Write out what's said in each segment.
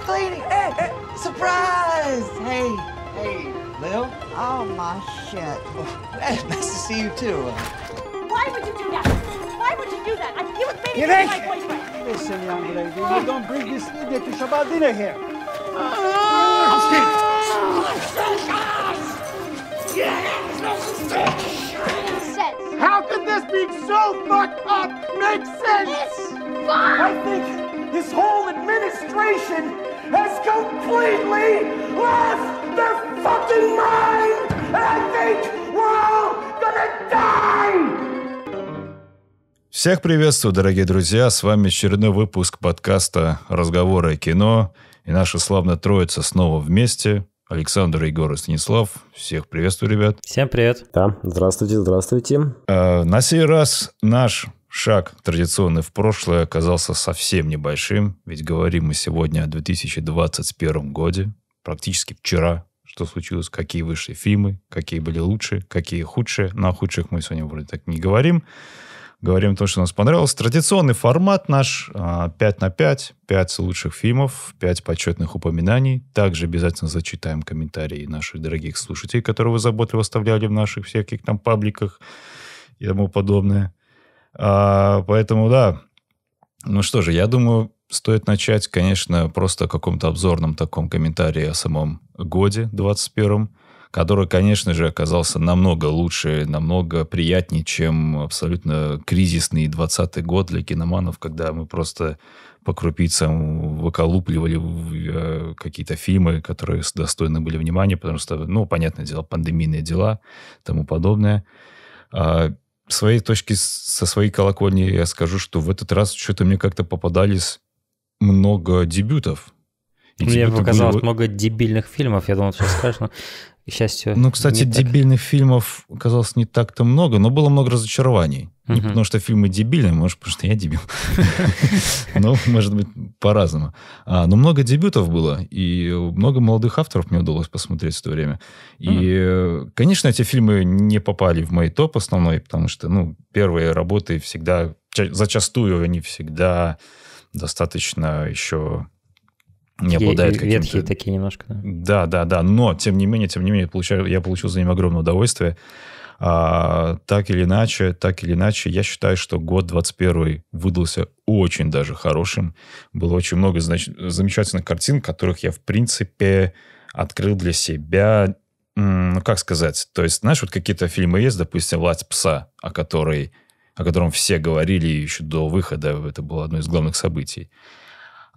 house cleaning. Hey, hey, surprise! Hey, hey, Lil. Oh my shit. Oh, nice to see you too. Uh. Why would you do that? Why would you do that? I, you would my boyfriend. Listen, young lady, you don't bring this idiot to Shabbat dinner here. How could this be so fucked up make sense? It's fine. I think this whole administration completely lost their fucking mind, and I think we're all gonna die! Всех приветствую, дорогие друзья! С вами очередной выпуск подкаста «Разговоры о кино» и наша славная троица снова вместе. Александр, Егор и Станислав. Всех приветствую, ребят. Всем привет. Да, здравствуйте, здравствуйте. Э, на сей раз наш Шаг, традиционный в прошлое, оказался совсем небольшим, ведь говорим мы сегодня о 2021 годе, практически вчера, что случилось, какие вышли фильмы, какие были лучшие, какие худшие. На ну, худших мы сегодня вроде так не говорим. Говорим то, что нас понравилось. Традиционный формат наш 5 а, на 5. 5 лучших фильмов, 5 почетных упоминаний. Также обязательно зачитаем комментарии наших дорогих слушателей, которые вы заботливо оставляли в наших всяких там пабликах и тому подобное. А, поэтому, да. Ну что же, я думаю, стоит начать, конечно, просто о каком-то обзорном таком комментарии о самом годе 21 который, конечно же, оказался намного лучше, намного приятнее, чем абсолютно кризисный 20 год для киноманов, когда мы просто по крупицам выколупливали э, какие-то фильмы, которые достойны были внимания, потому что, ну, понятное дело, пандемийные дела, тому подобное. А, своей точки, со своей колокольни я скажу, что в этот раз что-то мне как-то попадались много дебютов. Мне показалось были... много дебильных фильмов, я думал, скажешь, но, К счастью. Ну, кстати, дебильных так. фильмов оказалось не так-то много, но было много разочарований. Uh-huh. Не потому что фильмы дебильные, может, потому что я дебил. Ну, может быть, по-разному. А, но много дебютов было, и много молодых авторов мне удалось посмотреть в то время. И, э, конечно, эти фильмы не попали в мой топ основной, потому что, ну, первые работы всегда, зачастую они всегда достаточно еще не обладает каким-то... Ветхие такие немножко. Да? да, да, да. Но, тем не менее, тем не менее, получаю, я получил за ним огромное удовольствие. А, так или иначе, так или иначе, я считаю, что год 21 выдался очень даже хорошим. Было очень много знач... замечательных картин, которых я, в принципе, открыл для себя, ну, как сказать, то есть, знаешь, вот какие-то фильмы есть, допустим, «Власть пса», о которой о котором все говорили еще до выхода, это было одно из главных событий.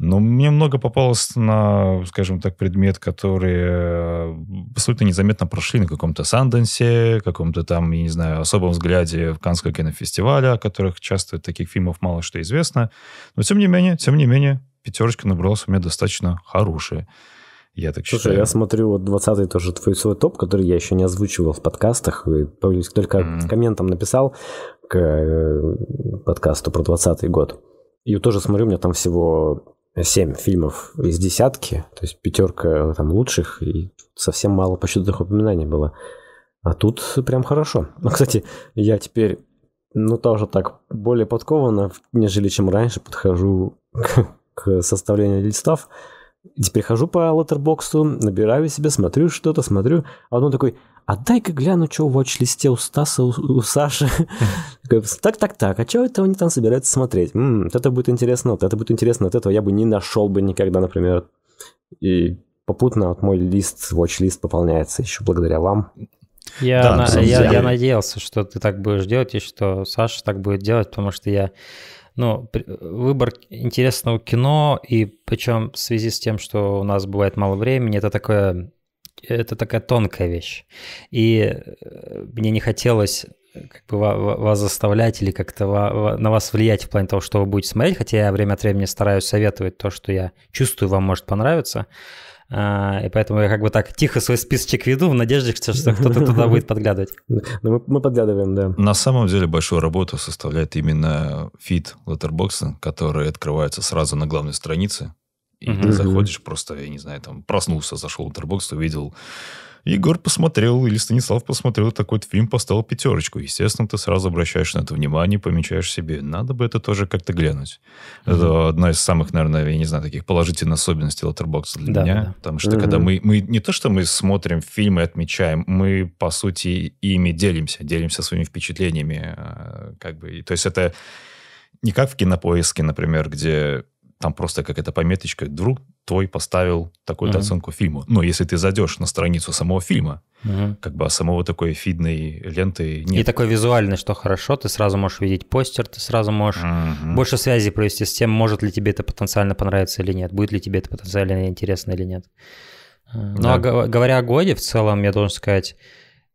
Но мне много попалось на, скажем так, предмет, которые э, абсолютно незаметно прошли на каком-то Санденсе, каком-то там, я не знаю, особом взгляде в Каннского кинофестиваля, о которых часто таких фильмов мало что известно. Но тем не менее, тем не менее, пятерочка набралась у меня достаточно хорошая. Я так Слушай, считаю. я смотрю, вот 20-й тоже твой свой топ, который я еще не озвучивал в подкастах. И, только mm-hmm. комментом написал к э, подкасту про 20-й год. И тоже смотрю, у меня там всего 7 фильмов из десятки, то есть пятерка э, там лучших, и совсем мало почетных упоминаний было. А тут прям хорошо. Ну, кстати, я теперь, ну, тоже так более подкованно, нежели чем раньше, подхожу к, к составлению листов. Теперь хожу по Letterboxd, набираю себе, смотрю что-то, смотрю, а потом такой, а дай-ка гляну, что в watch у Стаса, у, у Саши. Так-так-так, а чего это они там собираются смотреть? Ммм, вот это будет интересно, вот это будет интересно, вот этого я бы не нашел бы никогда, например. И попутно вот мой лист, watch-лист пополняется еще благодаря вам. Я, да, на, я, я надеялся, что ты так будешь делать и что Саша так будет делать, потому что я ну, выбор интересного кино, и причем в связи с тем, что у нас бывает мало времени, это такое это такая тонкая вещь. И э, мне не хотелось э, как бы вас заставлять или как-то на вас влиять в плане того, что вы будете смотреть, хотя я время от времени стараюсь советовать то, что я чувствую, вам может понравиться. А, и поэтому я как бы так тихо свой списочек веду в надежде, что кто-то туда будет подглядывать. Ну, мы, подглядываем, да. На самом деле большую работу составляет именно фид Letterboxd, которые открываются сразу на главной странице. И угу. ты заходишь просто, я не знаю, там проснулся, зашел в Интербокс, увидел. Егор посмотрел или Станислав посмотрел такой фильм, поставил пятерочку. Естественно, ты сразу обращаешь на это внимание, помечаешь себе. Надо бы это тоже как-то глянуть. Mm-hmm. Это одна из самых, наверное, я не знаю, таких положительных особенностей Letterboxd для да, меня. Да. Потому что mm-hmm. когда мы, мы... Не то, что мы смотрим фильмы отмечаем, мы, по сути, ими делимся. Делимся своими впечатлениями. А, как бы. То есть это не как в кинопоиске, например, где там просто как это пометочка, друг твой поставил такую-то uh-huh. оценку фильму. Но ну, если ты зайдешь на страницу самого фильма, uh-huh. как бы а самого такой фидной ленты нет. И такой визуальный, что хорошо, ты сразу можешь видеть постер, ты сразу можешь uh-huh. больше связи провести с тем, может ли тебе это потенциально понравиться или нет, будет ли тебе это потенциально интересно или нет. Э, ну, да. а говоря о Годе, в целом, я должен сказать,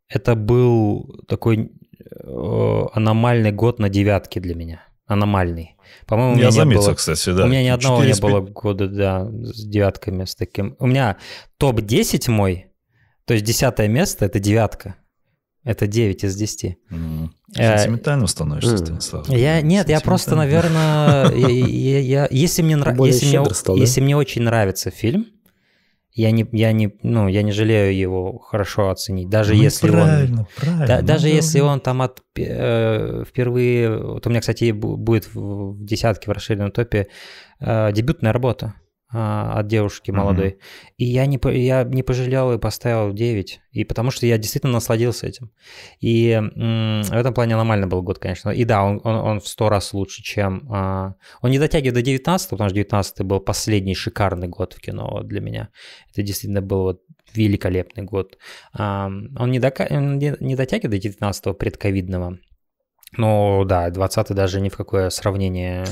это был такой э, аномальный год на девятке для меня аномальный. По-моему, у меня я заметил, было... кстати, да. У меня ни одного 4, не было года, да, с девятками, с таким. У меня топ-10 мой, то есть десятое место – это девятка. Это 9 из 10. Mm. Э, сентиментальным становишься, Станислав. Я, нет, я просто, наверное, если, мне, если, мне очень нравится фильм, я не, я не, ну, я не жалею его хорошо оценить, даже ну, если правильно, он, правильно, да, даже ну, если он там от э, впервые, вот у меня, кстати, будет в десятке в расширенном топе э, дебютная работа. А, от девушки молодой. Mm-hmm. И я не, я не пожалел и поставил 9. И потому что я действительно насладился этим. И м- в этом плане аномально был год, конечно. И да, он, он, он в 100 раз лучше, чем... А- он не дотягивает до 19 потому что 19 был последний шикарный год в кино для меня. Это действительно был вот великолепный год. А- он не, дока- не, не дотягивает до 19-го предковидного. Ну да, 20 даже ни в какое сравнение.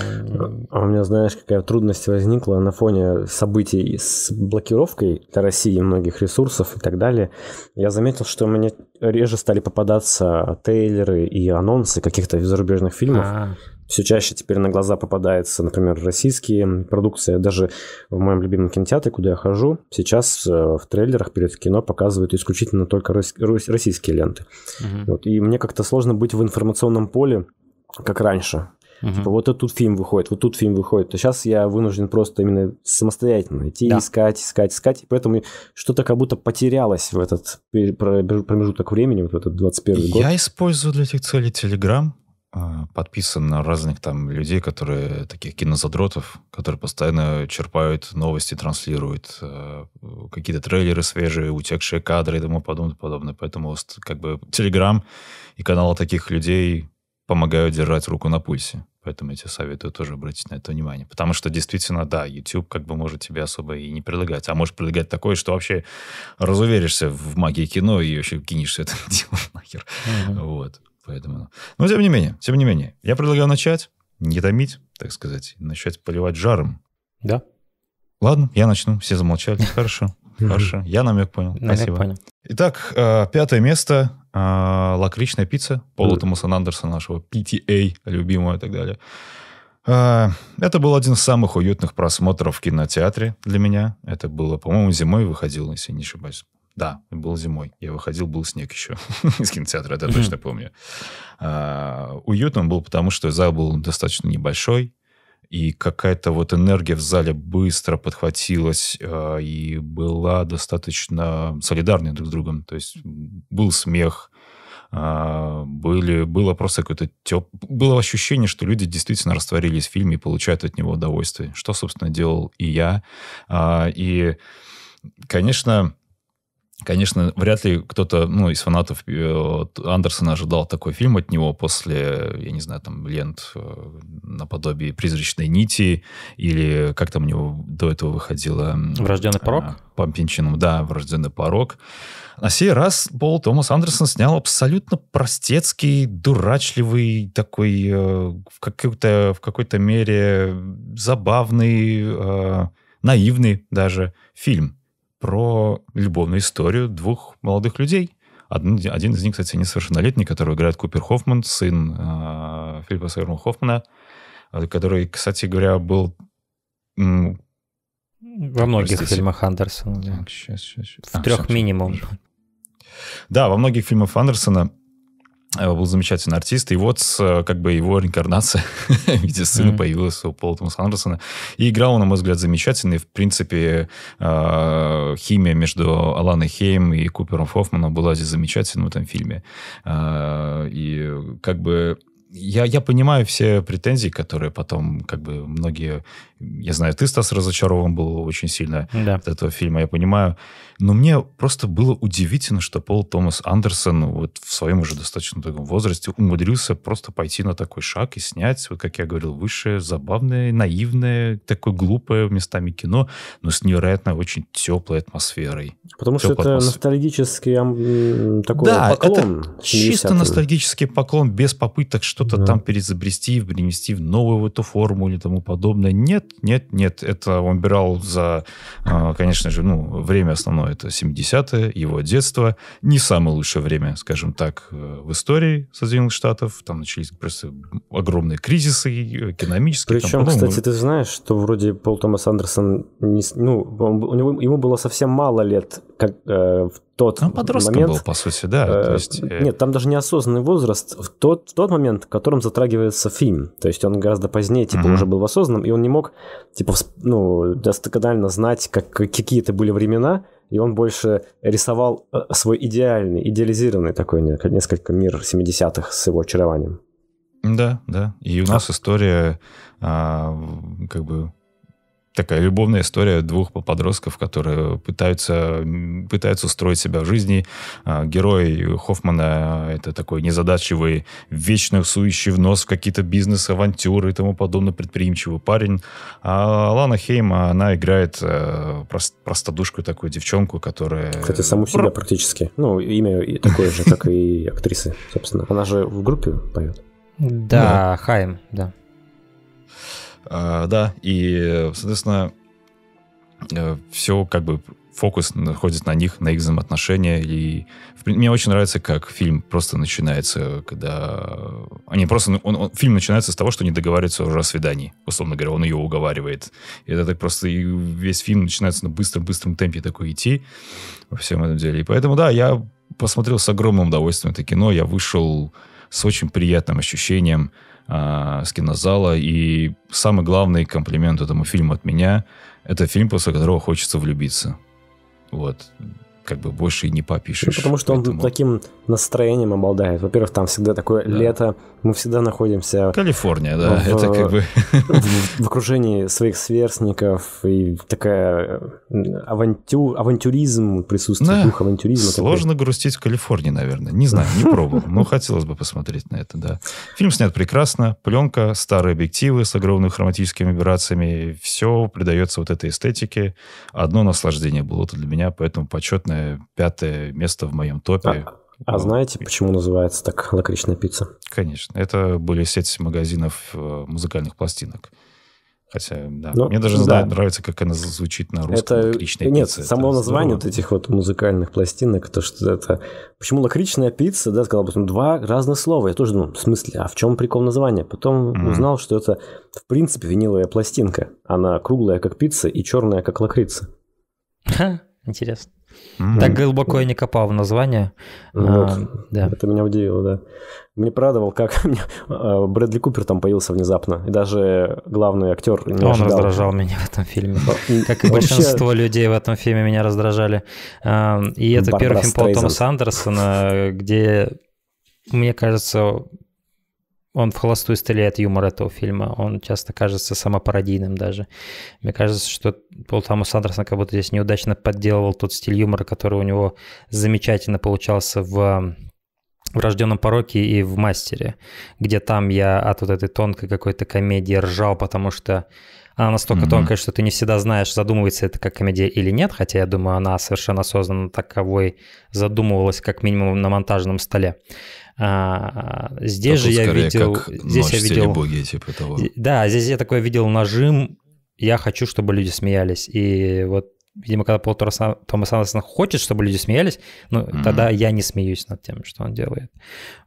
А у меня, знаешь, какая трудность возникла на фоне событий с блокировкой России многих ресурсов и так далее. Я заметил, что мне реже стали попадаться трейлеры и анонсы каких-то зарубежных фильмов. А-а-а все чаще теперь на глаза попадаются, например, российские продукции. Даже в моем любимом кинотеатре, куда я хожу, сейчас э, в трейлерах перед кино показывают исключительно только российские ленты. Угу. Вот. И мне как-то сложно быть в информационном поле, как раньше. Угу. Типа, вот этот фильм выходит, вот тут фильм выходит. А сейчас я вынужден просто именно самостоятельно идти, да. искать, искать, искать. И поэтому что-то как будто потерялось в этот промежуток времени, вот этот 21 я год. Я использую для этих целей Telegram а, подписан на разных там людей, которые таких кинозадротов, которые постоянно черпают новости, транслируют э, какие-то трейлеры свежие, утекшие кадры и тому подобное, подобное. Поэтому как бы Телеграм и каналы таких людей помогают держать руку на пульсе. Поэтому я тебе советую тоже обратить на это внимание. Потому что действительно, да, YouTube как бы может тебе особо и не предлагать. А может предлагать такое, что вообще разуверишься в магии кино и вообще кинешься это дело нахер. Mm-hmm. Вот. Поэтому... Ну. Но тем не менее, тем не менее, я предлагаю начать, не томить, так сказать, начать поливать жаром. Да. Ладно, я начну. Все замолчали. Хорошо. Хорошо. Я намек понял. Намек Спасибо. Понял. Итак, э, пятое место. Э, лакричная пицца. Пола Томаса Андерса, нашего PTA, любимого и так далее. Э, это был один из самых уютных просмотров в кинотеатре для меня. Это было, по-моему, зимой выходил, если не ошибаюсь. Да, был зимой. Я выходил, был снег еще из кинотеатра, это точно помню. Уютно а, уютным был, потому что зал был достаточно небольшой, и какая-то вот энергия в зале быстро подхватилась а, и была достаточно солидарной друг с другом. То есть был смех, а, были, было просто какое-то теп... Было ощущение, что люди действительно растворились в фильме и получают от него удовольствие. Что, собственно, делал и я. и, конечно, Конечно, вряд ли кто-то ну, из фанатов э, Андерсона ожидал такой фильм от него после, я не знаю, там, лент э, наподобие «Призрачной нити» или как там у него до этого выходило... «Врожденный э, порог»? Пампинчином, да, «Врожденный порог». На сей раз Пол Томас Андерсон снял абсолютно простецкий, дурачливый, такой в какой-то, в какой-то мере забавный, наивный даже фильм про любовную историю двух молодых людей. Один, один из них, кстати, несовершеннолетний, который играет Купер Хоффман, сын э, Филиппа Сейрона Хоффмана, э, который, кстати говоря, был... М- во многих простите. фильмах Андерсона. Да. Так, сейчас, сейчас, сейчас. В а, трех все, минимум. Все. Да, во многих фильмах Андерсона Э, был замечательный артист, и вот э, как бы его реинкарнация в виде сына mm появилась у Пола Томаса Андерсона. И играл, он на мой взгляд, замечательный. В принципе, э, химия между Аланой Хейм и Купером Хоффманом была здесь замечательной в этом фильме. Э, и как бы я, я понимаю все претензии, которые потом, как бы, многие... Я знаю, ты, Стас, разочарован был очень сильно да. от этого фильма, я понимаю. Но мне просто было удивительно, что Пол Томас Андерсон вот в своем уже достаточно таком возрасте умудрился просто пойти на такой шаг и снять, вот как я говорил выше, забавное, наивное, такое глупое местами кино, но с невероятно очень теплой атмосферой. Потому Теплая что это атмосфера. ностальгический такой да, поклон. Это чисто ностальгический поклон, без попыток что-то да. там перезабрести, принести в новую эту форму или тому подобное. Нет, нет, нет. Это он брал за, а, конечно же, ну, время основное это 70-е, его детство. Не самое лучшее время, скажем так, э, в истории Соединенных Штатов. Там начались просто огромные кризисы э, экономические. Причем, там, кстати, ты знаешь, что вроде Пол Томас Андерсон, не, ну, у него, ему было совсем мало лет как, э, в тот ну, Он подростком момент, был, по сути, да. Э, то есть, э... Нет, там даже неосознанный возраст в тот, в тот момент, в котором затрагивается фильм. То есть он гораздо позднее, типа, mm-hmm. уже был осознанным, и он не мог, типа, ну, достоконально знать, как, какие это были времена, и он больше рисовал э, свой идеальный, идеализированный такой несколько мир 70-х с его очарованием. Да, да. И у а нас история а, как бы такая любовная история двух подростков, которые пытаются, пытаются устроить себя в жизни. А, герой Хоффмана — это такой незадачливый, вечно сующий в нос в какие-то бизнес-авантюры и тому подобное, предприимчивый парень. А Лана Хейма она играет э, простодушку такую девчонку, которая... Кстати, саму себя Про... практически. Ну, имя такое же, как и актрисы, собственно. Она же в группе поет. Да, Хайм, да. А, да, и, соответственно, э, все как бы фокус находится на них, на их взаимоотношения. И мне очень нравится, как фильм просто начинается, когда... Они а, просто... Он, он, фильм начинается с того, что они договариваются уже о свидании. Условно говоря, он ее уговаривает. И это так просто... И весь фильм начинается на быстром-быстром темпе такой идти во всем этом деле. И поэтому, да, я посмотрел с огромным удовольствием это кино. Я вышел с очень приятным ощущением. А, с кинозала. И самый главный комплимент этому фильму от меня – это фильм, после которого хочется влюбиться. Вот. Как бы больше и не попишешь. Ну, потому что поэтому... он таким настроением обладает. Во-первых, там всегда такое да. лето, мы всегда находимся... Калифорния, да, в, это как бы... В, в окружении своих сверстников, и такая э, авантю, авантюризм, присутствует. да. дух авантюризма. Сложно такой. грустить в Калифорнии, наверное. Не знаю, не пробовал, но хотелось бы посмотреть на это, да. Фильм снят прекрасно, пленка, старые объективы с огромными хроматическими вибрациями, все придается вот этой эстетике. Одно наслаждение было это для меня, поэтому почетное пятое место в моем топе. А а знаете, почему называется так лакричная пицца? Конечно. Это были сеть магазинов э, музыкальных пластинок. Хотя, да. Ну, Мне даже да. нравится, как она звучит на русском. Это... Лакричная Нет, пицца. само это название здорово. вот этих вот музыкальных пластинок, то что это... Почему лакричная пицца, да, сказал бы, ну, два разных слова. Я тоже думал, в смысле, а в чем прикол названия? Потом mm-hmm. узнал, что это, в принципе, виниловая пластинка. Она круглая, как пицца, и черная, как лакрица. Ха, интересно. Mm-hmm. Так глубоко я не копал в название. Ну а, вот. А, да. Это меня удивило, да. Мне порадовал, как а, Брэдли Купер там появился внезапно. И даже главный актер не Он ожидал. раздражал меня в этом фильме. А, как и большинство людей в этом фильме меня раздражали. И это первый фильм Пола Томаса Андерсона, где, мне кажется, он в холостую стреляет юмор этого фильма. Он часто кажется самопародийным даже. Мне кажется, что Пол Томас Андерсон как будто здесь неудачно подделывал тот стиль юмора, который у него замечательно получался в в «Рожденном пороке» и в «Мастере», где там я от вот этой тонкой какой-то комедии ржал, потому что она настолько mm-hmm. тонкая, что ты не всегда знаешь, задумывается это как комедия или нет, хотя я думаю, она совершенно осознанно таковой задумывалась, как минимум на монтажном столе. А, здесь Только же я видел... Как здесь я видел... Боги, типа того. Да, здесь я такой видел нажим «я хочу, чтобы люди смеялись». И вот Видимо, когда Пол Томас Андерсон хочет, чтобы люди смеялись, ну, mm-hmm. тогда я не смеюсь над тем, что он делает.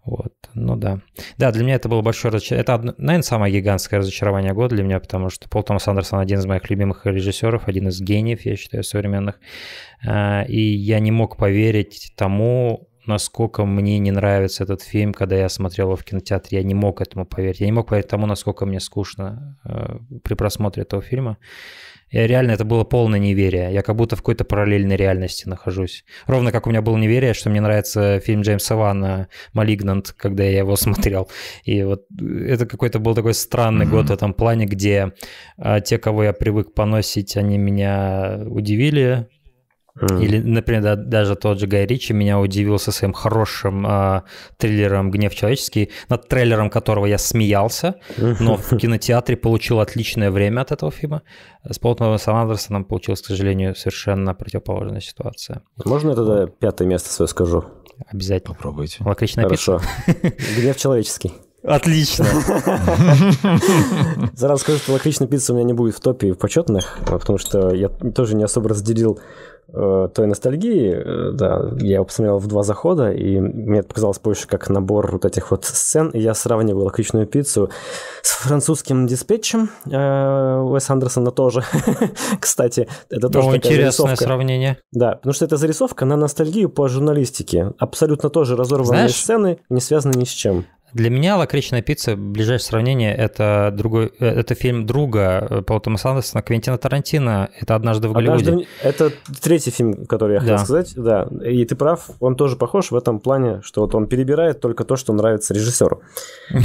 Вот, ну да. Да, для меня это было большое разочарование. Это, одно, наверное, самое гигантское разочарование года для меня, потому что Пол Томас Андерсон один из моих любимых режиссеров, один из гениев, я считаю, современных. А, и я не мог поверить тому, насколько мне не нравится этот фильм, когда я смотрел его в кинотеатре. Я не мог этому поверить. Я не мог поверить тому, насколько мне скучно э, при просмотре этого фильма. Я реально, это было полное неверие. Я как будто в какой-то параллельной реальности нахожусь. Ровно как у меня было неверие, что мне нравится фильм Джеймса Вана «Малигнант», когда я его смотрел. И вот э, это какой-то был такой странный mm-hmm. год в этом плане, где а, те, кого я привык поносить, они меня удивили Mm. Или, например, да, даже тот же Гай Ричи меня удивил со своим хорошим э, триллером «Гнев человеческий», над трейлером которого я смеялся, но в кинотеатре получил отличное время от этого фильма. С Полтоном с Андерсоном получилась, к сожалению, совершенно противоположная ситуация. Можно я тогда пятое место свое скажу? Обязательно. Попробуйте. Лакричная Хорошо. «Гнев человеческий». Отлично. Сразу скажу, что лакричная пицца у меня не будет в топе и в почетных, а потому что я тоже не особо разделил Э, той ностальгии, э, да, я его посмотрел в два захода, и мне это показалось больше как набор вот этих вот сцен, и я сравнивал лакричную пиццу с французским диспетчем э, Уэс Андерсона тоже, кстати. Это тоже ну, интересное сравнение. Да, потому что это зарисовка на ностальгию по журналистике. Абсолютно тоже разорванные сцены, не связаны ни с чем. Для меня «Лакричная пицца» ближайшее сравнение – это, другой, э, это фильм друга э, Пола Томаса Андерсона Квентина Тарантино. Это «Однажды в Голливуде». Однажды... Это третий фильм, который я хотел сказать. Да. И ты прав, он тоже похож в этом плане, что вот он перебирает только то, что нравится режиссеру.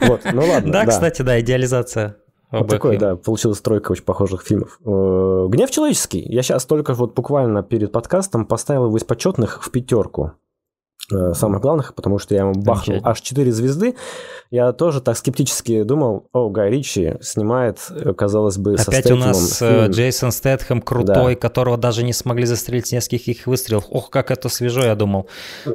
Вот, ну ладно. Да, кстати, да, идеализация. Вот такой, фильм. да, получилась тройка очень похожих фильмов. Э, «Гнев человеческий». Я сейчас только вот буквально перед подкастом поставил его из почетных в пятерку. Э, самых главных, потому что я ему бахнул аж 4 звезды. Я тоже так скептически думал, о, Гай Ричи снимает, э, казалось бы, Опять со Опять у нас э, фильм. Джейсон Стэтхэм крутой, да. которого даже не смогли застрелить нескольких их выстрелов. Ох, как это свежо, я думал.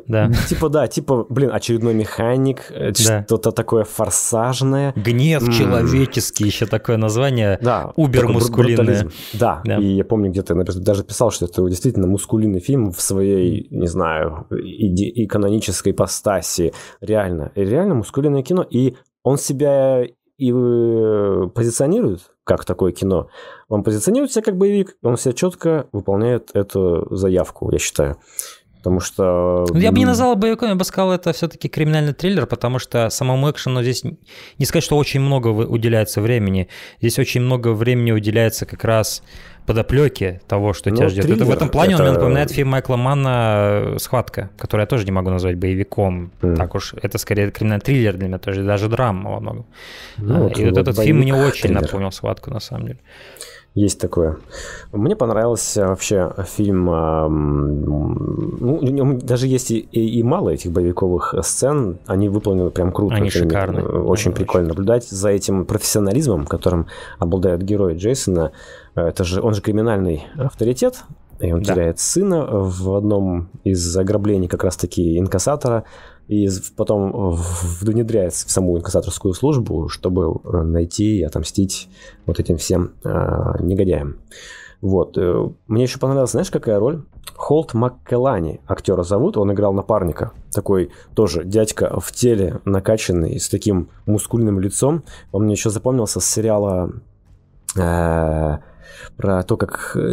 Да. Типа да, типа, блин, очередной механик, что-то такое форсажное. Гнев человеческий, еще такое название. Да. Убер мускулинное. Да. да, и я помню где-то даже писал, что это действительно мускулинный фильм в своей, не знаю, идее и канонической постаси Реально. Реально мускулинное кино. И он себя и э, позиционирует как такое кино. Он позиционирует себя как боевик, он себя четко выполняет эту заявку, я считаю. Потому что... Ну, я бы не назвал боевиком, я бы сказал, это все-таки криминальный триллер, потому что самому экшену здесь не сказать, что очень много уделяется времени. Здесь очень много времени уделяется как раз подоплеки того, что ну, тебя ждет. Это в этом плане это... он мне напоминает фильм Майкла Манна «Схватка», который я тоже не могу назвать боевиком. Mm. Так уж, это скорее криминальный триллер для меня, тоже даже драма во многом. Ну, а, вот, и вот, вот этот фильм мне очень триллер. напомнил «Схватку» на самом деле. Есть такое. Мне понравился вообще фильм, а, ну, в нем даже есть и, и, и мало этих боевиковых сцен, они выполнены прям круто. Они шикарные. Очень они прикольно очень. наблюдать за этим профессионализмом, которым обладают герои Джейсона. Э, это же, он же криминальный авторитет, и он да. теряет сына в одном из ограблений как раз-таки инкассатора, и потом внедряется в саму инкассаторскую службу, чтобы э, найти и отомстить вот этим всем э, негодяям. Вот. Э, мне еще понравилась, знаешь, какая роль? Холт Маккелани, актера зовут, он играл напарника. Такой тоже дядька в теле, накачанный, с таким мускульным лицом. Он мне еще запомнился с сериала... Э, про то, как э,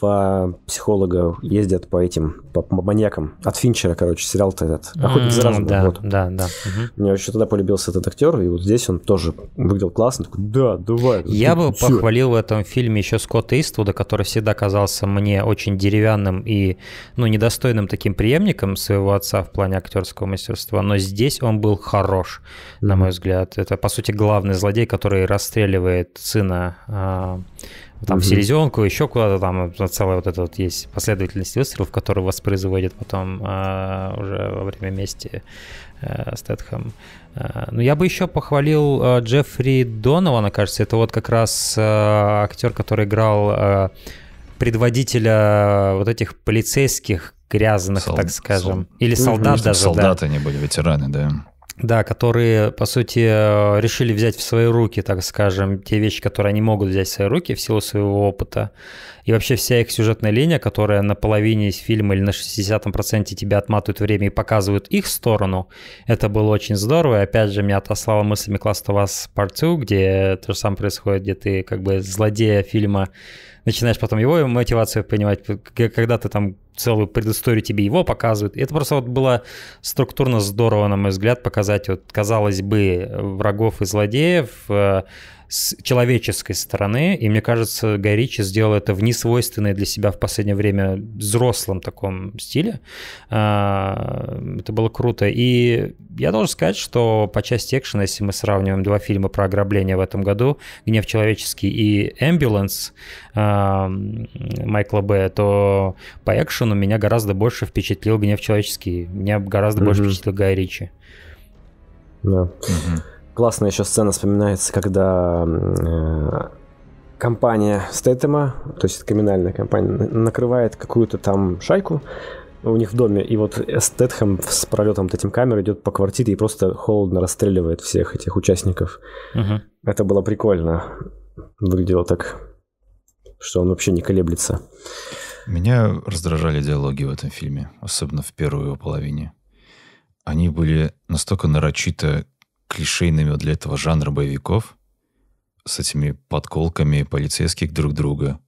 два психолога ездят по этим, по маньякам. От Финчера, короче, сериал-то этот. Охотник за разумом. Да, вот. да, да. Угу. Мне еще тогда полюбился этот актер, и вот здесь он тоже выглядел классно. Такой, да, давай. Ну Я бы все. похвалил в этом фильме еще Скотта Иствуда, который всегда казался мне очень деревянным и, ну, недостойным таким преемником своего отца в плане актерского мастерства, но здесь он был хорош, на мой взгляд. Это, по сути, главный злодей, который расстреливает сына а, там угу. в селезенку, еще куда-то там целая вот эта вот есть последовательность выстрелов, которые воспроизводят потом э, уже во время мести э, Стэтхэм. Э, ну, я бы еще похвалил э, Джеффри Донована, кажется, это вот как раз э, актер, который играл э, предводителя вот этих полицейских грязных, Сол... так скажем, Сол... или ну, солдат даже. Солдаты да. они были, ветераны, да да, которые, по сути, э, решили взять в свои руки, так скажем, те вещи, которые они могут взять в свои руки в силу своего опыта. И вообще вся их сюжетная линия, которая на половине фильма или на 60% тебя отматывает время и показывает их сторону, это было очень здорово. И опять же, меня отослала мыслями класс вас Part где то же самое происходит, где ты как бы злодея фильма начинаешь потом его мотивацию понимать, когда ты там целую предысторию тебе его показывают. это просто вот было структурно здорово, на мой взгляд, показать, вот, казалось бы, врагов и злодеев, э, с человеческой стороны, и мне кажется, Горичи сделал это в несвойственной для себя в последнее время взрослом таком стиле. А, это было круто. И я должен сказать, что по части экшена, если мы сравниваем два фильма про ограбление в этом году, «Гнев человеческий» и «Эмбюленс» а, Майкла Б., то по экшену меня гораздо больше впечатлил «Гнев человеческий». Меня гораздо mm-hmm. больше впечатлил Гай Ричи. Да. Yeah. Mm-hmm. Классная еще сцена вспоминается, когда э, компания Стэтема, то есть криминальная компания, накрывает какую-то там шайку у них в доме, и вот Стэтхэм с пролетом вот этим камер идет по квартире и просто холодно расстреливает всех этих участников. Угу. Это было прикольно. Выглядело так, что он вообще не колеблется. Меня раздражали диалоги в этом фильме, особенно в первую его половине. Они были настолько нарочито клишейными для этого жанра боевиков, с этими подколками полицейских друг друга.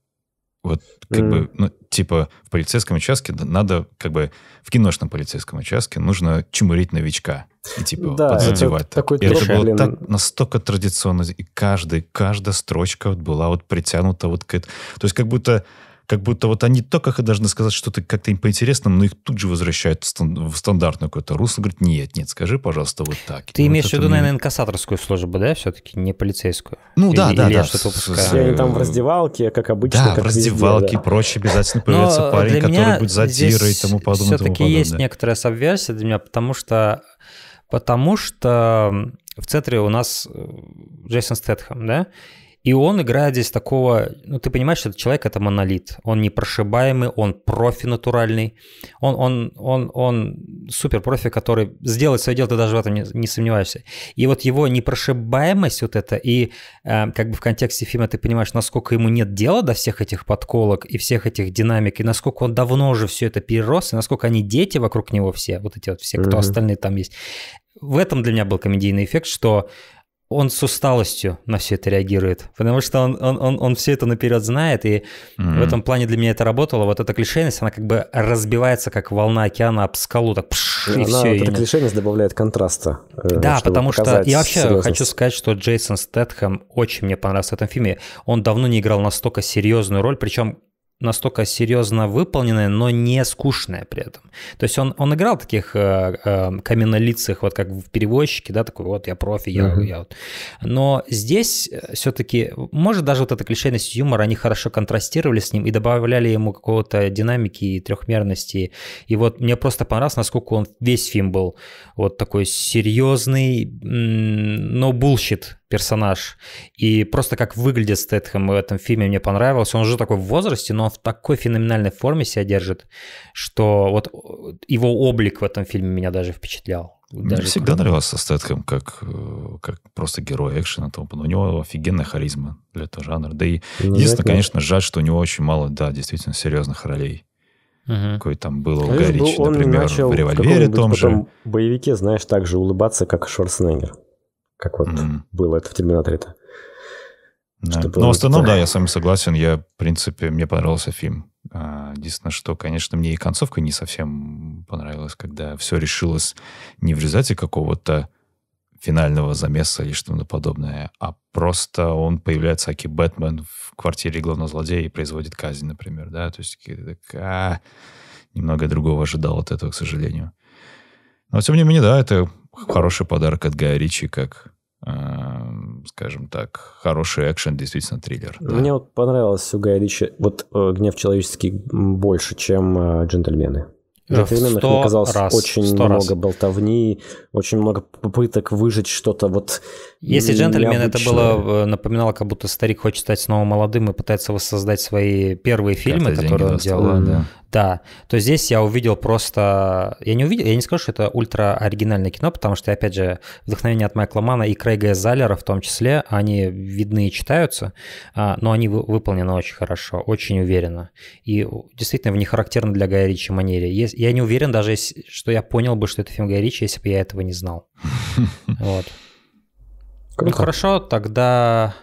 Вот как mm. бы, ну, типа, в полицейском участке надо, как бы, в киношном полицейском участке нужно чмурить новичка и, типа, да, подзадевать. Это, такой это было так настолько традиционно, и каждый, каждая строчка вот была вот притянута вот к этому. То есть как будто как будто вот они только должны сказать что-то как-то им по но их тут же возвращают в стандартную какое-то русло. Говорит, нет, нет, скажи, пожалуйста, вот так. Ты имеешь в виду, наверное, инкассаторскую службу, да, все-таки, не полицейскую? Ну да, да, да. Все они там в э, раздевалке, как обычно. Да, в раздевалке и прочее обязательно появится парень, который будет задирой и тому подобное. Все-таки есть некоторая сабверсия для меня, потому что потому что в центре у нас э, Джейсон Стэтхэм, да, и он играет здесь такого, ну ты понимаешь, что этот человек это монолит, он непрошибаемый, он профи натуральный, он, он, он, он супер профи, который сделает свое дело, ты даже в этом не, не сомневаешься. И вот его непрошибаемость вот это, и э, как бы в контексте фильма ты понимаешь, насколько ему нет дела до всех этих подколок и всех этих динамик, и насколько он давно уже все это перерос, и насколько они дети вокруг него все, вот эти вот все, кто mm-hmm. остальные там есть. В этом для меня был комедийный эффект, что он с усталостью на все это реагирует, потому что он, он, он, он все это наперед знает, и mm-hmm. в этом плане для меня это работало. Вот эта клишейность, она как бы разбивается, как волна океана об скалу, так пш, и она, все. Вот и... Эта клишейность добавляет контраста. Э, да, потому что я вообще серьезность. хочу сказать, что Джейсон Стэтхэм очень мне понравился в этом фильме. Он давно не играл настолько серьезную роль, причем настолько серьезно выполненное, но не скучное при этом. То есть он, он играл таких э, э, каменнолицых, вот как в перевозчике, да, такой вот я профи, я, uh-huh. я вот. Но здесь э, все-таки, может, даже вот эта клишейность юмора, они хорошо контрастировали с ним и добавляли ему какого-то динамики и трехмерности. И вот мне просто понравилось, насколько он весь фильм был вот такой серьезный, но bullshit персонаж. И просто как выглядит Стэтхэм в этом фильме мне понравилось. Он уже такой в возрасте, но он в такой феноменальной форме себя держит, что вот э, его облик в этом фильме меня даже впечатлял. Даже Мне всегда круто. нравился Стэтхэм как, э, как просто герой экшена. Тому. У него офигенная харизма для этого жанра. Да и ну, единственное, конечно, жаль, что у него очень мало, да, действительно серьезных ролей. Угу. Какой там был у Гаричи, например, в «Револьвере» том же. боевике, знаешь, так же улыбаться, как Шварценеггер как вот mm было это в «Терминаторе»-то. Да. Но ну, в основном, да, я с вами согласен. Я, в принципе, мне понравился фильм. А, единственное, что, конечно, мне и концовка не совсем понравилась, когда все решилось не в результате какого-то финального замеса или что-то подобное, а просто он появляется, аки Бэтмен в квартире главного злодея и производит казнь, например, да, то есть так, а, немного другого ожидал от этого, к сожалению. Но, тем не менее, да, это хороший подарок от Гая Ричи, как а, скажем так, хороший экшен, действительно триллер. Мне вот понравилось у Гая Ричи, вот э, «Гнев человеческий» больше, чем э, «Джентльмены». Э, в «Джентльменах» мне казалось раз, очень много раз. болтовни, очень много попыток выжить что-то вот Если «Джентльмен» это было, напоминало, как будто старик хочет стать снова молодым и пытается воссоздать свои первые фильмы, которые он делал. Да да, то здесь я увидел просто... Я не увидел, я не скажу, что это ультра оригинальное кино, потому что, опять же, вдохновение от Майкла Мана и Крейга Заллера в том числе, они видны и читаются, а, но они выполнены очень хорошо, очень уверенно. И действительно в них характерно для Гая Ричи манере. Я не уверен даже, что я понял бы, что это фильм Гая Ричи, если бы я этого не знал. Вот. Ну хорошо, тогда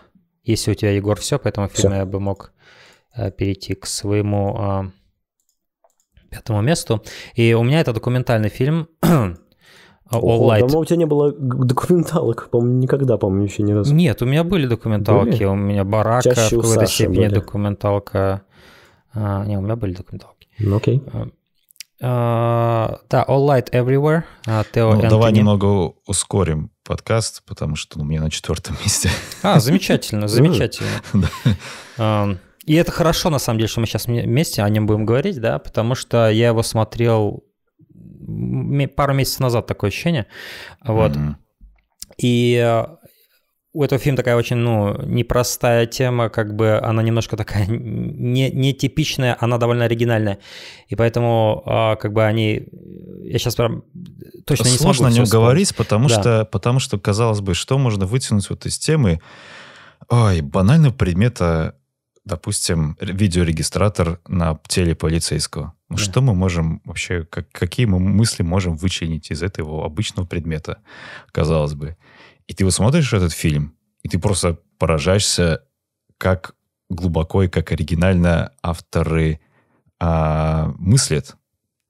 если у тебя, Егор, все, поэтому фильм я бы мог э, перейти к своему а, пятому месту. И у меня это документальный фильм All Ого, Light. Давно у тебя не было документалок, по-моему, никогда, по-моему, еще ни разу. Нет, у меня были документалки, были? у меня барака Чаще в какой-то степени были. документалка. А, не, у меня были документалки. Ну, окей. Uh, да, All Light Everywhere. А, Тео ну, давай немного ускорим подкаст, потому что у меня на четвертом месте. А, замечательно, замечательно. И это хорошо, на самом деле, что мы сейчас вместе о нем будем говорить, да, потому что я его смотрел пару месяцев назад, такое ощущение. Вот. Mm-hmm. И э, у этого фильма такая очень, ну, непростая тема, как бы она немножко такая не, нетипичная, она довольно оригинальная. И поэтому, э, как бы они... Я сейчас прям точно Сложно не смогу... Сложно о нем говорить, потому, да. что, потому что, казалось бы, что можно вытянуть вот из темы? Ой, банального предмета допустим, видеорегистратор на теле полицейского. Ну, да. Что мы можем вообще, как, какие мы мысли можем вычленить из этого обычного предмета, казалось бы. И ты вот смотришь этот фильм, и ты просто поражаешься, как глубоко и как оригинально авторы а, мыслят,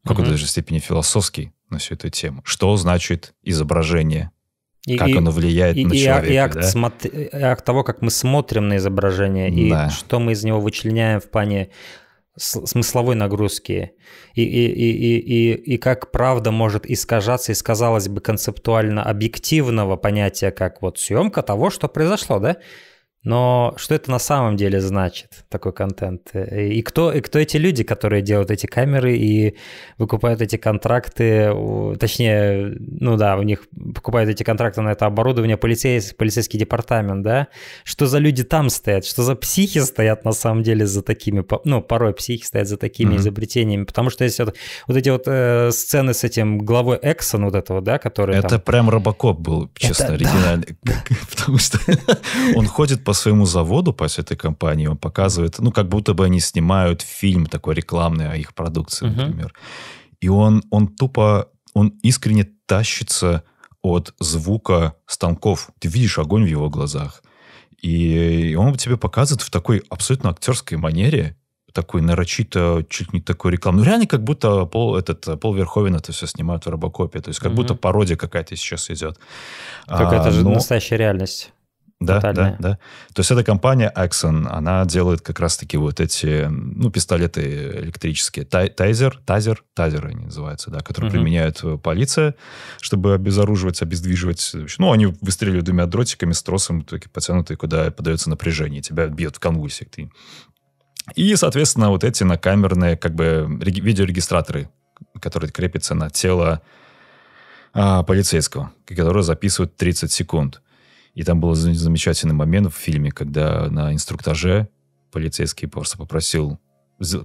в какой-то даже степени философский на всю эту тему. Что значит изображение? И, как и, оно влияет и, на и, а, человека. И акт, да? смотри, акт того, как мы смотрим на изображение, да. и что мы из него вычленяем в плане смысловой нагрузки, и, и, и, и, и, и как правда может искажаться из, казалось бы, концептуально объективного понятия, как вот съемка того, что произошло, да? Но что это на самом деле значит, такой контент? И кто, и кто эти люди, которые делают эти камеры и выкупают эти контракты, точнее, ну да, у них покупают эти контракты на это оборудование полицейский, полицейский департамент, да? Что за люди там стоят? Что за психи стоят на самом деле за такими, ну, порой психи стоят за такими mm-hmm. изобретениями? Потому что если вот, вот эти вот э, сцены с этим главой Эксон вот этого, да, который... Это там... прям Робокоп был, честно, это, оригинальный. Потому что он ходит по своему заводу, после этой компании, он показывает, ну, как будто бы они снимают фильм такой рекламный о их продукции, например. Uh-huh. И он, он тупо, он искренне тащится от звука станков. Ты видишь огонь в его глазах. И он тебе показывает в такой абсолютно актерской манере, такой нарочито, чуть не такой рекламный. Ну, реально, как будто пол, этот, пол Верховина это все снимают в робокопе. То есть, как угу. будто пародия какая-то сейчас идет. Как а, же но... настоящая реальность. Да, да, да. То есть эта компания Axon, она делает как раз-таки вот эти, ну, пистолеты электрические, тай, тайзер, тазер, тазеры они называются, да, которые угу. применяет э, полиция, чтобы обезоруживать, обездвиживать. Ну, они выстреливают двумя дротиками с тросом, такие потянутые, куда подается напряжение, тебя бьет в конвульсиях. Ты... И, соответственно, вот эти накамерные как бы видеорегистраторы, которые крепятся на тело а, полицейского, которые записывают 30 секунд. И там был замечательный момент в фильме, когда на инструктаже полицейский просто попросил,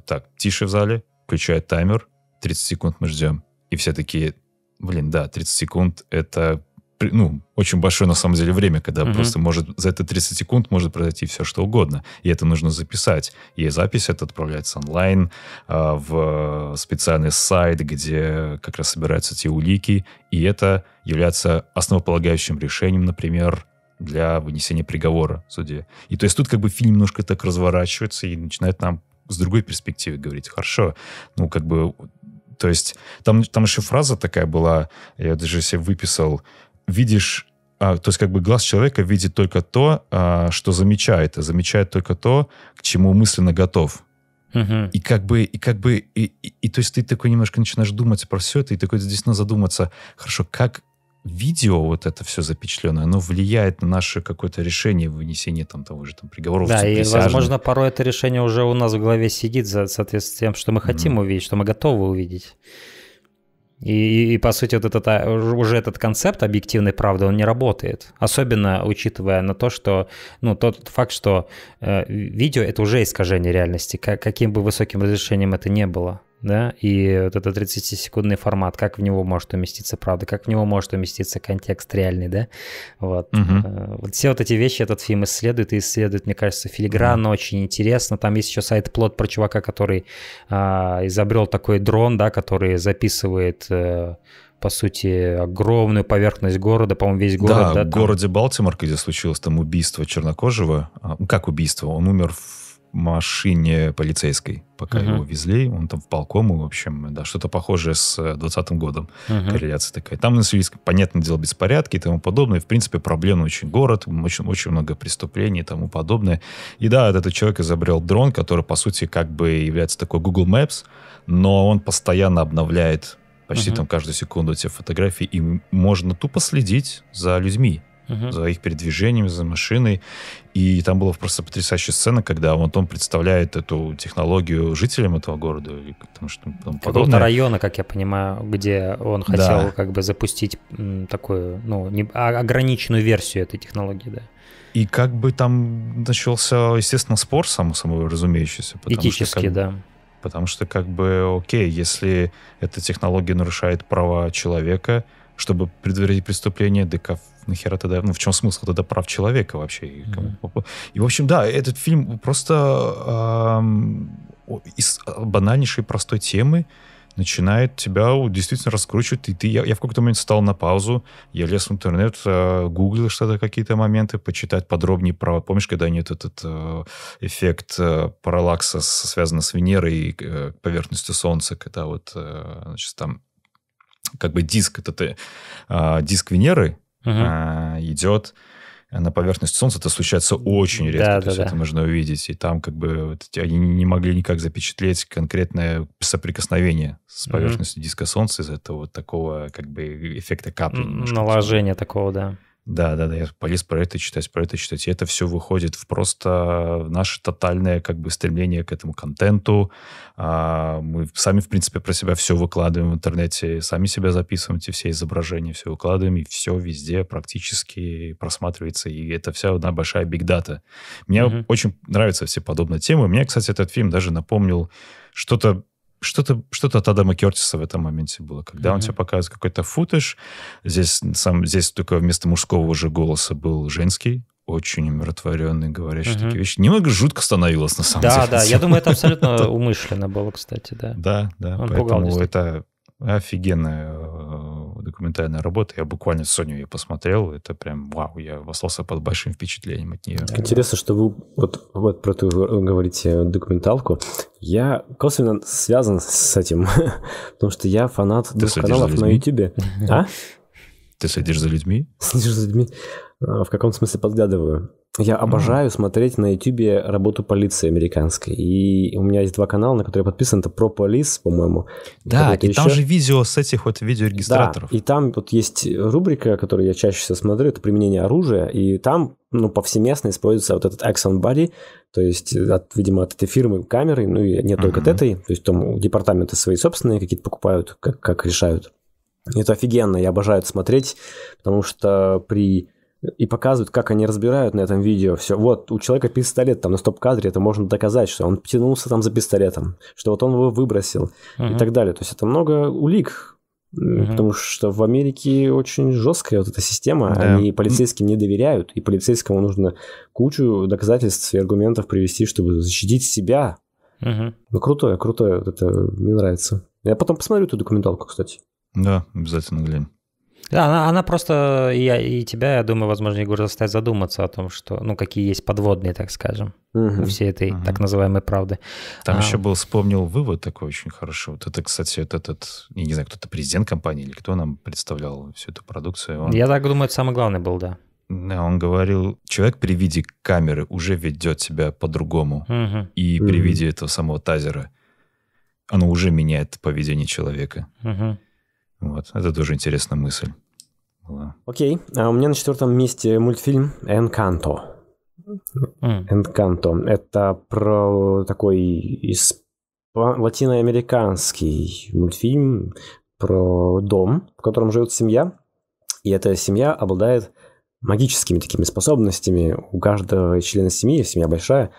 так, тише в зале, включает таймер, 30 секунд мы ждем. И все такие, блин, да, 30 секунд это ну, очень большое на самом деле время, когда угу. просто может за это 30 секунд может произойти все что угодно, и это нужно записать. И запись это отправляется онлайн а, в специальный сайт, где как раз собираются те улики, и это является основополагающим решением, например, для вынесения приговора суде. И то есть тут как бы фильм немножко так разворачивается и начинает нам с другой перспективы говорить. Хорошо, ну как бы... То есть там, там еще фраза такая была, я даже себе выписал. Видишь а, то есть как бы глаз человека видит только то, а, что замечает, а замечает только то, к чему мысленно готов. Uh-huh. И как бы, и как бы, и, и, и то есть ты такой немножко начинаешь думать про все это, и такой здесь надо задуматься, хорошо, как видео вот это все запечатленное, оно влияет на наше какое-то решение вынесения там того же там приговора. Да, и, возможно, порой это решение уже у нас в голове сидит, за, соответственно, тем, что мы хотим mm. увидеть, что мы готовы увидеть. И, и, и, по сути, вот этот, а, уже этот концепт объективной правды, он не работает. Особенно учитывая на то, что, ну, тот факт, что э, видео — это уже искажение реальности, как, каким бы высоким разрешением это не было да, и вот этот 30-секундный формат, как в него может уместиться правда, как в него может уместиться контекст реальный, да, вот. Угу. вот все вот эти вещи этот фильм исследует, и исследует, мне кажется, филигранно, угу. очень интересно, там есть еще сайт-плод про чувака, который а, изобрел такой дрон, да, который записывает э, по сути, огромную поверхность города, по-моему, весь город. Да, да в там... городе Балтимор, где случилось там убийство чернокожего. А, как убийство? Он умер в машине полицейской, пока uh-huh. его везли. Он там в полкому, в общем, да, что-то похожее с 2020 э, годом. Uh-huh. Корреляция такая. Там начались, понятное дело, беспорядки и тому подобное. В принципе, проблемный очень город, очень, очень много преступлений и тому подобное. И да, этот человек изобрел дрон, который, по сути, как бы является такой Google Maps, но он постоянно обновляет почти uh-huh. там каждую секунду эти фотографии, и можно тупо следить за людьми uh-huh. за их передвижениями, за машиной. И там была просто потрясающая сцена, когда Антон представляет эту технологию жителям этого города. Потому что там Какого-то района, как я понимаю, где он хотел да. как бы запустить такую, ну, не, а, ограниченную версию этой технологии, да. И как бы там начался, естественно, спор, само собой разумеющийся. Этически, как... да. Потому что, как бы, окей, если эта технология нарушает права человека, чтобы предотвратить преступление, да как нахера тогда, ну в чем смысл тогда прав человека вообще? И, mm-hmm. и в общем, да, этот фильм просто э, из а, банальнейшей простой темы начинает тебя действительно раскручивать. И ты, я, я в какой-то момент стал на паузу, я лез в интернет, э, гуглил что-то, какие-то моменты, почитать подробнее про... Помнишь, когда нет этот э, эффект э, параллакса, связанный с Венерой и э, поверхностью Солнца, когда вот, э, значит, там как бы диск, этот, э, а, диск Венеры угу. э, а, идет на поверхность Солнца, это случается очень редко, да, то да, есть да. это можно увидеть. И там как бы вот, они не могли никак запечатлеть конкретное соприкосновение с поверхностью угу. диска Солнца из-за этого вот такого как бы эффекта капли. Наложения такого, да. Да, да, да, я полез про это читать, про это читать. И это все выходит в просто наше тотальное как бы стремление к этому контенту. А, мы сами, в принципе, про себя все выкладываем в интернете, сами себя записываем, эти все изображения, все выкладываем, и все везде практически просматривается. И это вся одна большая бигдата. Мне mm-hmm. очень нравятся все подобные темы. Мне, кстати, этот фильм даже напомнил что-то что-то что от Адама Кертиса в этом моменте было, когда mm-hmm. он тебе показывает какой-то футаж. Здесь, сам, здесь только вместо мужского уже голоса был женский, очень умиротворенный, говорящий mm-hmm. такие вещи. Немного жутко становилось, на самом да, деле. Да, да, я думаю, это абсолютно умышленно было, кстати, да. Да, да, поэтому это офигенная э, документальная работа. Я буквально Соню ее посмотрел. Это прям вау, я остался под большим впечатлением от нее. интересно, что вы вот, вот про ту говорите э, документалку. Я косвенно связан с этим, потому что я фанат Ты двух каналов на ютубе А? Ты следишь за людьми? Следишь за людьми. А, в каком смысле подглядываю? Я обожаю mm. смотреть на YouTube работу полиции американской. И у меня есть два канала, на которые подписан. Это про полис, по-моему. Да, и еще. там же видео с этих вот видеорегистраторов. Да, и там вот есть рубрика, которую я чаще всего смотрю, это применение оружия. И там ну, повсеместно используется вот этот Axon Body, то есть, э, от, видимо, от этой фирмы камеры, ну и не только mm-hmm. от этой, то есть там департаменты свои собственные какие-то покупают, как, как решают. Это офигенно, я обожаю это смотреть, потому что при и показывают, как они разбирают на этом видео все. Вот, у человека пистолет там на стоп-кадре, это можно доказать, что он тянулся там за пистолетом, что вот он его выбросил uh и так далее. То есть это много улик, uh потому что в Америке очень жесткая вот эта система, да. они полицейским не доверяют, и полицейскому нужно кучу доказательств и аргументов привести, чтобы защитить себя. uh Ну, крутое, крутое, это мне нравится. Я потом посмотрю эту документалку, кстати. Да, обязательно глянь. Да, она, она просто, я, и тебя, я думаю, возможно, Егор заставит задуматься о том, что, ну, какие есть подводные, так скажем, угу. у всей этой угу. так называемой правды. Там а, еще был, вспомнил вывод такой очень хороший. Вот это, кстати, вот этот, я не знаю, кто-то президент компании или кто нам представлял всю эту продукцию. Он... Я так думаю, это самый главный был, да. Да, он говорил, человек при виде камеры уже ведет себя по-другому. Угу. И при угу. виде этого самого тазера оно уже меняет поведение человека. Угу. Вот, это тоже интересная мысль была. Окей, а у меня на четвертом месте мультфильм «Энканто». «Энканто» это про такой исп... латиноамериканский мультфильм про дом, в котором живет семья, и эта семья обладает магическими такими способностями. У каждого члена семьи, семья большая,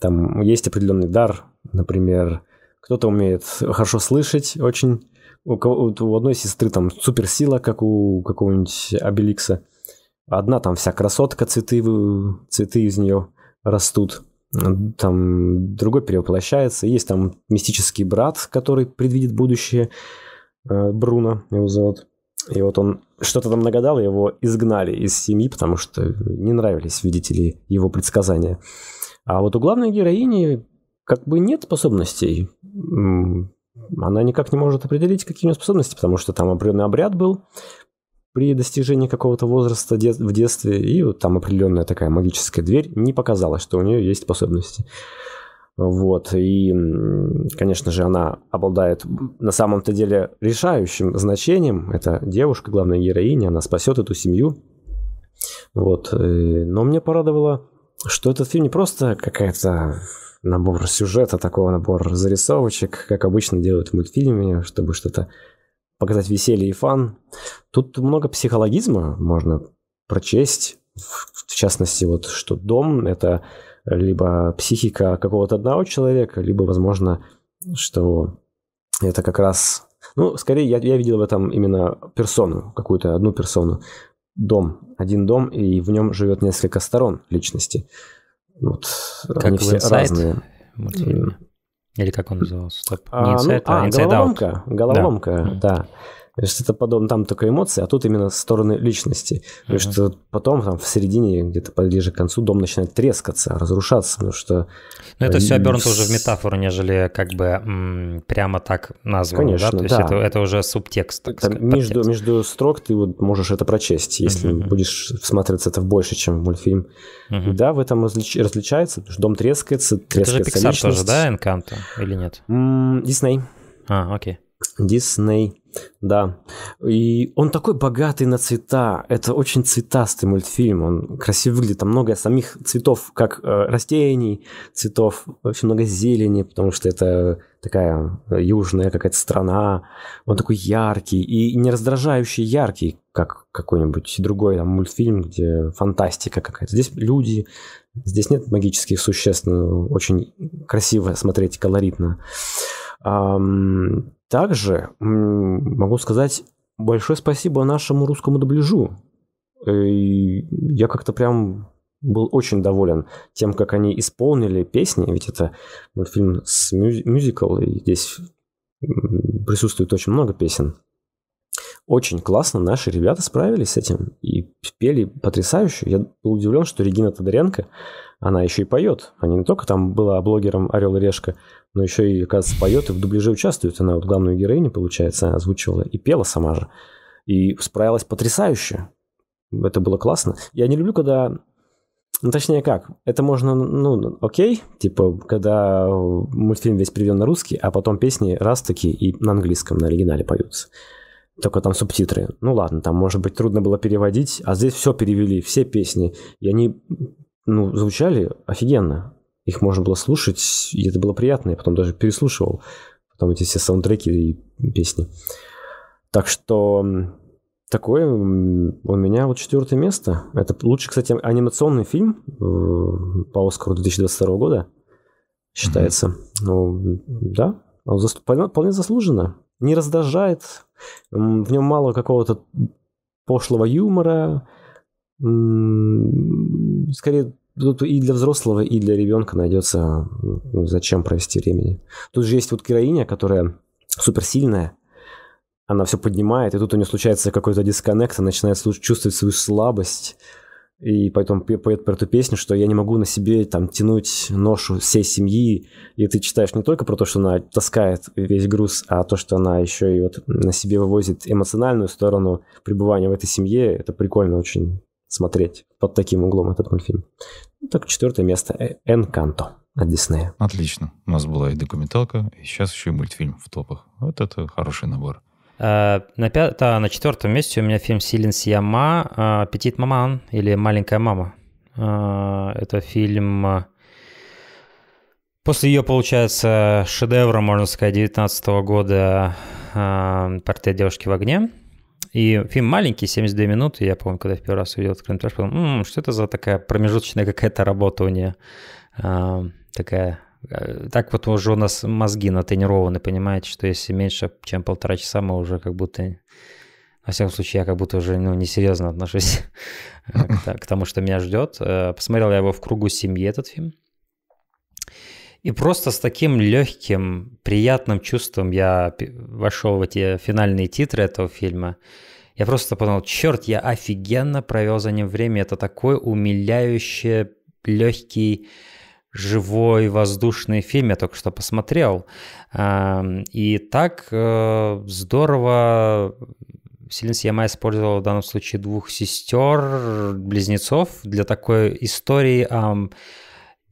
там есть определенный дар, например, кто-то умеет хорошо слышать очень, у, кого, у одной сестры там суперсила, как у какого-нибудь Обеликса. Одна там вся красотка, цветы, цветы из нее растут. Там другой перевоплощается. Есть там мистический брат, который предвидит будущее. Э, Бруно его зовут. И вот он что-то там нагадал, его изгнали из семьи, потому что не нравились, видите ли, его предсказания. А вот у главной героини как бы нет способностей она никак не может определить, какие у нее способности, потому что там определенный обряд был при достижении какого-то возраста в детстве, и вот там определенная такая магическая дверь не показала, что у нее есть способности. Вот, и, конечно же, она обладает на самом-то деле решающим значением. Это девушка, главная героиня, она спасет эту семью. Вот, э, но мне порадовало, что этот фильм не просто какая-то набор сюжета, такого набор зарисовочек, как обычно делают в мультфильме, чтобы что-то показать веселье и фан. Тут много психологизма можно прочесть, в частности, вот что дом — это либо психика какого-то одного человека, либо, возможно, что это как раз... Ну, скорее, я, я видел в этом именно персону, какую-то одну персону. Дом. Один дом, и в нем живет несколько сторон личности. Вот, как они все Inside? разные. Мультфильм. Или как он назывался? Стоп. Не а, Inside, ну, а, а Inside Out. Головоломка, головоломка да. да. То есть это потом там только эмоции, а тут именно стороны личности. Потому uh-huh. что потом там в середине, где-то ближе к концу, дом начинает трескаться, разрушаться, потому что... ну это э, все обернуто уже в метафору, нежели как бы м- прямо так названо, Конечно, да? То есть да. Это, это уже субтекст, так там сказать, между, между строк ты вот можешь это прочесть, если uh-huh. будешь всматриваться это в больше, чем в мультфильм. Uh-huh. да, в этом различ... различается, потому что дом трескается, трескается Это же Pixar тоже, да, Encanto или нет? Дисней. А, окей. Дисней. Да. И он такой богатый на цвета. Это очень цветастый мультфильм. Он красиво выглядит. Там много самих цветов, как э, растений, цветов, очень много зелени, потому что это такая э, южная какая-то страна. Он такой яркий и не раздражающий яркий, как какой-нибудь другой там, мультфильм, где фантастика какая-то. Здесь люди, здесь нет магических существ. но ну, Очень красиво смотреть, колоритно. Также могу сказать большое спасибо нашему русскому дубляжу. я как-то прям был очень доволен тем, как они исполнили песни, ведь это мультфильм с мюзикл, и здесь присутствует очень много песен очень классно наши ребята справились с этим и пели потрясающе. Я был удивлен, что Регина Тодоренко, она еще и поет. Она не только там была блогером «Орел и Решка», но еще и, оказывается, поет и в дубляже участвует. Она вот главную героиню, получается, озвучивала и пела сама же. И справилась потрясающе. Это было классно. Я не люблю, когда ну, точнее как, это можно, ну, окей, типа, когда мультфильм весь переведен на русский, а потом песни раз таки и на английском, на оригинале поются только там субтитры. Ну ладно, там, может быть, трудно было переводить, а здесь все перевели, все песни. И они, ну, звучали офигенно. Их можно было слушать, и это было приятно. Я потом даже переслушивал потом эти все саундтреки и песни. Так что такое у меня вот четвертое место. Это лучший, кстати, анимационный фильм э, по Оскару 2022 года считается. Mm-hmm. Ну, да, он зас... вполне заслуженно не раздражает, в нем мало какого-то пошлого юмора, скорее тут и для взрослого, и для ребенка найдется, зачем провести времени. Тут же есть вот героиня, которая суперсильная, она все поднимает, и тут у нее случается какой-то дисконнект, она начинает чувствовать свою слабость, и поэтому поет про эту песню, что я не могу на себе там тянуть ношу всей семьи. И ты читаешь не только про то, что она таскает весь груз, а то, что она еще и вот на себе вывозит эмоциональную сторону пребывания в этой семье. Это прикольно очень смотреть под таким углом этот мультфильм. Ну, так, четвертое место. Э, «Энканто» от Диснея. Отлично. У нас была и документалка, и сейчас еще и мультфильм в топах. Вот это хороший набор. Э, на, пят... да, на четвертом месте у меня фильм «Силенс Яма» э, аппетит маман» или «Маленькая мама». Э, это фильм... После ее, получается, шедевра, можно сказать, 19 года «Портрет девушки в огне». И фильм маленький, 72 минуты. Я помню, когда в первый раз увидел этот подумал, М -м, что это за такая промежуточная какая-то работа у нее. Такая Э, так вот уже у нас мозги натренированы, понимаете, что если меньше, чем полтора часа, мы уже как будто, во всяком случае, я как будто уже ну, несерьезно отношусь к тому, что меня ждет. Э, посмотрел я его в кругу семьи, этот фильм. И просто с таким легким, приятным чувством я вошел в эти финальные титры этого фильма. Я просто подумал, черт, я офигенно провел за ним время. Это такой умиляющий, легкий, живой воздушный фильм я только что посмотрел. Эм, и так э, здорово Вселенс Яма использовала в данном случае двух сестер, близнецов для такой истории о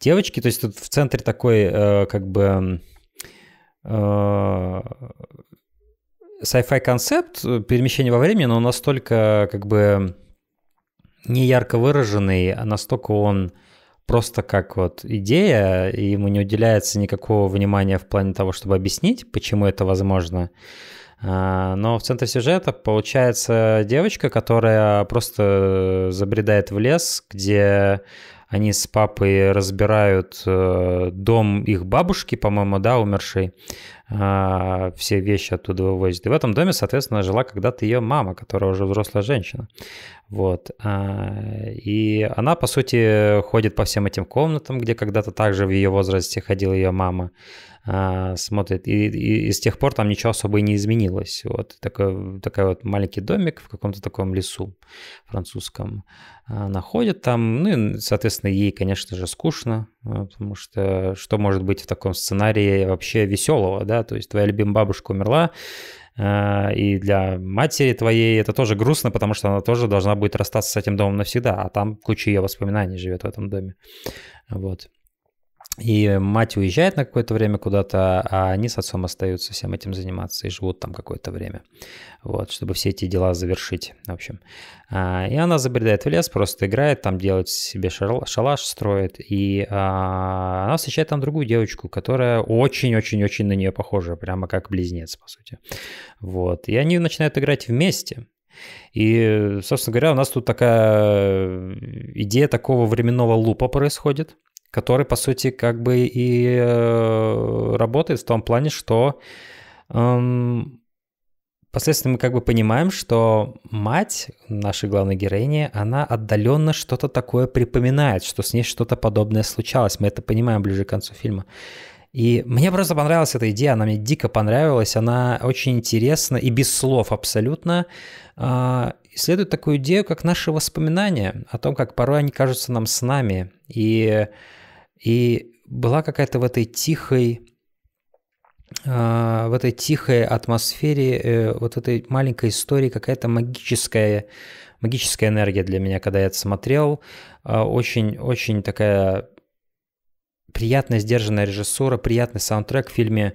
девочке. То есть тут в центре такой э, как бы э, sci-fi концепт перемещение во времени, но настолько как бы не ярко выраженный, а настолько он просто как вот идея, и ему не уделяется никакого внимания в плане того, чтобы объяснить, почему это возможно. А, но в центре сюжета получается девочка, которая просто забредает в лес, где они с папой разбирают э, дом их бабушки, по-моему, да, умершей. Э, все вещи оттуда вывозят. И в этом доме, соответственно, жила когда-то ее мама, которая уже взрослая женщина. Вот. Э, и она, по сути, ходит по всем этим комнатам, где когда-то также в ее возрасте ходила ее мама. А, смотрит. И, и, и с тех пор там ничего особо и не изменилось. Вот такой, такой вот маленький домик в каком-то таком лесу французском а, находит там. Ну и, соответственно, ей, конечно же, скучно, а, потому что что может быть в таком сценарии вообще веселого, да? То есть твоя любимая бабушка умерла, и для матери твоей это тоже грустно, потому что она тоже должна будет расстаться с этим домом навсегда, а там куча ее воспоминаний живет в этом доме. Вот. И мать уезжает на какое-то время куда-то, а они с отцом остаются всем этим заниматься и живут там какое-то время, вот, чтобы все эти дела завершить, в общем. А, и она забредает в лес, просто играет там, делает себе шалаш, строит, и а, она встречает там другую девочку, которая очень-очень-очень на нее похожа, прямо как близнец, по сути. Вот, и они начинают играть вместе, и, собственно говоря, у нас тут такая э, идея такого временного лупа происходит, который, по сути, как бы и э, работает в том плане, что эм, Впоследствии мы как бы понимаем, что мать нашей главной героини, она отдаленно что-то такое припоминает, что с ней что-то подобное случалось. Мы это понимаем ближе к концу фильма. И мне просто понравилась эта идея, она мне дико понравилась, она очень интересна и без слов абсолютно. А, исследует такую идею, как наши воспоминания о том, как порой они кажутся нам с нами. И, и была какая-то в этой тихой э, в этой тихой атмосфере, э, вот в этой маленькой истории какая-то магическая, магическая энергия для меня, когда я это смотрел. Очень-очень э, такая приятная сдержанная режиссура, приятный саундтрек в фильме,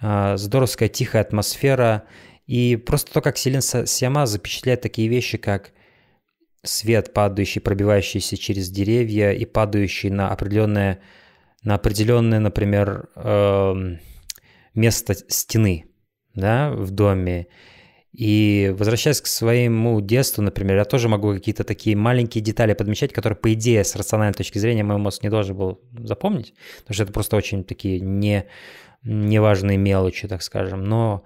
здоровская тихая атмосфера – и просто то, как Селин Сиама запечатляет такие вещи, как свет, падающий, пробивающийся через деревья и падающий на определенное, на определенное например, эм, место стены да, в доме. И возвращаясь к своему детству, например, я тоже могу какие-то такие маленькие детали подмечать, которые, по идее, с рациональной точки зрения мой мозг не должен был запомнить, потому что это просто очень такие не, неважные мелочи, так скажем. Но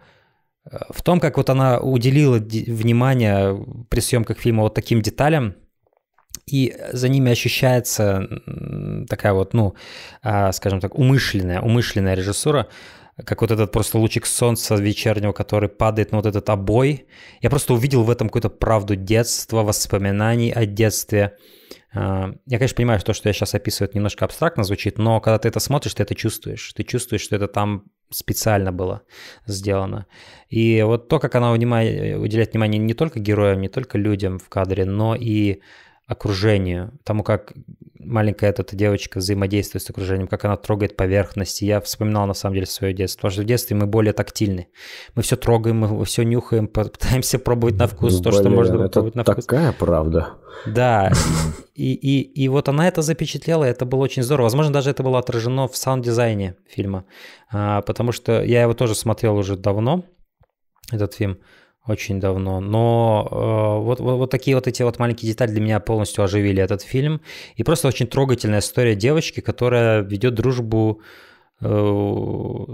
в том, как вот она уделила внимание при съемках фильма вот таким деталям, и за ними ощущается такая вот, ну, а, скажем так, умышленная, умышленная режиссура, как вот этот просто лучик солнца вечернего, который падает на вот этот обой. Я просто увидел в этом какую-то правду детства, воспоминаний о детстве. А, я, конечно, понимаю, что то, что я сейчас описываю, это немножко абстрактно звучит, но когда ты это смотришь, ты это чувствуешь. Ты чувствуешь, что это там специально было сделано. И вот то, как она внимание, уделяет внимание не только героям, не только людям в кадре, но и окружению, тому, как маленькая эта девочка взаимодействует с окружением, как она трогает поверхности. Я вспоминал на самом деле свое детство, потому что в детстве мы более тактильны. Мы все трогаем, мы все нюхаем, пытаемся пробовать на вкус ну, то, блин, что можно это пробовать на вкус. Такая правда. Да. И, и, и вот она это запечатлела, это было очень здорово. Возможно, даже это было отражено в саунд-дизайне фильма, а, потому что я его тоже смотрел уже давно, этот фильм очень давно. Но э, вот, вот, вот такие вот эти вот маленькие детали для меня полностью оживили этот фильм. И просто очень трогательная история девочки, которая ведет дружбу э,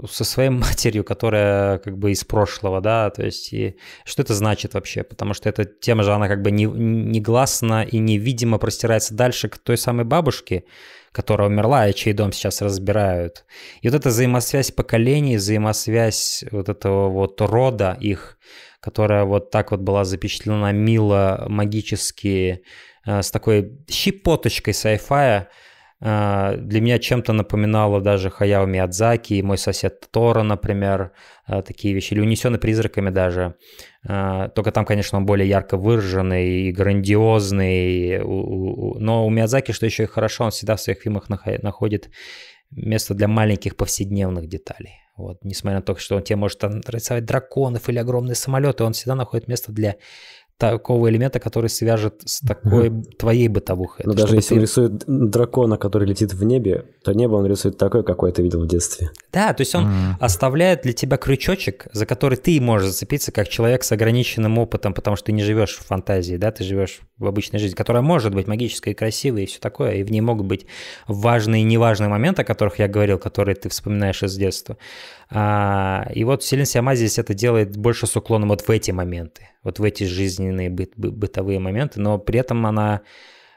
со своей матерью, которая как бы из прошлого, да, то есть и что это значит вообще, потому что эта тема же, она как бы не, негласно и невидимо простирается дальше к той самой бабушке, которая умерла, и а чей дом сейчас разбирают. И вот эта взаимосвязь поколений, взаимосвязь вот этого вот рода их, которая вот так вот была запечатлена мило, магически, э, с такой щепоточкой сайфая, э, для меня чем-то напоминала даже Хаяо Миядзаки, мой сосед Тора, например, э, такие вещи, или «Унесенный призраками» даже. Только там, конечно, он более ярко выраженный и грандиозный, но у Миядзаки, что еще и хорошо, он всегда в своих фильмах находит место для маленьких повседневных деталей. Вот, несмотря на то, что он тебе может там рисовать драконов или огромные самолеты, он всегда находит место для такого элемента, который свяжет с такой mm-hmm. твоей бытовухой. Ну даже если ты... рисует дракона, который летит в небе, то небо он рисует такое, какое ты видел в детстве. Да, то есть он mm-hmm. оставляет для тебя крючочек, за который ты можешь зацепиться как человек с ограниченным опытом, потому что ты не живешь в фантазии, да, ты живешь в обычной жизни, которая может быть магической и красивой и все такое, и в ней могут быть важные и неважные моменты, о которых я говорил, которые ты вспоминаешь из детства. А, и вот Селин Сиама здесь это делает больше с уклоном вот в эти моменты, вот в эти жизненные бы, бы, бытовые моменты, но при этом она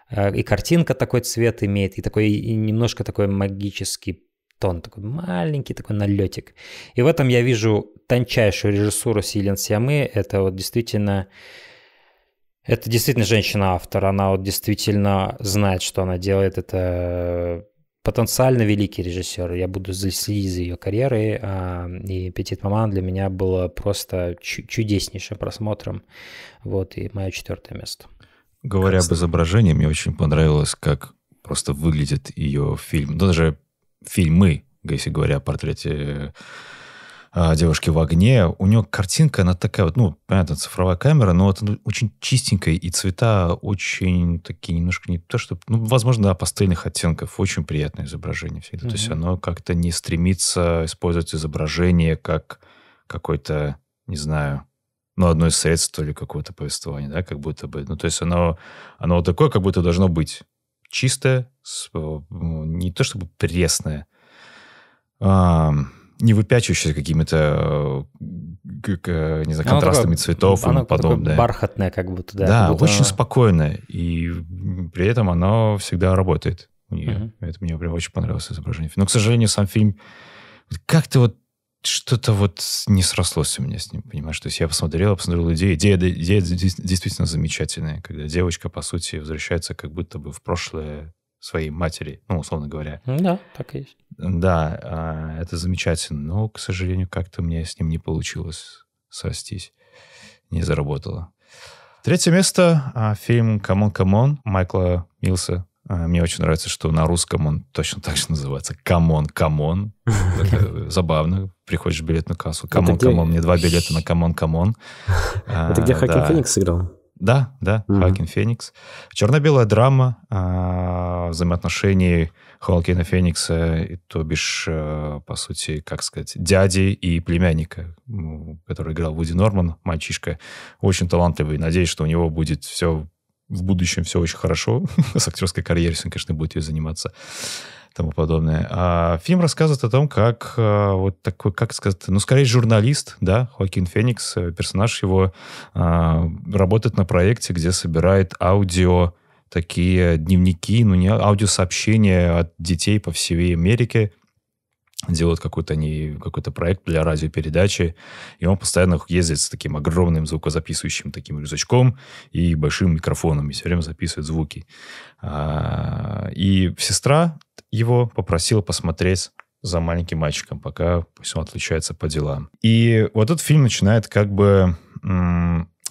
э, и картинка такой цвет имеет, и такой и немножко такой магический тон, такой маленький такой налетик. И в этом я вижу тончайшую режиссуру Силен Сиамы. Это вот действительно это действительно женщина-автор, она вот действительно знает, что она делает. Это потенциально великий режиссер. Я буду следить за ее карьерой. А, и «Петит маман» для меня было просто чудеснейшим просмотром. Вот, и мое четвертое место. Говоря Красный. об изображении, мне очень понравилось, как просто выглядит ее фильм. Ну, даже фильмы, если говоря о портрете э, а, девушки в огне. У нее картинка, она такая вот, ну, понятно, цифровая камера, но вот она очень чистенькая, и цвета очень такие немножко не то, что, ну, возможно, да, пастельных оттенков. Очень приятное изображение всегда. Mm-hmm. То есть оно как-то не стремится использовать изображение как какой-то, не знаю, ну, одно из средств или какого-то повествования, да, как будто бы. Ну, то есть оно, оно вот такое, как будто должно быть чистое, э, не то чтобы пресное не выпячивающаяся какими-то э, не знаю, контрастами она цветов такое, и подобное. бархатное как будто, да. Да, будто... очень спокойная и при этом она всегда работает у нее. Угу. Это мне прям очень понравилось изображение. Но, к сожалению, сам фильм как-то вот что-то вот не срослось у меня с ним, понимаешь? То есть я посмотрел, я посмотрел идею. Идея, идея действительно замечательная, когда девочка, по сути, возвращается как будто бы в прошлое своей матери, ну, условно говоря. Да, так и есть. Да, а, это замечательно, но, к сожалению, как-то мне с ним не получилось срастись, не заработало. Третье место а, — фильм «Камон, камон» Майкла Милса. А, мне очень нравится, что на русском он точно так же называется. Камон, камон. Забавно. Приходишь билет на кассу. Камон, камон. Мне два билета на камон, камон. Это где Хакин Феникс сыграл? Да, да, mm Хакин Феникс. Черно-белая драма э, взаимоотношений Хоакина Феникса, то бишь, э, по сути, как сказать, дяди и племянника, который играл Вуди Норман, мальчишка, очень талантливый. Надеюсь, что у него будет все в будущем все очень хорошо. С актерской карьерой, он, конечно, будет ее заниматься тому подобное. А фильм рассказывает о том, как а, вот такой, как сказать, ну, скорее журналист, да, Хоакин Феникс, э, персонаж его а, работает на проекте, где собирает аудио такие дневники, ну, не аудиосообщения от детей по всей Америке, делают какой-то не какой-то проект для радиопередачи, и он постоянно ездит с таким огромным звукозаписывающим таким рюкзачком и большим микрофоном, и все время записывает звуки. А, и сестра его попросила посмотреть за маленьким мальчиком, пока пусть он отличается по делам. И вот этот фильм начинает как бы...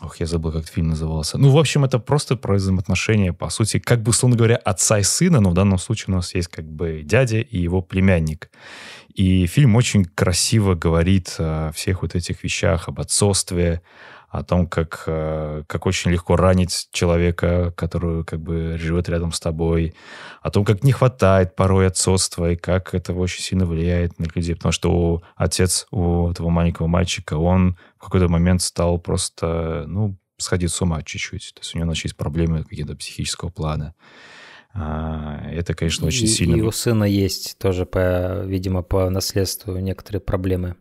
Ох, я забыл, как этот фильм назывался. Ну, в общем, это просто про взаимоотношения, по сути, как бы, условно говоря, отца и сына, но в данном случае у нас есть как бы дядя и его племянник. И фильм очень красиво говорит о всех вот этих вещах, об отцовстве, о том, как, э, как очень легко ранить человека, который как бы живет рядом с тобой, о том, как не хватает порой отцовства, и как это очень сильно влияет на людей, потому что у, отец у этого маленького мальчика, он в какой-то момент стал просто, ну, сходить с ума чуть-чуть, то есть у него начались проблемы какие-то психического плана. А, это, конечно, очень и, сильно... И у сына есть тоже, по, видимо, по наследству некоторые проблемы.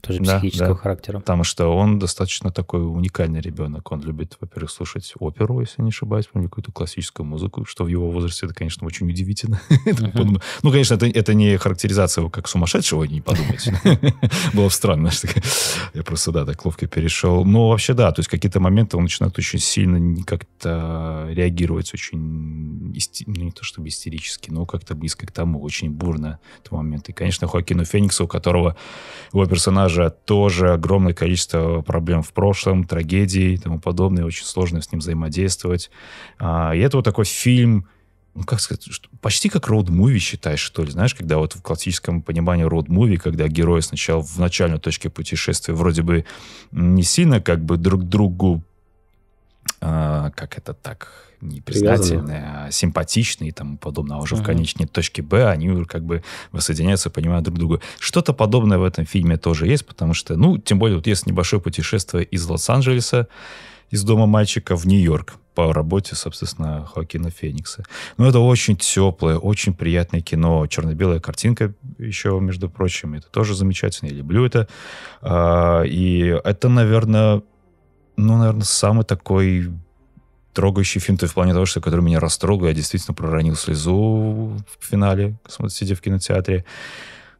Тоже психического да. характера. Потому что он достаточно такой уникальный ребенок. Он любит, во-первых, слушать оперу, если не ошибаюсь, помню, какую-то классическую музыку, что в его возрасте это, конечно, очень удивительно. Ну, конечно, это не характеризация его как сумасшедшего, не подумайте. Было странно. что Я просто, да, так ловко перешел. Но вообще, да, то есть какие-то моменты он начинает очень сильно как-то реагировать очень, ну, не то чтобы истерически, но как-то близко к тому, очень бурно в этот момент. И, конечно, Хоакину Фениксу, у которого его персонаж персонажа тоже огромное количество проблем в прошлом, трагедий и тому подобное, очень сложно с ним взаимодействовать. А, и это вот такой фильм, ну, как сказать, почти как роуд-муви считаешь, что ли, знаешь, когда вот в классическом понимании роуд-муви, когда герои сначала в начальной точке путешествия вроде бы не сильно как бы друг другу, а, как это так, не признательные, а симпатичные и тому подобное. А уже угу. в конечной точке Б они уже как бы воссоединяются, понимают друг друга. Что-то подобное в этом фильме тоже есть, потому что, ну, тем более, вот есть небольшое путешествие из Лос-Анджелеса, из дома мальчика в Нью-Йорк по работе, собственно, Хоакина Феникса. Но ну, это очень теплое, очень приятное кино. Черно-белая картинка еще, между прочим. Это тоже замечательно. Я люблю это. А, и это, наверное, ну, наверное, самый такой трогающий фильм, то в плане того, что который меня растрогал, я действительно проронил слезу в финале, сидя в кинотеатре.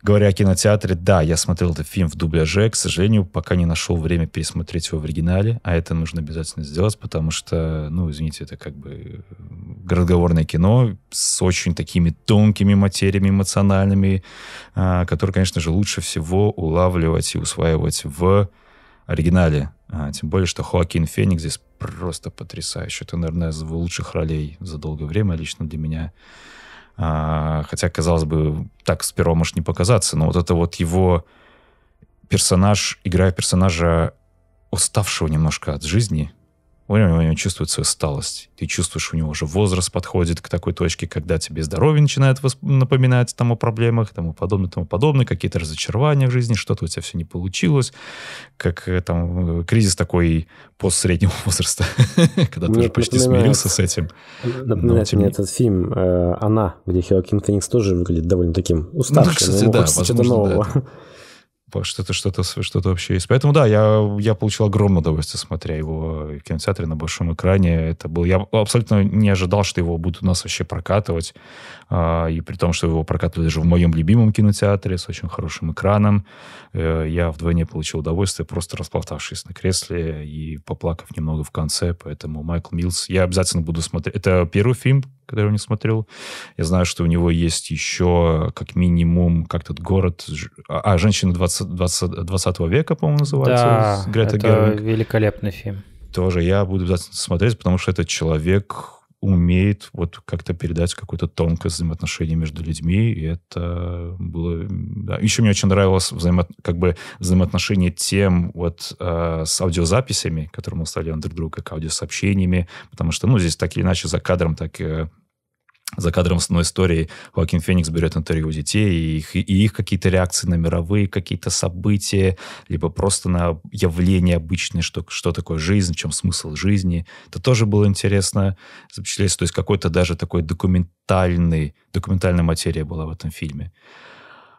Говоря о кинотеатре, да, я смотрел этот фильм в дубляже. К сожалению, пока не нашел время пересмотреть его в оригинале, а это нужно обязательно сделать, потому что, ну, извините, это как бы э, разговорное кино с очень такими тонкими материями эмоциональными, а, которые, конечно же, лучше всего улавливать и усваивать в оригинале. А, тем более, что Хоакин Феникс здесь просто потрясающий. Это, наверное, из лучших ролей за долгое время лично для меня. А, хотя, казалось бы, так с первого может не показаться, но вот это вот его персонаж, играя персонажа уставшего немножко от жизни, Время чувствует свою усталость. Ты чувствуешь, у него уже возраст подходит к такой точке, когда тебе здоровье начинает напоминать там о проблемах, тому подобное, тому подобное, какие-то разочарования в жизни, что-то у тебя все не получилось, как э, там э, кризис такой постсреднего возраста, когда ты уже почти смирился с этим. Напоминает мне этот фильм э, «Она», где Хиокин Феникс тоже выглядит довольно таким ну, уставшим, ему хочется что то нового что-то что-то что-то вообще есть. Поэтому да, я я получил огромное удовольствие смотря его э, в кинотеатре на большом экране. Это был я абсолютно не ожидал, что его будут у нас вообще прокатывать, а, и при том, что его прокатывали даже в моем любимом кинотеатре с очень хорошим экраном, э, я вдвойне получил удовольствие просто расплатавшись на кресле и поплакав немного в конце. Поэтому Майкл Милс, я обязательно буду смотреть. Это первый фильм, который я его не смотрел. Я знаю, что у него есть еще как минимум как этот город... А, «Женщина 20, 20, 20 века», по-моему, называется. Да, Грета это Гервинг. великолепный фильм. Тоже я буду обязательно смотреть, потому что этот человек умеет вот как-то передать какую-то тонкость взаимоотношений между людьми, и это было... Да. Еще мне очень нравилось взаимо... как бы взаимоотношение тем вот э, с аудиозаписями, которые мы оставляем друг друга, к аудиосообщениями, потому что, ну, здесь так или иначе за кадром так э, за кадром с одной историей Хоакин Феникс берет интервью у детей, и их, и их какие-то реакции на мировые какие-то события, либо просто на явление обычное, что, что такое жизнь, в чем смысл жизни. Это тоже было интересно запечатлеть. То есть какой-то даже такой документальный, документальная материя была в этом фильме.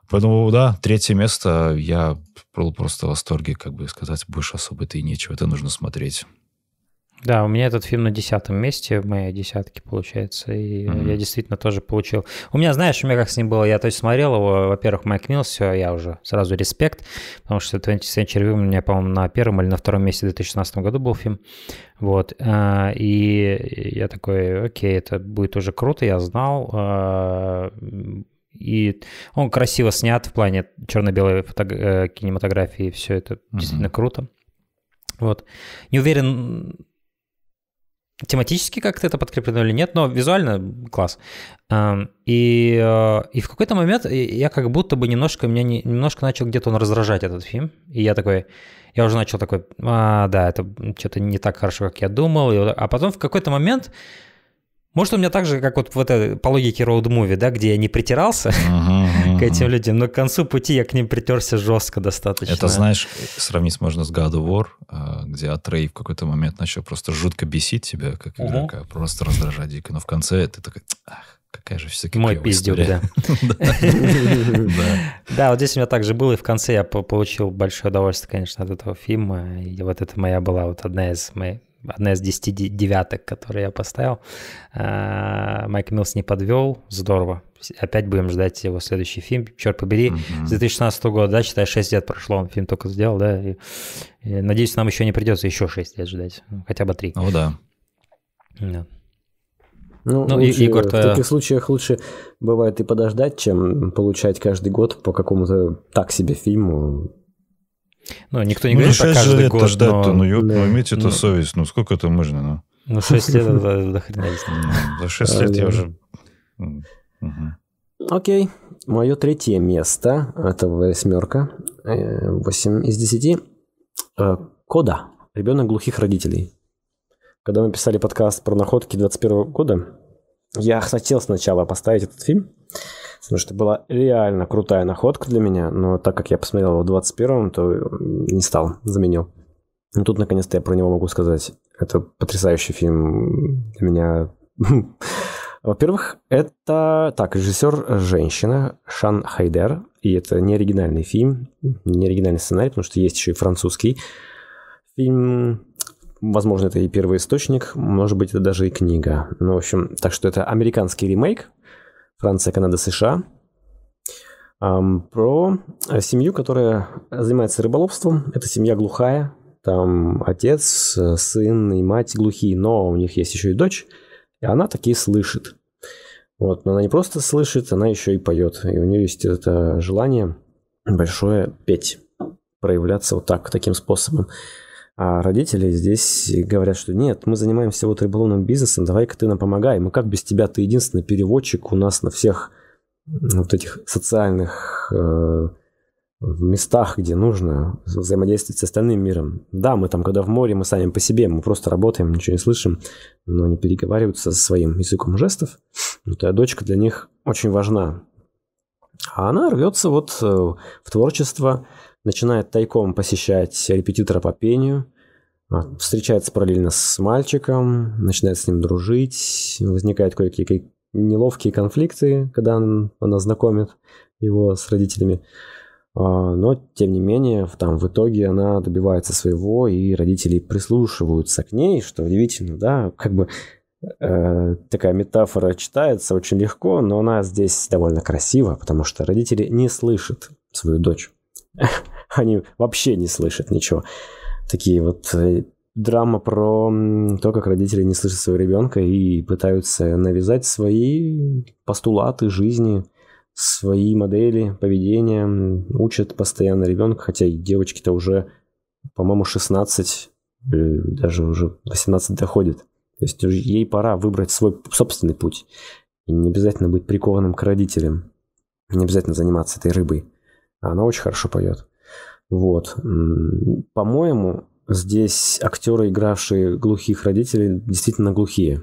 Поэтому, да, третье место. Я был просто в восторге, как бы сказать, больше особо-то и нечего. Это нужно смотреть. Да, у меня этот фильм на десятом месте в моей десятке, получается, и mm-hmm. я действительно тоже получил. У меня, знаешь, у меня как с ним было, я то есть смотрел его, во-первых, Майк Милл, все, я уже сразу респект, потому что 20th Century Women у меня, по-моему, на первом или на втором месте в 2016 году был фильм, вот, э, и я такой, окей, это будет уже круто, я знал, э, и он красиво снят в плане черно-белой фото- э, кинематографии, все это mm-hmm. действительно круто. Вот. Не уверен, тематически как-то это подкреплено или нет, но визуально класс. Эм, и, э, и в какой-то момент я как будто бы немножко, меня не, немножко начал где-то он раздражать этот фильм. И я такой, я уже начал такой, а, да, это что-то не так хорошо, как я думал. И, а потом в какой-то момент может, у меня так же, как вот в это, по логике роуд-муви, да, где я не притирался, uh-huh, к этим людям, но к концу пути я к ним притерся жестко достаточно. Это, знаешь, сравнить можно с God of War, а, где Атрей в какой-то момент начал просто жутко бесить тебя, как игрока, просто раздражать дико, но в конце ты такой, ах, какая же все-таки Мой пиздюк, да. Да, вот здесь у меня также было, и в конце я получил большое удовольствие, конечно, от этого фильма, и вот это моя была вот одна из моих одна из 10 девяток, которые я поставил. А, Майк Милс не подвел, здорово. Опять будем ждать его следующий фильм. Черт побери, mm-hmm. с 2016 года, да, считай, 6 лет прошло, он фильм только сделал, да. И, и, надеюсь, нам еще не придется еще 6 лет ждать, ну, хотя бы 3. О, да. да. Ну, ну лучше, и, Егор, в таких случаях лучше бывает и подождать, чем получать каждый год по какому-то так себе фильму ну, никто не ну, говорит, что каждый же год, ждать-то, но... ну, ёб, ну, имейте это ну... совесть, ну, сколько это можно, ну? Ну, 6 лет это дохрена есть. Ну, за 6 а, лет я уже... Окей. Мое третье место, это восьмерка, 8 э, из 10. Э, Кода. Ребенок глухих родителей. Когда мы писали подкаст про находки 21 года, я хотел сначала поставить этот фильм, потому что была реально крутая находка для меня, но так как я посмотрел его в 21-м, то не стал, заменил. Но ну, тут, наконец-то, я про него могу сказать. Это потрясающий фильм для меня. Во-первых, это... Так, режиссер женщина Шан Хайдер, и это не оригинальный фильм, не оригинальный сценарий, потому что есть еще и французский фильм. Возможно, это и первый источник, может быть, это даже и книга. Ну, в общем, так что это американский ремейк, Франция, Канада, США, про э, семью, которая занимается рыболовством. Это семья глухая, там отец, э, сын и мать глухие, но у них есть еще и дочь, и она такие слышит. Вот, но она не просто слышит, она еще и поет. И у нее есть это желание большое петь, проявляться вот так, таким способом. А родители здесь говорят, что нет, мы занимаемся вот рыболовным бизнесом, давай-ка ты нам помогай. Мы как без тебя, ты единственный переводчик у нас на всех вот этих социальных э, местах, где нужно взаимодействовать с остальным миром. Да, мы там, когда в море, мы сами по себе, мы просто работаем, ничего не слышим, но они переговариваются со своим языком жестов. Но твоя дочка для них очень важна. А она рвется вот э, в творчество, начинает тайком посещать репетитора по пению, а, встречается параллельно с мальчиком, начинает с ним дружить, возникают кое-какие неловкие конфликты, когда он, она знакомит его с родителями. А, но, тем не менее, там, в итоге она добивается своего, и родители прислушиваются к ней, что удивительно, да, как бы э, такая метафора читается очень легко, но она здесь довольно красива, потому что родители не слышат свою дочь. Они вообще не слышат ничего такие вот э, драма про то, как родители не слышат своего ребенка и пытаются навязать свои постулаты жизни, свои модели поведения, учат постоянно ребенка, хотя и девочки-то уже, по-моему, 16, э, даже уже 18 доходит. То есть ей пора выбрать свой собственный путь. И не обязательно быть прикованным к родителям. Не обязательно заниматься этой рыбой. Она очень хорошо поет. Вот. По-моему, здесь актеры, игравшие глухих родителей, действительно глухие.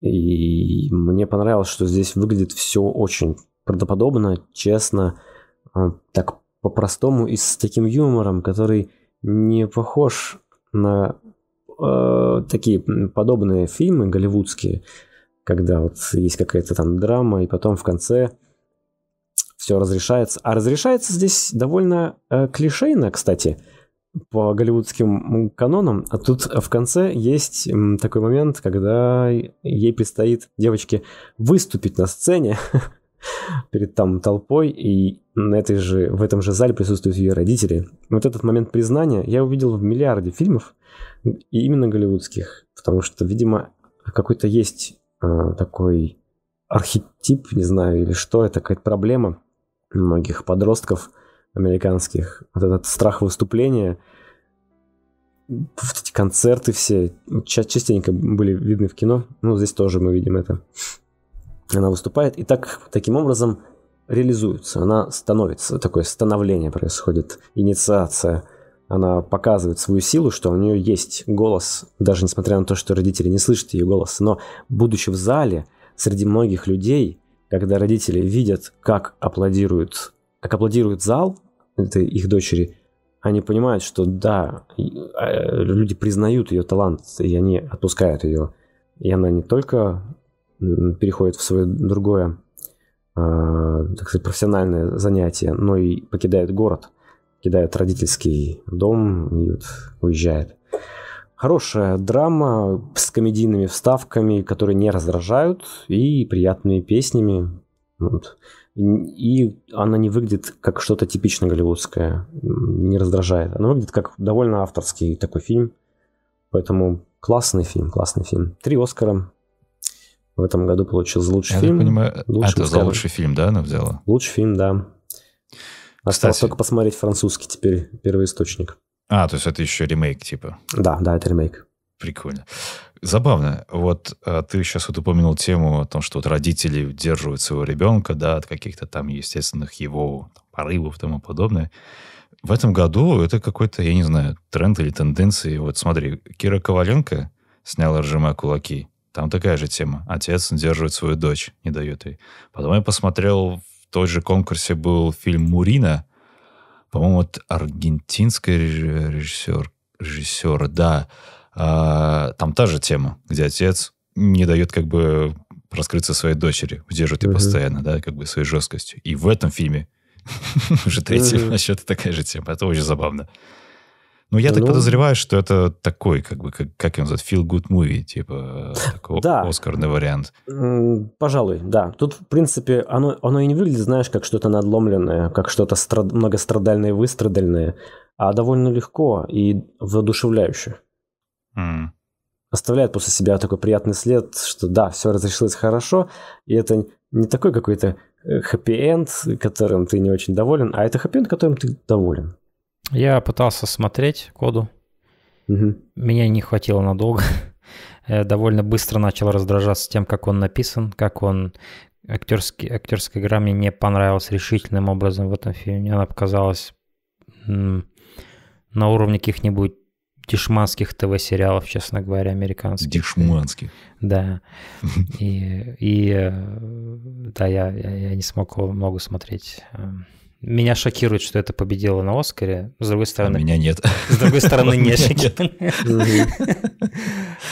И мне понравилось, что здесь выглядит все очень правдоподобно, честно, а, так по-простому и с таким юмором, который не похож на э, такие подобные фильмы голливудские, когда вот есть какая-то там драма, и потом в конце все разрешается. А разрешается здесь довольно э, клишейно, кстати, по голливудским канонам. А тут в конце есть такой момент, когда ей предстоит девочке выступить на сцене перед там толпой, и на этой же, в этом же зале присутствуют ее родители. Вот этот момент признания я увидел в миллиарде фильмов, и именно голливудских, потому что, видимо, какой-то есть э, такой архетип, не знаю, или что, это какая-то проблема, многих подростков американских. Вот этот страх выступления, вот эти концерты все частенько были видны в кино. Ну, здесь тоже мы видим это. Она выступает, и так, таким образом реализуется, она становится, такое становление происходит, инициация. Она показывает свою силу, что у нее есть голос, даже несмотря на то, что родители не слышат ее голос. Но будучи в зале, среди многих людей, когда родители видят, как аплодируют, как аплодирует зал этой их дочери, они понимают, что да, а, люди признают ее талант, и они отпускают ее. И она не только переходит в свое другое, а, так сказать, профессиональное занятие, но и покидает город, покидает родительский дом и вот уезжает. Хорошая драма с комедийными вставками, которые не раздражают, и приятными песнями. Вот. И она не выглядит как что-то типично голливудское, не раздражает. Она выглядит как довольно авторский такой фильм. Поэтому классный фильм, классный фильм. Три Оскара в этом году получил за лучший Я фильм. Я понимаю, лучший это Оскар. за лучший фильм, да, она взяла? Лучший фильм, да. Осталось только посмотреть французский теперь первый источник. А, то есть это еще ремейк, типа? Да, да, это ремейк. Прикольно. Забавно. Вот э, ты сейчас вот упомянул тему о том, что вот родители удерживают своего ребенка, да, от каких-то там естественных его порывов и тому подобное. В этом году это какой-то, я не знаю, тренд или тенденции. Вот смотри, Кира Коваленко сняла «Сжимая кулаки». Там такая же тема. Отец держит свою дочь, не дает ей. Потом я посмотрел, в той же конкурсе был фильм «Мурина», по-моему, вот аргентинской режиссер, режиссер, да, а, там та же тема, где отец не дает как бы раскрыться своей дочери, удерживает ее постоянно, да, как бы своей жесткостью. И в этом фильме уже третий, насчет такая же тема. Это очень забавно. Ну, я ну, так подозреваю, что это такой, как бы, как, как его называют, feel-good movie, типа э, такой да. оскарный вариант. Пожалуй, да. Тут, в принципе, оно, оно и не выглядит, знаешь, как что-то надломленное, как что-то страд... многострадальное, выстрадальное, а довольно легко и воодушевляюще. Mm. Оставляет после себя такой приятный след, что да, все разрешилось хорошо, и это не такой какой-то э, хэппи-энд, которым ты не очень доволен, а это хэппи-энд, которым ты доволен. Я пытался смотреть коду. Угу. Меня не хватило надолго. Я э, довольно быстро начал раздражаться тем, как он написан, как он актерский, актерская игра мне не понравилась решительным образом в этом фильме. Мне она показалась на уровне каких-нибудь дешманских ТВ-сериалов, честно говоря, американских. Дешманских. Да. И, и э, да, я, я не смог много смотреть. Эм, меня шокирует, что это победило на Оскаре. С другой а стороны... А меня нет. С другой стороны, не шокирует.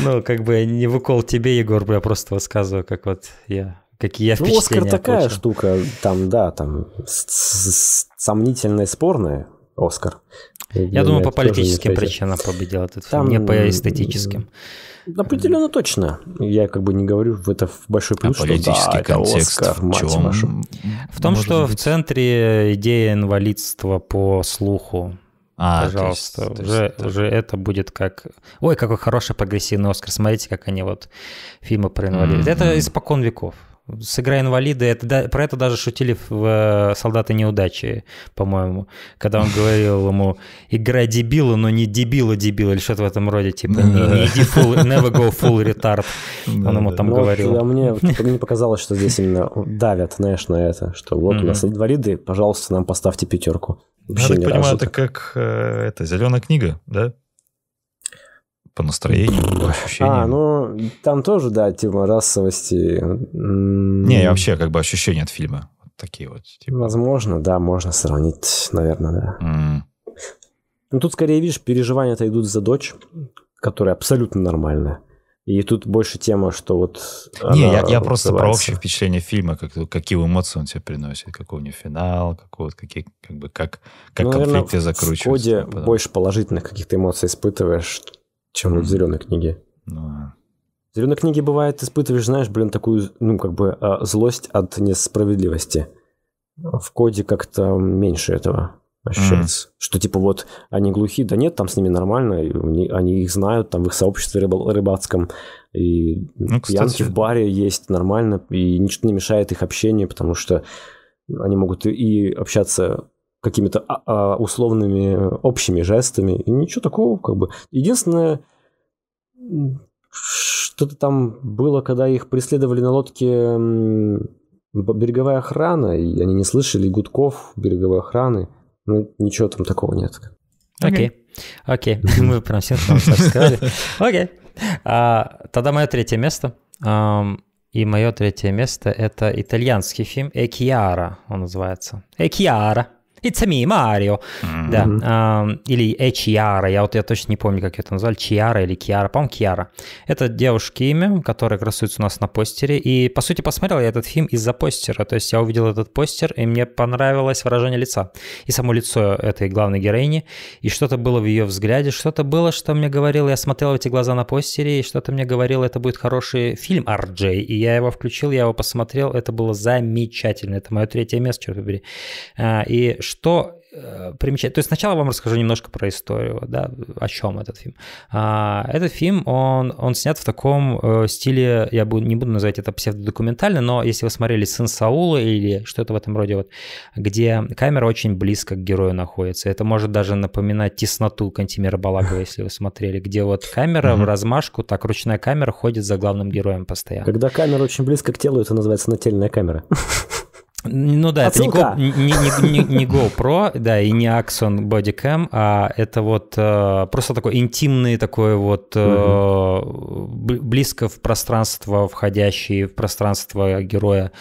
Ну, как бы не в укол тебе, Егор, я просто высказываю, как вот я какие я Ну, Оскар такая штука, там, да, там сомнительная, спорная Оскар. Я думаю, по политическим причинам победила этот фильм, не по эстетическим. Определенно точно. Я как бы не говорю в это в большой плюс, а политический да, контекст Оскар, в чем? Вашу. В том, что быть... в центре идея инвалидства по слуху. А, Пожалуйста, то есть, уже, то есть, уже да. это будет как... Ой, какой хороший прогрессивный Оскар. Смотрите, как они вот фильмы про инвалидов. Mm-hmm. Это испокон веков. Сыгра инвалида, это, да, про это даже шутили в э, «Солдаты неудачи», по-моему, когда он говорил ему «игра дебила, но не дебила-дебила» или что-то в этом роде, типа не, не иди full, never go full retard», он ему там ну, говорил. Да, мне, мне показалось, что здесь именно давят, знаешь, на это, что вот mm-hmm. у нас инвалиды, пожалуйста, нам поставьте пятерку. Вообще Я так понимаю, это как э, это зеленая книга, да? по настроению, по а, ощущениям. А, ну, там тоже, да, тема расовости. Не, я вообще как бы ощущения от фильма вот такие вот. Типа. Возможно, да, можно сравнить, наверное, да. Mm. Ну, тут скорее, видишь, переживания-то идут за дочь, которая абсолютно нормальная. И тут больше тема, что вот... Не, я, я просто про общее впечатление фильма, как, какие эмоции он тебе приносит, какой у него финал, какой, вот, какие, как бы, как, как ну, конфликты наверное, закручиваются. В ходе потом. больше положительных каких-то эмоций испытываешь, чем вот в зеленой книге. Ну, В зеленой книге бывает, испытываешь, знаешь, блин, такую, ну, как бы а, злость от несправедливости. В коде как-то меньше этого ощущается. Mm. Что типа вот они глухи, да нет, там с ними нормально, они, они их знают, там в их сообществе рыбал, рыбацком, и ну, пьянки в баре есть нормально, и ничто не мешает их общению, потому что они могут и общаться какими-то а, а, условными э, общими жестами. И ничего такого, как бы. Единственное, что-то там было, когда их преследовали на лодке береговая охрана, и они не слышали гудков береговой охраны. Ну, ничего там такого нет. Окей. Окей. Мы прям синхронно сказали. Окей. А, тогда мое третье место. И мое третье место – это итальянский фильм «Экиара», он называется. «Экиара», It's me, Mario. Mm-hmm. Да. Э, или Эчиара, я вот я точно не помню, как это назвали, Чиара или Киара, по-моему, Киара. Это девушки имя, которая красуется у нас на постере. И, по сути, посмотрел я этот фильм из-за постера. То есть я увидел этот постер, и мне понравилось выражение лица. И само лицо этой главной героини. И что-то было в ее взгляде, что-то было, что мне говорило, я смотрел эти глаза на постере, и что-то мне говорило, это будет хороший фильм RJ. И я его включил, я его посмотрел, это было замечательно. Это мое третье место, черт побери. А, и что э, примечательно. То есть сначала вам расскажу немножко про историю, да, о чем этот фильм. А, этот фильм, он, он снят в таком э, стиле, я буду, не буду называть это псевдодокументально, но если вы смотрели «Сын Саула» или что-то в этом роде, вот, где камера очень близко к герою находится. Это может даже напоминать тесноту Кантимира Балагова, если вы смотрели, где вот камера в размашку, так ручная камера ходит за главным героем постоянно. Когда камера очень близко к телу, это называется нательная камера. Ну да, Отсылка. это не, не, не, не, не GoPro, да, и не Axon Bodycam, а это вот э, просто такой интимный, такой вот э, близко в пространство входящий, в пространство героя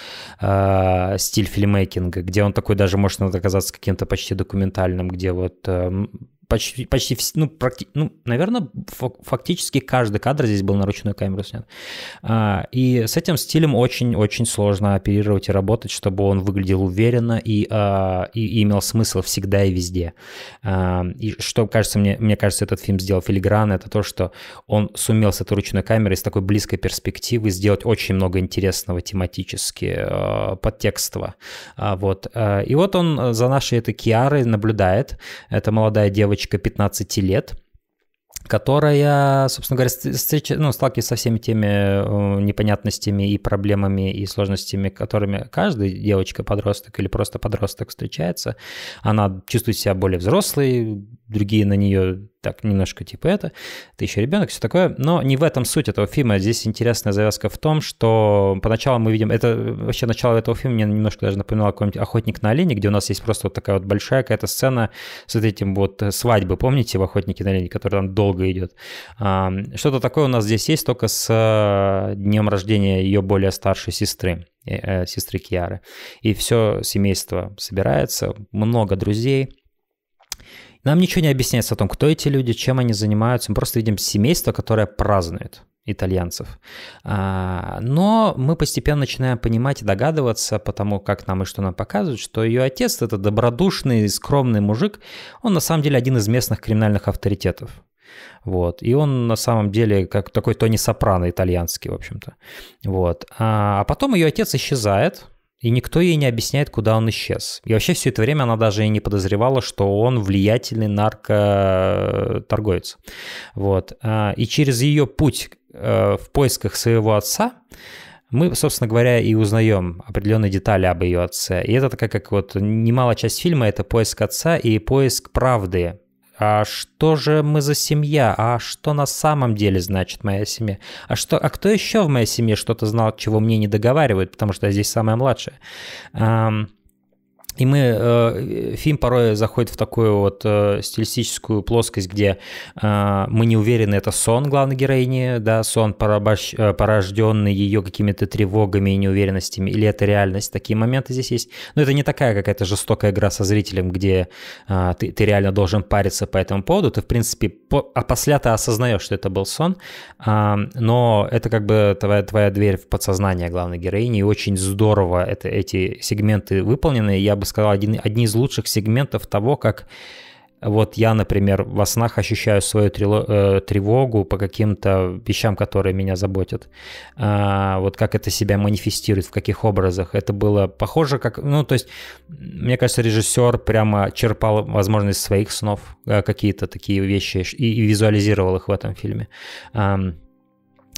э, стиль фильмейкинга, где он такой даже может оказаться каким-то почти документальным, где вот почти, почти ну, практи, ну, наверное, фактически каждый кадр здесь был на ручную камеру снят. А, и с этим стилем очень-очень сложно оперировать и работать, чтобы он выглядел уверенно и, а, и имел смысл всегда и везде. А, и что, кажется, мне, мне кажется, этот фильм сделал филигран, это то, что он сумел с этой ручной камерой, с такой близкой перспективы сделать очень много интересного тематически, э, подтекстного. Вот. Э, и вот он за нашей этой Киарой наблюдает. Это молодая девочка, девочка 15 лет, которая, собственно говоря, встреч, ну, сталкивается со всеми теми э, непонятностями и проблемами и сложностями, которыми каждая девочка, подросток или просто подросток встречается. Она чувствует себя более взрослой, другие на нее так немножко типа это, ты еще ребенок, все такое. Но не в этом суть этого фильма. Здесь интересная завязка в том, что поначалу мы видим, это э, вообще начало этого фильма мне немножко даже напоминало какой-нибудь «Охотник на оленей», где у нас есть просто вот такая вот большая какая-то сцена с вот этим вот э, свадьбы, помните, в «Охотнике на оленей», которая там долго идет. Что-то такое у нас здесь есть, только с э, днем рождения ее более старшей сестры сестры Киары. И все семейство собирается, много друзей, нам ничего не объясняется о том, кто эти люди, чем они занимаются. Мы просто видим семейство, которое празднует итальянцев. А, но мы постепенно начинаем понимать и догадываться, потому как нам и что нам показывают, что ее отец, это добродушный, скромный мужик, он на самом деле один из местных криминальных авторитетов. Вот. И он на самом деле как такой Тони Сопрано итальянский, в общем-то. Вот. А, а потом ее отец исчезает, и никто ей не объясняет, куда он исчез. И вообще все это время она даже и не подозревала, что он влиятельный наркоторговец. Вот. А, и через ее путь э, в поисках своего отца мы, собственно говоря, и узнаем определенные детали об ее отце. И это такая как вот немалая часть фильма, это поиск отца и поиск правды а что же мы за семья, а что на самом деле значит моя семья, а что, а кто еще в моей семье что-то знал, чего мне не договаривают, потому что я здесь самая младшая. Um, и мы, э, фильм порой заходит в такую вот э, стилистическую плоскость, где э, мы не уверены, это сон главной героини, да, сон, порабощ, э, порожденный ее какими-то тревогами и неуверенностями, или это реальность, такие моменты здесь есть. Но это не такая какая-то жестокая игра со зрителем, где э, ты, ты реально должен париться по этому поводу, ты, в принципе, по, а после ты осознаешь, что это был сон, э, но это как бы твоя, твоя дверь в подсознание главной героини, и очень здорово это, эти сегменты выполнены, я бы сказал, один, одни из лучших сегментов того, как вот я, например, во снах ощущаю свою э, тревогу по каким-то вещам, которые меня заботят. А, вот как это себя манифестирует, в каких образах. Это было похоже как... Ну, то есть, мне кажется, режиссер прямо черпал возможность своих снов, э, какие-то такие вещи, и, и визуализировал их в этом фильме.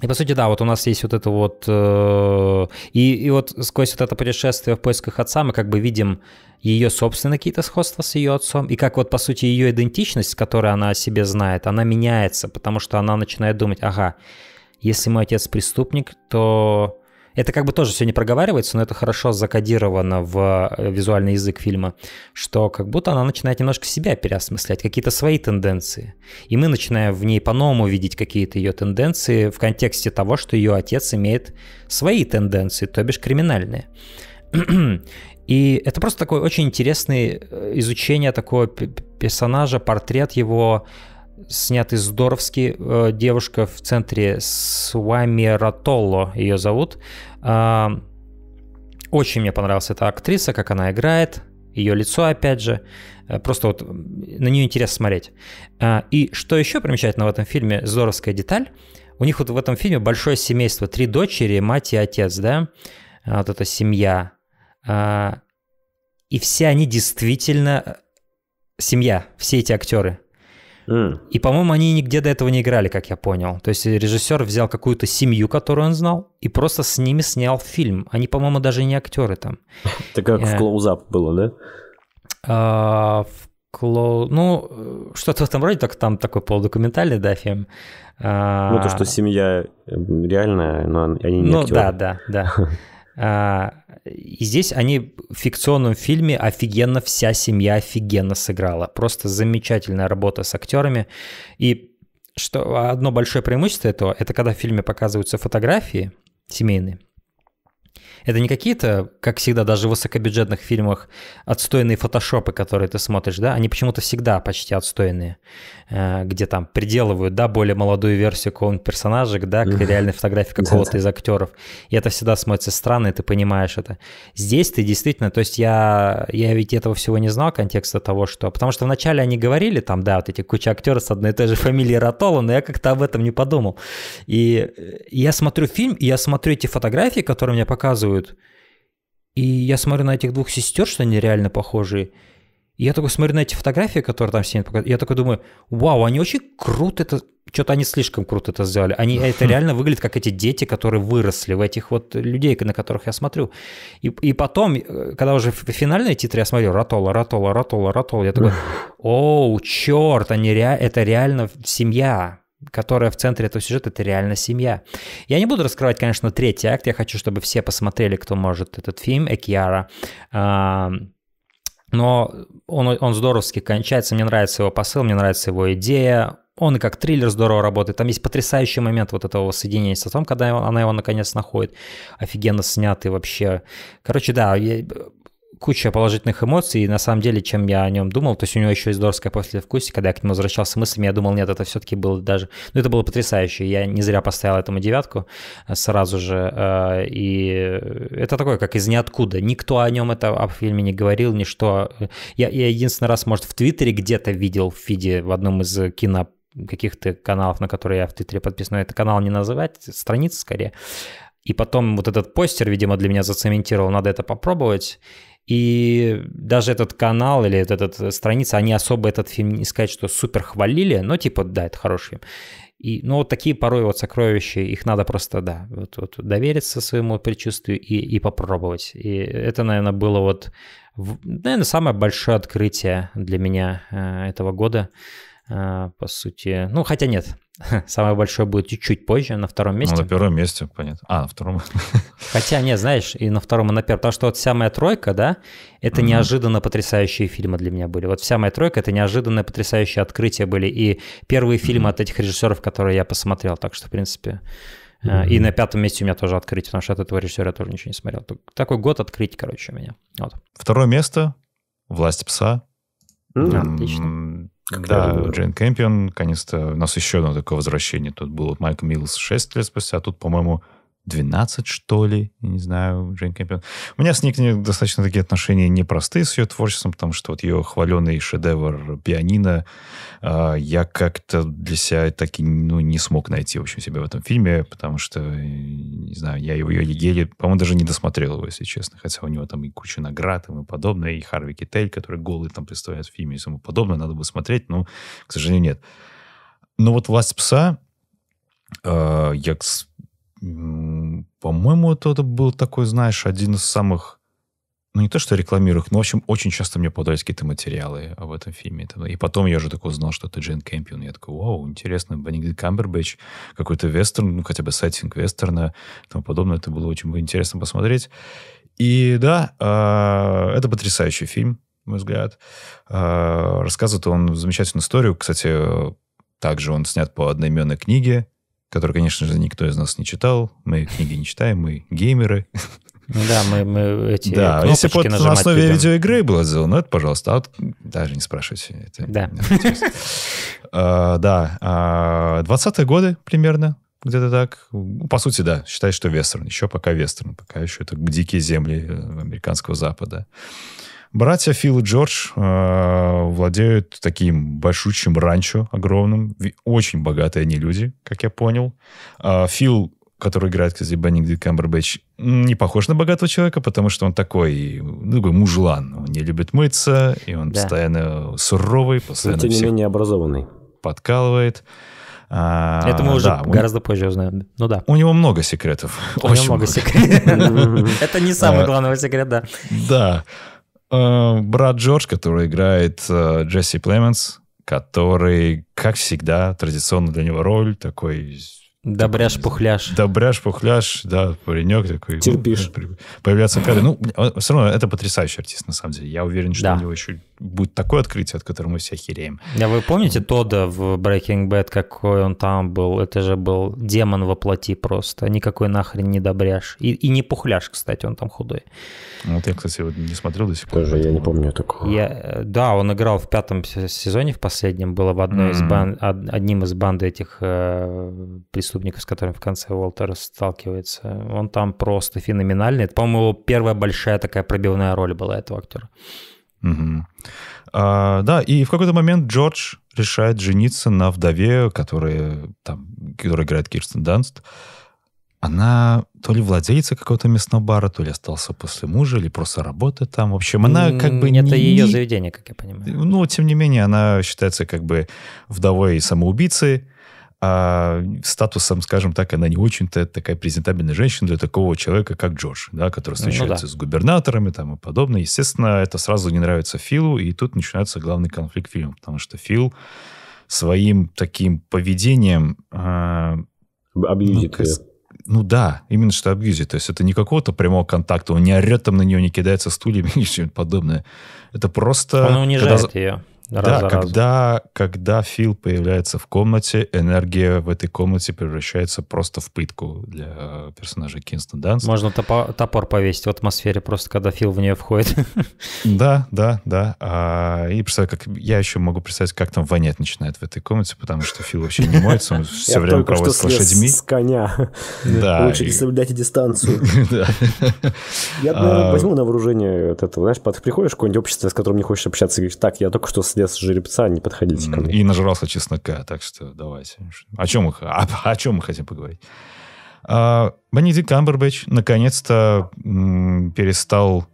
И по сути, да, вот у нас есть вот это вот... Э, и, и вот сквозь вот это путешествие в поисках отца мы как бы видим ее собственные какие-то сходства с ее отцом, и как вот, по сути, ее идентичность, которую она о себе знает, она меняется, потому что она начинает думать, ага, если мой отец преступник, то это как бы тоже все не проговаривается, но это хорошо закодировано в э, визуальный язык фильма, что как будто она начинает немножко себя переосмыслять, какие-то свои тенденции. И мы начинаем в ней по-новому видеть какие-то ее тенденции в контексте того, что ее отец имеет свои тенденции, то бишь криминальные. И это просто такое очень интересное э, изучение такого персонажа, портрет его, снятый здоровски. Э, девушка в центре с вами Ратолло ее зовут. А, очень мне понравилась эта актриса, как она играет, ее лицо опять же. Э, просто вот на нее интересно смотреть. А, и что еще примечательно в этом фильме, здоровская деталь, у них вот в этом фильме большое семейство, три дочери, мать и отец, да, а, вот эта семья. И все они действительно э, семья, все эти актеры. Mm. И, по-моему, они нигде до этого не играли, как я понял. То есть режиссер взял какую-то семью, которую он знал, и просто с ними снял фильм. Они, по-моему, даже не актеры там. Это как в э. клоузап было, да? А, в клоу... Ну, что-то в этом роде, только там такой полудокументальный, да, фильм. А, ну, то, что семья реальная, но они не Ну, да, да, да. А, и здесь они в фикционном фильме офигенно, вся семья офигенно сыграла. Просто замечательная работа с актерами. И что одно большое преимущество этого, это когда в фильме показываются фотографии семейные, это не какие-то, как всегда, даже в высокобюджетных фильмах отстойные фотошопы, которые ты смотришь, да, они почему-то всегда почти отстойные, э, где там приделывают, да, более молодую версию какого-нибудь персонажа, да, к реальной фотографии какого-то из актеров. И это всегда смотрится странно, и ты понимаешь это. Здесь ты действительно, то есть я, я ведь этого всего не знал, контекста того, что... Потому что вначале они говорили там, да, вот эти куча актеров с одной и той же фамилией Ротола, но я как-то об этом не подумал. И э, я смотрю фильм, и я смотрю эти фотографии, которые мне показывают, показывают. И я смотрю на этих двух сестер, что они реально похожие. И я такой смотрю на эти фотографии, которые там все Я такой думаю, вау, они очень круто это... Что-то они слишком круто это сделали. Они, это реально выглядит как эти дети, которые выросли в этих вот людей, на которых я смотрю. И, и потом, э, когда уже финальные титры, я смотрю, Ратола, Ратола, Ратола, Ратола. Я такой, оу, черт, они ре... это реально семья которая в центре этого сюжета, это реально семья. Я не буду раскрывать, конечно, третий акт. Я хочу, чтобы все посмотрели, кто может этот фильм Экиара. А, но он, он здоровски кончается. Мне нравится его посыл, мне нравится его идея. Он и как триллер здорово работает. Там есть потрясающий момент вот этого соединения с отцом, когда она его наконец находит. Офигенно снятый вообще. Короче, да, куча положительных эмоций, и на самом деле, чем я о нем думал, то есть у него еще и здоровское послевкусие, когда я к нему возвращался мыслями, я думал, нет, это все-таки было даже, ну это было потрясающе, я не зря поставил этому девятку э, сразу же, э, и это такое, как из ниоткуда, никто о нем это об фильме не говорил, ничто, э, я, я единственный раз, может, в Твиттере где-то видел в фиде в одном из кино каких-то каналов, на которые я в Твиттере подписан, но это канал не называть, страница скорее, и потом вот этот постер, видимо, для меня зацементировал, надо это попробовать. И даже этот канал или эта э, страница, они особо этот фильм не сказать, что супер хвалили, но типа, да, это хороший фильм. И, ну, вот такие порой вот сокровища, их надо просто, да, вот, вот довериться своему предчувствию и, и попробовать. И это, наверное, было вот, наверное, самое большое открытие для меня э, этого года. А, по сути. Ну, хотя нет, самое большое будет чуть-чуть позже, на втором месте. Ну, на первом месте, понятно. А, на втором. Хотя нет, знаешь, и на втором, и на первом. Потому что вот вся моя тройка, да, это mm-hmm. неожиданно потрясающие фильмы для меня были. Вот вся моя тройка, это неожиданное потрясающие открытия были. И первые фильмы mm-hmm. от этих режиссеров, которые я посмотрел. Так что, в принципе, Mm-hmm. И на пятом месте у меня тоже открытие, потому что от этого режиссера я тоже ничего не смотрел. Такой год открытий, короче, у меня. Вот. Второе место «Власть пса». Mm-hmm. Отлично. Как да, Джейн Кэмпион, конечно, у нас еще одно такое возвращение. Тут был Майк Миллс 6 лет спустя, а тут, по-моему, 12, что ли, не знаю, Джейн Кэмпион. У меня с Ник достаточно такие отношения непростые с ее творчеством, потому что вот ее хваленый шедевр «Пианино» э, я как-то для себя так и ну, не смог найти, в общем, себя в этом фильме, потому что, не знаю, я его еле, по-моему, даже не досмотрел его, если честно, хотя у него там и куча наград и тому подобное, и Харви Китель, который голый там представляет в фильме и тому подобное, надо бы смотреть, но, к сожалению, нет. Но вот «Власть пса» э, я по-моему, это, был такой, знаешь, один из самых ну, не то, что рекламирую но, в общем, очень часто мне попадались какие-то материалы об этом фильме. И потом я уже такой узнал, что это Джейн Кэмпион. Я такой, вау, интересно, Бенедикт Камбербэтч, какой-то вестерн, ну, хотя бы сеттинг вестерна и тому подобное. Это было очень интересно посмотреть. И да, а, это потрясающий фильм, на мой взгляд. А, рассказывает он замечательную историю. Кстати, также он снят по одноименной книге который, конечно же, никто из нас не читал. Мы книги не читаем, мы геймеры. Ну да, мы, мы эти Да, если под на основе любим. видеоигры было сделано, ну, это, пожалуйста, а вот даже не спрашивайте. Это да. А, да, 20-е а, годы примерно, где-то так. По сути, да, считай, что вестерн. Еще пока вестерн, пока еще это дикие земли э, американского запада. Uh, Братья Фил и Джордж э, владеют таким большущим ранчо огромным. Очень богатые они люди, как я понял. Э, Фил который играет, кстати, Беннигдит Камбербэтч, не похож на богатого человека, потому что он такой, ну, такой мужлан. Он не любит мыться, и он да. постоянно суровый, постоянно Но, тем не менее образованный. подкалывает. А, Это мы уже да, гораздо он, позже узнаем. Ну да. У него много секретов. У него много секретов. Это не самый а, главный секрет, да. Да. Э, брат Джордж, который играет э, Джесси Племенс, который, как всегда, традиционно для него роль такой... Добряш-пухляш. Добряш-пухляш, да, паренек такой. Ну, Терпишь. Появляется в кадре. Ну, все равно это потрясающий артист, на самом деле. Я уверен, что да. у него еще будет такое открытие, от которого мы все хереем. Да, вы помните Тода в Breaking Bad, какой он там был? Это же был демон во плоти просто. Никакой нахрен не добряш. И, и не пухляш, кстати, он там худой. Вот я, кстати, вот не смотрел до сих пор. Тоже я не помню такого. Я, да, он играл в пятом сезоне, в последнем, было в одной mm-hmm. из банд, одним из банды этих э, преступников, с которыми в конце Уолтер сталкивается. Он там просто феноменальный. Это, по-моему, его первая большая такая пробивная роль была этого актера. Угу. А, да, и в какой-то момент Джордж решает жениться на вдове, которая, там, которая играет Кирстен Данст. Она то ли владелица какого-то мясного бара, то ли остался после мужа, или просто работает там. В общем, она как бы... Это не, ее заведение, как я понимаю. Ну, тем не менее, она считается как бы вдовой самоубийцы а статусом, скажем так, она не очень-то такая презентабельная женщина для такого человека, как Джордж, да, который ну встречается ну, да. с губернаторами там, и подобное. Естественно, это сразу не нравится Филу, и тут начинается главный конфликт фильма, потому что Фил своим таким поведением... Э, а, Объедет ну, ее. Ну да, именно что абьюзит. То есть это не какого-то прямого контакта, он не орет там на нее, не кидается стульями, ничего подобное. Это просто... Он унижает когда... ее. Раз да, когда, когда Фил появляется в комнате, энергия в этой комнате превращается просто в пытку для э, персонажа Кинстон Данс. Можно топор, топор повесить в атмосфере, просто когда Фил в нее входит. Да, да, да. А, и представляю, как я еще могу представить, как там вонять начинает в этой комнате, потому что Фил вообще не моется, он все я время проводит с лошадьми. с коня. Да. Лучше и... соблюдайте дистанцию. Я, наверное, а, возьму на вооружение вот этого. Знаешь, приходишь в какое-нибудь общество, с которым не хочешь общаться, и говоришь, так, я только что с лес жеребца, не подходите ко мне. И нажрался чеснока, так что давайте. О чем мы, о, о чем мы хотим поговорить? А, Бенедикт Камбербэтч наконец-то перестал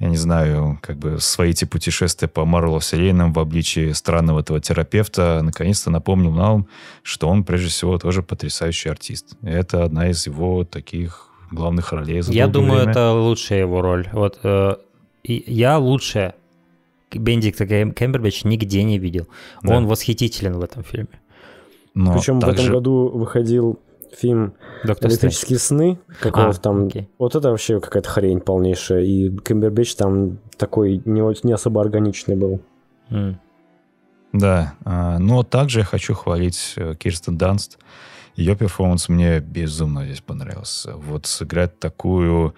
я не знаю, как бы свои эти путешествия по Марвел вселенным в обличии странного этого терапевта наконец-то напомнил нам, что он прежде всего тоже потрясающий артист. Это одна из его таких главных ролей. За я думаю, время. это лучшая его роль. Вот э, я лучшая. Бендикта Кэмбербэтч нигде не видел. Да. Он восхитителен в этом фильме. Но Причем также... в этом году выходил фильм Доктор «Электрические Стрэндж. сны», какого-то а, там... Окей. Вот это вообще какая-то хрень полнейшая. И Кэмбербэтч там такой не, не особо органичный был. Mm. Да, а, но также я хочу хвалить э, Кирстен Данст. Ее перформанс мне безумно здесь понравился. Вот сыграть такую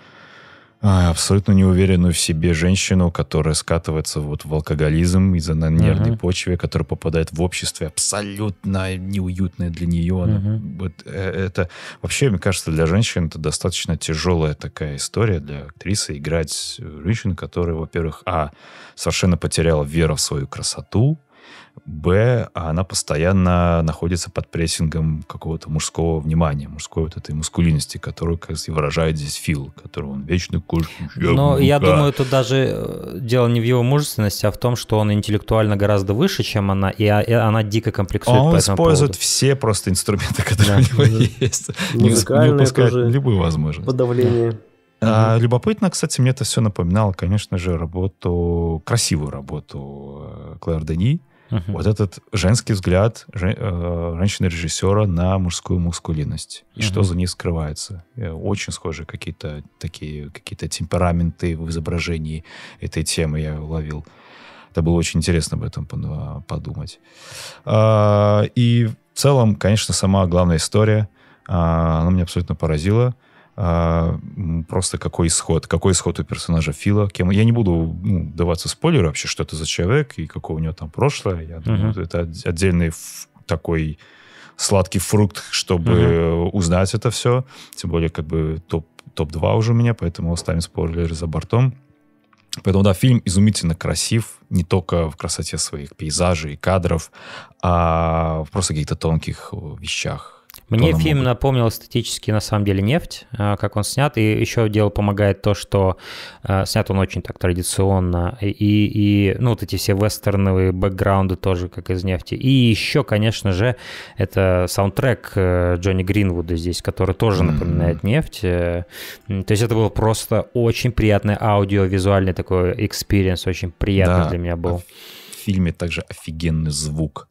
а, абсолютно неуверенную в себе женщину, которая скатывается вот в алкоголизм из-за на нервной uh-huh. почве, которая попадает в обществе абсолютно неуютное для нее. Uh-huh. Вот э, это вообще, мне кажется, для женщин это достаточно тяжелая такая история для актрисы играть э, женщину, которая, во-первых, а совершенно потеряла веру в свою красоту, Б, а она постоянно находится под прессингом какого-то мужского внимания, мужской вот этой мускулинности, которую, как и выражает здесь Фил, которого он вечно кожу. Но я думаю, тут даже э, дело не в его мужественности, а в том, что он интеллектуально гораздо выше, чем она, и а, она дико комплексует Он по использует поводу. все просто инструменты, которые да. у него да. есть. Не упускает любую возможность. Подавление. А, mm любопытно, кстати, мне это все напоминало, конечно же, работу, красивую работу э, Клэр Дени, Угу. Вот этот женский взгляд жен, э, женщины-режиссера на мужскую мускулинность. И что за ней скрывается. Э, очень схожи какие-то такие, какие-то темпераменты в изображении этой темы я ловил. Это было очень интересно об этом подумать. А, и в целом, конечно, сама главная история, а, она меня абсолютно поразила просто какой исход, какой исход у персонажа Фила, кем... Я не буду ну, даваться спойлеры вообще, что это за человек и какое у него там прошлое. Я думаю, uh-huh. это отдельный такой сладкий фрукт, чтобы uh-huh. узнать это все. Тем более, как бы топ, топ-2 уже у меня, поэтому оставим спойлеры за бортом. Поэтому, да, фильм изумительно красив, не только в красоте своих пейзажей и кадров, а в просто каких-то тонких вещах мне фильм могут. напомнил эстетически, на самом деле, нефть, а, как он снят. И еще дело помогает то, что а, снят он очень так традиционно. И, и ну, вот эти все вестерновые бэкграунды тоже, как из нефти. И еще, конечно же, это саундтрек э, Джонни Гринвуда здесь, который тоже напоминает нефть. Э, то есть это был просто очень приятный аудио-визуальный такой экспириенс, очень приятный да, для меня был. А в фильме также офигенный звук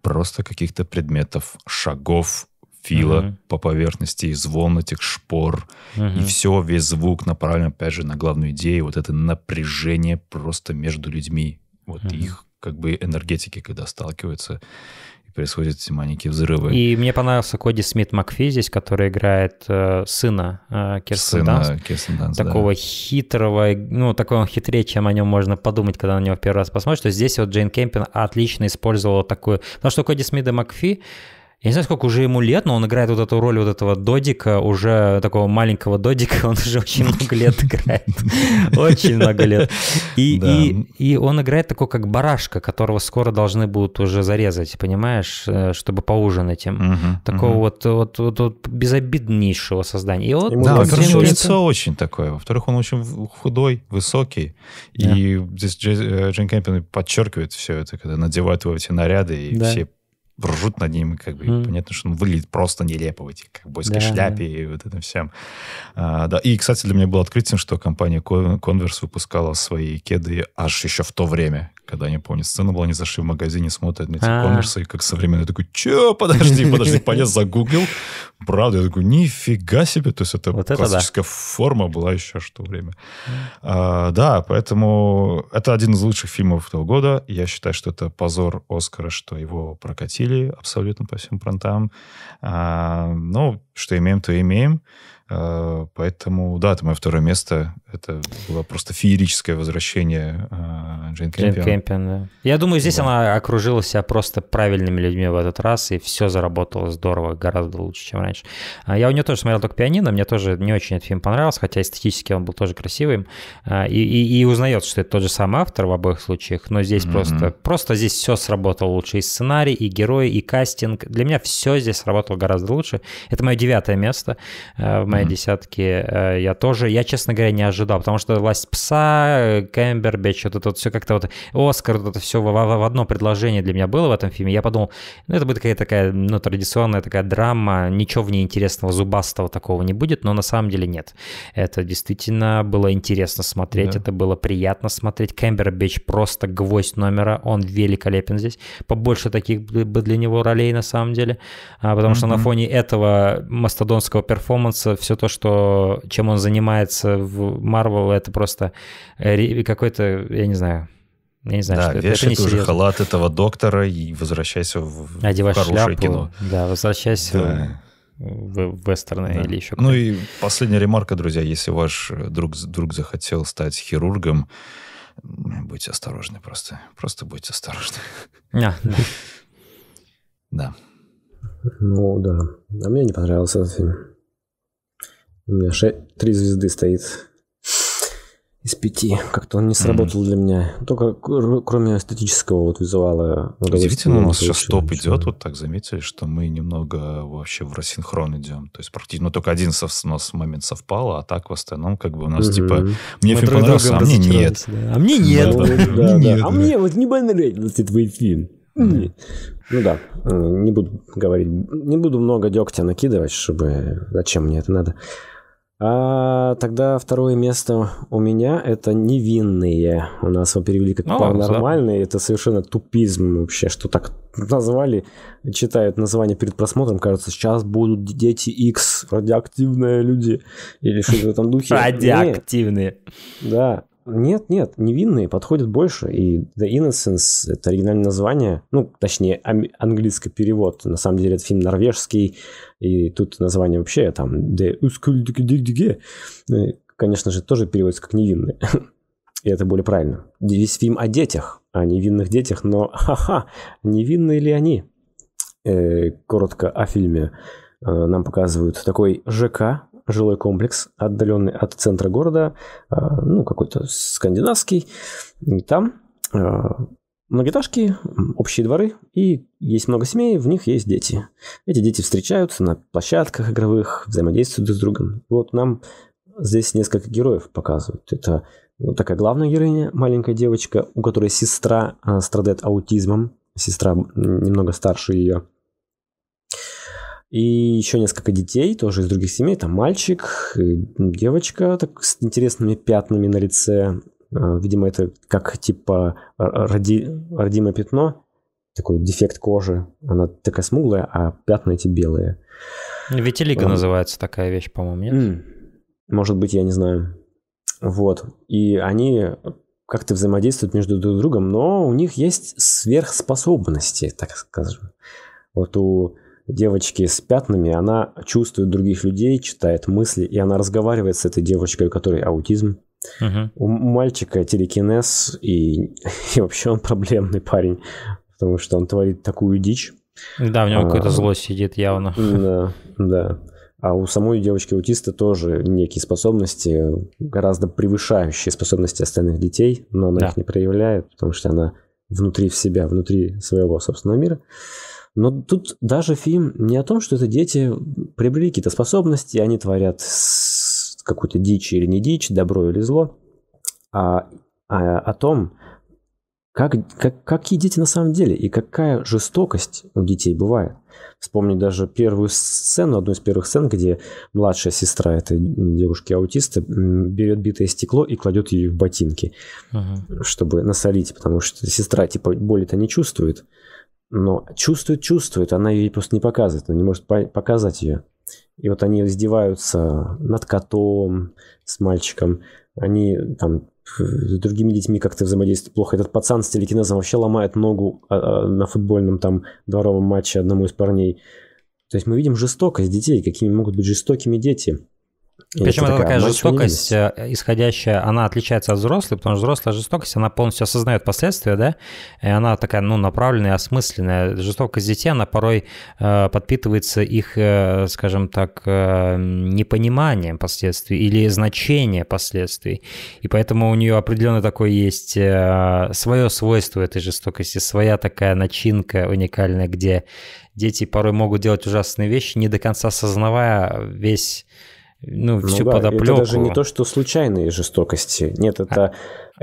просто каких-то предметов, шагов, фила uh по поверхности, и звон этих шпор. uh И все, весь звук направлен, опять же, на главную идею. Вот это напряжение просто между людьми. Вот uh их как бы энергетики, когда сталкиваются, и происходят эти маленькие взрывы. И мне понравился Коди Смит Макфи здесь, который играет э, сына э, Кирстен сына Данс. Кирстен Данс такого да. хитрого, ну, такого хитрее, чем о нем можно подумать, когда на него первый раз посмотришь. То здесь вот Джейн Кемпин отлично использовала такую... Потому что Коди Смит и Макфи я не знаю, сколько уже ему лет, но он играет вот эту роль вот этого додика, уже такого маленького додика, он уже очень много лет играет. Очень много лет. И, и, он играет такой, как барашка, которого скоро должны будут уже зарезать, понимаешь, э, чтобы поужинать им. такого Вот, вот, вот, безобиднейшего создания. И вот, да, во-первых, лицо очень такое. Во-вторых, он очень худой, высокий. И здесь э, Джейн Кэмпин подчеркивает все это, когда надевает его эти наряды и все ржут над ним, как бы mm. понятно, что он выглядит просто нелепо в этих ковбойской да, шляпе да. и вот этом всем. А, да, и, кстати, для меня было открытием, что компания Converse выпускала свои кеды аж еще в то время, когда, я не помню, сцена была, они зашли в магазине, смотрят на эти конверсы, а. и как современный такой, че, подожди, подожди, полез, загуглил, Правда, я такой, нифига себе, то есть это вот классическая это да. форма была еще что время. Mm. А, да, поэтому это один из лучших фильмов того года. Я считаю, что это позор Оскара, что его прокатили абсолютно по всем фронтам. А, ну, что имеем, то имеем. Э, поэтому, да, это мое второе место. Это было просто феерическое возвращение э, Джейн Кэмпион. Джейн Кэмпион, да. Я думаю, здесь да. она окружила себя просто правильными людьми в этот раз, и все заработало здорово, гораздо лучше, чем раньше. А, я у нее тоже смотрел только «Пианино», мне тоже не очень этот фильм понравился, хотя эстетически он был тоже красивым. А, и, и, и узнается, что это тот же самый автор в обоих случаях, но здесь mm-hmm. просто, просто здесь все сработало лучше. И сценарий, и герои, и кастинг. Для меня все здесь сработало гораздо лучше. Это мое девятое место э, в моей моей десятке э, я тоже, я, честно говоря, не ожидал, потому что «Власть пса», э, «Кэмбербэтч», вот это вот все как-то вот, «Оскар», вот это все в, в одно предложение для меня было в этом фильме. Я подумал, ну это будет какая-то такая, ну, традиционная такая драма, ничего в ней интересного, зубастого такого не будет, но на самом деле нет. Это действительно было интересно смотреть, да. это было приятно смотреть. Кэмбербэтч просто гвоздь номера, он великолепен здесь. Побольше таких бы для него ролей на самом деле, а, потому mm-hmm. что на фоне этого мастодонского перформанса все все то, что, чем он занимается в Marvel, это просто э, какой-то, я не знаю, я не знаю, да, что вешай это, это уже халат этого доктора и возвращайся в, Одевай в хорошее шляпу, кино. Да, возвращайся да. в, в вестерны да. или еще Ну и последняя ремарка, друзья. Если ваш друг, друг захотел стать хирургом, будьте осторожны просто. Просто будьте осторожны. А, да. да. Ну да. А мне не понравился этот фильм. У меня ше... три звезды стоит из пяти. Как-то он не сработал mm-hmm. для меня. Только кроме эстетического вот визуала. Удивительно, у нас сейчас топ ничего. идет, вот так заметили, что мы немного вообще в рассинхрон идем. То есть практически, ну, только один со у нас момент совпал, а так в остальном как бы у нас mm-hmm. типа мне фильм понравился, а мне нет. А мне ну, нет. А мне вот не понравился твой фильм. Mm. Ну да, э, не буду говорить, не буду много дегтя накидывать, чтобы зачем мне это надо. А тогда второе место у меня это невинные. У нас его перевели как ну, паранормальные. Да. Это совершенно тупизм вообще, что так назвали. Читают название перед просмотром, кажется, сейчас будут дети X, радиоактивные люди или что-то в этом духе. Радиоактивные. Да. Нет, нет, невинные подходят больше. И The Innocence — это оригинальное название. Ну, точнее, английский перевод. На самом деле, это фильм норвежский. И тут название вообще там «The Uskuld ну, Конечно же, тоже переводится как «невинные». И это более правильно. Весь фильм о детях, о невинных детях, но ха-ха, невинные ли они? Э, коротко о фильме э, нам показывают такой ЖК, жилой комплекс, отдаленный от центра города, а, ну, какой-то скандинавский. И там а, многоэтажки, общие дворы, и есть много семей, в них есть дети. Эти дети встречаются на площадках игровых, взаимодействуют друг с другом. Вот нам здесь несколько героев показывают. Это ну, такая главная героиня, маленькая девочка, у которой сестра а, страдает аутизмом, сестра немного старше ее. И еще несколько детей, тоже из других семей. Там мальчик, э, девочка так, с интересными пятнами на лице. А, видимо, это как типа роди, родимое пятно, такой дефект кожи. Она такая смуглая, а пятна эти белые. Витилиго um, называется такая вещь, по-моему, нет? может быть, я не знаю. Вот. И они как-то взаимодействуют между друг другом, но у них есть сверхспособности, так скажем. Вот у девочки с пятнами, она чувствует других людей, читает мысли, и она разговаривает с этой девочкой, у которой аутизм. Угу. У мальчика телекинез, и, и вообще он проблемный парень, потому что он творит такую дичь. Да, в нем а, какое-то зло сидит явно. Да, да. А у самой девочки-аутиста тоже некие способности, гораздо превышающие способности остальных детей, но она да. их не проявляет, потому что она внутри в себя, внутри своего собственного мира. Но тут даже фильм не о том, что это дети приобрели какие-то способности, они творят какую-то дичь или не дичь, добро или зло, а, а о том, как, как, какие дети на самом деле и какая жестокость у детей бывает. Вспомнить даже первую сцену, одну из первых сцен, где младшая сестра этой девушки-аутиста берет битое стекло и кладет ее в ботинки, ага. чтобы насолить, потому что сестра типа боли-то не чувствует. Но чувствует, чувствует, она ей просто не показывает, она не может показать ее. И вот они издеваются над котом, с мальчиком. Они там э, с другими детьми как-то взаимодействуют плохо. Этот пацан с телекинезом вообще ломает ногу а, а, на футбольном там дворовом матче одному из парней. То есть мы видим жестокость детей, какими могут быть жестокими дети. Причем это такая жестокость э, исходящая, она отличается от взрослой, потому что взрослая жестокость, она полностью осознает последствия, да, и она такая, ну, направленная, осмысленная. Жестокость детей, она порой э, подпитывается их, э, скажем так, э, непониманием последствий или значением последствий. И поэтому у нее определенно такое есть э, свое свойство этой жестокости, своя такая начинка уникальная, где дети порой могут делать ужасные вещи, не до конца осознавая весь ну, ну всю да, подоплеку. Это даже не то, что случайные жестокости. Нет, а это, а...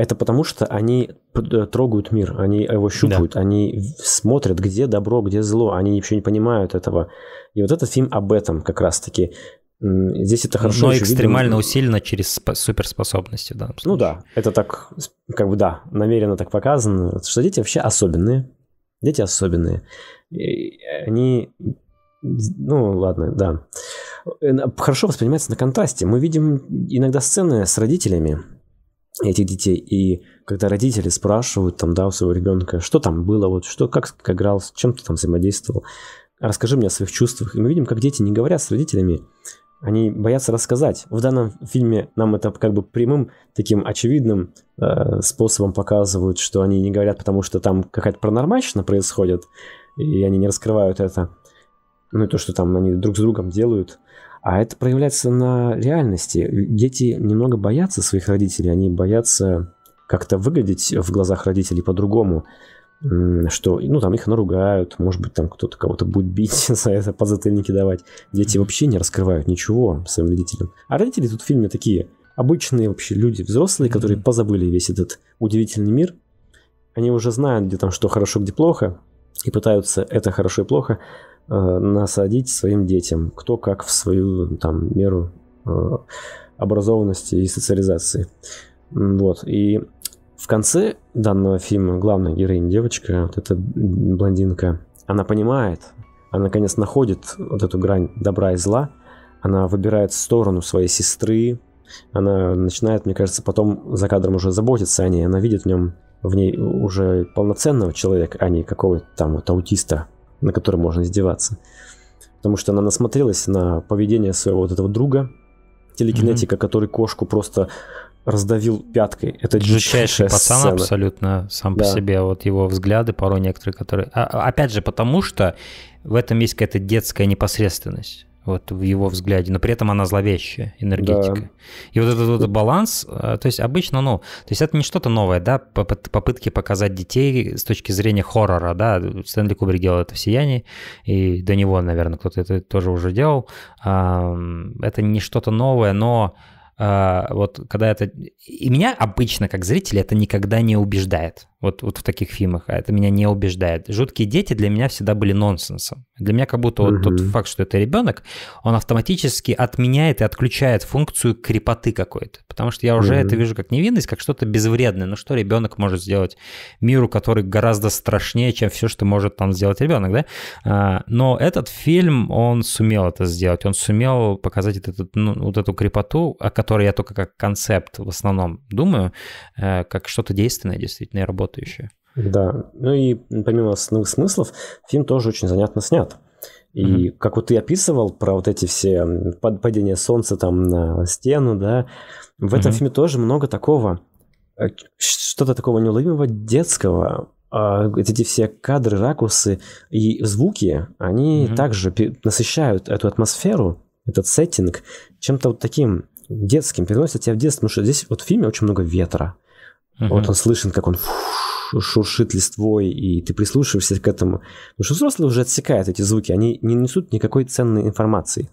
это потому, что они э, трогают мир, они его щупают, да. они смотрят, где добро, где зло, они ничего не понимают этого. И вот этот фильм об этом как раз-таки. Здесь это хорошо. Но экстремально видно. усилено через суперспособности, да. Ну да, это так, как бы да, намеренно так показано, что дети вообще особенные. Дети особенные. И они... Ну, ладно, да. Э, хорошо воспринимается на контрасте. Мы видим иногда сцены с родителями этих детей, и когда родители спрашивают там, да, у своего ребенка, что там было, вот что, как играл, с чем ты там взаимодействовал, расскажи мне о своих чувствах. И мы видим, как дети не говорят с родителями, они боятся рассказать. В данном фильме нам это как бы прямым таким очевидным э, способом показывают, что они не говорят, потому что там какая-то паранормальщина происходит, и они не раскрывают это ну и то, что там они друг с другом делают. А это проявляется на реальности. Дети немного боятся своих родителей, они боятся как-то выглядеть в глазах родителей по-другому, что, ну, там их наругают, может быть, там кто-то кого-то будет бить за это, подзатыльники давать. Дети вообще не раскрывают ничего своим родителям. А родители тут в фильме такие обычные вообще люди, взрослые, которые позабыли весь этот удивительный мир. Они уже знают, где там что хорошо, где плохо, и пытаются это хорошо и плохо Э, насадить своим детям, кто как в свою там меру э, образованности и социализации. Вот. И в конце данного фильма главная героиня девочка, вот эта блондинка, она понимает, она наконец находит вот эту грань добра и зла, она выбирает сторону своей сестры, она начинает, мне кажется, потом за кадром уже заботиться о ней, она видит в нем в ней уже полноценного человека, а не какого-то там вот аутиста, на которой можно издеваться. Потому что она насмотрелась на поведение своего вот этого друга, телекинетика, mm-hmm. который кошку просто раздавил пяткой. Это жестчайший пацан сцена. абсолютно сам да. по себе. А вот его взгляды порой некоторые, которые... А, опять же, потому что в этом есть какая-то детская непосредственность вот в его взгляде, но при этом она зловещая энергетика. Да. И вот этот вот баланс, а, то есть обычно, ну, то есть это не что-то новое, да, попытки показать детей с точки зрения хоррора, да, Стэнли Кубрик делал это в «Сиянии», и до него, наверное, кто-то это тоже уже делал. Это не что-то новое, но а, вот когда это... И меня обычно, как зрителя, это никогда не убеждает вот, вот в таких фильмах, а это меня не убеждает. Жуткие дети для меня всегда были нонсенсом. Для меня как будто угу. тот факт, что это ребенок, он автоматически отменяет и отключает функцию крепоты какой-то. Потому что я уже угу. это вижу как невинность, как что-то безвредное. Ну что ребенок может сделать миру, который гораздо страшнее, чем все, что может там сделать ребенок, да? А, но этот фильм, он сумел это сделать. Он сумел показать этот, ну, вот эту крепоту, о которой я только как концепт в основном думаю, э, как что-то действенное действительно и работает работающее. Да, ну и помимо основных смыслов, фильм тоже очень занятно снят. И mm как вот ты описывал про вот эти все падения солнца там на стену, да, в этом mm фильме тоже много такого, э, что-то такого неуловимого детского. А эти все кадры, ракурсы и звуки, они mm также насыщают эту атмосферу, этот сеттинг чем-то вот таким детским, переносят тебя в детство, потому что здесь вот в фильме очень много ветра. uh Вот он слышен, как он фу, шуршит листвой, и ты прислушиваешься к этому. Потому что взрослые уже отсекают эти звуки, они не несут никакой ценной информации.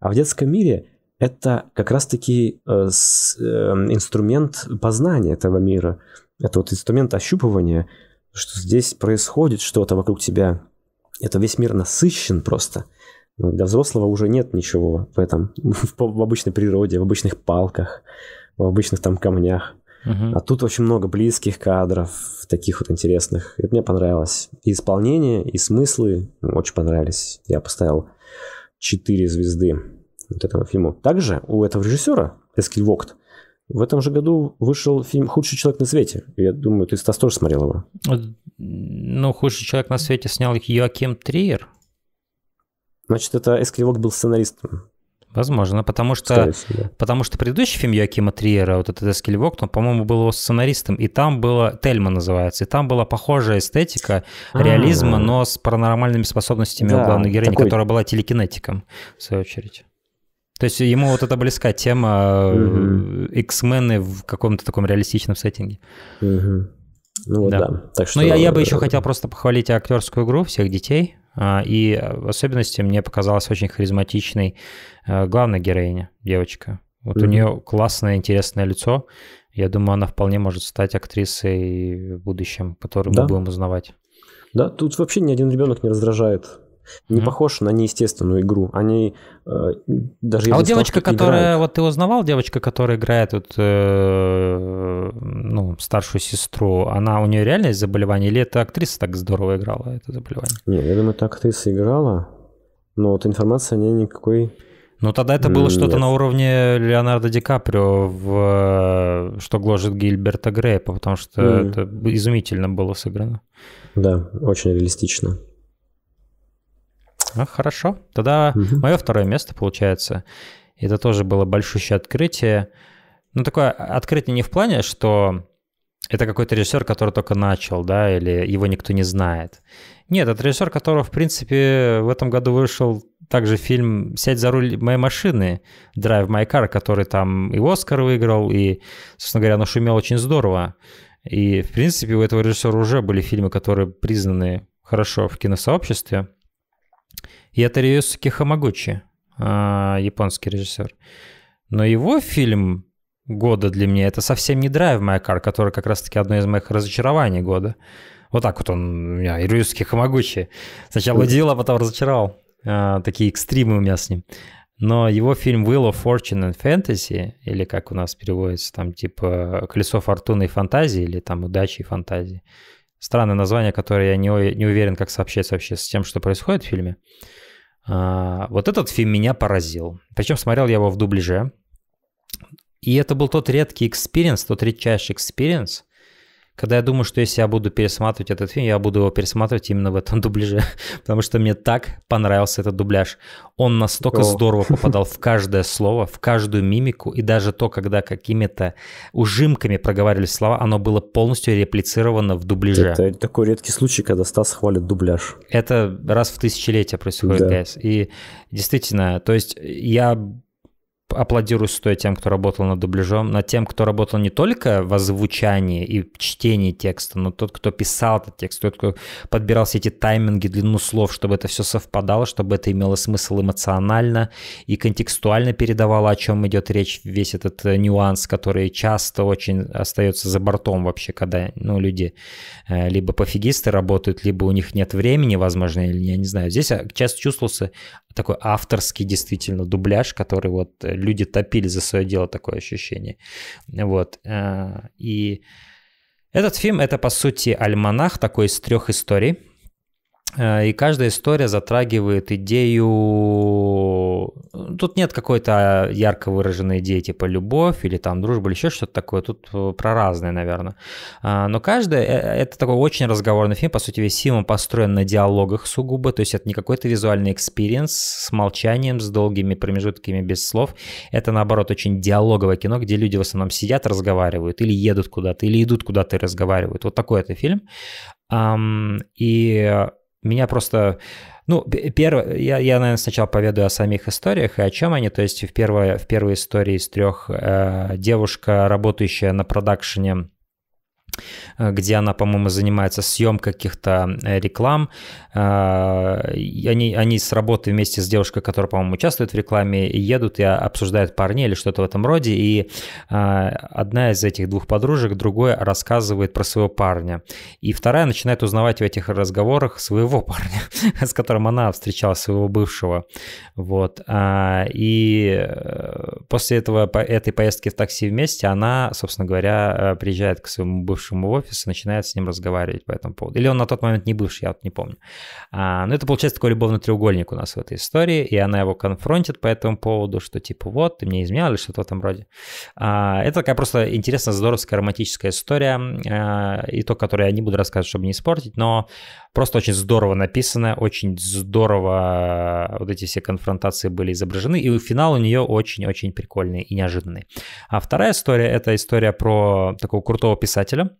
А в детском мире это как раз-таки э, э, инструмент познания этого мира. Это вот инструмент ощупывания, что здесь происходит что-то вокруг тебя. Это весь мир насыщен просто. для взрослого уже нет ничего в этом, в обычной природе, в обычных палках, в обычных там камнях. Uh-huh. А тут очень много близких кадров, таких вот интересных. это мне понравилось. И исполнение, и смыслы ну, очень понравились. Я поставил 4 звезды вот этому фильму. Также у этого режиссера, Эскель Вокт, в этом же году вышел фильм «Худший человек на свете». Я думаю, ты, Стас, тоже смотрел его. Ну, «Худший человек на свете» снял Йоаким Триер. Значит, это Эскель Вокт был сценаристом. Возможно, потому что, потому что предыдущий фильм Якима Триера, вот этот «Эскельвок», он, по-моему, был его сценаристом, и там было, «Тельма» называется, и там была похожая эстетика А-а-а. реализма, но с паранормальными способностями да, у главной героини, такой... которая была телекинетиком, в свою очередь. То есть ему вот эта близка тема mm-hmm. X-мены э, в каком-то таком реалистичном сеттинге. Mm-hmm. Ну да. да. Так ну, что... Но я, я бы э, еще хотел просто похвалить актерскую игру всех детей, а, и э, в особенности мне показалась очень харизматичной Э, главная героиня, девочка. Вот mm-hmm. у нее классное, интересное лицо. Я думаю, она вполне может стать актрисой в будущем, которую да. мы будем узнавать. Да, тут вообще ни один ребенок не раздражает. Не mm-hmm. похож на неестественную игру. Они э, даже. А вот девочка, которая играет. вот ты узнавал, девочка, которая играет вот э, ну старшую сестру, она у нее реально есть заболевание или это актриса так здорово играла это заболевание? Не, я думаю, это актриса играла, но вот информации о ней никакой ну тогда это было что-то на уровне Леонардо Ди Каприо в э, «Что гложет Гильберта Грейпа», потому что mm. это изумительно было сыграно. Да, очень реалистично. Ну, хорошо. Тогда угу. мое второе место получается. Это тоже было большущее открытие. Ну, такое открытие не в плане, что это какой-то режиссер, который только начал, да, или его никто не знает. Нет, это режиссер, которого, в принципе, в этом году вышел также фильм «Сядь за руль моей машины», «Drive My Car», который там и «Оскар» выиграл, и, собственно говоря, нашумел очень здорово. И, в принципе, у этого режиссера уже были фильмы, которые признаны хорошо в киносообществе. И это Рюсуки Хамагучи, а, японский режиссер. Но его фильм года для меня это совсем не «Drive My Car», который как раз-таки одно из моих разочарований года. Вот так вот он меня, Рюсуки Хамагучи. Сначала удивил, а потом разочаровал. Э, такие экстримы у меня с ним. Но его фильм Wheel of Fortune and Fantasy, или как у нас переводится, там типа «Колесо фортуны и фантазии» или там «Удачи и фантазии». Странное название, которое я не, не уверен, как сообщать вообще с тем, что происходит в фильме. А, вот этот фильм меня поразил. Причем смотрел я его в дубляже. И это был тот редкий экспириенс, тот редчайший экспириенс, когда я думаю, что если я буду пересматривать этот фильм, я буду его пересматривать именно в этом дубляже, потому что мне так понравился этот дубляж. Он настолько О. здорово попадал в каждое слово, в каждую мимику, и даже то, когда какими-то ужимками проговаривались слова, оно было полностью реплицировано в дубляже. Это такой редкий случай, когда Стас хвалит дубляж. Это раз в тысячелетие происходит, да. guys. И действительно, то есть я аплодирую стоя тем, кто работал над дубляжом, над тем, кто работал не только в озвучании и чтении текста, но тот, кто писал этот текст, тот, кто подбирал все эти тайминги, длину слов, чтобы это все совпадало, чтобы это имело смысл эмоционально и контекстуально передавало, о чем идет речь, весь этот э, нюанс, который часто очень остается за бортом вообще, когда ну, люди э, либо пофигисты работают, либо у них нет времени, возможно, или я не знаю. Здесь а, часто чувствовался такой авторский действительно дубляж, который вот э, люди топили за свое дело, такое ощущение. Вот. Э, и этот фильм — это, по сути, альманах такой из трех историй, Э, и каждая история затрагивает идею... Тут нет какой-то ярко выраженной идеи, типа любовь или там дружба или еще что-то такое. Тут э, про разные наверное. А, но каждая... Э, это такой очень разговорный фильм. По сути, весь фильм он построен на диалогах сугубо. То есть это не какой-то визуальный экспириенс с молчанием, с долгими промежутками без слов. Это, наоборот, очень диалоговое кино, где люди в основном сидят, разговаривают или едут куда-то, или идут куда-то и разговаривают. Вот такой это фильм. И меня просто... Ну, перв... я, я, наверное, сначала поведаю о самих историях и о чем они. То есть в, первой, в первой истории из трех э, девушка, работающая на продакшене Э, где она, по-моему, занимается съемкой каких-то э, реклам. Э, они, они с работы вместе с девушкой, которая, по-моему, участвует в рекламе, едут и обсуждают парней или что-то в этом роде. И одна из этих двух подружек другой рассказывает про своего парня. И вторая начинает узнавать в этих разговорах своего парня, с которым она встречала своего бывшего. Вот. И после этого, этой поездки в такси вместе она, собственно говоря, приезжает к своему бывшему бывшему в офис и начинает с ним разговаривать по этому поводу. Или он на тот момент не бывший, я вот не помню. А, но ну, это получается такой любовный треугольник у нас в этой истории, и она его конфронтит по этому поводу, что типа вот, ты мне изменял или что-то в этом роде. А, это такая просто интересная, здоровская, романтическая история, а, и то, которую я не буду рассказывать, чтобы не испортить, но Просто очень здорово написано, очень здорово э, вот эти все конфронтации были изображены, и финал у нее очень-очень прикольный и неожиданный. А вторая история — это история про такого крутого писателя,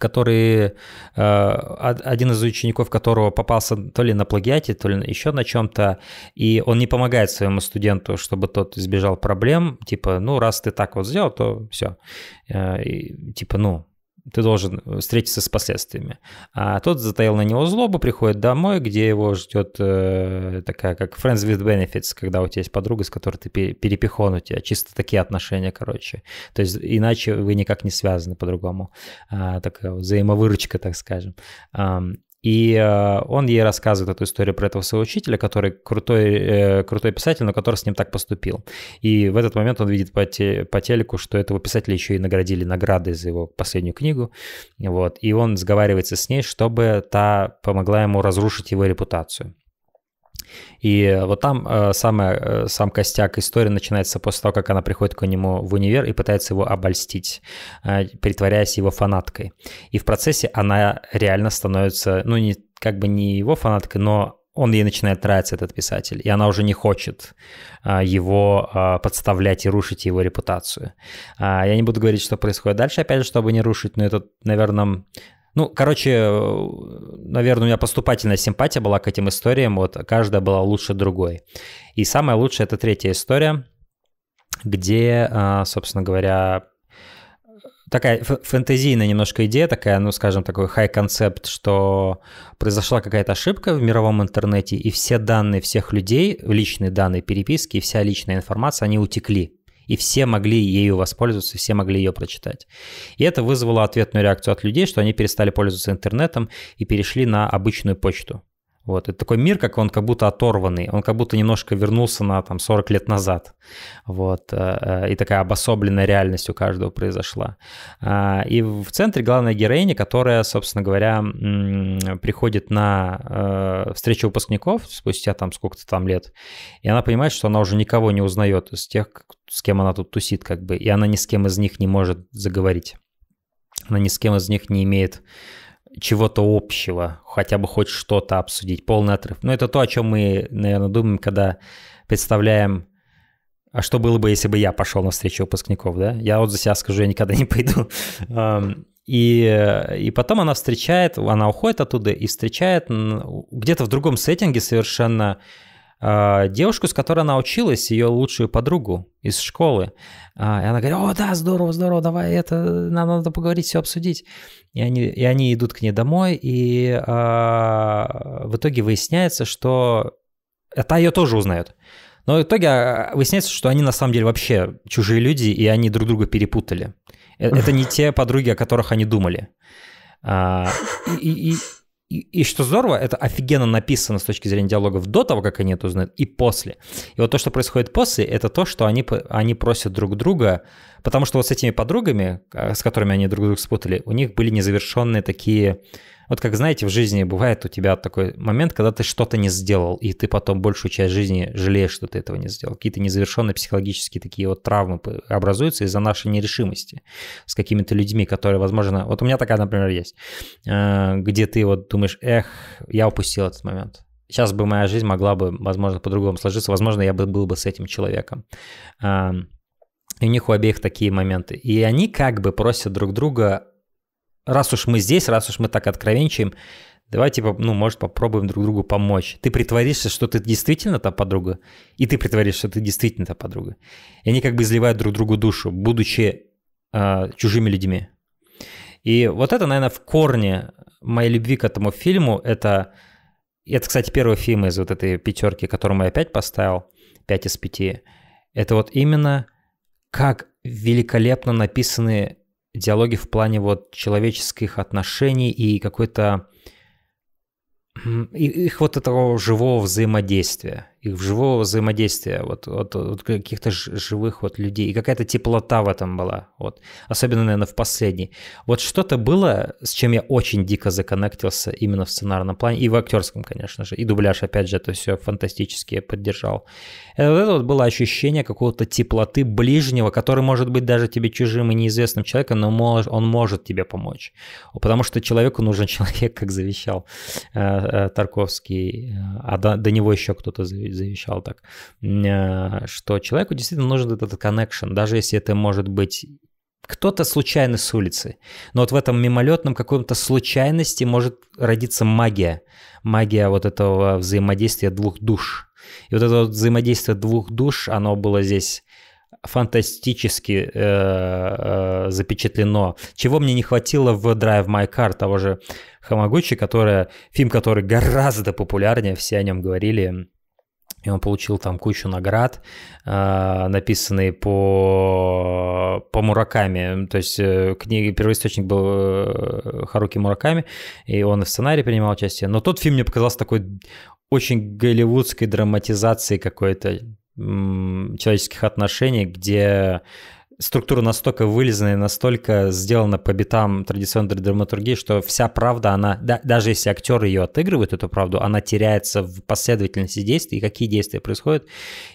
который э, один из учеников которого попался то ли на плагиате, то ли еще на чем-то, и он не помогает своему студенту, чтобы тот избежал проблем, типа, ну, раз ты так вот сделал, то все, э, и, типа, ну, ты должен э, встретиться с последствиями. А тот затаил на него злобу, приходит домой, где его ждет э, такая как friends with benefits, когда у тебя есть подруга, с которой ты перепихон, у тебя чисто такие отношения, короче. То есть иначе вы никак не связаны по-другому. А, такая вот взаимовыручка, так скажем. А, и э, он ей рассказывает эту историю про этого своего учителя, который крутой, э, крутой писатель, но который с ним так поступил. И в этот момент он видит по, по телеку, что этого писателя еще и наградили наградой за его последнюю книгу. Вот. И он сговаривается с ней, чтобы та помогла ему разрушить его репутацию. И вот там э, самая, э, сам костяк истории начинается после того, как она приходит к нему в универ и пытается его обольстить, э, притворяясь его фанаткой. И в процессе она реально становится, ну, не, как бы не его фанаткой, но он ей начинает нравиться, этот писатель, и она уже не хочет его подставлять и рушить его репутацию. А, я не буду говорить, что происходит дальше, опять же, чтобы не рушить, но это, наверное, ну, короче, наверное, у меня поступательная симпатия была к этим историям, вот каждая была лучше другой. И самая лучшая это третья история, где, а, собственно говоря, такая фэнтезийная немножко идея, такая, ну, скажем, такой хай-концепт, что произошла какая-то ошибка в мировом интернете, и все данные всех людей, личные данные переписки, вся личная информация, они утекли. И все могли ею воспользоваться, все могли ее прочитать. И это вызвало ответную реакцию от людей, что они перестали пользоваться интернетом и перешли на обычную почту. Вот, это такой мир, как он как будто оторванный, он как будто немножко вернулся на там 40 лет назад, вот, э, э, и такая обособленная реальность у каждого произошла. А, и в центре главная героиня, которая, собственно говоря, приходит на э, встречу выпускников спустя там сколько-то там лет, и она понимает, что она уже никого не узнает из тех, с кем она тут тусит, как бы, и она ни с кем из них не может заговорить, она ни с кем из них не имеет чего-то общего, хотя бы хоть что-то обсудить, полный отрыв. Но это то, о чем мы, наверное, думаем, когда представляем, а что было бы, если бы я пошел на встречу выпускников, да? Я вот за себя скажу, я никогда не пойду. И, и потом она встречает, она уходит оттуда и встречает где-то в другом сеттинге совершенно а, девушку, с которой она училась, ее лучшую подругу из школы. А, и она говорит, о, да, здорово, здорово, давай это, нам надо поговорить, все обсудить. И они, и они идут к ней домой, и а, в итоге выясняется, что... это ее тоже узнают. Но в итоге выясняется, что они на самом деле вообще чужие люди, и они друг друга перепутали. Э, это не те подруги, о которых они думали. И, и, и, что здорово, это офигенно написано с точки зрения диалогов до того, как они это узнают, и после. И вот то, что происходит после, это то, что они, они просят друг друга, потому что вот с этими подругами, а, с которыми они друг друга спутали, у них были незавершенные такие вот как, знаете, в жизни бывает у тебя такой момент, когда ты что-то не сделал, и ты потом большую часть жизни жалеешь, что ты этого не сделал. Какие-то незавершенные психологические такие вот травмы образуются из-за нашей нерешимости с какими-то людьми, которые, возможно... Вот у меня такая, например, есть, э, где ты вот думаешь, эх, я упустил этот момент. Сейчас бы моя жизнь могла бы, возможно, по-другому сложиться, возможно, я бы был бы с этим человеком. И у них у обеих такие моменты. И они как бы просят друг друга раз уж мы здесь, раз уж мы так откровенчаем, давайте, типа, ну, может, попробуем друг другу помочь. Ты притворишься, что ты действительно та подруга, и ты притворишься, что ты действительно та подруга. И они как бы изливают друг другу душу, будучи э, чужими людьми. И вот это, наверное, в корне моей любви к этому фильму. Это, это кстати, первый фильм из вот этой пятерки, которому я опять поставил, пять из пяти. Это вот именно как великолепно написаны диалоги в плане вот человеческих отношений и какой-то их вот этого живого взаимодействия их живого взаимодействия, вот от, от каких-то живых вот людей. И какая-то теплота в этом была, вот. Особенно, наверное, в последней. Вот что-то было, с чем я очень дико законнектился именно в сценарном плане, и в актерском, конечно же, и дубляж, опять же, это все фантастически поддержал. Это, это вот было ощущение какого-то теплоты ближнего, который может быть даже тебе чужим и неизвестным человеком, но мож, он может тебе помочь. Потому что человеку нужен человек, как завещал э, э, Тарковский, э, а до, до него еще кто-то завещал завещал так, а, что человеку действительно нужен этот connection, даже если это может быть кто-то случайно с улицы. Но вот в этом мимолетном каком-то случайности может родиться магия. Магия вот этого взаимодействия двух душ. И вот это вот взаимодействие двух душ, оно было здесь фантастически э, э, запечатлено. Чего мне не хватило в Drive My Car того же Хамагучи, которая, фильм который гораздо популярнее, все о нем говорили, и он получил там кучу наград, э, написанные по, по Мураками, то есть э, книги, первоисточник был э, Харуки Мураками, и он в сценарии принимал участие, но тот фильм мне показался такой очень голливудской драматизацией какой-то человеческих отношений, где структура настолько вылизанная, настолько сделана по битам традиционной драматургии, что вся правда, она, да, даже если актер ее отыгрывает, эту правду, она теряется в последовательности действий, и какие действия происходят,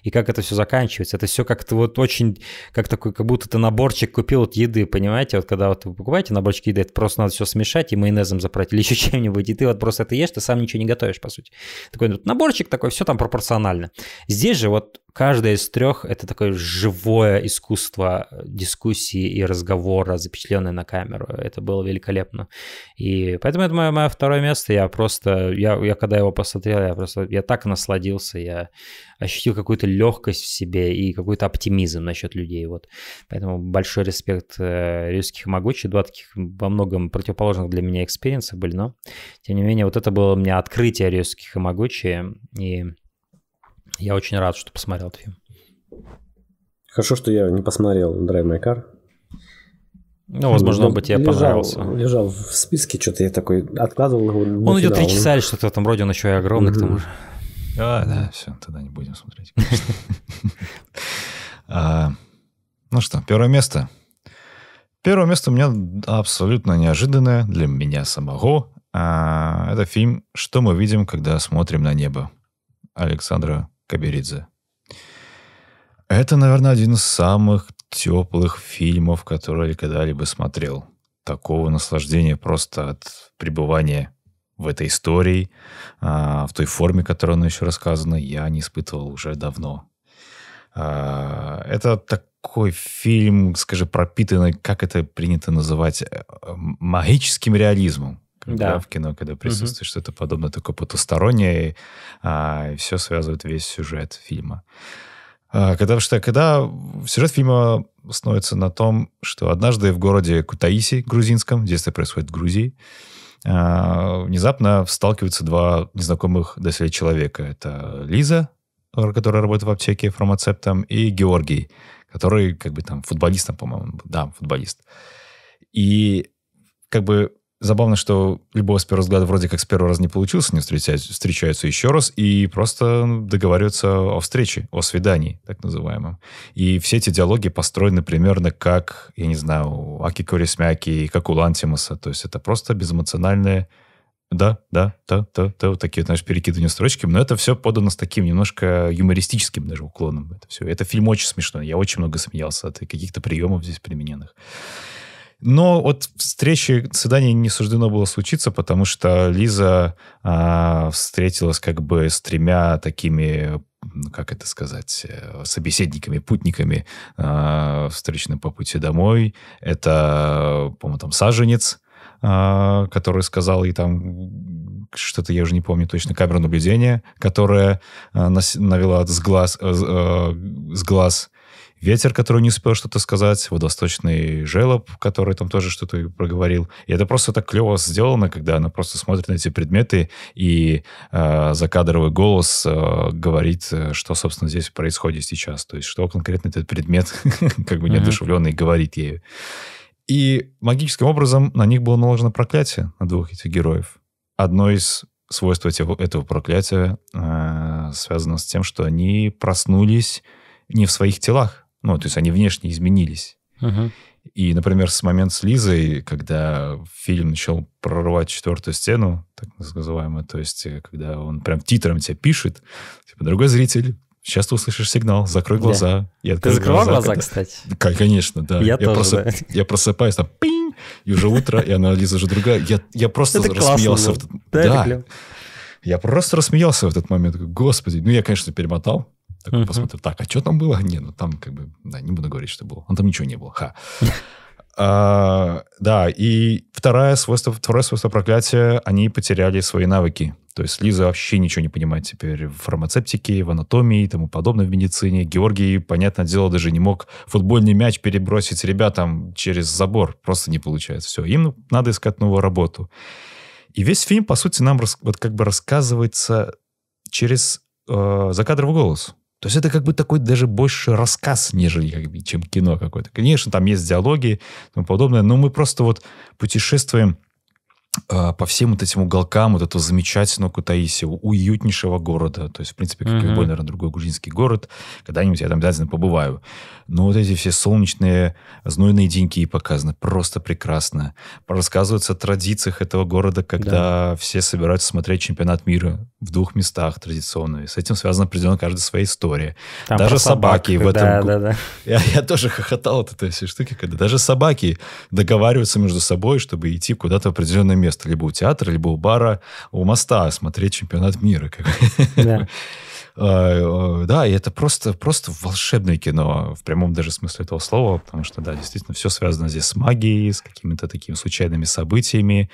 и как это все заканчивается. Это все как-то вот очень, как такой, как будто ты наборчик купил от еды, понимаете? Вот когда вот вы покупаете наборчик еды, это просто надо все смешать и майонезом заправить или еще чем-нибудь, и ты вот просто это ешь, ты сам ничего не готовишь, по сути. Такой вот наборчик такой, все там пропорционально. Здесь же вот каждое из трех это такое живое искусство дискуссии и разговора, запечатленное на камеру. Это было великолепно. И поэтому это мое, мое второе место. Я просто, я, я когда его посмотрел, я просто, я так насладился, я ощутил какую-то легкость в себе и какой-то оптимизм насчет людей. Вот. Поэтому большой респект э, русских и два таких во многом противоположных для меня экспириенса были, но тем не менее вот это было у меня открытие русских и могучие. И я очень рад, что посмотрел этот фильм. Хорошо, что я не посмотрел Drive My Car. Ну, возможно, он бы тебе лежал, понравился. Лежал в списке, что-то я такой откладывал его. Он идет три часа или что-то в этом роде, он еще и огромный, mm-hmm. к тому же. А, да, все, тогда не будем смотреть. А, ну что, первое место. Первое место у меня абсолютно неожиданное для меня самого. А, это фильм «Что мы видим, когда смотрим на небо» Александра Каберидзе. Это, наверное, один из самых теплых фильмов, которые я когда-либо смотрел. Такого наслаждения просто от пребывания в этой истории, а, в той форме, которой она еще рассказана, я не испытывал уже давно. А, это такой фильм, скажи, пропитанный, как это принято называть, э, магическим реализмом да. в кино, когда присутствует угу. что-то подобное, такое потустороннее, а, и все связывает весь сюжет фильма. А, когда, что, когда сюжет фильма становится на том, что однажды в городе Кутаиси, грузинском, действие происходит в Грузии, а, внезапно сталкиваются два незнакомых до доселе человека. Это Лиза, которая работает в аптеке фармацептом, и Георгий, который как бы там футболистом, по-моему, да, футболист. И как бы Забавно, что любого с первого взгляда вроде как с первого раза не получился, не встречаются, встречаются еще раз и просто ну, договариваются о встрече, о свидании, так называемом. И все эти диалоги построены примерно как, я не знаю, у Аки Корисмяки и как у Лантимаса. То есть это просто безэмоциональное да, да, да, да, да, вот такие, знаешь, перекидывания строчки. но это все подано с таким немножко юмористическим даже уклоном. Это все. Это фильм очень смешной, я очень много смеялся от каких-то приемов здесь примененных. Но вот встречи, свидания не суждено было случиться, потому что Лиза а, встретилась как бы с тремя такими ну, как это сказать, э, собеседниками, путниками э, а, встречным по пути домой. Это, по-моему, там саженец, э, который сказал и там что-то, я уже не помню точно, Камера наблюдения, которая а, нас навела с глаз, э, э, с глаз Ветер, который не успел что-то сказать, водосточный желоб, который там тоже что-то проговорил. И это просто так клево сделано, когда она просто смотрит на эти предметы и э, закадровый голос э, говорит, э, что, собственно, здесь происходит сейчас. То есть, что конкретно этот предмет, как бы неодушевленный, говорит ей. И магическим образом на них было наложено проклятие, на двух этих героев. Одно из свойств этого проклятия э, связано с тем, что они проснулись не в своих телах. Ну, то есть они внешне изменились. Угу. И, например, с момента с Лизой, когда фильм начал прорывать четвертую стену, так называемую, то есть э, когда он прям титром тебя пишет, типа, дорогой зритель, сейчас ты услышишь сигнал, закрой глаза. Да. ты закрывал глаза, глаза когда... кстати? Конечно, да. Я, я тоже, просып... да. Я просыпаюсь, там, пинь, и уже утро, и она, Лиза уже другая. Я, я просто это рассмеялся. в ну. этот... Да, да. Я просто рассмеялся в этот момент. Господи, ну я, конечно, перемотал, такой uh-huh. посмотрю, так, а что там было? Не, ну там как бы, да, не буду говорить, что было. Ну там ничего не было, ха. А, да, и второе свойство, второе свойство проклятия, они потеряли свои навыки. То есть Лиза вообще ничего не понимает теперь в фармацевтике, в анатомии и тому подобное, в медицине. Георгий, понятное дело, даже не мог футбольный мяч перебросить ребятам через забор. Просто не получается. Все, им надо искать новую работу. И весь фильм, по сути, нам вот как бы рассказывается через э, закадровый голос. То есть это как бы такой даже больше рассказ, нежели как бы, чем кино какое-то. Конечно, там есть диалоги и тому подобное, но мы просто вот путешествуем Э, по всем вот этим уголкам вот этого замечательного Кутаиси, уютнейшего города. То есть, в принципе, как mm любой, наверное, другой грузинский город, когда-нибудь я там обязательно побываю. Но вот эти все солнечные, знойные деньки показаны просто прекрасно. Рассказывается о традициях этого города, когда да. все собираются смотреть чемпионат мира в двух местах традиционно. И с этим связана определенно каждая своя история. Там даже собаки собак. в этом... Да, да, да. Я, я тоже хохотал от этой всей штуки, когда даже собаки договариваются между собой, чтобы идти куда-то в определенное место место, либо у театра, либо у бара, у моста смотреть чемпионат мира. Да. А, э, да, и это просто, просто волшебное кино, в прямом даже смысле этого слова, потому что, да, действительно, все связано здесь с магией, с какими-то такими случайными событиями.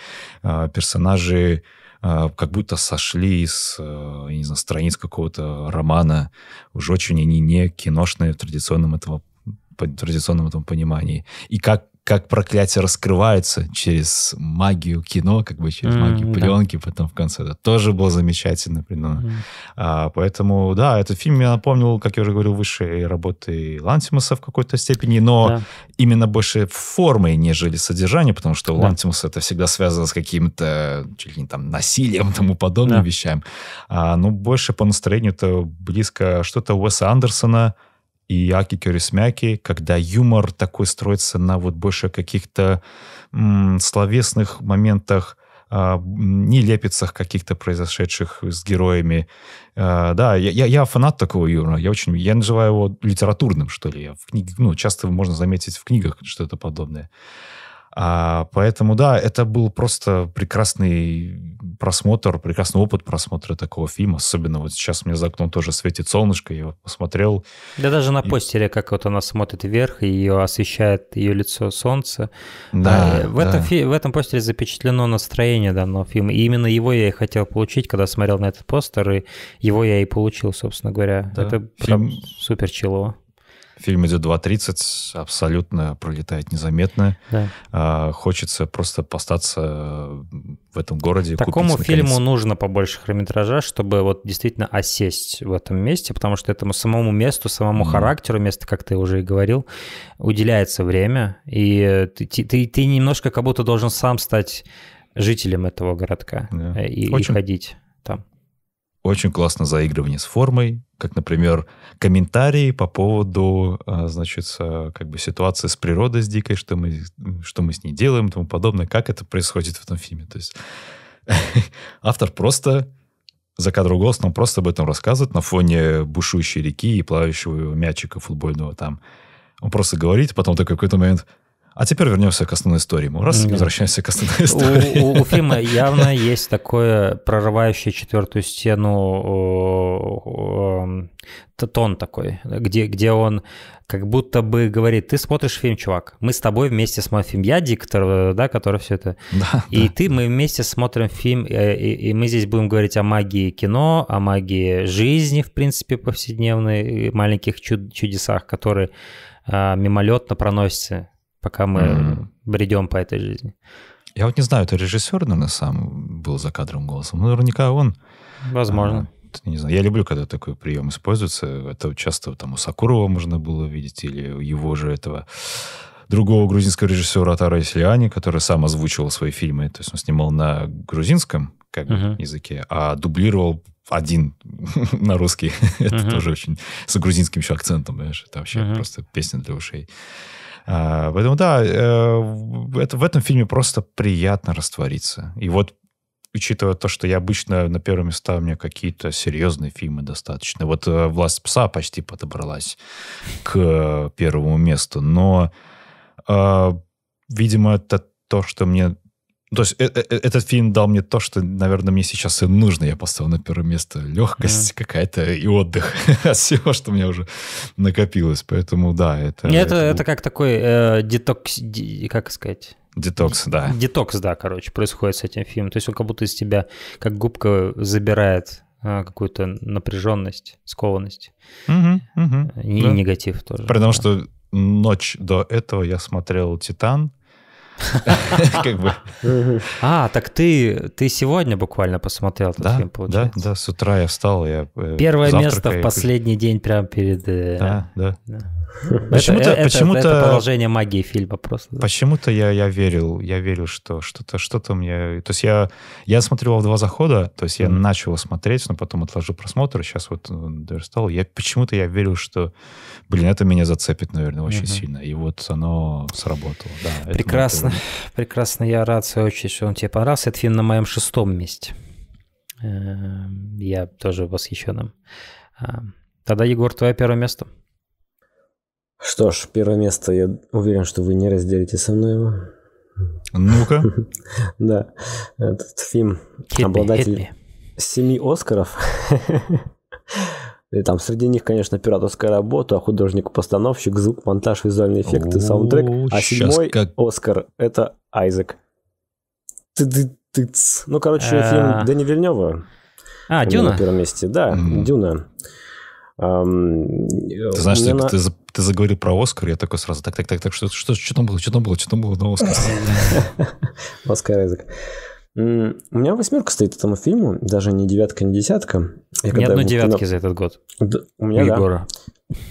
А, персонажи а, как будто сошли с, э, я не знаю, страниц какого-то романа. уже очень они не киношные в традиционном этого по традиционном этом понимании. И как как проклятия раскрываются через магию кино, как бы через mm, магию да. пленки, потом в конце. Это тоже было замечательно придумано. Mm. А, поэтому, да, этот фильм я напомнил, как я уже говорил, выше работы Лантимуса в какой-то степени, но да. именно больше формой, нежели содержанием, потому что у да. Лантимуса это всегда связано с каким-то чуть ли не там насилием, тому подобным да. вещам. А, ну, больше по настроению это близко что-то Уэса Андерсона, и Аки Кёрисмяки, когда юмор такой строится на вот больше каких-то словесных моментах, а, нелепицах каких-то произошедших с героями. А, да, я, я, я фанат такого юмора. Я очень, я называю его литературным, что ли. Я в книг ну, часто можно заметить в книгах что-то подобное. А, поэтому, да, это был просто прекрасный просмотр, прекрасный опыт просмотра такого фильма. Особенно вот сейчас мне за окном тоже светит солнышко, я его посмотрел. Да даже на и... постере, как вот она смотрит вверх, и ее освещает ее лицо солнце. Да, а, в, да. Этом фи... в этом постере запечатлено настроение данного фильма. И именно его я и хотел получить, когда смотрел на этот постер, и его я и получил, собственно говоря. Да. Это Фильм... супер чилово. Фильм идет 2.30, абсолютно пролетает незаметно. Да. А, хочется просто постаться в этом городе. Такому купить, наконец. фильму нужно побольше хрометража, чтобы вот действительно осесть в этом месте, потому что этому самому месту, самому mm характеру места, как ты уже и говорил, уделяется время, и ты, ты, ты немножко как будто должен сам стать жителем этого городка yeah. Э, и, Очень... и ходить очень классно заигрывание с формой, как, например, комментарии по поводу, а, значит, а, как бы ситуации с природой, с дикой, что мы, что мы с ней делаем и тому подобное, как это происходит в этом фильме. То есть автор просто за кадром голос нам просто об этом рассказывает на фоне бушующей реки и плавающего мячика футбольного там. Он просто говорит, потом такой какой-то момент – а теперь вернемся к основной истории. Мы раз Нет. возвращаемся к основной истории. У, у, у фильма явно есть такое прорывающее четвертую стену тон такой, где, где он как будто бы говорит, ты смотришь фильм, чувак, мы с тобой вместе смотрим фильм. Я диктор, да, который все это... Да, и да. ты, мы вместе смотрим фильм, и, э, и, и мы здесь будем говорить о магии кино, о магии жизни, в принципе, повседневной, маленьких чуд чудесах, которые а, мимолетно проносятся пока мы mm-hmm. бредем по этой жизни. Я вот не знаю, это режиссер, наверное, сам был за кадром голосом. Ну, наверняка он. Возможно. А, не знаю. Я люблю, когда такой прием используется. Это часто там у Сакурова можно было видеть, или у его же этого другого грузинского режиссера Атара Исляни, который сам озвучивал свои фильмы. То есть он снимал на грузинском как uh-huh. языке, а дублировал один на русский. это uh-huh. тоже очень... С грузинским еще акцентом, знаешь, Это вообще uh-huh. просто песня для ушей. А, поэтому да, э, это, в этом фильме просто приятно раствориться. И вот учитывая то, что я обычно на первом месте у меня какие-то серьезные фильмы достаточно. Вот э, «Власть пса» почти подобралась к первому месту, но, э, видимо, это то, что мне то есть э -э этот фильм дал мне то, что, наверное, мне сейчас и нужно. Я поставил на первое место легкость yeah. какая-то и отдых от всего, что у меня уже накопилось. Поэтому да, это... Это, это, это как такой э, детокс... Как сказать? Детокс, да. Детокс, да, короче, происходит с этим фильмом. То есть он как будто из тебя, как губка, забирает э, какую-то напряженность, скованность угу, угу, и да. негатив тоже. При том, да. что ночь до этого я смотрел Титан, Как бы. А, так ты, ты сегодня буквально посмотрел этот да, фильм, получается? Да, да, с утра я встал. Я, э, Первое место в последний день прямо перед... Э, да, да. Почему-то это, почему это, это продолжение магии фильма просто. Да? Почему-то я, я верил, я верил, что что-то что-то мне... То есть я, я смотрел в два захода, то есть я mm. начал смотреть, но потом отложил просмотр, сейчас вот э, достал. Я почему-то я верил, что, блин, это меня зацепит, наверное, очень mm-hmm. сильно. И вот оно сработало. Да, Прекрасно прекрасно, прекрасно. Я рад, в свою очередь, что он тебе понравился. Это фильм на моем шестом месте. Э, я тоже восхищен им. Э, тогда, Егор, твое первое место. Что ж, первое место, я уверен, что вы не разделите со мной его. Ну-ка. Да, этот фильм обладатель семи Оскаров. И там среди них, конечно, операторская работа, а художник-постановщик, звук, монтаж, визуальные эффекты, О, саундтрек. А седьмой как... Оскар — это Айзек. Ты-ты-тыц. Ну, короче, э. фильм Дани Вильнева. А, Дюна? На первом месте, да, mm Дюна. Um, ты знаешь, ты, на... ты, ты заговорил про Оскар, я такой сразу, так, так, так, так, что, что, что там было, что там было, что там было на Оскар? Оскар Айзек. У меня восьмерка стоит этому фильму, даже не девятка, не десятка. Я Ни одной девятки на... за этот год. Да, у меня, у Егора.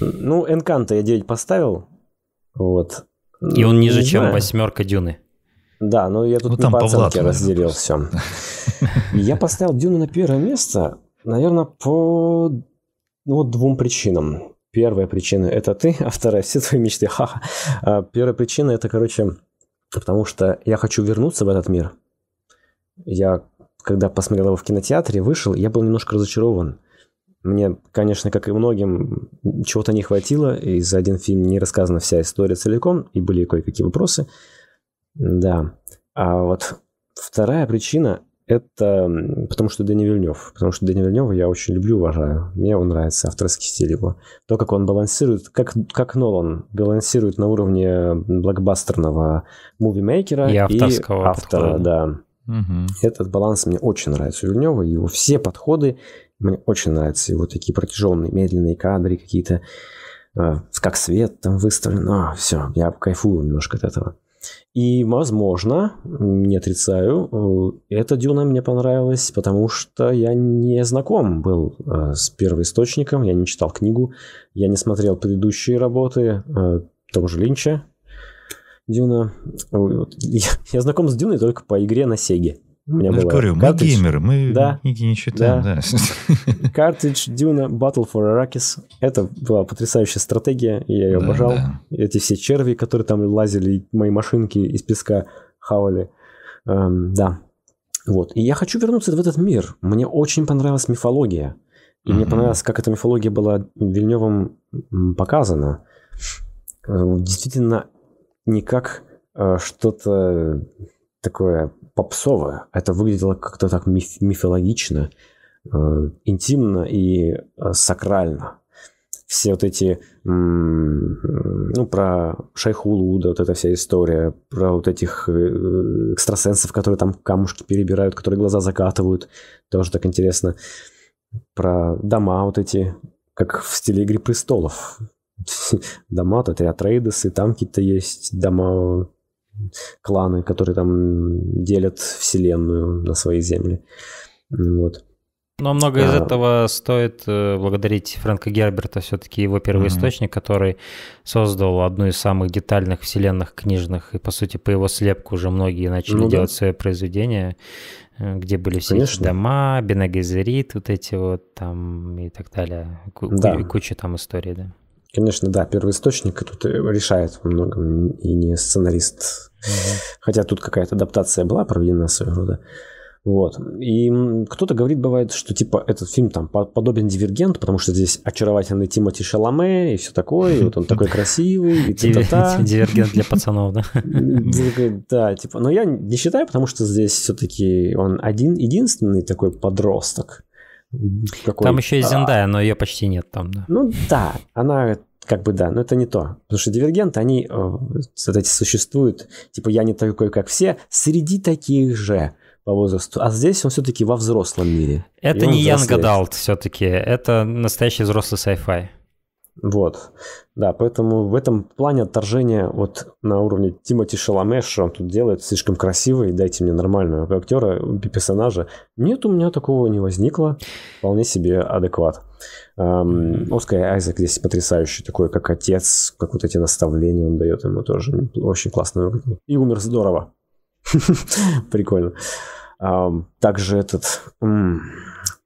Да. Ну, Энканта я 9 поставил. Вот. И он ниже, не чем знаю. восьмерка Дюны. Да, но я тут ну, там по оценке Павлад, разделил все. Я поставил Дюну на первое место, наверное, по ну, вот двум причинам. Первая причина – это ты, а вторая – все твои мечты, ха-ха. А первая причина – это, короче, потому что я хочу вернуться в этот мир. Я когда посмотрел его в кинотеатре, вышел, я был немножко разочарован. Мне, конечно, как и многим, чего-то не хватило, и за один фильм не рассказана вся история целиком, и были кое-какие вопросы. Да. А вот вторая причина – это потому что Дэнни Вильнев. Потому что Дэнни Вильнева я очень люблю, уважаю. Мне он нравится, авторский стиль его. То, как он балансирует, как, как Нолан балансирует на уровне блокбастерного мувимейкера и авторского и автора. Подхода. Да. Угу. Этот баланс мне очень нравится у Вильнева, его все подходы мне очень нравятся, его такие протяженные, медленные кадры какие-то, э, как свет там выставлен, а, все, я кайфую немножко от этого. И, возможно, не отрицаю, э, эта дюна мне понравилась, потому что я не знаком был э, с первоисточником, я не читал книгу, я не смотрел предыдущие работы э, того же Линча, Дюна... вот. я, я знаком с Дюной только по игре на Сеге. У меня я была говорю, картридж. мы геймеры, мы да, книги не читаем. Да. Да. Картридж Дюна Battle for Arrakis. Это была потрясающая стратегия, я ее да, обожал. Да. Эти все черви, которые там лазили, мои машинки из песка хавали. Эм, да. Вот. И я хочу вернуться в этот мир. Мне очень понравилась мифология. И mm-hmm. мне понравилось, как эта мифология была Вильневым показана. Э, действительно, не как э, что-то такое попсовое. Это выглядело как-то так миф- мифологично, э, интимно и э, сакрально. Все вот эти, ну, про Шайхулуда, вот эта вся история, про вот этих э, экстрасенсов, которые там камушки перебирают, которые глаза закатывают, тоже так интересно. Про дома вот эти, как в стиле «Игры престолов», дома, тут и Атрейдесы, там какие-то есть дома, кланы, которые там делят вселенную на свои земли. Вот. Но много а... из этого стоит э, благодарить Фрэнка Герберта, все-таки его первый источник, mm-hmm. который создал одну из самых детальных вселенных книжных, и, по сути, по его слепку уже многие начали ну, делать свои произведения, э, где были все Конечно. эти дома, Бенегезерит, вот эти вот там и так далее, Ку- да. куча там историй, да. Конечно, да, первоисточник тут э, решает во многом и не сценарист. Хотя тут какая-то адаптация была проведена своего рода. Вот. И кто-то говорит, бывает, что типа этот фильм там подобен дивергент, потому что здесь очаровательный Тимоти Шаломе и все такое, и вот он такой красивый, и Дивергент для пацанов, да? Да, типа, но я не считаю, потому что здесь все-таки он один, единственный такой подросток какой... Там еще есть Зендая, а... но ее почти нет там, да. Ну да, она как бы да, но это не то. Потому что дивергенты, они, кстати, э, существуют, типа я не такой, как все, среди таких же по возрасту. А здесь он все-таки во взрослом мире. Это не Янг Adult все-таки, это настоящий взрослый sci-fi. Вот. Да, поэтому в этом плане отторжение вот на уровне Тимати Шаломе, что он тут делает, слишком красивый, дайте мне нормального актера, персонажа. Нет, у меня такого не возникло. Вполне себе адекват. Эм, Оскар Айзек здесь потрясающий, такой как отец, как вот эти наставления он дает ему тоже. Очень классно. И умер здорово. Прикольно. Также этот...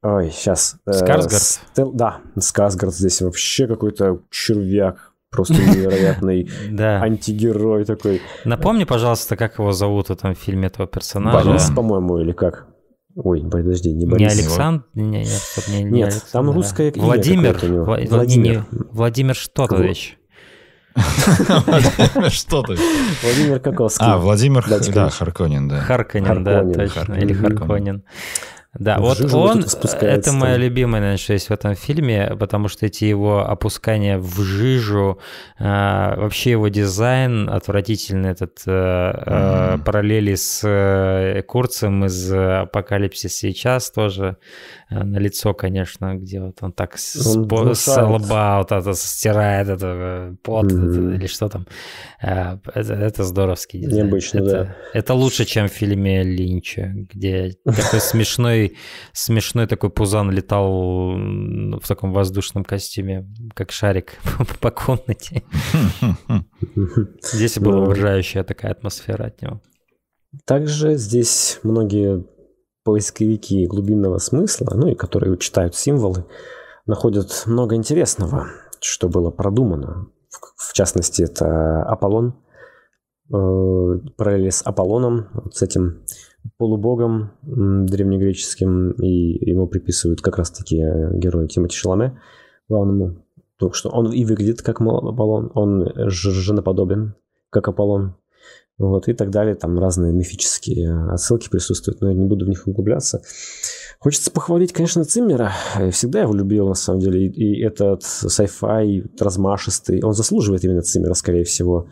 Ой, сейчас. Сказгард? Э, стел... Да, Сказгард здесь вообще какой-то червяк. Просто невероятный антигерой такой. Напомни, пожалуйста, как его зовут в этом фильме, этого персонажа. Борис, по-моему, или как? Ой, подожди, не Борис. Не Александр? Не, нет, не, не нет Александр, там русское имя Владимир, Вла- Владимир. Владимир Штотович. Что ты? Владимир Каковский. А, Владимир да, Харконин, да. Харконин, да, точно. Или Харконин. Да, он вот он, это моя любимая, наверное, что есть в этом фильме, потому что эти его опускания в жижу, э, вообще его дизайн отвратительный, этот э, mm-hmm. параллели с э, Курцем из «Апокалипсис сейчас» тоже Э, на лицо, конечно, где вот он так он спо- с лба вот это стирает это э, пот mm-hmm. это, или что там. Э, это, это здоровский дизайн. Необычно, это, да. Это лучше, чем в фильме Линча, где такой смешной, смешной такой пузан летал в таком воздушном костюме, как шарик по комнате. Здесь была ну. уважающая такая атмосфера от него. Также здесь многие поисковики глубинного смысла, ну и которые читают символы, находят много интересного, что было продумано. В, частности, это Аполлон, э, параллели с Аполлоном, вот с этим полубогом древнегреческим, и ему приписывают как раз-таки э, герою Тимоти Шаломе, главному. Потому что он и выглядит как Аполлон, он женоподобен, как Аполлон, вот, и так далее, там разные мифические э, отсылки присутствуют, но я не буду в них углубляться. Хочется похвалить, конечно, Циммера, я э, всегда его любил, на самом деле, и, и этот sci-fi размашистый, он заслуживает именно Циммера, скорее всего.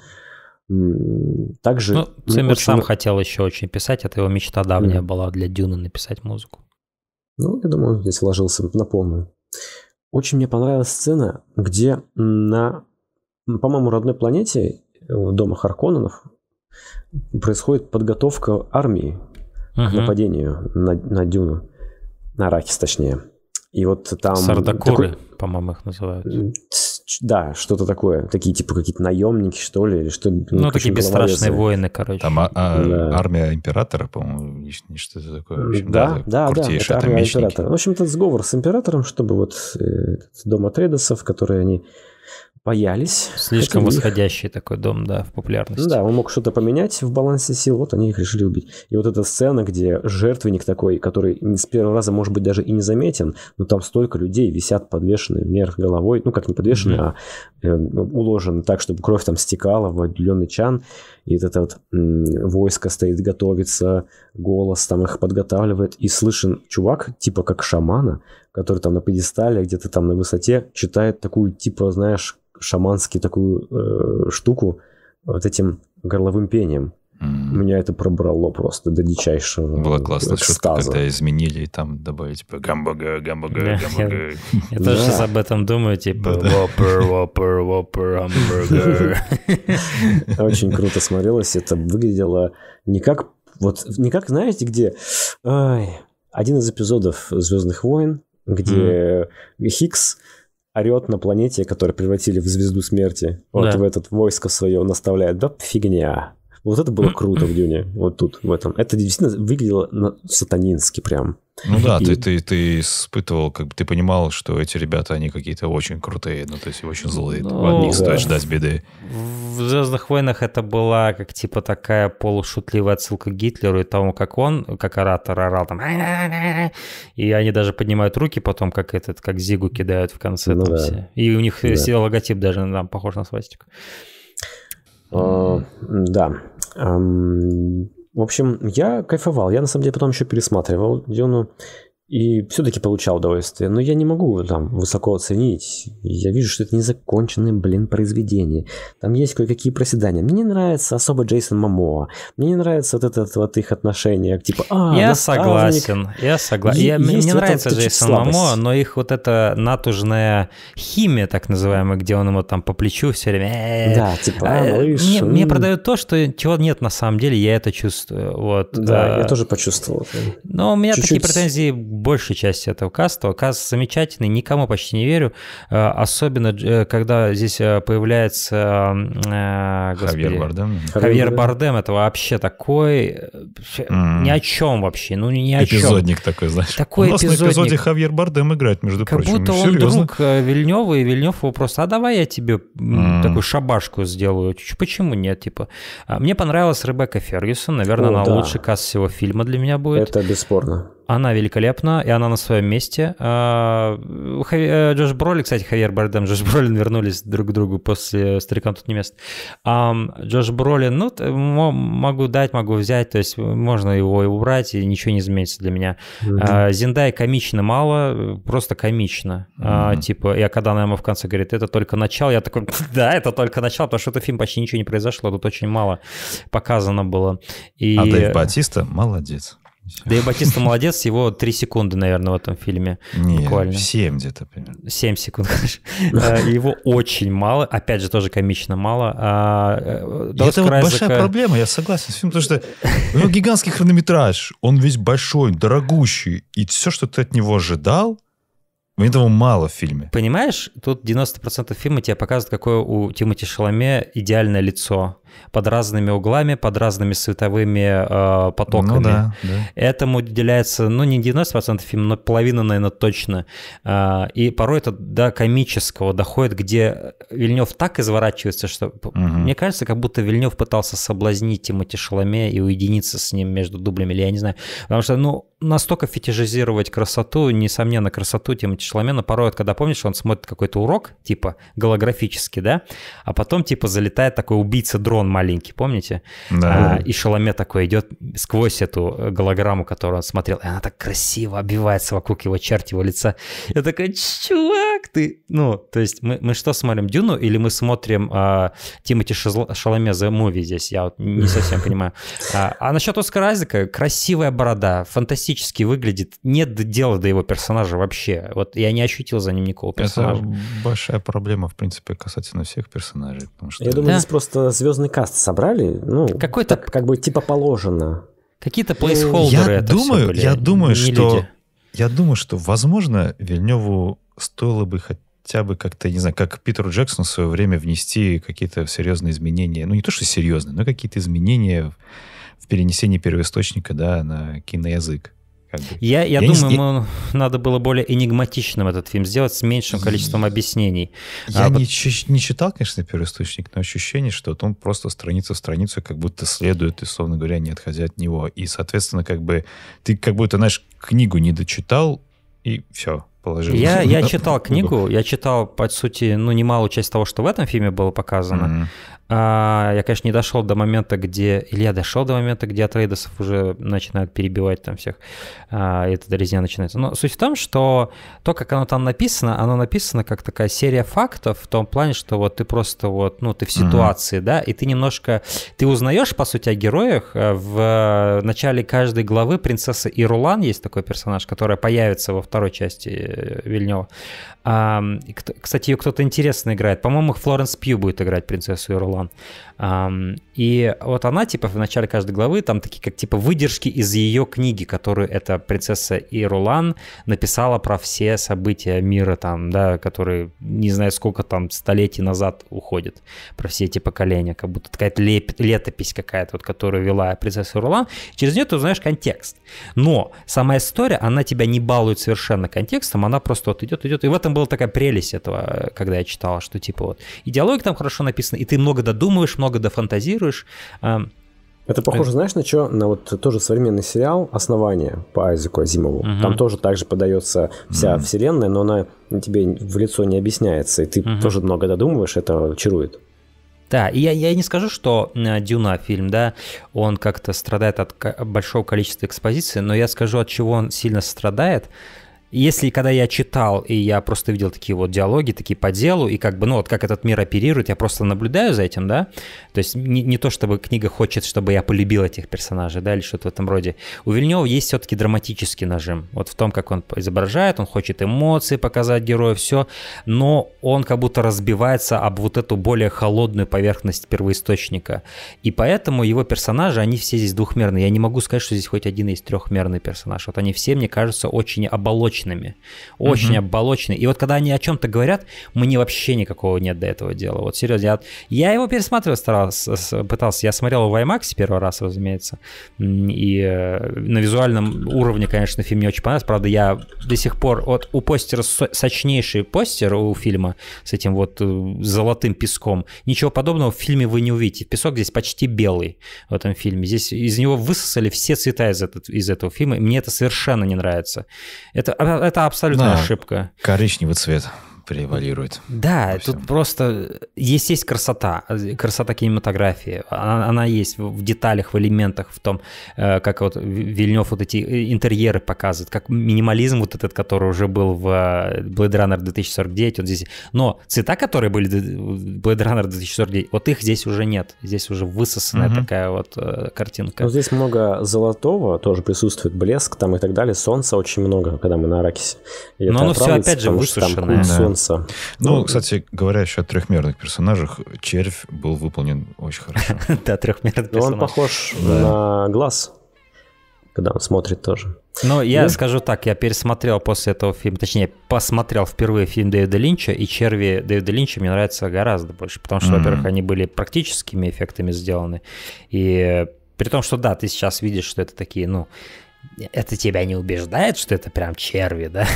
Также... Ну, Циммер очень... сам хотел еще очень писать, это его мечта давняя mm. была для Дюна написать музыку. Ну, я думаю, он здесь вложился на полную. Очень мне понравилась сцена, где на, по-моему, родной планете э, в дома Харконненов, происходит подготовка армии угу. к нападению на, на Дюну, на Аракис точнее. И вот там... Сардакуры, такой... по-моему, их называют. Да, что-то такое. Такие, типа, какие-то наемники, что ли, или что Ну, ну такие бесстрашные воины, короче. Там а, а, да. армия императора, по-моему, что-то такое. общем, да, да, да, да это армия императора. В общем, это сговор с императором, чтобы вот э, этот дом Атрейдосов, который они боялись. Слишком восходящий их. такой дом, да, в популярности. Ну, да, он мог что-то поменять в балансе сил, вот они их решили убить. И вот эта сцена, где жертвенник такой, который с первого раза, может быть, даже и не заметен, но там столько людей висят подвешенные вверх головой, ну, как не подвешенные, mm-hmm. а Э, уложен так, чтобы кровь там стекала в отделенный чан, и это вот войско стоит, готовится, голос там их подготавливает, и слышен чувак, типа как шамана, который там на пьедестале, где-то там на высоте, читает такую, типа, знаешь, шаманский такую э, штуку вот этим горловым пением. Mm. Меня это пробрало просто до дичайшего Была классная экстаза. когда изменили и там добавили, типа, гамбага, гамбага, гамбага. Я тоже сейчас об этом думаю, типа, воппер, воппер, воппер, гамбургер. Очень круто смотрелось, это выглядело не как, вот, не как, знаете, где... Один из эпизодов «Звездных войн», где Хикс орет на планете, которую превратили в звезду смерти. Вот да. в этот войско свое он наставляет. Да фигня. Вот это было круто в Дюне, вот тут, в этом. Это действительно выглядело сатанински прям. Ну да, и... ты, ты, ты испытывал, как бы ты понимал, что эти ребята, они какие-то очень крутые, ну то есть очень злые, ну, от них да. стоит ждать беды. В «Звездных войнах» это была как типа такая полушутливая отсылка к Гитлеру и тому, как он, как оратор орал там, и они даже поднимают руки потом, как этот, как Зигу кидают в конце ну, там да. все. И у них да. логотип даже там похож на свастику. О, а, да, Эм, в общем, я кайфовал. Я, на самом деле, потом еще пересматривал Дюну. И все-таки получал удовольствие, но я не могу там высоко оценить. Я вижу, что это незаконченное, блин, произведение. Там есть кое-какие проседания. Мне не нравится особо Джейсон Мамоа. Мне не нравится вот это вот их отношение, типа, а, Я согласен, я согласен. мне нравится Джейсон Мамоа, типа но их вот эта натужная химия, так называемая, где он ему там по плечу все время... Э, да, типа, «А, э, ну Мне, мне продают то, что чего нет на самом деле, я это чувствую. Вот. Да, я э, тоже почувствовал. Но у меня такие претензии большей части этого каста. Каст замечательный, никому почти не верю. Э, особенно, э, когда здесь э, появляется... Хавьер Бардем. Хавьер Бардем, это вообще такой... Mm. Ни о чем вообще, ну ни о чем. Эпизодник такой, знаешь. Такой У нас эпизодник. на эпизоде Хавьер Бардем играет, между как прочим. Как будто он Серьезно? друг Вильнева, и Вильнев его просто, а давай я тебе mm. такую шабашку сделаю. Почему нет, типа. А, мне понравилась Ребекка Фергюсон, наверное, О, она да. лучший каст всего фильма для меня будет. Это бесспорно. Она великолепна, и она на своем месте. А, э, Джош Броли, кстати, Хавьер Бардем, Джош Бролин вернулись друг к другу после «Старикам тут не место». Джош Броли, ну, могу дать, могу взять, то есть можно его и убрать, и ничего не изменится для меня. Mm-hmm. А, Зиндай комично мало, просто комично. Mm-hmm. Типа, я когда она ему в конце говорит, это только начало, я такой, да, это только начало, потому что это фильм почти ничего не произошло, тут очень мало показано было. И... А Дэйв Батиста молодец. Да и Батиста молодец, всего 3 секунды, наверное, в этом фильме. Не, буквально. 7 где-то примерно. 7 секунд, э, Его очень мало, опять же, тоже комично мало. А, э, это большая проблема, я согласен с фильмом, потому что у него гигантский хронометраж, он весь большой, дорогущий, и все, что ты от него ожидал, мне этого мало в фильме. Понимаешь, тут 90% фильма тебе показывают, какое у Тимати Шаломе идеальное лицо под разными углами, под разными световыми э, потоками. Ну, да, да. Этому уделяется, ну, не 90% фильма, но половина, наверное, точно. Э, и порой это до комического доходит, где Вильнев так изворачивается, что угу. мне кажется, как будто Вильнев пытался соблазнить Тимати Шаломе и уединиться с ним между дублями, или я не знаю. Потому что, ну, настолько фетишизировать красоту, несомненно, красоту Тимати Шаламена порой, когда, помнишь, он смотрит какой-то урок, типа, голографический, да, а потом, типа, залетает такой убийца дрон Макрон маленький, помните? Да. А, и Шаломе такой идет сквозь эту э, голограмму, которую он смотрел, и она так красиво обивается вокруг его черт, его лица. Я такой, чувак, ты... Ну, то есть мы, мы что смотрим, Дюну или мы смотрим а, Тимати Шаломе за муви здесь? Я вот не совсем понимаю. А, а насчет Оскара Айзека, красивая борода, фантастически выглядит, нет дела до его персонажа вообще. Вот я не ощутил за ним никакого персонажа. Это большая проблема, в принципе, касательно всех персонажей. Потому что... Я думаю, да. здесь просто звездный полный каст собрали, ну, какой-то так, как бы типа положено. Какие-то плейсхолдеры. Я думаю, я думаю, что люди. я думаю, что возможно Вильневу стоило бы хотя бы как-то, не знаю, как Питеру Джексону в свое время внести какие-то серьезные изменения. Ну, не то, что серьезные, но какие-то изменения в перенесении первоисточника да, на киноязык. Я, я, я думаю, не... ему надо было более энигматичным этот фильм сделать, с меньшим количеством объяснений. Я а, не, под... Ч... не читал, конечно, первоисточник, но ощущение, что он просто страница в страницу как будто следует, и словно говоря, не отходя от него. И, соответственно, как бы ты как будто, знаешь, книгу не дочитал, и все, положил. Я, я читал книгу, я читал, по сути, ну, немалую часть того, что в этом фильме было показано. Mm-hmm. А, я, конечно, не дошел до момента, где... Или я дошел до момента, где от рейдосов уже начинают перебивать там всех. А, и эта дрезня начинается. Но суть в том, что то, как оно там написано, оно написано как такая серия фактов в том плане, что вот ты просто вот, ну, ты в ситуации, mm-hmm. да, и ты немножко... Ты узнаешь, по сути, о героях. Э, в э, начале каждой главы принцесса Ирулан есть такой персонаж, которая появится во второй части э, Вильнева. А, кстати, ее кто-то интересно играет. По-моему, Флоренс Пью будет играть принцессу Ирулан было. И вот она, типа, в начале каждой главы, там такие, как, типа, выдержки из ее книги, которую эта принцесса Ирулан написала про все события мира, там, да, которые, не знаю, сколько там столетий назад уходят, про все эти поколения, как будто такая леп- летопись какая-то, вот, которую вела принцесса Ирулан. Через нее ты узнаешь контекст. Но сама история, она тебя не балует совершенно контекстом, она просто вот идет, идет. И в этом была такая прелесть этого, когда я читал, что, типа, вот, и диалоги там хорошо написаны, и ты много додумываешь, много много дофантазируешь. А, это похоже, э, знаешь, на что? На вот тоже современный сериал «Основание» по Айзеку Азимову. Угу. Там тоже также подается вся угу. вселенная, но она тебе в лицо не объясняется, и ты угу. тоже много додумываешь, это чарует. Да, и я, я не скажу, что э, Дюна фильм, да, он как-то страдает от большого количества экспозиции, но я скажу, от чего он сильно страдает – если когда я читал, и я просто видел такие вот диалоги, такие по делу, и как бы, ну вот как этот мир оперирует, я просто наблюдаю за этим, да, то есть не, не то, чтобы книга хочет, чтобы я полюбил этих персонажей, да, или что-то в этом роде. У Вильнева есть все-таки драматический нажим, вот в том, как он изображает, он хочет эмоции показать герою, все, но он как будто разбивается об вот эту более холодную поверхность первоисточника, и поэтому его персонажи, они все здесь двухмерные, я не могу сказать, что здесь хоть один есть трехмерный персонаж, вот они все, мне кажется, очень оболочены оболочными. Очень угу. оболочные. И вот когда они о чем-то говорят, мне вообще никакого нет до этого дела. Вот серьезно. Я, я его пересматривал, старался, пытался. Я смотрел его в IMAX первый раз, разумеется. И э, на визуальном уровне, конечно, фильм мне очень понравился. Правда, я до сих пор... Вот у постера сочнейший постер у фильма с этим вот э, золотым песком. Ничего подобного в фильме вы не увидите. Песок здесь почти белый в этом фильме. Здесь из него высосали все цвета из, этот, из этого фильма. Мне это совершенно не нравится. Это это абсолютная да, ошибка. Коричневый цвет превалирует. Да, тут просто э, есть, есть красота, э, красота кинематографии. Она, она есть в деталях, в элементах, в том, э, как вот Вильнев вот эти интерьеры показывает, как минимализм вот этот, который уже был в Blade Runner 2049, он здесь. Но цвета, которые были в Blade Runner 2049, вот их здесь уже нет. Здесь уже высосанная угу. такая вот картинка. Но здесь много золотого тоже присутствует, блеск там и так далее. Солнца очень много, когда мы на Аракисе. Но оно все опять же высушенное. Там, конца. Ну, ну, кстати, говоря еще о трехмерных персонажах, червь был выполнен очень хорошо. Да, трехмерный персонаж. Он похож на глаз, когда он смотрит тоже. Ну, я скажу так, я пересмотрел после этого фильма, точнее, посмотрел впервые фильм Дэвида Линча, и черви Дэвида Линча мне нравятся гораздо больше, потому что, во-первых, они были практическими эффектами сделаны, и э, при том, что да, ты сейчас видишь, что это такие, ну, это тебя не убеждает, что это прям черви, да,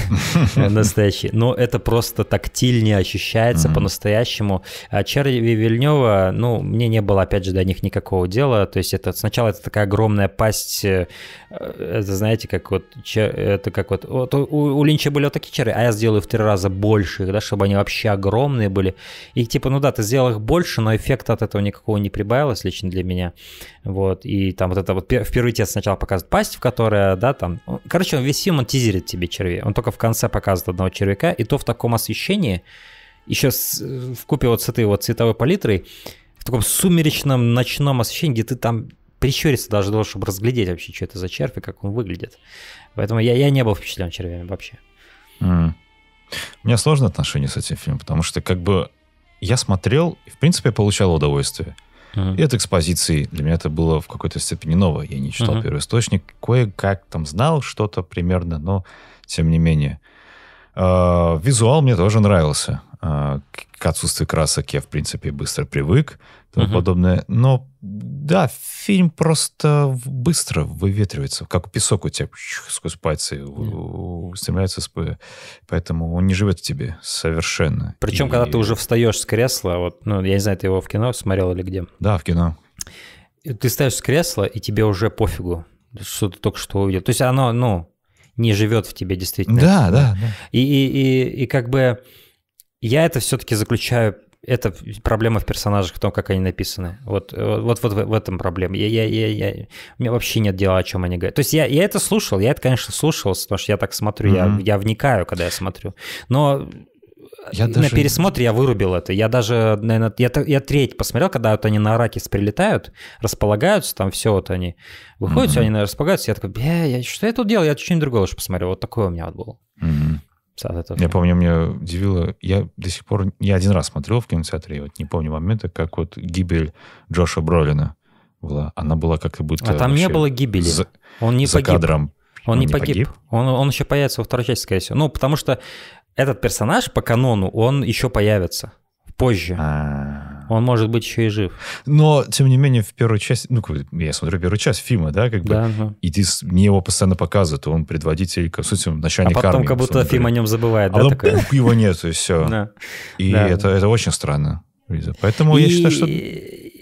настоящие. Но это просто тактильнее ощущается по-настоящему. А черви Вильнева, ну, мне не было, опять же, до них никакого дела. То есть это сначала это такая огромная пасть, э, это знаете, как вот, это как вот, у Линча были вот такие черви, а я сделаю в три раза больше их, да, чтобы они вообще огромные были. И типа, ну да, ты сделал их больше, но эффект от этого никакого не прибавилось лично для меня. Вот, и там вот это вот в первый тебе сначала показывают пасть, в которой да, там... Короче, он весь фильм он тизерит тебе червей. Он только в конце показывает одного червяка, и то в таком освещении, еще э, в купе вот с этой вот цветовой палитрой, в таком сумеречном ночном освещении, где ты там прищуриться даже должен, чтобы разглядеть вообще, что это за червь и как он выглядит. Поэтому я, я не был впечатлен червями вообще. Mm. У меня сложное отношение с этим фильмом, потому что как бы я смотрел и, в принципе, получал удовольствие. Uh-huh. И от экспозиции для меня это было в какой-то степени ново. Я не читал uh-huh. первоисточник, кое-как там знал что-то примерно, но тем не менее. А, визуал мне тоже нравился. А, к отсутствию красок я, в принципе, быстро привык и тому угу. подобное. Но да, фильм просто быстро выветривается, как песок у тебя сквозь пальцы устремляется. Поэтому он не живет в тебе совершенно. Причем, и... когда ты уже встаешь с кресла, вот, ну, я не знаю, ты его в кино смотрел или где? Да, в кино. Ты встаешь с кресла, и тебе уже пофигу, что ты только что увидел. То есть оно, ну, не живет в тебе действительно. Да, да. да. И, и, и, и как бы я это все-таки заключаю это проблема в персонажах, в том, как они написаны. Вот, вот, вот в этом проблема. Я, я, я, я, у меня вообще нет дела, о чем они говорят. То есть я, я это слушал, я это, конечно, слушался, потому что я так смотрю, mm-hmm. я, я вникаю, когда я смотрю. Но я на даже... пересмотре я вырубил это. Я даже, наверное, я, я треть посмотрел, когда вот они на Аракис прилетают, располагаются, там все вот они выходят, mm-hmm. все они наверное, располагаются. Я такой, бля, я, что я тут делал? Я что-нибудь другое лучше посмотрел. Вот такое у меня вот было. Mm-hmm. Я помню, меня удивило, я до сих пор, я один раз смотрел в кинотеатре, я вот не помню момента, как вот гибель Джоша Бролина была. Она была как-то будто... А там не было гибели. За, Он не за погиб. кадром он, он не погиб. погиб. Он, он еще появится во второй части, скорее всего. Ну, потому что этот персонаж по канону, он еще появится позже. А. Он может быть еще и жив. Но, тем не менее, в первую часть, ну, я смотрю первую часть фильма, да, как бы, да, угу. и ты, мне его постоянно показывают, он предводитель, в сути, начальник А потом армии, как будто фильм о нем забывает, а да, такое? Пух, его нет, и все. да. И да. это, это очень странно, Поэтому и... я считаю, что...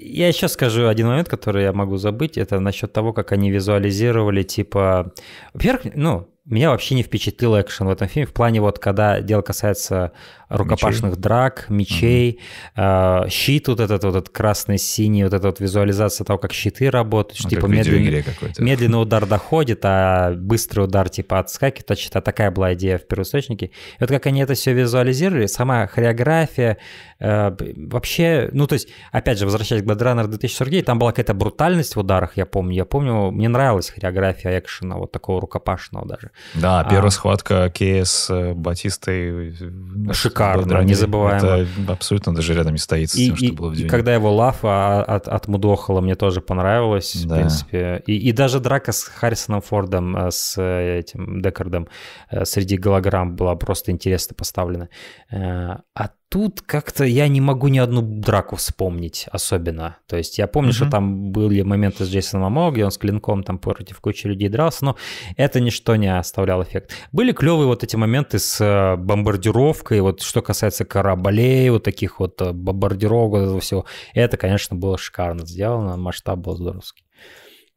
Я еще скажу один момент, который я могу забыть, это насчет того, как они визуализировали, типа, во ну, меня вообще не впечатлил экшен в этом фильме, в плане вот, когда дело касается рукопашных мечей. драк, мечей, угу. э, щит вот этот вот этот красный-синий, вот эта вот визуализация того, как щиты работают, ну, типа медленный, медленный удар доходит, а быстрый удар типа отскакивает от щита. Такая была идея в первоисточнике. И вот как они это все визуализировали, сама хореография, э, вообще, ну то есть, опять же, возвращаясь к Бладранер 2049, там была какая-то брутальность в ударах, я помню, я помню, мне нравилась хореография экшена, вот такого рукопашного даже. Да, первая а, схватка Кейс э, Батистой э, шикарно шикарно, не забываем. Это абсолютно даже рядом не стоит с и, что и, было в Дюне. И когда его лафа от, от мудохола мне тоже понравилось, да. в принципе. И, и даже драка с Харрисоном Фордом, э, с э, этим Декардом э, среди голограмм была просто интересно поставлена. А Тут как-то я не могу ни одну драку вспомнить особенно. То есть я помню, mm-hmm. что там были моменты с Джейсоном Мамо, где он с клинком там против кучи людей дрался, но это ничто не оставляло эффект. Были клевые вот эти моменты с э, бомбардировкой, вот что касается кораблей, вот таких вот э, бомбардировок, вот этого всего. Это, конечно, было шикарно сделано, масштаб был здоровский.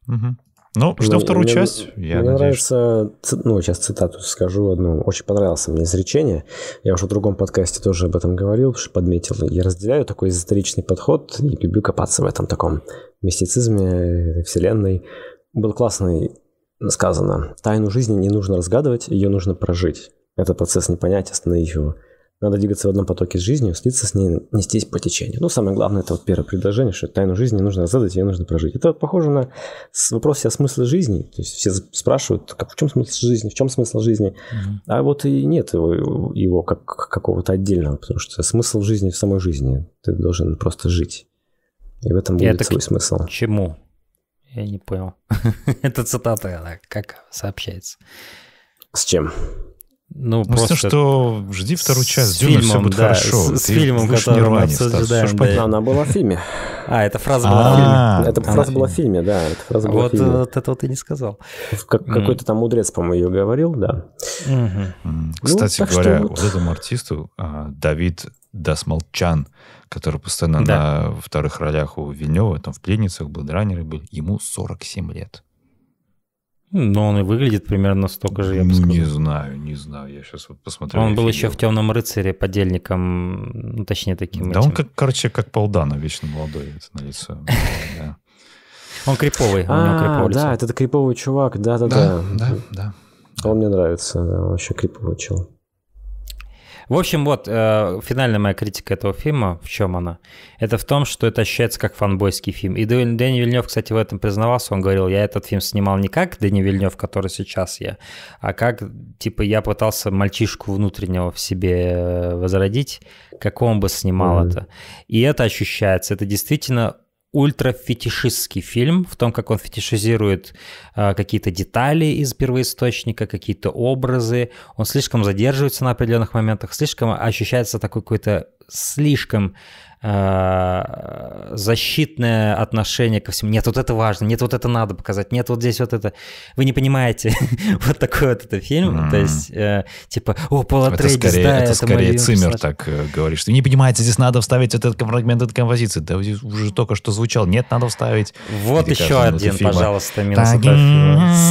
Mm-hmm. Ну, ждем вторую мне, часть. Я мне надеюсь. нравится, ну, сейчас цитату скажу одну. Очень понравилось мне изречение. Я уже в другом подкасте тоже об этом говорил, что подметил. Я разделяю такой эзотеричный подход и люблю копаться в этом таком мистицизме, э, вселенной. Был классно сказано. Тайну жизни не нужно разгадывать, ее нужно прожить. Это процесс не понять, остановить его. Надо двигаться в одном потоке с жизнью, слиться с ней, нестись по течению. Ну, самое главное, это вот первое предложение, что тайну жизни нужно задать, ее нужно прожить. Это похоже на вопрос о смысле жизни. То есть все спрашивают, как, в чем смысл жизни, в чем смысл жизни. Угу. А вот и нет его, его как какого-то отдельного, потому что смысл жизни в самой жизни. Ты должен просто жить. И в этом будет это свой к смысл. Чему? Я не понял. это цитата, как сообщается. С чем? Ну, ну просто... Все, что жди вторую часть, с Дюна, фильмом, все будет да, хорошо. С, с фильмом, который мы обсуждаем. Стас, да. Она была в фильме. А, это фраза была в фильме. Эта фраза была в а. фильме, да. Эта фраза вот, э, этого ты не сказал. Какой-то там мудрец, по-моему, ее говорил, да. Ну, кстати говоря, вот этому артисту а, Давид Дасмолчан, который постоянно на вторых ролях у Вильнева, там в «Пленницах», был, «Бладранере» был, ему 47 лет. Но он и выглядит примерно столько же, я бы ну, сказал. Не знаю, не знаю. Я сейчас вот посмотрю. Он был еще в «Темном рыцаре» подельником, ну, точнее таким. Да этим. он, как, короче, как Полдана, вечно молодой на лицо. Он криповый. А, да, это криповый чувак, да-да-да. Да, да, Он мне нравится, да, он вообще криповый чел. В общем, вот э, финальная моя критика этого фильма, в чем она? Это в том, что это ощущается как фанбойский фильм. И Дэнни Дэн Вильнев, кстати, в этом признавался. Он говорил, я этот фильм снимал не как Дэнни Вильнев, который сейчас я, а как, типа, я пытался мальчишку внутреннего в себе э, возродить, как он бы снимал mm-hmm. это. И это ощущается. Это действительно ультрафетишистский фильм в том, как он фетишизирует э, какие-то детали из первоисточника, какие-то образы. Он слишком задерживается на определенных моментах, слишком ощущается такой какой-то слишком Э, защитное отношение ко всему. Нет, вот это важно, нет, вот это надо показать, нет, вот здесь вот это. Вы не понимаете, вот такой вот это фильм. Mm-hmm. То есть, э, типа, о, Пола это Трейдис, скорее, да, это, это скорее Циммер так э, говорит, что не понимаете, здесь надо вставить этот фрагмент этой композиции. Да уже только что звучал. Нет, надо вставить. Вот Или еще один, пожалуйста, минус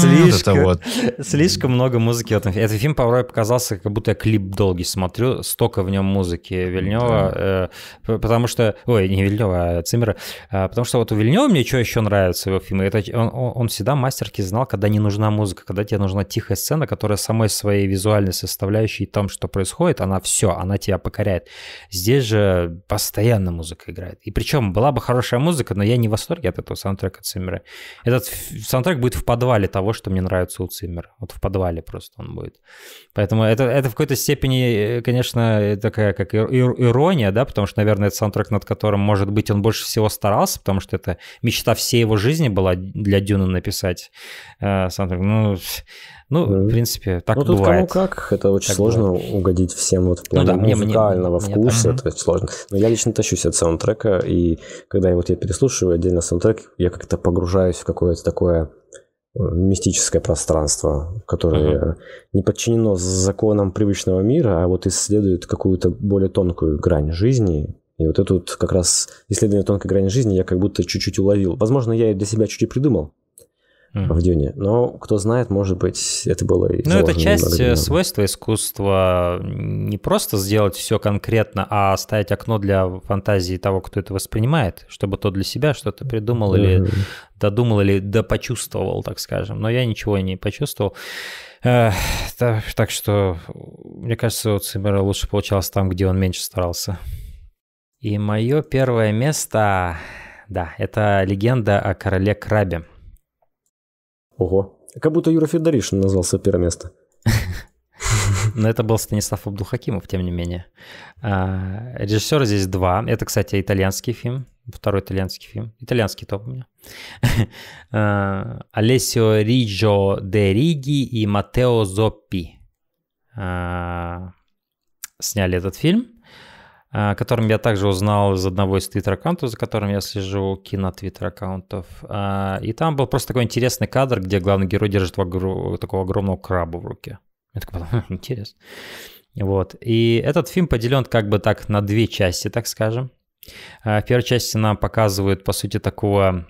Слишком, вот. слишком много музыки в этом фильме. Этот фильм порой показался, как будто я клип долгий смотрю, столько в нем музыки Вильнева, э, потому потому что... Ой, не Вильнева, а Циммера. А, потому что вот у Вильнева мне что еще нравится его фильмы, это он, он, всегда мастерки знал, когда не нужна музыка, когда тебе нужна тихая сцена, которая самой своей визуальной составляющей там, что происходит, она все, она тебя покоряет. Здесь же постоянно музыка играет. И причем была бы хорошая музыка, но я не в восторге от этого саундтрека Циммера. Этот саундтрек будет в подвале того, что мне нравится у Циммера. Вот в подвале просто он будет. Поэтому это, это в какой-то степени, э, конечно, э, такая как ирония, да, потому что, наверное, этот саундтрек, над которым, может быть, он больше всего старался, потому что это мечта всей его жизни была для Дюна написать э, саундтрек. Ну, ну, mm-hmm. в принципе, так ну, тут бывает. кому как, это очень так сложно бывает. угодить всем вот в ну плане ну, да, музыкального мне, вкуса, мне, да. то есть сложно. Но я лично тащусь от саундтрека, и когда я вот я переслушиваю отдельно саундтрек, я как-то погружаюсь в какое-то такое э, мистическое пространство, которое uh-huh. не подчинено законам привычного мира, а вот исследует какую-то более тонкую грань жизни, и вот это вот как раз исследование тонкой грани жизни я как будто чуть-чуть уловил. Возможно, я для себя чуть-чуть придумал, mm. в Дюне. Но кто знает, может быть, это было и Ну, это часть э, свойства искусства не просто сделать все конкретно, а оставить окно для фантазии того, кто это воспринимает, чтобы тот для себя что-то придумал mm. или додумал, или допочувствовал, так скажем. Но я ничего не почувствовал. Так, так что, мне кажется, у Цимера лучше получалось там, где он меньше старался. И мое первое место, да, это легенда о короле Крабе. Ого, как будто Юра Федоришин назвался первое место. Но это был Станислав Абдулхакимов, тем не менее. А, Режиссера здесь два. Это, кстати, итальянский фильм. Второй итальянский фильм. Итальянский топ у меня. Олесио а, Риджо де Риги и Матео Зоппи а, сняли этот фильм. А, которым я также узнал из одного из твиттер-аккаунтов, за которым я слежу, кино твиттер-аккаунтов. А, и там был просто такой интересный кадр, где главный герой держит такого огромного краба в руке. Я такой подумал, «Хм, интересно. Вот. И этот фильм поделен как бы так на две части, так скажем. А, в первой части нам показывают, по сути, такого...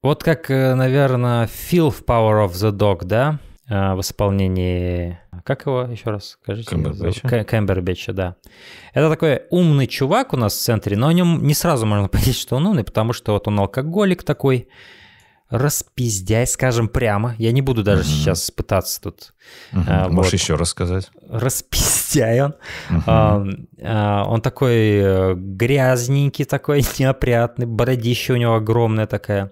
Вот как, э, наверное, Фил в Power of the Dog, да, в исполнении как его еще раз скажите? Кэмбербэтча. Кэмбербэтча, да. Это такой умный чувак у нас в центре, но о нем не сразу можно понять, что он умный, потому что вот он алкоголик такой, распиздяй, скажем прямо. Я не буду даже mm-hmm. сейчас пытаться тут. Mm-hmm. вот. Можешь еще рассказать? Распиздяй он. Mm-hmm. А, а, он такой э, грязненький, такой неопрятный, бородище у него огромное такая.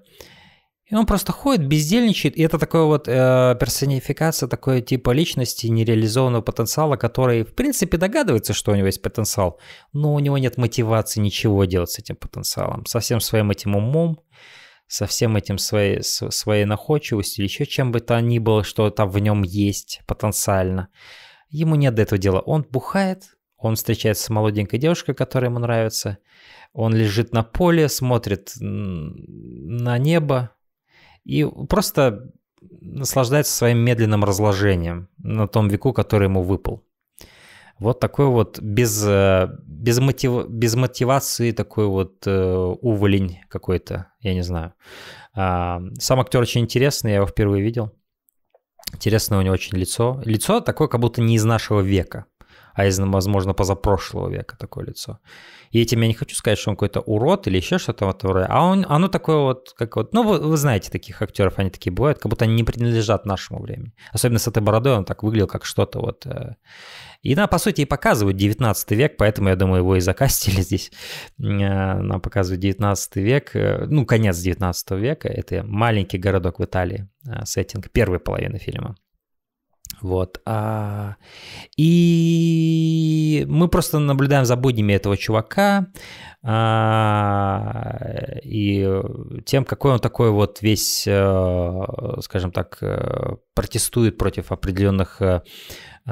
И он просто ходит, бездельничает, и это такая вот э, персонификация такой типа личности нереализованного потенциала, который, в принципе, догадывается, что у него есть потенциал, но у него нет мотивации ничего делать с этим потенциалом, со всем своим этим умом, со всем этим своей, своей находчивостью, или еще чем бы то ни было, что там в нем есть потенциально. Ему нет до этого дела. Он бухает, он встречается с молоденькой девушкой, которая ему нравится, он лежит на поле, смотрит на небо, и просто наслаждается своим медленным разложением на том веку, который ему выпал. Вот такой вот без, э, без, мотив, без мотивации такой вот э, уволень какой-то, я не знаю. А, сам актер очень интересный, я его впервые видел. Интересное у него очень лицо. Лицо такое, как будто не из нашего века а из, возможно, позапрошлого века такое лицо. И этим я не хочу сказать, что он какой-то урод или еще что-то вот такое, а он, оно такое вот, как вот, ну, вы, вы знаете таких актеров, они такие бывают, как будто они не принадлежат нашему времени. Особенно с этой бородой он так выглядел, как что-то вот. Э. И, да, по сути, и показывают 19 век, поэтому, я думаю, его и закастили здесь. Э, Нам показывают 19 век, э, ну, конец 19 века, это маленький городок в Италии, сеттинг первой половины фильма. Вот. А... И мы просто наблюдаем за буднями этого чувака а... и тем, какой он такой вот весь, э, скажем так, э, протестует против определенных э,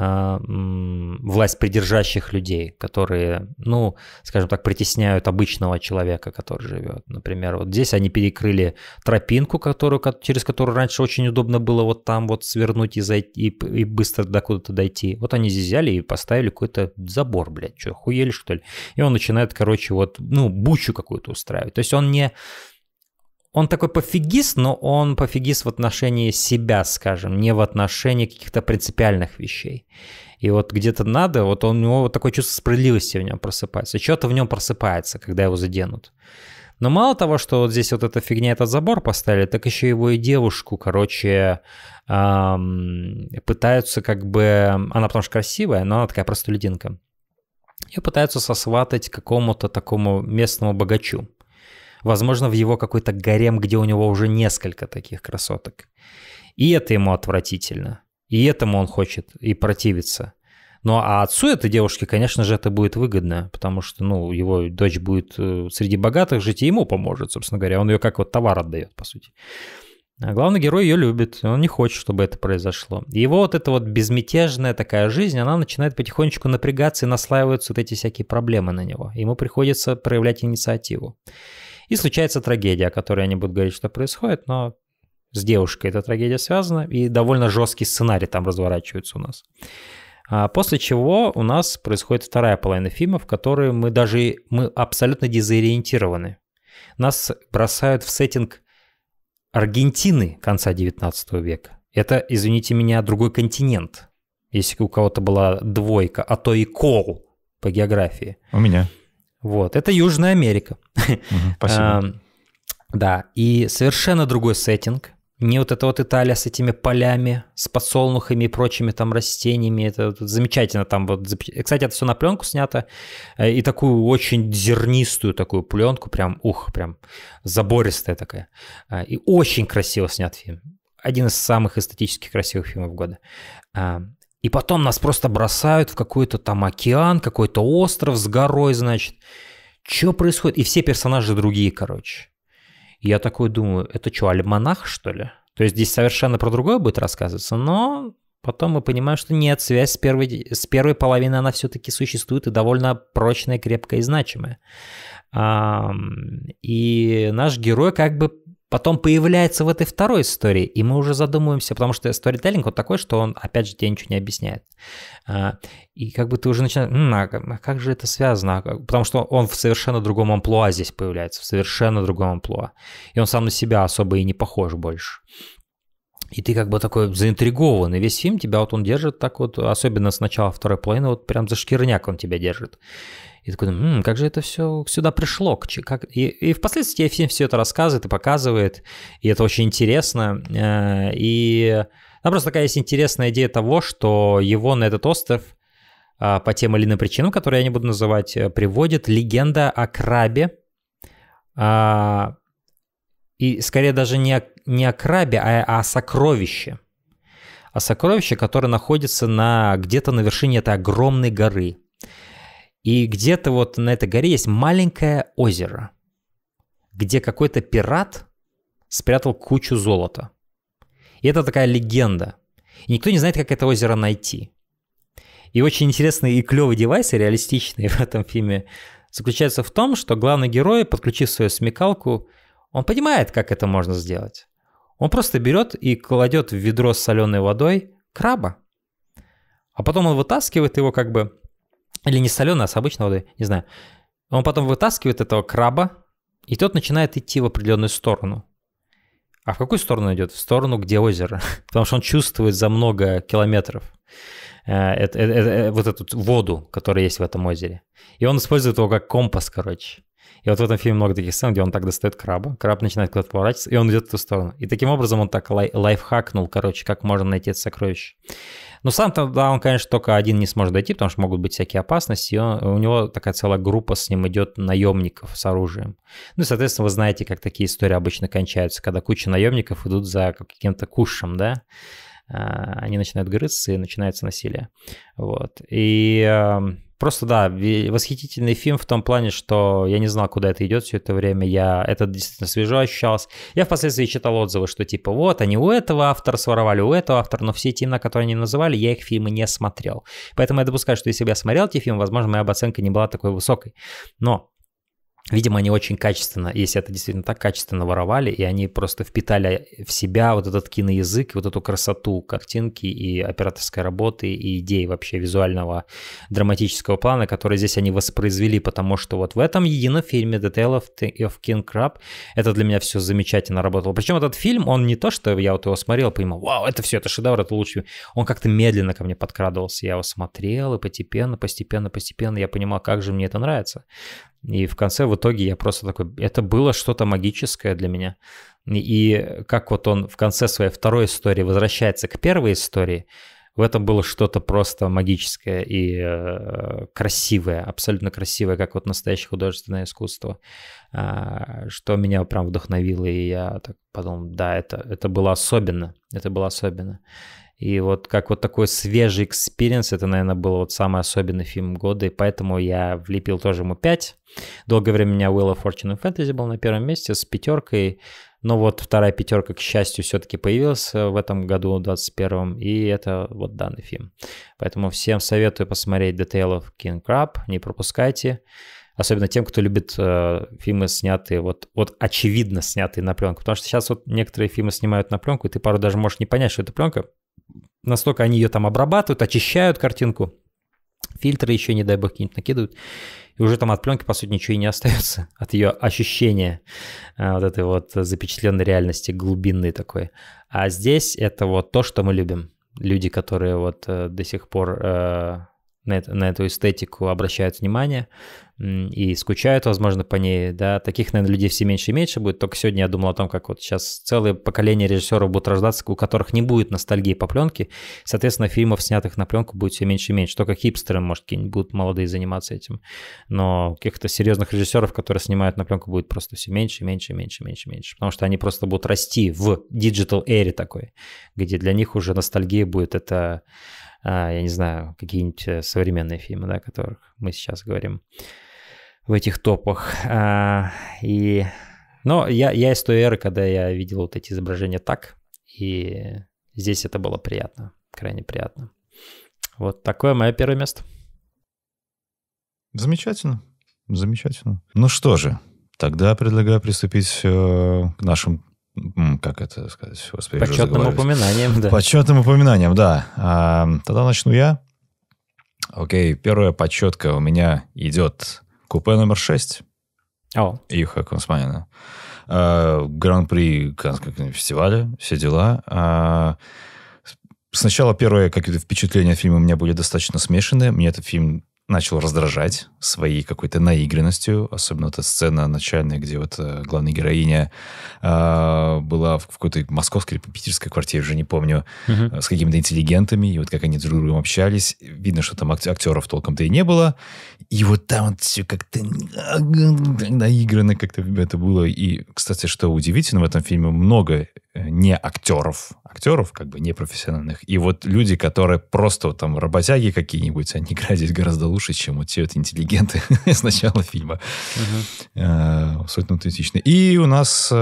а, власть придержащих людей, которые, ну, скажем так, притесняют обычного человека, который живет. Например, вот здесь они перекрыли тропинку, которую, через которую раньше очень удобно было вот там вот свернуть и, зайти, и, и быстро до куда-то дойти. Вот они здесь взяли и поставили какой-то забор, блядь, что, хуели что ли? И он начинает, короче, вот, ну, бучу какую-то устраивать. То есть он не он такой пофигист, но он пофигист в отношении себя, скажем, не в отношении каких-то принципиальных вещей. И вот где-то надо, вот он, у него вот такое чувство справедливости в нем просыпается. Что-то в нем просыпается, когда его заденут. Но мало того, что вот здесь вот эта фигня, этот забор поставили, так еще его и девушку, короче, эм, пытаются как бы... Она потому что красивая, но она такая простолюдинка. Ее пытаются сосватать какому-то такому местному богачу. Возможно, в его какой-то гарем, где у него уже несколько таких красоток. И это ему отвратительно. И этому он хочет и противится. Ну а отцу этой девушки, конечно же, это будет выгодно, потому что, ну, его дочь будет э, среди богатых жить, и ему поможет, собственно говоря. Он ее как вот товар отдает, по сути. А главный герой ее любит, он не хочет, чтобы это произошло. И его вот эта вот безмятежная такая жизнь, она начинает потихонечку напрягаться и наслаиваются вот эти всякие проблемы на него. Ему приходится проявлять инициативу. И случается трагедия, о которой я не говорить, что происходит, но с девушкой эта трагедия связана, и довольно жесткий сценарий там разворачивается у нас. А, после чего у нас происходит вторая половина фильма, в которой мы даже мы абсолютно дезориентированы. Нас бросают в сеттинг Аргентины конца 19 века. Это, извините меня, другой континент. Если у кого-то была двойка, а то и кол по географии. У меня. Вот, это Южная Америка. Спасибо. Да, и совершенно другой сеттинг. Не вот это вот Италия с этими полями, с подсолнухами и прочими там растениями. Это замечательно там вот. Кстати, это все на пленку снято. Э, и такую очень зернистую такую пленку, прям, ух, прям забористая такая. А, и очень красиво снят фильм. Один из самых эстетически красивых фильмов года. И потом нас просто бросают в какой-то там океан, какой-то остров с горой, значит. Что происходит? И все персонажи другие, короче. я такой думаю, это что, альманах, что ли? То есть здесь совершенно про другое будет рассказываться, но потом мы понимаем, что нет, связь с первой, с первой половины, она все-таки существует и довольно прочная, крепкая и значимая. И наш герой как бы потом появляется в этой второй истории, и мы уже задумываемся, потому что сторителлинг вот такой, что он, опять же, тебе ничего не объясняет. А, и как бы ты уже начинаешь, М, а как а же это связано? А потому что он в совершенно другом амплуа здесь появляется, в совершенно другом амплуа. И он сам на себя особо и не похож больше. И ты как бы такой заинтригованный весь фильм тебя вот он держит так вот, особенно с начала второй половины, вот прям за шкирняк он тебя держит. И такой, м-м, как же это все сюда пришло? Как... И, и впоследствии тебе все, все это рассказывает и показывает, и это очень интересно. Э, и там просто такая есть интересная идея того, что его на этот остров а, по тем или иным причинам, которые я не буду называть, э, приводит легенда о крабе. А, и скорее даже не о, не о крабе, а, а о сокровище. О сокровище, которое находится на, где-то на вершине этой огромной горы. И где-то вот на этой горе есть маленькое озеро, где какой-то пират спрятал кучу золота. И это такая легенда. И никто не знает, как это озеро найти. И очень интересные и клевые девайсы, реалистичные в этом фильме, заключаются в том, что главный герой, подключив свою смекалку, он понимает, как это можно сделать. Он просто берет и кладет в ведро с соленой водой краба. А потом он вытаскивает его как бы или не соленый, а с обычной водой, не знаю. Он потом вытаскивает этого краба, и тот начинает идти в определенную сторону. А в какую сторону идет? В сторону, где озеро. Потому что он чувствует за много километров это, это, это, э, вот эту воду, которая есть в этом озере. И он использует его как компас, короче. И вот в этом фильме много таких сцен, где он так достает краба, краб начинает куда-то поворачиваться, и он идет в ту сторону. И таким образом он так лай- лайфхакнул, короче, как можно найти это сокровище. Но ну, сам то да, он, конечно, только один не сможет дойти, потому что могут быть всякие опасности. И он, у него такая целая группа с ним идет наемников с оружием. Ну и, соответственно, вы знаете, как такие истории обычно кончаются, когда куча наемников идут за каким-то кушем, да? А, они начинают грызться и начинается насилие. Вот. И эм, Просто да, восхитительный фильм в том плане, что я не знал, куда это идет все это время. Я это действительно свежо ощущался. Я впоследствии читал отзывы, что типа вот они у этого автора своровали, у этого автора, но все те имена, которые они называли, я их фильмы не смотрел. Поэтому я допускаю, что если бы я смотрел эти фильмы, возможно, моя оценка не была такой высокой. Но Видимо, они очень качественно, если это действительно так качественно воровали, и они просто впитали в себя вот этот киноязык, вот эту красоту картинки и операторской работы, и идей вообще визуального драматического плана, который здесь они воспроизвели, потому что вот в этом едином фильме The Tale of, of King Crab это для меня все замечательно работало. Причем этот фильм, он не то, что я вот его смотрел, понимал, вау, это все, это шедевр, это лучший, Он как-то медленно ко мне подкрадывался, я его смотрел, и постепенно, постепенно, постепенно я понимал, как же мне это нравится. И в конце вот итоге я просто такой, это было что-то магическое для меня. И как вот он в конце своей второй истории возвращается к первой истории, в этом было что-то просто магическое и э, красивое, абсолютно красивое, как вот настоящее художественное искусство, э, что меня прям вдохновило, и я так подумал, да, это, это было особенно, это было особенно. И вот как вот такой свежий экспириенс, это, наверное, был вот самый особенный фильм года, и поэтому я влепил тоже ему 5. Долгое время у меня Will of Fortune and Fantasy был на первом месте с пятеркой, но вот вторая пятерка, к счастью, все-таки появилась э, в этом году, в 21-м, и это вот данный фильм. Поэтому всем советую посмотреть The Tale of King Crab, не пропускайте. Особенно тем, кто любит э, фильмы, снятые вот, вот очевидно снятые на пленку. Потому что сейчас вот некоторые фильмы снимают на пленку, и ты пару даже можешь не понять, что это пленка, настолько они ее там обрабатывают, очищают картинку, фильтры еще, не дай бог, какие-нибудь накидывают, и уже там от пленки, по сути, ничего и не остается от ее ощущения а, вот этой вот запечатленной реальности, глубинной такой. А здесь это вот то, что мы любим. Люди, которые вот э, до сих пор э, на, это, на эту эстетику обращают внимание и скучают, возможно, по ней, да, таких, наверное, людей все меньше и меньше будет, только сегодня я думал о том, как вот сейчас целое поколение режиссеров будут рождаться, у которых не будет ностальгии по пленке, соответственно, фильмов, снятых на пленку, будет все меньше и меньше, только хипстеры, может, какие-нибудь будут молодые заниматься этим, но каких-то серьезных режиссеров, которые снимают на пленку, будет просто все меньше, и меньше, и меньше, и меньше, меньше, потому что они просто будут расти в digital эре такой, где для них уже ностальгия будет это а, я не знаю, какие-нибудь э, современные фильмы, да, о которых мы сейчас говорим в этих топах. А, и, но я, я из той эры, когда я видел вот эти изображения так, и здесь это было приятно, крайне приятно. Вот такое мое первое место. Замечательно, замечательно. Ну что же, тогда предлагаю приступить э, к нашим как это сказать, господи, Почетным упоминанием, да. Почетным упоминанием, да. А, тогда начну я. Окей, первая подсчетка у меня идет купе номер 6. О. Юха Консманина. А, Гран-при Каннского фестиваля, все дела. А, сначала первое какие-то впечатления от фильма у меня были достаточно смешанные. Мне этот фильм начал раздражать своей какой-то наигренностью, особенно эта сцена начальная, где вот э, главная героиня э, была в какой-то московской или питерской квартире, уже не помню, угу. с какими-то интеллигентами, и вот как они друг с другом общались. Видно, что там актеров толком-то и не было. И вот там вот все как-то наигранно как-то это было. И, кстати, что удивительно, в этом фильме много Э, не актеров, актеров как бы непрофессиональных, и вот люди, которые просто там работяги какие-нибудь, они играют здесь гораздо лучше, чем вот те вот интеллигенты с начала фильма. Э, абсолютно тысячный. И у нас э,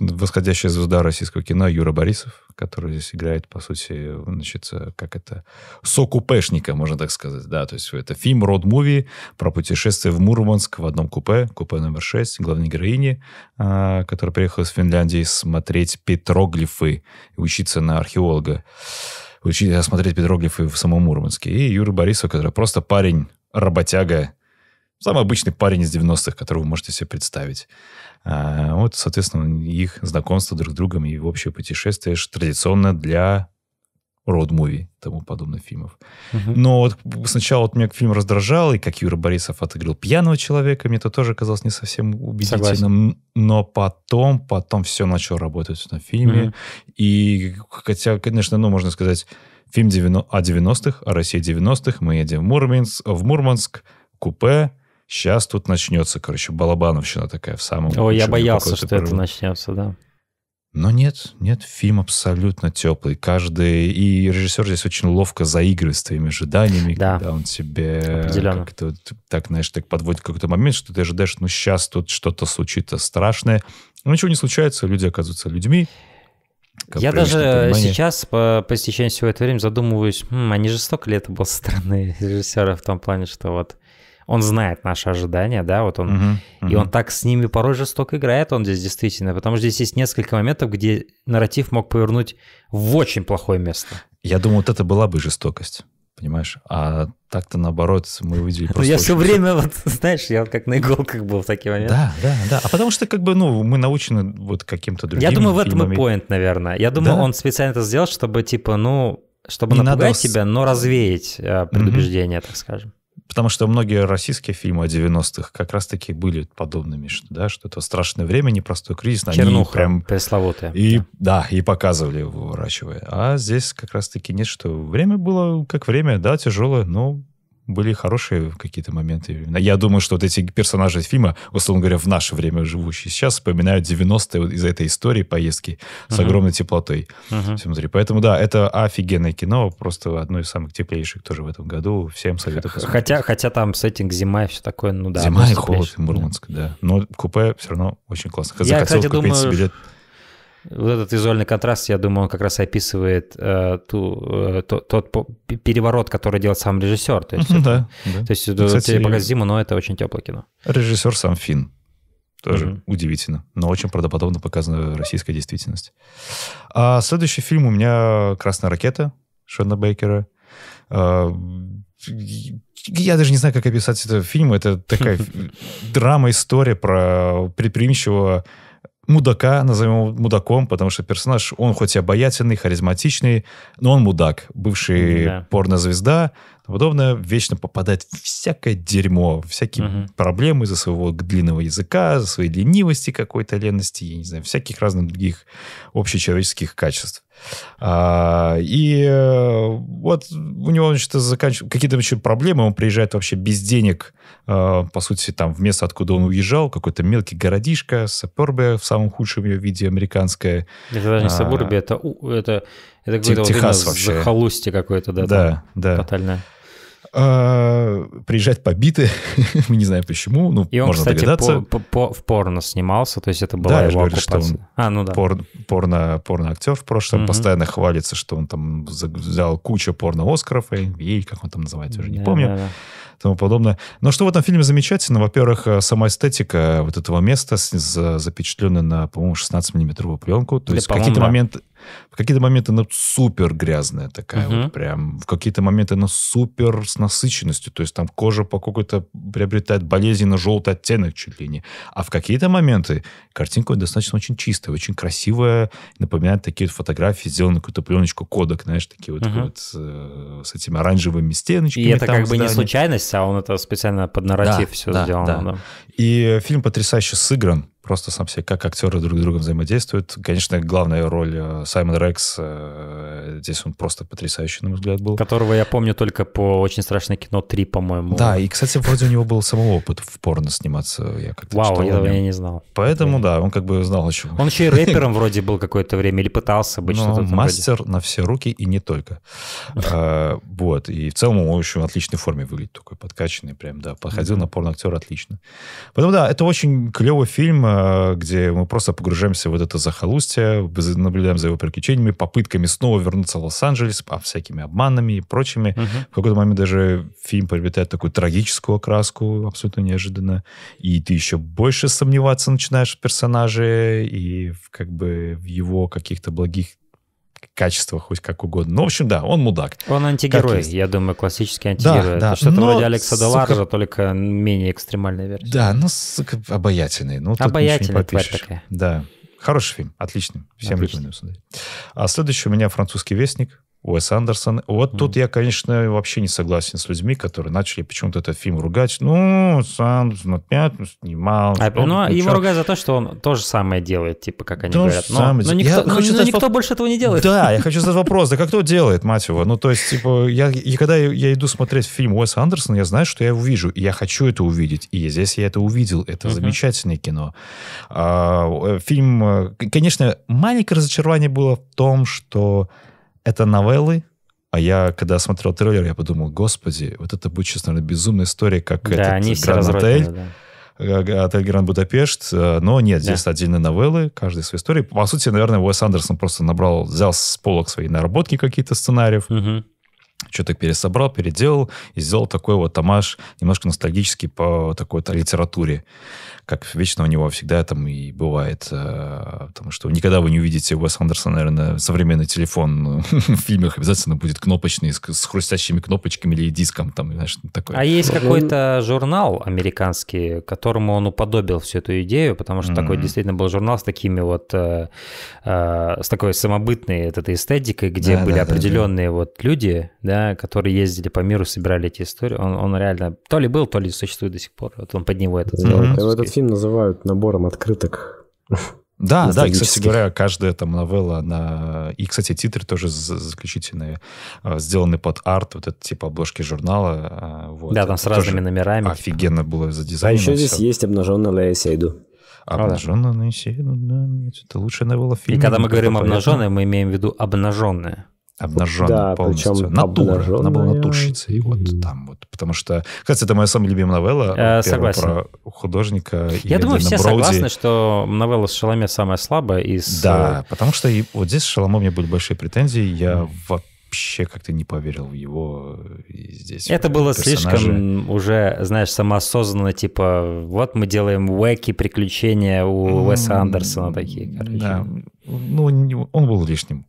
восходящая звезда российского кино Юра Борисов, который здесь играет, по сути, значит, как это, сокупешника, можно так сказать, да, то есть это фильм род-муви про путешествие в Мурманск в одном купе, купе номер 6, главной героини, которая приехала из Финляндии смотреть смотреть петроглифы и учиться на археолога. Учиться а смотреть петроглифы в самом Мурманске. И Юра Борисова, который просто парень, работяга, самый обычный парень из 90-х, которого вы можете себе представить. А вот, соответственно, их знакомство друг с другом и общее путешествие традиционно для род-муви и тому подобных фильмов. Угу. Но вот сначала вот меня фильм раздражал, и как Юра Борисов отыграл пьяного человека, мне это тоже казалось не совсем убедительным. Согласен. Но потом, потом все начало работать на этом фильме. Угу. И хотя, конечно, ну, можно сказать, фильм девяно, о 90-х, о России 90-х, мы едем в Мурманс в Мурманск купе, сейчас тут начнется, короче, балабановщина такая в самом... О, я боялся, что это начнется, да. Но нет, нет, фильм абсолютно теплый. Каждый и режиссер здесь очень ловко заигрывает с твоими ожиданиями, да. когда он тебе как-то так, знаешь, так подводит какой-то момент, что ты ожидаешь, ну сейчас тут что-то случится страшное, но ничего не случается, люди оказываются людьми. Я даже понимание. сейчас по, по стечению всего этого времени задумываюсь, хм, а не жестоко ли это было со стороны режиссера в том плане, что вот он знает наши ожидания, да, вот он, угу, и он так с ними порой жестоко играет, он здесь действительно, потому что здесь есть несколько моментов, где нарратив мог повернуть в очень плохое место. Я думаю, вот это была бы жестокость понимаешь? А так-то наоборот, мы увидели. Ну, просто... Я все время, вот, знаешь, я вот как на иголках был в такие моменты. Да, да, да. А потому что, как бы, ну, мы научены вот каким-то другим Я думаю, в этом фильмами. и поинт, наверное. Я думаю, да? он специально это сделал, чтобы, типа, ну, чтобы Не напугать надо... тебя, но развеять э, предубеждение, mm-hmm. так скажем. Потому что многие российские фильмы о 90-х как раз-таки были подобными, что, да, что это страшное время, непростой кризис. Чернуха прям, пресловутая. И, да. да, и показывали, выворачивая. А здесь как раз-таки нет, что время было как время, да, тяжелое, но были хорошие какие-то моменты. Я думаю, что вот эти персонажи фильма, условно говоря, в наше время живущие, сейчас вспоминают 90-е вот из этой истории поездки с uh-huh. огромной теплотой. Uh-huh. Смотри. Поэтому да, это офигенное кино, просто одно из самых теплейших тоже в этом году. Всем советую посмотреть. Хотя, хотя там сеттинг зима и все такое, ну да. Зима и холод в Мурманск, да. да. Но купе все равно очень классно. Я, Захотел кстати, купить думаю, билет. Вот этот визуальный контраст, я думаю, он как раз описывает э, ту, э, то, тот переворот, который делал сам режиссер. То есть, да, это, да. То есть Кстати, тебе показать зиму, но это очень теплое кино. Режиссер сам фин. Тоже mm-hmm. удивительно, но очень правдоподобно показана российская действительность. А следующий фильм у меня «Красная ракета» Шона Бейкера. А, я даже не знаю, как описать этот фильм. Это такая драма-история про предприимчивого мудака, назовем его мудаком, потому что персонаж, он хоть и обаятельный, харизматичный, но он мудак, бывший да. порнозвезда, подобное, вечно попадает в всякое дерьмо, всякие угу. проблемы из-за своего длинного языка, за своей ленивости какой-то, ленности, я не знаю, всяких разных других общечеловеческих качеств. А, и э, вот у него, значит, заканчив... какие-то еще проблемы, он приезжает вообще без денег, а, по сути, там, в место, откуда он уезжал, какой-то мелкий городишко, Сапербе в самом худшем ее виде, американское. Это даже не а, Сабурби, это, это, это какой-то Техас вот вообще. захолустье какое-то, да? Да, там, да. Тотальное. А, приезжать побитые, мы не знаем почему, ну, И он, можно кстати, догадаться. По, по, в порно снимался, то есть это была да, его говорю, что он а, ну да. пор, порно, порно-актер в прошлом, угу. постоянно хвалится, что он там взял кучу порно-оскаров, и ей, как он там называется, уже не да, помню. Да, да тому подобное. Но что в этом фильме замечательно? Во-первых, э, сама эстетика вот этого места запечатлена на, по-моему, 16-миллиметровую пленку. То да, есть какие-то да. моменты в какие-то моменты она супер грязная такая, угу. вот прям. В какие-то моменты она супер с насыщенностью, то есть там кожа по какой-то приобретает болезненно-желтый оттенок чуть ли не. А в какие-то моменты картинка достаточно очень чистая, очень красивая, напоминает такие вот фотографии, сделаны какую-то пленочку кодек, знаешь, такие вот, угу. вот э, с этими оранжевыми стеночками. И это как бы не случайность, а он это специально под нарратив да, все да, сделано. Да. Да. И фильм потрясающе сыгран, просто сам себе, как актеры друг с другом взаимодействуют. Конечно, главная роль э, Саймон Рекс, э, здесь он просто потрясающий, на мой взгляд, был. Которого я помню только по «Очень страшное кино 3», по-моему. Да, и, кстати, вроде у него был самого опыт в порно сниматься, я как-то Вау, читал. я, я не знал. Поэтому, да, он как бы знал, о чем. Он еще и рэпером вроде был какое-то время, или пытался быть что-то мастер на все руки и не только. А, вот, и в целом он еще в отличной форме выглядит, такой подкачанный прям, да, походил на порно актера отлично. Поэтому, да, это очень клевый фильм, Э, где мы просто погружаемся в вот это захолустье, наблюдаем за его приключениями, попытками снова вернуться в Лос-Анджелес, а всякими обманами и прочими. Угу. В какой-то момент даже фильм приобретает такую трагическую окраску, абсолютно неожиданно. И ты еще больше сомневаться начинаешь в персонаже и в, как бы в его каких-то благих качество хоть как угодно. Ну, в общем, да, он мудак. Он антигерой, я думаю, классический антигерой. Да, да. Это что-то но, вроде Алекса Деларжа, только менее экстремальная версия. Да, ну, сука, обаятельный. Ну, обаятельный тварь такая. Да. Хороший фильм, отличный. Всем рекомендую смотреть. А следующий у меня «Французский вестник». Уэс Андерсон. Вот mm тут я, конечно, вообще не согласен с людьми, которые начали почему-то этот фильм ругать. Ну, Андерсон ну, опять ну, снимал. А, он, ну, а его ругают за то, что он то же самое делает, типа, как они то говорят. Но, самое... но никто, я но, хочу но никто больше этого не делает. Да, я хочу задать вопрос, да как кто делает, мать его? Ну, то есть, типа, я, и когда я, я иду смотреть фильм Уэс Андерсон, я знаю, что я увижу, и я хочу это увидеть. И здесь я это увидел. Это mm-hmm. замечательное кино. А, э, фильм... Э, конечно, маленькое разочарование было в том, Что это новеллы, а я, когда смотрел трейлер, я подумал, господи, вот это будет, честно говоря, безумная история, как да, этот они Гранд Отель. Да э, отель Гранд Будапешт, э, но нет, да. здесь отдельные новеллы, каждая своя история. По сути, наверное, Уэс Андерсон просто набрал, взял с полок свои наработки какие-то сценариев, угу. что-то пересобрал, переделал и сделал такой вот тамаш немножко ностальгический по такой-то литературе, как вечно у него всегда там и бывает. Э, потому что никогда вы не увидите Уэс Андерсон, наверное, современный телефон ну, в фильмах обязательно будет кнопочный, с, хрустящими кнопочками или диском там, знаешь, ну, такой. А есть какой-то журнал американский, которому он уподобил всю эту идею, потому что такой действительно был журнал с такими вот, э, э, с такой самобытной этой эстетикой, где были определенные вот люди, да, которые ездили по миру, собирали эти истории. Он, реально то ли был, то ли существует до сих пор. Вот он под него это сделал. Mm-hmm. этот фильм называют набором открыток. Да, да, и, кстати говоря, каждая там новелла, она... И, кстати, титры тоже заключительные, а, сделаны под арт, вот это типа обложки журнала. А, вот. Да, там с разными номерами. Типа. Офигенно было за дизайн. А еще здесь все. есть обнаженная Лея Сейду. Обнаженная Лея Сейду, да, это лучшая новелла в И когда мы говорим обнаженная, мы имеем в виду обнаженная. Обнаженная да, полностью. Натура. Она была натурщицей. И вот mm. там вот. Потому что... Кстати, это моя самая любимая новелла. Э, согласен. Про художника. Я думаю, все Броуди. согласны, что новелла с Шаломе самая слабая из... Э, да, потому что и вот здесь с Шаломе у меня были большие претензии. Я mm. вообще как-то не поверил в его э, здесь. Это э, было персонажи. слишком уже, знаешь, самоосознанно, типа, вот мы делаем уэки приключения у mm, Уэса Андерсона такие, короче. Да, ну он был лишним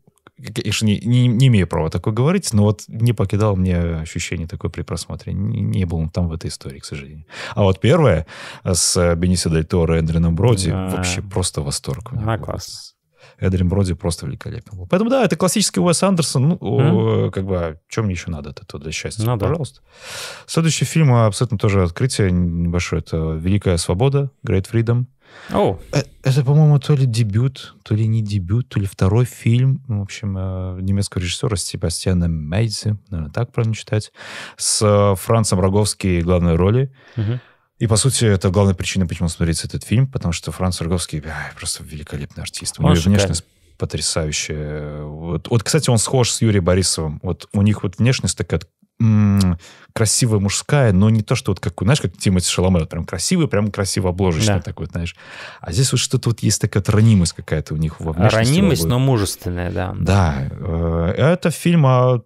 конечно, не, не, не имею права такое говорить, но вот не покидал мне ощущение такое при просмотре. Не, не был он там в этой истории, к сожалению. А вот первое э, с Бениси Дель Торо и Эндрином Броди да. вообще просто восторг. Она класс. Эдрин Броди просто великолепен Поэтому, да, это классический Уэс Андерсон. Ну, mm как бы, а чем мне еще надо это для счастья? ну Пожалуйста. Следующий фильм а, абсолютно тоже открытие небольшое. Это «Великая свобода», «Great Freedom». Oh. Это, по-моему, то ли дебют, то ли не дебют, то ли второй фильм, ну, в общем, э, немецкого режиссера Себастьяна Мейдзи, наверное, так правильно читать, с э, Францем Роговским главной роли. Uh-huh. И, по сути, это главная причина, почему смотрится этот фильм, потому что Франц Роговский просто великолепный артист. У него внешность потрясающая. Вот. вот, кстати, он схож с Юрием Борисовым. Вот у них вот внешность такая красивая мужская, но не то, что вот как, знаешь, как Тимати Шаломе, вот прям красивый, прям красиво обложечный да. такой, знаешь. А здесь вот что-то вот есть такая вот ранимость какая-то у них во внешности. Ранимость, но мужественная, да. Да. Э, это фильм о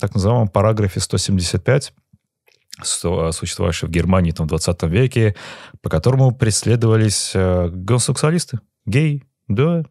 так называемом параграфе 175, существовавший в Германии там, в 20 веке, по которому преследовались э, гомосексуалисты, геи, да,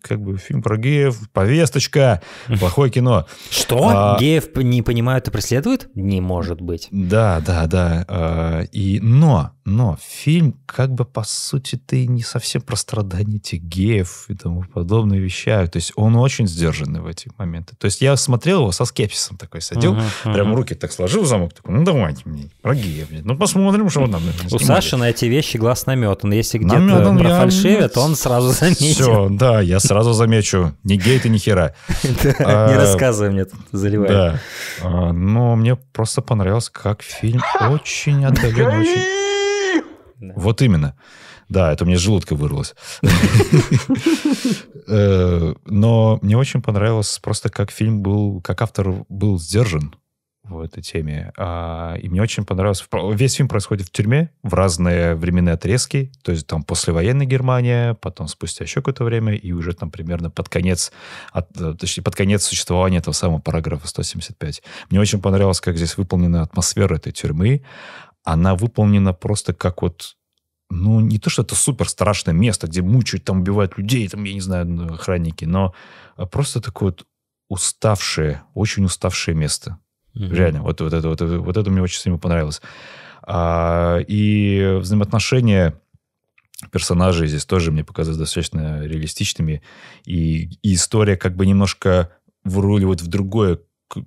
как бы фильм про геев, повесточка, плохое кино. Что? А, геев не понимают и преследуют? Не может быть. Да, да, да. А, и, но но фильм как бы по сути ты не совсем про страдания этих геев и тому подобные вещах. То есть он очень сдержанный в эти моменты. То есть я смотрел его со скепсисом такой, садил, uh-huh, uh-huh. прям руки так сложил в замок, такой, ну давайте мне про геев. Ну посмотрим, что нам. У Саши на эти вещи глаз наметан. Если где-то профальшивят, он сразу заметит. Все, да, я сразу замечу. Не гей ты ни хера. Не а, рассказывай мне, заливай. Да. А, но мне просто понравилось, как фильм очень отдален, очень вот именно. Да, это у меня желудка вырвалось. Э, но мне очень понравилось просто, как фильм был, как автор был сдержан в этой теме. А, и мне очень понравилось... Весь фильм происходит в тюрьме, в разные временные отрезки. То есть там послевоенная Германия, потом спустя еще какое-то время, и уже там примерно под конец, э, точнее, под конец существования этого самого параграфа 175. Мне очень понравилось, как здесь выполнена атмосфера этой тюрьмы она выполнена просто как вот ну, не то, что это супер страшное место, где мучают, там убивают людей, там, я не знаю, охранники, но а, просто такое вот уставшее, очень уставшее место. Mm-hmm. Реально, вот, вот, это, вот, э, вот это мне очень сильно понравилось. А, и взаимоотношения персонажей здесь тоже мне показались достаточно реалистичными. И, и история как бы немножко выруливает в другое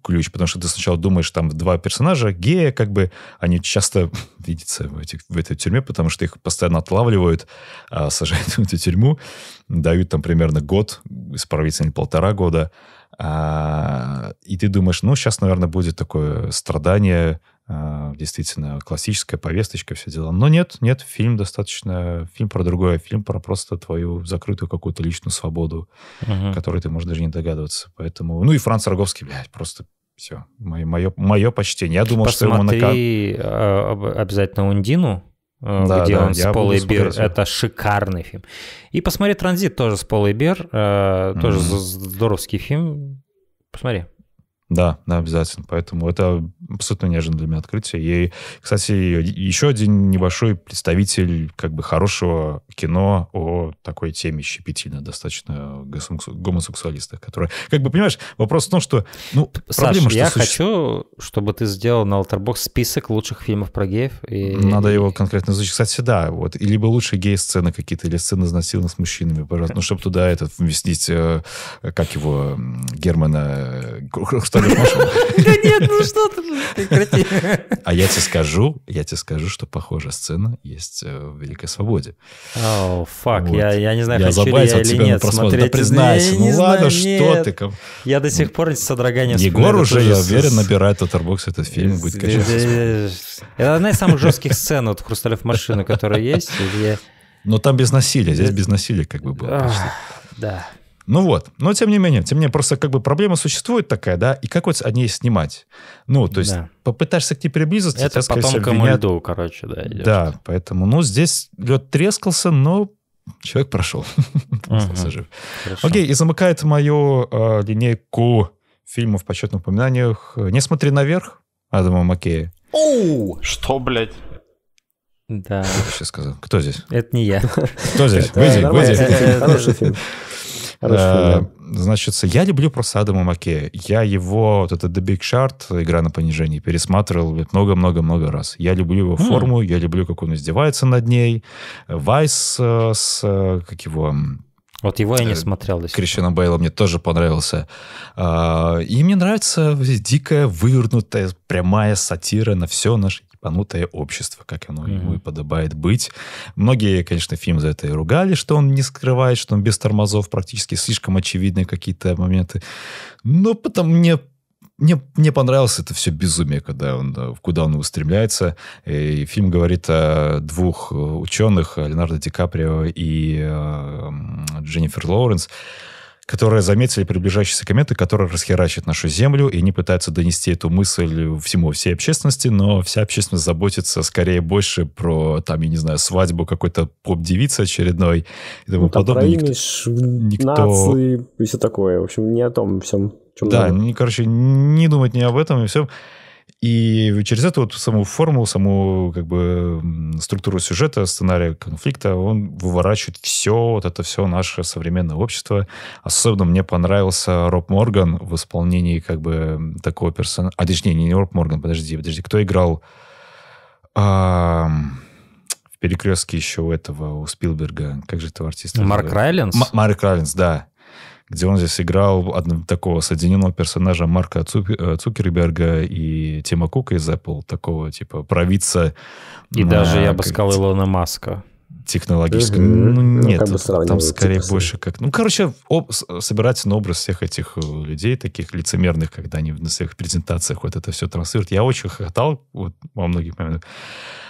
ключ, потому что ты сначала думаешь, там два персонажа гея, как бы, они часто видятся в, этих, в этой тюрьме, потому что их постоянно отлавливают, а, сажают в эту тюрьму, дают там примерно год, исправительный полтора года, а, и ты думаешь, ну, сейчас, наверное, будет такое страдание, а, действительно классическая повесточка, все дела. Но нет, нет, фильм достаточно, фильм про другое, фильм про просто твою закрытую какую-то личную свободу, угу. которой ты можешь даже не догадываться. Поэтому, ну и Франц Роговский, блядь, просто все, мое, мое, мое почтение. Я думал, Посмотри, что ему наказ... обязательно Ундину, а, да, где да, он с Полой Бир. Это шикарный фильм. И посмотри «Транзит» тоже с Полой Бир, а, тоже угу. здоровский фильм. Посмотри. Да, да, обязательно. Поэтому это абсолютно неожиданное для меня открытие. И, кстати, еще один небольшой представитель как бы хорошего кино о такой теме щепетильно достаточно гомосексуалиста, которая. Как бы, понимаешь, вопрос в том, что... Ну, Саш, проблема, что я суще... хочу, чтобы ты сделал на Letterboxd список лучших фильмов про геев. И... Надо его конкретно изучить. Кстати, да, вот. И либо лучше гей-сцены какие-то, или сцены изнасилования с мужчинами, пожалуйста. Ну, чтобы туда этот вместить, э, как его, Германа э, что ли, Да нет, ну что ты, ну, А я тебе скажу, я тебе скажу, что похожая сцена есть э, в «Великой свободе». О, фак, я не знаю, хочу ли я а или нет смотреть. признайся, ну ладно, что ты? Я до сих пор с содроганием Егор уже, я уверен, набирает Татарбокс этот фильм, будет качаться. Это одна из самых жестких сцен от «Хрусталев машины», которая есть. Но там без насилия, здесь без насилия как бы было. А, да. Ну вот, но тем не менее, тем не менее, просто как бы проблема существует такая, да, и как вот о ней снимать? Ну, то есть да. попытаешься к ней приблизиться, Это тебя, потом всего, обвинят... льду, короче, да. Идешь. Да, поэтому, ну, здесь лед трескался, но человек прошел. Окей, и замыкает мою э, линейку фильмов в почетных упоминаниях «Не смотри наверх» Адама Маккея. Оу! Что, блядь? Да. Что сейчас сказал? Кто здесь? Это не я. Кто здесь? Выйди, выйди. Хороший фильм. Хорошо, да. Э, значит, я люблю просто Адама Макея. Я его, вот этот The Big Shard, игра на понижении, пересматривал много-много-много раз. Я люблю его форму, я люблю, как он издевается над ней. Вайс э, с, э, как его, вот его я не смотрел. Крещеном Бейла мне тоже понравился. А, и мне нравится дикая, вывернутая, прямая сатира на все наше понутое общество, как оно mm-hmm. ему и подобает быть. Многие, конечно, фильм за это и ругали, что он не скрывает, что он без тормозов практически слишком очевидные какие-то моменты. Но потом мне мне, мне понравилось это все безумие, когда он, э, куда он устремляется. Э, и фильм говорит о двух э, ученых, Леонардо Ди Каприо и э, Дженнифер Лоуренс которые заметили приближающиеся кометы, которые расхерачат нашу Землю, и они пытаются донести эту мысль всему, всей общественности, но вся общественность заботится скорее больше про, там, я не знаю, свадьбу какой-то поп-девицы очередной и тому ну, подобное. Про никто... нации и все такое. В общем, не о том всем, чем Да, не, короче, не думать не об этом и всем. И через эту вот саму формулу, саму как бы структуру сюжета, сценария конфликта, он выворачивает все, вот это все наше современное общество. Особенно мне понравился Роб Морган в исполнении как бы такого персонажа. А, точнее, не Роб Морган, подожди, подожди. Кто играл а, в перекрестке еще у этого, у Спилберга? Как же этого артиста? Марк Райленс? Марк Райленс, да где он здесь играл одного, такого соединенного персонажа Марка Цук, э, Цукерберга и Тима Кука из Apple, такого типа провидца. И на, даже, я бы сказал, Илона Маска технологически. mm ну, ну, нет, ну, как там скорее типа больше как... Ну, короче, об... собирательный образ всех этих э, людей, таких лицемерных, когда они на своих презентациях вот это все транслируют. Я очень хохотал вот, во многих моментах.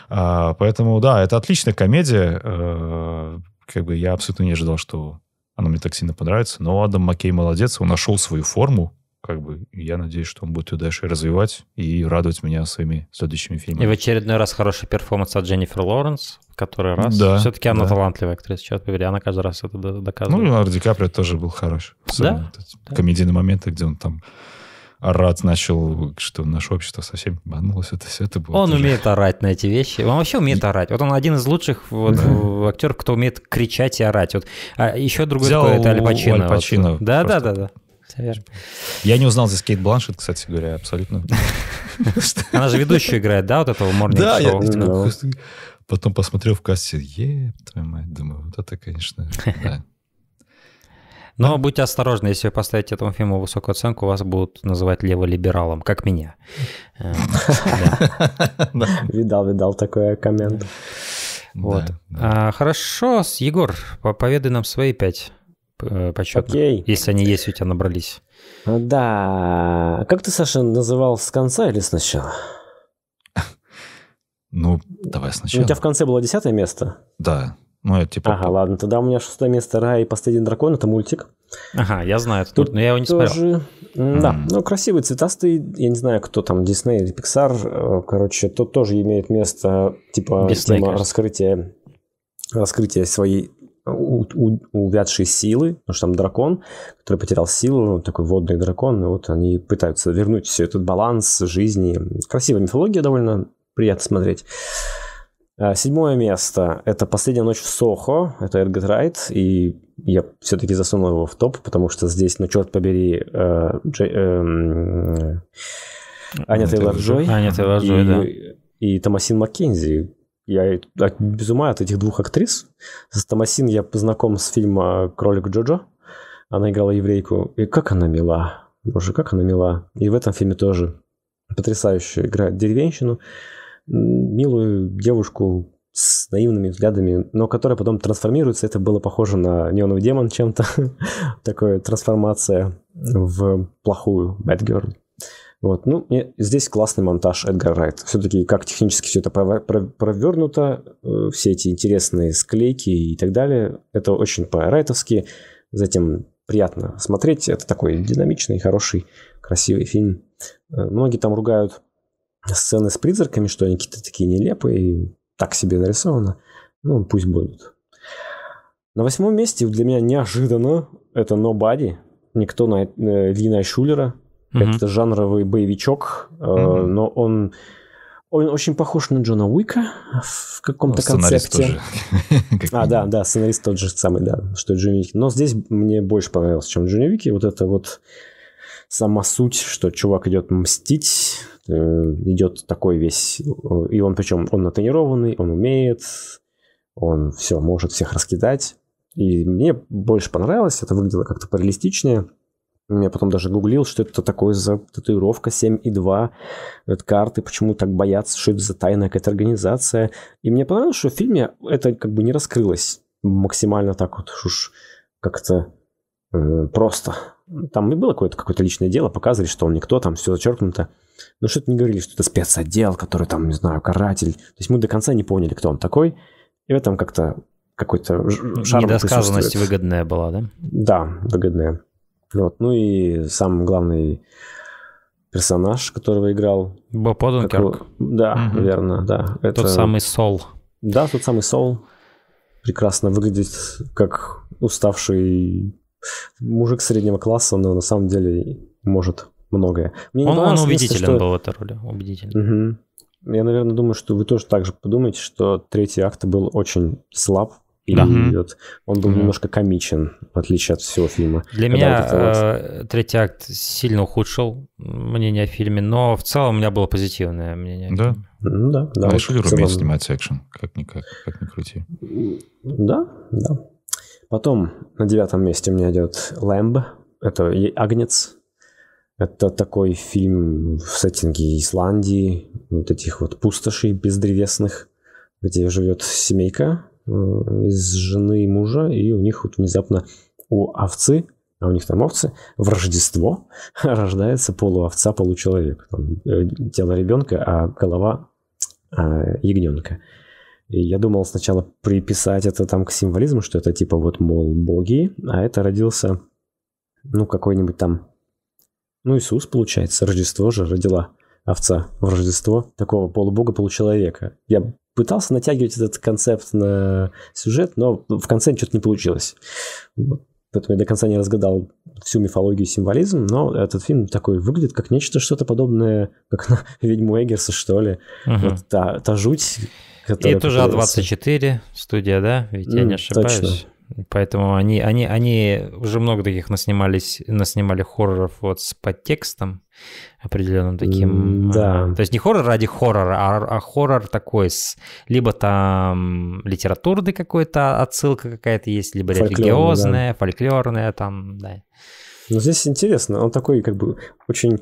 А, поэтому, да, это отличная комедия. А, как бы я абсолютно не ожидал, что она мне так сильно понравится. Но Адам Маккей молодец, он нашел свою форму, как бы, я надеюсь, что он будет ее дальше развивать и радовать меня своими следующими фильмами. И в очередной раз хороший перформанс от Дженнифер Лоуренс, который раз. Да, Все-таки она да. талантливая актриса, черт побери, она каждый раз это доказывает. Ну, Леонардо Ди Каприо тоже был хорош. Да? да? Комедийные моменты, где он там орать начал, что наше общество совсем ебанулось, это все это было. Он тоже... умеет орать на эти вещи, он вообще умеет и... орать. Вот он один из лучших вот, да. актеров, кто умеет кричать и орать. Вот. А еще другой Взял такой, это Аль Пачино. Аль Пачино вот. Да, да, да, да. Я не узнал за Скейт Бланшет, кстати говоря, абсолютно. Она же ведущую играет, да, вот этого Morning Да, я потом посмотрел в кассе, еб твою мать, думаю, вот это, конечно, да. Но да. будьте осторожны, если вы поставите этому фильму высокую оценку, вас будут называть леволибералом, как меня. Эм, видал, видал такой коммент. Вот. А, хорошо, Егор, поведай нам свои пять э, почетных, если они есть у тебя набрались. А, да. Как ты, Саша, называл с конца или сначала? Ну, давай сначала. У тебя в конце было десятое место? Да. Ну, это типа... Ага, ладно, тогда у меня шестое место Рай и последний дракон, это мультик. Ага, я знаю этот Тут но я его не тоже... смотрел. Да, mm. ну красивый, цветастый, я не знаю, кто там, Дисней или Pixar, э, короче, тут тоже имеет место, типа, Disney, тема раскрытия, раскрытия своей у, у, увядшей силы, потому что там дракон, который потерял силу, ну, такой водный дракон, и вот они пытаются вернуть все этот баланс жизни. Красивая мифология довольно, приятно смотреть. Э, седьмое место – это «Последняя ночь в Сохо», это Эргот Райт, и я все-таки засунул его в топ, потому что здесь, ну черт побери, э, Джей, э, Аня Тейлор-Джой Аня Тейлор-Джой, и, да. и Томасин Маккензи. Я без ума от этих двух актрис. С Томасин я познаком с фильма «Кролик Джоджо». Она играла еврейку. И как она мила. Боже, как она мила. И в этом фильме тоже потрясающе играет деревенщину милую девушку с наивными взглядами, но которая потом трансформируется. Это было похоже на неоновый демон чем-то. Такая трансформация в плохую Бэтгерл. Вот. Ну, мне здесь классный монтаж Эдгар Райт. Все-таки как технически все это провернуто, э, все эти интересные склейки и так далее. Это очень по-райтовски. Затем приятно смотреть. Это такой динамичный, хороший, красивый фильм. Э, многие там ругают сцены с призраками, что они какие-то такие нелепые и так себе нарисовано, Ну, пусть будут. На восьмом месте для меня неожиданно это Nobody. Никто на э, Лина Шулера. Mm -hmm. Это жанровый боевичок, Mm -hmm. но он он очень похож на Джона Уика в каком-то ну, концепте. Тоже. а, да, да, сценарист тот же самый, да, что и Джонни Вики. Но здесь мне больше понравилось, чем Джонни Вики. Вот это вот сама суть, что чувак идет мстить, э, идет такой весь, и он причем, он натренированный, он умеет, он все может всех раскидать. И мне больше понравилось, это выглядело как-то реалистичнее. Я потом даже гуглил, что это такое за татуировка 7.2 от карты, почему так боятся, что это за тайная какая-то организация. И мне понравилось, что в фильме это как бы не раскрылось максимально так вот уж как-то э, просто. Там и было какое-то какое личное дело, показывали, что он никто, там все зачеркнуто. Но ну, что-то не говорили, что это спецотдел, который там, не знаю, каратель. То есть мы до конца не поняли, кто он такой. И в этом как-то какой-то шарм Недосказанность выгодная была, да? Да, выгодная. Вот. Ну и сам главный персонаж, которого играл... Боб Оденкерк. Как... Да, угу. верно, да. Это... Тот самый Сол. Да, тот самый Сол. Прекрасно выглядит как уставший мужик среднего класса, но на самом деле может многое. Мне он, он убедителен что... был в этой роли, Убедительный. Угу. Я, наверное, думаю, что вы тоже так же подумаете, что третий акт был очень слаб. И вот он был mm. немножко комичен, в отличие от всего фильма. Для меня вот вот... Э, третий акт сильно ухудшил мнение о фильме, но в целом у меня было позитивное мнение. Да? Ну, да. да Решили уметь снимать экшен, как-никак, как ни крути. Да, да. Потом на девятом месте у меня идет «Лэмб». Это «Агнец». Это такой фильм в сеттинге Исландии, вот этих вот пустошей бездревесных, где живет семейка э, из жены и мужа, и у них вот внезапно у овцы, а у них там овцы, в Рождество рождается полуовца, получеловек. Там э, тело ребенка, а голова а, ягненка. И я думал сначала приписать это там к символизму, что это типа вот, мол, боги, а это родился, ну, какой-нибудь там, ну, Иисус, получается, Рождество же родила овца в Рождество, такого полубога, получеловека. Я пытался натягивать этот концепт на сюжет, но в конце что-то не получилось. Поэтому я до конца не разгадал всю мифологию и символизм, но этот фильм такой выглядит как нечто что-то подобное, как на «Ведьму Эггерса», что ли. Ага. Вот та, та жуть, и тоже А24 студия, да? Ведь я не ошибаюсь. Точно. Поэтому они, они, они уже много таких наснимались, наснимали хорроров вот с подтекстом определенным таким. Да. А, то есть не хоррор ради хоррора, а, а хоррор такой с либо там литературный какой-то отсылка какая-то есть, либо религиозная, да. фольклорная там, да. Но здесь интересно, он такой как бы очень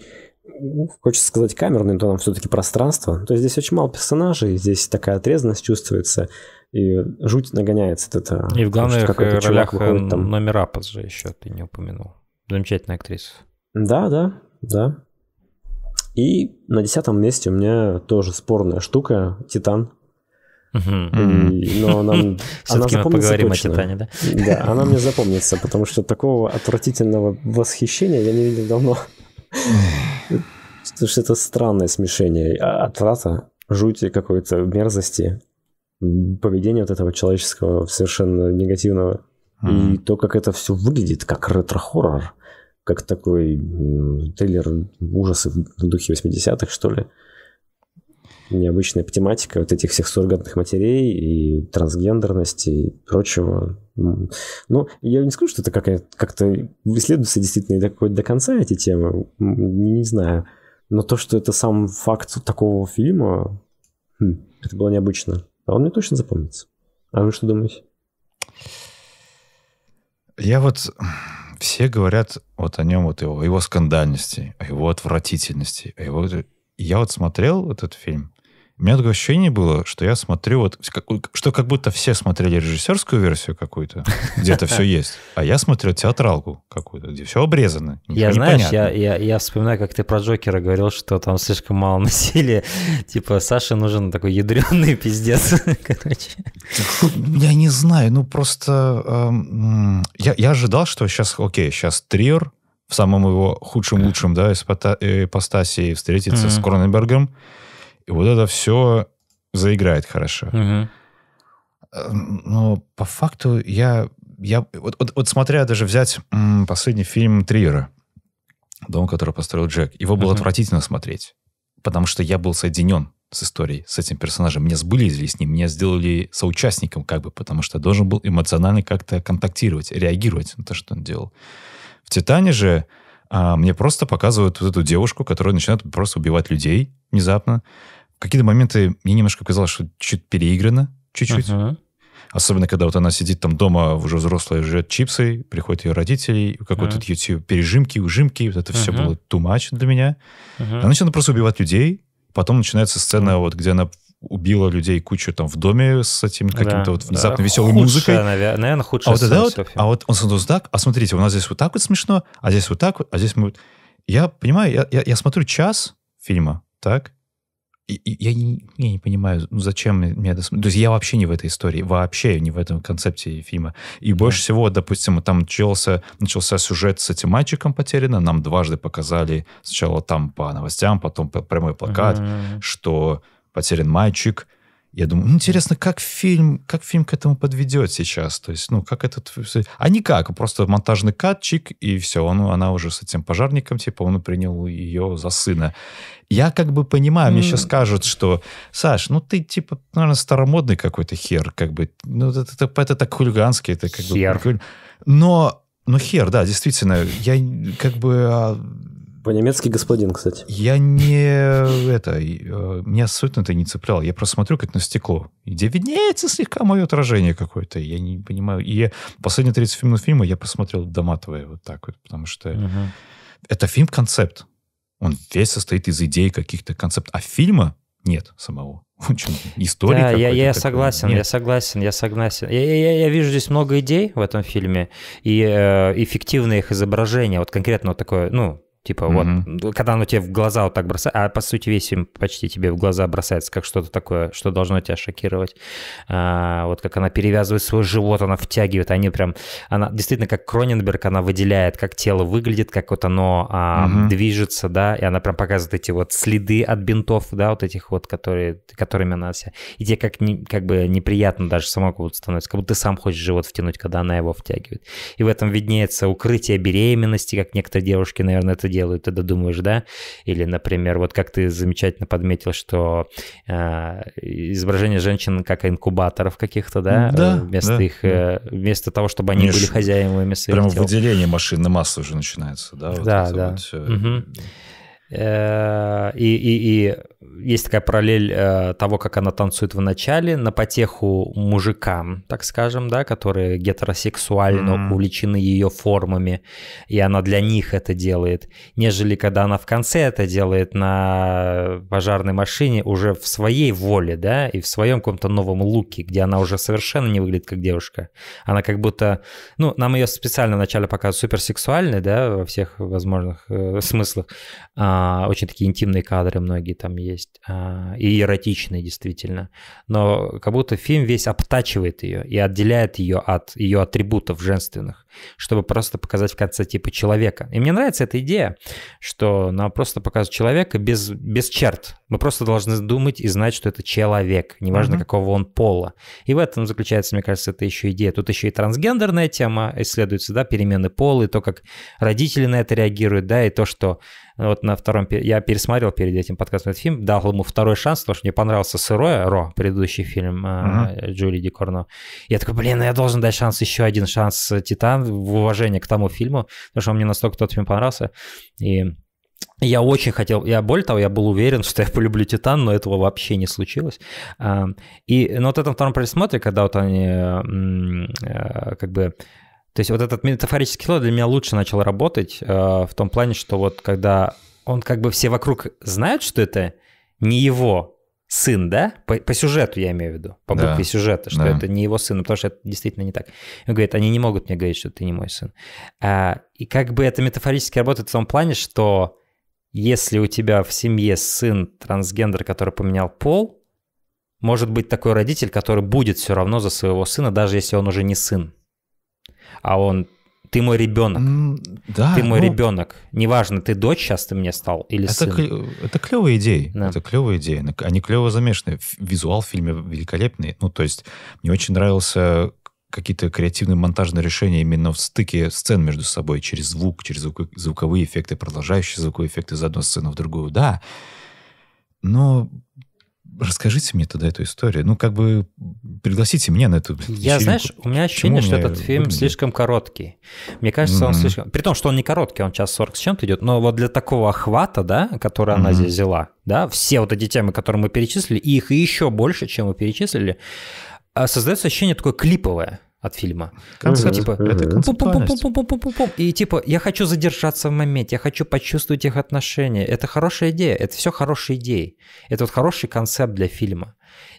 ну, хочется сказать камерный, то там все-таки пространство. То есть здесь очень мало персонажей, здесь такая отрезанность чувствуется, и жуть нагоняется. Вот это, и в главных ролях чувак выходит, там... Э, номер же еще ты не упомянул. Замечательная актриса. Да, да, да. И на десятом месте у меня тоже спорная штука «Титан». И, но нам, она запомнится точно. О Титане, да? да, она мне запомнится, потому что такого отвратительного восхищения я не видел давно. Потому что это странное смешение а, отврата, жути какой-то, мерзости, поведения вот этого человеческого совершенно негативного. Mm-hmm. И то, как это все выглядит, как ретро-хоррор, как такой триллер ужасов в духе 80-х, что ли необычная тематика вот этих всех суррогатных матерей и трансгендерности и прочего. Ну, я не скажу, что это как-то как исследуются действительно до, до конца эти темы, не, не знаю. Но то, что это сам факт такого фильма, хм, это было необычно. А он мне точно запомнится. А вы что думаете? Я вот... Все говорят вот о нем, вот его, о его скандальности, о его отвратительности, о его я вот смотрел этот фильм, у меня такое ощущение было, что я смотрю вот, что как будто все смотрели режиссерскую версию какую-то, где то все есть, а я смотрю театралку какую-то, где все обрезано. Я знаешь, я, я, я вспоминаю, как ты про Джокера говорил, что там слишком мало насилия. Типа, Саше нужен такой ядреный пиздец, короче. Я не знаю, ну просто эм, я, я ожидал, что сейчас, окей, сейчас триер, в самом его худшем-лучшем, да, ипостасии э, встретиться mm с Кроненбергом. И вот это все заиграет хорошо. Угу. Но по факту я... я вот, вот, вот смотря даже взять последний фильм Триера «Дом, который построил Джек», его было угу. отвратительно смотреть, потому что я был соединен с историей, с этим персонажем. Меня сблизили с ним, меня сделали соучастником как бы, потому что должен был эмоционально как-то контактировать, реагировать на то, что он делал. В «Титане» же а мне просто показывают вот эту девушку, которая начинает просто убивать людей внезапно. В какие-то моменты мне немножко казалось, что чуть переиграно, чуть-чуть. Uh-huh. Особенно, когда вот она сидит там дома, уже взрослая, жрет чипсы, приходят ее родители, какой-то uh-huh. YouTube, пережимки, ужимки, вот это uh-huh. все было too much для меня. Uh-huh. Она начинает просто убивать людей, потом начинается сцена, uh-huh. вот где она убила людей кучу там в доме с этим каким-то да, вот внезапно да. веселой худшая, музыкой. Наверное, а худшая а вот, да, вот, А вот он сказал, так, а смотрите, у нас здесь вот так вот смешно, а здесь вот так вот, а здесь мы... вот Я понимаю, я, я, я смотрю час фильма, так, и, и, я, не, я не понимаю, ну, зачем мне это... То есть я вообще не в этой истории, вообще не в этом концепте фильма. И да. больше всего, допустим, там начался, начался сюжет с этим мальчиком потерянным, Нам дважды показали сначала там по новостям, потом по прямой плакат, угу. что потерян мальчик. Я думаю, ну, интересно, как фильм, как фильм к этому подведет сейчас? То есть, ну, как этот... А никак, а просто монтажный кат, и все. Он, она уже с этим пожарником, типа, он принял ее за сына. Я как бы понимаю, мне сейчас скажут, что, Саш, ну, ты, типа, наверное, старомодный какой-то хер, как бы. Ну, это, это, это так хулигански, это как хер. бы... Но, но хер, да, действительно. Я как бы... А, по-немецки господин, кстати. Я не это... Э, меня абсолютно это не цепляло. Я просто смотрю как на стекло, где виднеется слегка мое отражение какое-то. Я не понимаю. И последние 30 минут фильма я посмотрел доматывая вот так вот, потому что угу. это фильм-концепт. Он весь состоит из идей каких-то концепт. А фильма нет самого. Очень Да, я, я такой. согласен, Нет. я согласен, я согласен. Я, я, я вижу здесь много идей в этом фильме и э, эффективное их изображение, вот конкретно вот такое, ну, Типа mm-hmm. вот, когда оно тебе в глаза вот так бросает, а по сути весь фильм почти тебе в глаза бросается, как что-то такое, что должно тебя шокировать. А, вот как она перевязывает свой живот, она втягивает, они прям, она действительно как Кроненберг, она выделяет, как тело выглядит, как вот оно а, mm-hmm. движется, да, и она прям показывает эти вот следы от бинтов, да, вот этих вот, которые, которыми она вся. И тебе как, не, как бы неприятно даже самому вот будто становится, как будто ты сам хочешь живот втянуть, когда она его втягивает. И в этом виднеется укрытие беременности, как некоторые девушки, наверное, это делают, ты додумаешь, да? Или, например, вот как ты замечательно подметил, что э, изображение женщин как инкубаторов каких-то, да? Да. Вместо да, их, да. Э, вместо того, чтобы они Миш, были хозяевами своих Прямо тел. выделение машинной массы уже начинается, да? Вот да, да. Вот, угу. Э, и, и, и есть такая параллель э, того, как она танцует в начале, на потеху мужикам, так скажем, да, которые гетеросексуально mm-hmm. увлечены ее формами, и она для них это делает, нежели когда она в конце это делает на пожарной машине уже в своей воле, да, и в своем каком-то новом луке, где она уже совершенно не выглядит как девушка. Она как будто, ну, нам ее специально вначале показывают суперсексуальной, да, во всех возможных э, смыслах. А, а, очень такие интимные кадры многие там есть, а, и эротичные действительно, но как будто фильм весь обтачивает ее и отделяет ее от ее атрибутов женственных, чтобы просто показать в конце типа человека. И мне нравится эта идея, что нам просто показывают человека без, без черт. Мы просто должны думать и знать, что это человек, неважно mm-hmm. какого он пола. И в этом заключается, мне кажется, эта еще идея. Тут еще и трансгендерная тема исследуется, да, перемены пола, и то, как родители на это реагируют, да, и то, что вот на втором... Я пересмотрел перед этим подкастом этот фильм, дал ему второй шанс, потому что мне понравился «Сырое», «Ро», предыдущий фильм uh-huh. Э, Джули Дикорно. Я такой, блин, ну я должен дать шанс, еще один шанс э, «Титан» в уважение к тому фильму, потому что он мне настолько тот фильм понравился. И я очень хотел, я более того, я был уверен, что я полюблю Титан, но этого вообще не случилось. И на вот этом втором просмотре, когда вот они э, как бы то есть вот этот метафорический слой для меня лучше начал работать э, в том плане, что вот когда он как бы все вокруг знают, что это не его сын, да? По, по сюжету я имею в виду, по букве да, сюжета, что да. это не его сын, потому что это действительно не так. Он говорит, они не могут мне говорить, что ты не мой сын. А, и как бы это метафорически работает в том плане, что если у тебя в семье сын трансгендер, который поменял пол, может быть такой родитель, который будет все равно за своего сына, даже если он уже не сын. А он, ты мой ребенок. Mm, да, ты мой ну, ребенок. Неважно, ты дочь сейчас ты мне стал или это сын. Клё, это клевая идея. Да. Это клевая идея. Они клево замешаны. Визуал в фильме великолепный. Ну, то есть, мне очень нравился какие-то креативные монтажные решения именно в стыке сцен между собой, через звук, через звук, звуковые эффекты, продолжающие звуковые эффекты из одной сцены в другую. Да, но расскажите мне тогда эту историю. Ну, как бы пригласите меня на эту Я, вечеринку. знаешь, у меня ощущение, Почему что этот фильм выглядит? слишком короткий. Мне кажется, mm-hmm. он слишком... При том, что он не короткий, он час 40 с чем-то идет, но вот для такого охвата, да, который mm-hmm. она здесь взяла, да, все вот эти темы, которые мы перечислили, и их еще больше, чем мы перечислили, а, создается ощущение такое клиповое от фильма. Типа, и типа, я хочу задержаться в моменте, я хочу почувствовать их отношения. Это хорошая идея, это все хорошие идеи. Это вот хороший концепт для фильма.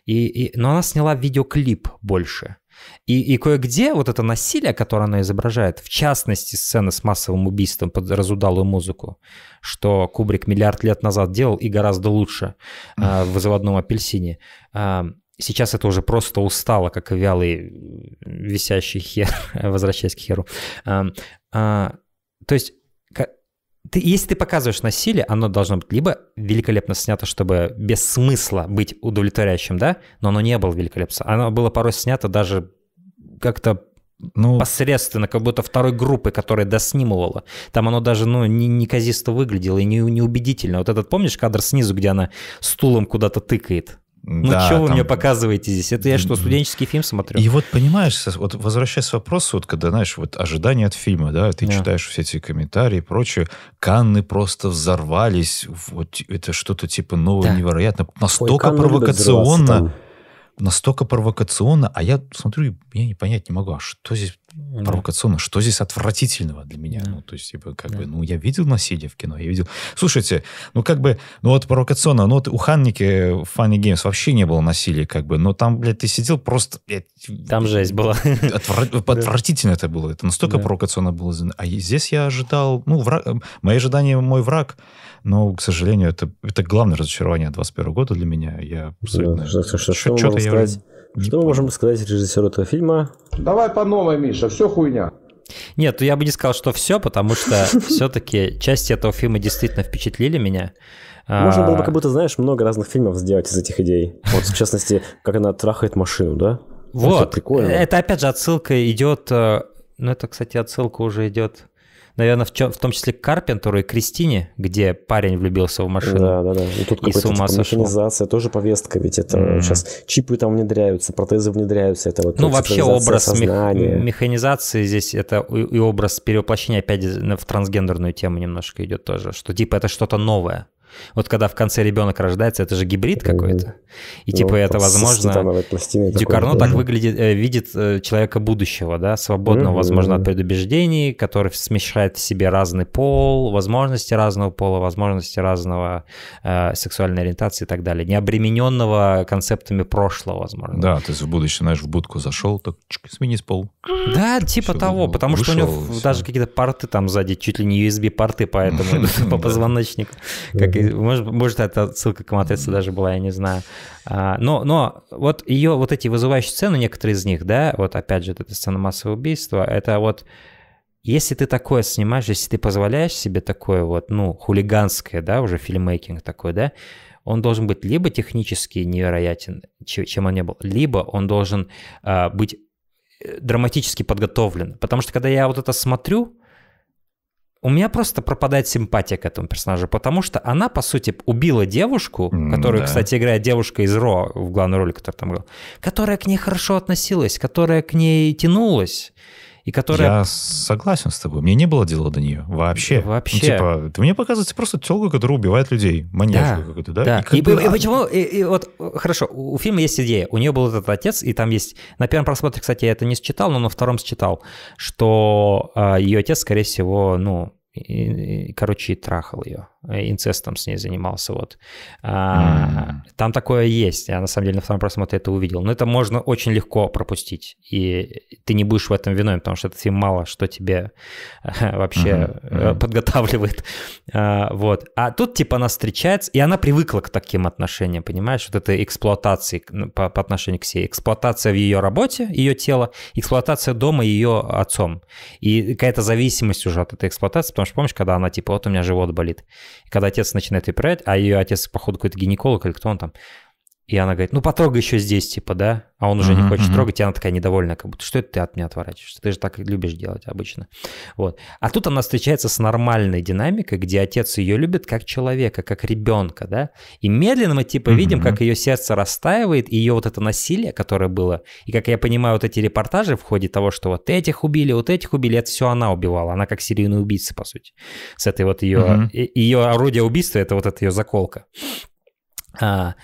И, и, но она сняла видеоклип больше. И, и кое-где вот это насилие, которое она изображает, в частности сцены с массовым убийством под разудалую музыку, что Кубрик миллиард лет назад делал и гораздо лучше э, в «Заводном апельсине», э, Сейчас это уже просто устало, как вялый висящий хер, возвращаясь к херу. А, а, то есть ты, если ты показываешь насилие, оно должно быть либо великолепно снято, чтобы без смысла быть удовлетворяющим, да, но оно не было великолепно. Оно было порой снято даже как-то ну, посредственно, как будто второй группы, которая доснимывала. Там оно даже, ну, не, неказисто выглядело и не, неубедительно. Вот этот, помнишь, кадр снизу, где она стулом куда-то тыкает? Ну, да, что вы мне показываете здесь? Это я что, студенческий фильм смотрю? И вот понимаешь, вот возвращаясь к вопросу, вот когда, знаешь, вот ожидания от фильма, да, ты yeah. читаешь все эти комментарии и прочее, Канны просто взорвались, вот это что-то типа новое, да. невероятно, настолько Ой, провокационно, настолько провокационно, а я смотрю, я не понять не могу, а что здесь провокационно. Что здесь отвратительного для меня? Да. Ну, то есть, типа, как да. бы, ну, я видел насилие в кино, я видел... Слушайте, ну, как бы, ну, вот провокационно, ну, вот у Ханники в Funny Games вообще не было насилия, как бы, но там, блядь, ты сидел просто... Блядь, там жесть была. Отвра... Отвратительно это было. Это настолько да. провокационно было. А здесь я ожидал... Ну, враг... мои ожидания мой враг, но, к сожалению, это, это главное разочарование 21 года для меня. Я абсолютно... Да, что, что, что, что, что я... Что мы типа. можем сказать режиссеру этого фильма? Давай по новой, Миша, все хуйня. Нет, я бы не сказал, что все, потому что все-таки части этого фильма действительно впечатлили меня. Можно было бы, а. как будто, знаешь, много разных фильмов сделать из этих идей. Вот, в частности, как она трахает машину, да? Вот. Это прикольно. Это, опять же, отсылка идет... Э, ну, это, кстати, отсылка уже идет наверное, в, чем, в том числе к Карпентеру и Кристине, где парень влюбился в машину. Да, да, да. И тут какая-то типа, механизация, тоже повестка, ведь это mm-hmm. сейчас чипы там внедряются, протезы внедряются. Это вот ну, вообще образ мех- механизации здесь, это и, и образ перевоплощения опять в трансгендерную тему немножко идет тоже, что типа это что-то новое. Вот когда в конце ребенок рождается, это же гибрид какой-то. И ну, типа это возможно... Дюкарно такой, так да. выглядит, э, видит э, человека будущего, да, свободного, mm-hmm. возможно, от предубеждений, который смешает в себе разный пол, возможности разного пола, возможности разного э, сексуальной ориентации и так далее, не обремененного концептами прошлого, возможно. Да, то есть в будущем, знаешь, в будку зашел, так чик, смени с пол. Да, типа все, того, потому вышел, что у него все. даже какие-то порты там сзади, чуть ли не USB-порты, поэтому по позвоночнику, как может, может, это ссылка к матрице даже была, я не знаю. А, но, но вот ее, вот эти вызывающие сцены, некоторые из них, да, вот опять же, эта сцена массового убийства, это вот если ты такое снимаешь, если ты позволяешь себе такое вот, ну, хулиганское, да, уже фильмейкинг такой, да, он должен быть либо технически невероятен, чем он не был, либо он должен а, быть э, драматически подготовлен. Потому что когда я вот это смотрю, у меня просто пропадает симпатия к этому персонажу, потому что она, по сути, убила девушку, mm, которую, да. кстати, играет девушка из Ро в главной роли, которая там была, которая к ней хорошо относилась, которая к ней тянулась и которая... Я согласен с тобой. Мне не было дела до нее вообще. Ну, вообще. Ну, типа, ты мне показывается просто телка, которая убивает людей. Маньячка да, какой-то, да? Да. И, как и, бы... и а, почему... И, и вот, хорошо, у фильма есть идея. У нее был этот отец, и там есть... На первом просмотре, кстати, я это не считал, но на втором считал, что э, а, ее отец, скорее всего, ну, и, и, короче, и трахал ее. Э, инцестом с ней занимался, вот. А, mm-hmm. Там такое есть, я на самом деле на втором просмотре это увидел, но это можно очень легко пропустить, и ты не будешь в этом виновен, потому что этот фильм мало что тебе вообще mm-hmm. Mm-hmm. подготавливает, а, вот. А тут типа она встречается, и она привыкла к таким отношениям, понимаешь, вот этой эксплуатации ну, по, по отношению к себе, эксплуатация в ее работе, ее тело, эксплуатация дома ее отцом, и какая-то зависимость уже от этой эксплуатации, потому что помнишь, когда она типа вот у меня живот болит, и когда отец начинает ее проверять, а ее отец, походу, какой-то гинеколог или кто он там, и она говорит, ну потрогай еще здесь, типа, да? А он уже uh-huh, не хочет uh-huh. трогать, и она такая недовольная, как будто, что это ты от меня отворачиваешься? Ты же так любишь делать обычно. Вот. А тут она встречается с нормальной динамикой, где отец ее любит как человека, как ребенка, да? И медленно мы, типа, uh-huh. видим, как ее сердце растаивает, и ее вот это насилие, которое было. И, как я понимаю, вот эти репортажи в ходе того, что вот этих убили, вот этих убили, это все она убивала. Она как серийная убийца, по сути. С этой вот ее... Uh-huh. Ее орудие убийства — это вот эта ее заколка. А,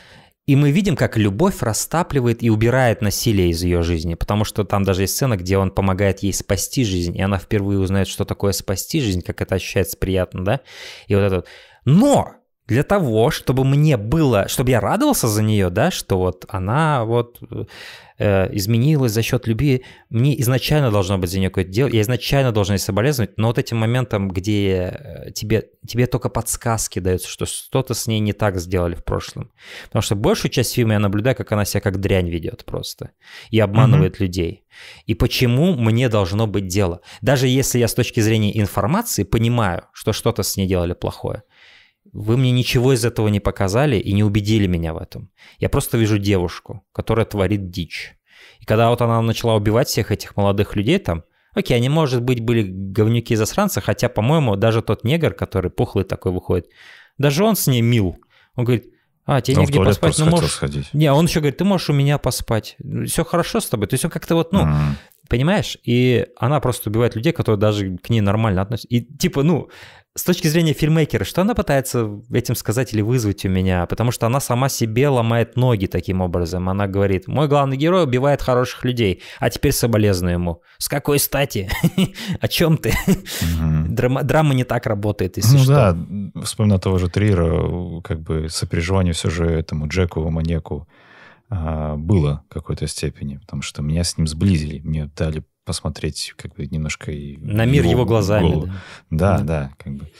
и мы видим, как любовь растапливает и убирает насилие из ее жизни, потому что там даже есть сцена, где он помогает ей спасти жизнь, и она впервые узнает, что такое спасти жизнь, как это ощущается приятно, да? И вот этот. Но для того, чтобы мне было, чтобы я радовался за нее, да, что вот она вот э, э, изменилось за счет любви, мне изначально должно быть за нее какое-то дело, я изначально должен ей соболезновать, но вот этим моментом, где э, тебе, тебе только подсказки даются, что что-то с ней не так сделали в прошлом. Потому что большую часть фильма я наблюдаю, как она себя как дрянь ведет просто и обманывает mm-hmm. людей. И почему мне должно быть дело? Даже если я с точки зрения информации понимаю, что что-то с ней делали плохое, вы мне ничего из этого не показали и не убедили меня в этом. Я просто вижу девушку, которая творит дичь. И когда вот она начала убивать всех этих молодых людей там, окей, они, может быть, были говнюки и засранцы, хотя, по-моему, даже тот негр, который пухлый такой выходит, даже он с ней мил. Он говорит, а, тебе он негде поспать, ну можешь... Сходить. Не, он еще говорит, ты можешь у меня поспать, все хорошо с тобой. То есть он как-то вот, ну, mm. понимаешь? И она просто убивает людей, которые даже к ней нормально относятся. И типа, ну, с точки зрения фильмейкера, что она пытается этим сказать или вызвать у меня? Потому что она сама себе ломает ноги таким образом. Она говорит, мой главный герой убивает хороших людей, а теперь соболезную ему. С какой стати? О чем ты? Драма не так работает, если ну что. да, вспоминал того же Трира, как бы сопереживание все же этому Джеку Манеку а, было какой-то степени, потому что меня с ним сблизили, мне дали посмотреть как бы немножко... На мир его, его глазами. Да. да, да, да, как бы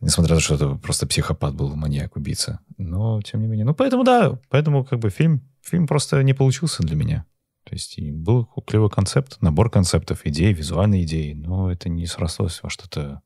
несмотря на то, что это просто психопат был, маньяк-убийца. Но, тем не менее. Ну, поэтому, да, поэтому как бы фильм, фильм просто не получился для меня. То есть был клевый концепт, набор концептов, идей, визуальные идеи, но это не срослось во что-то,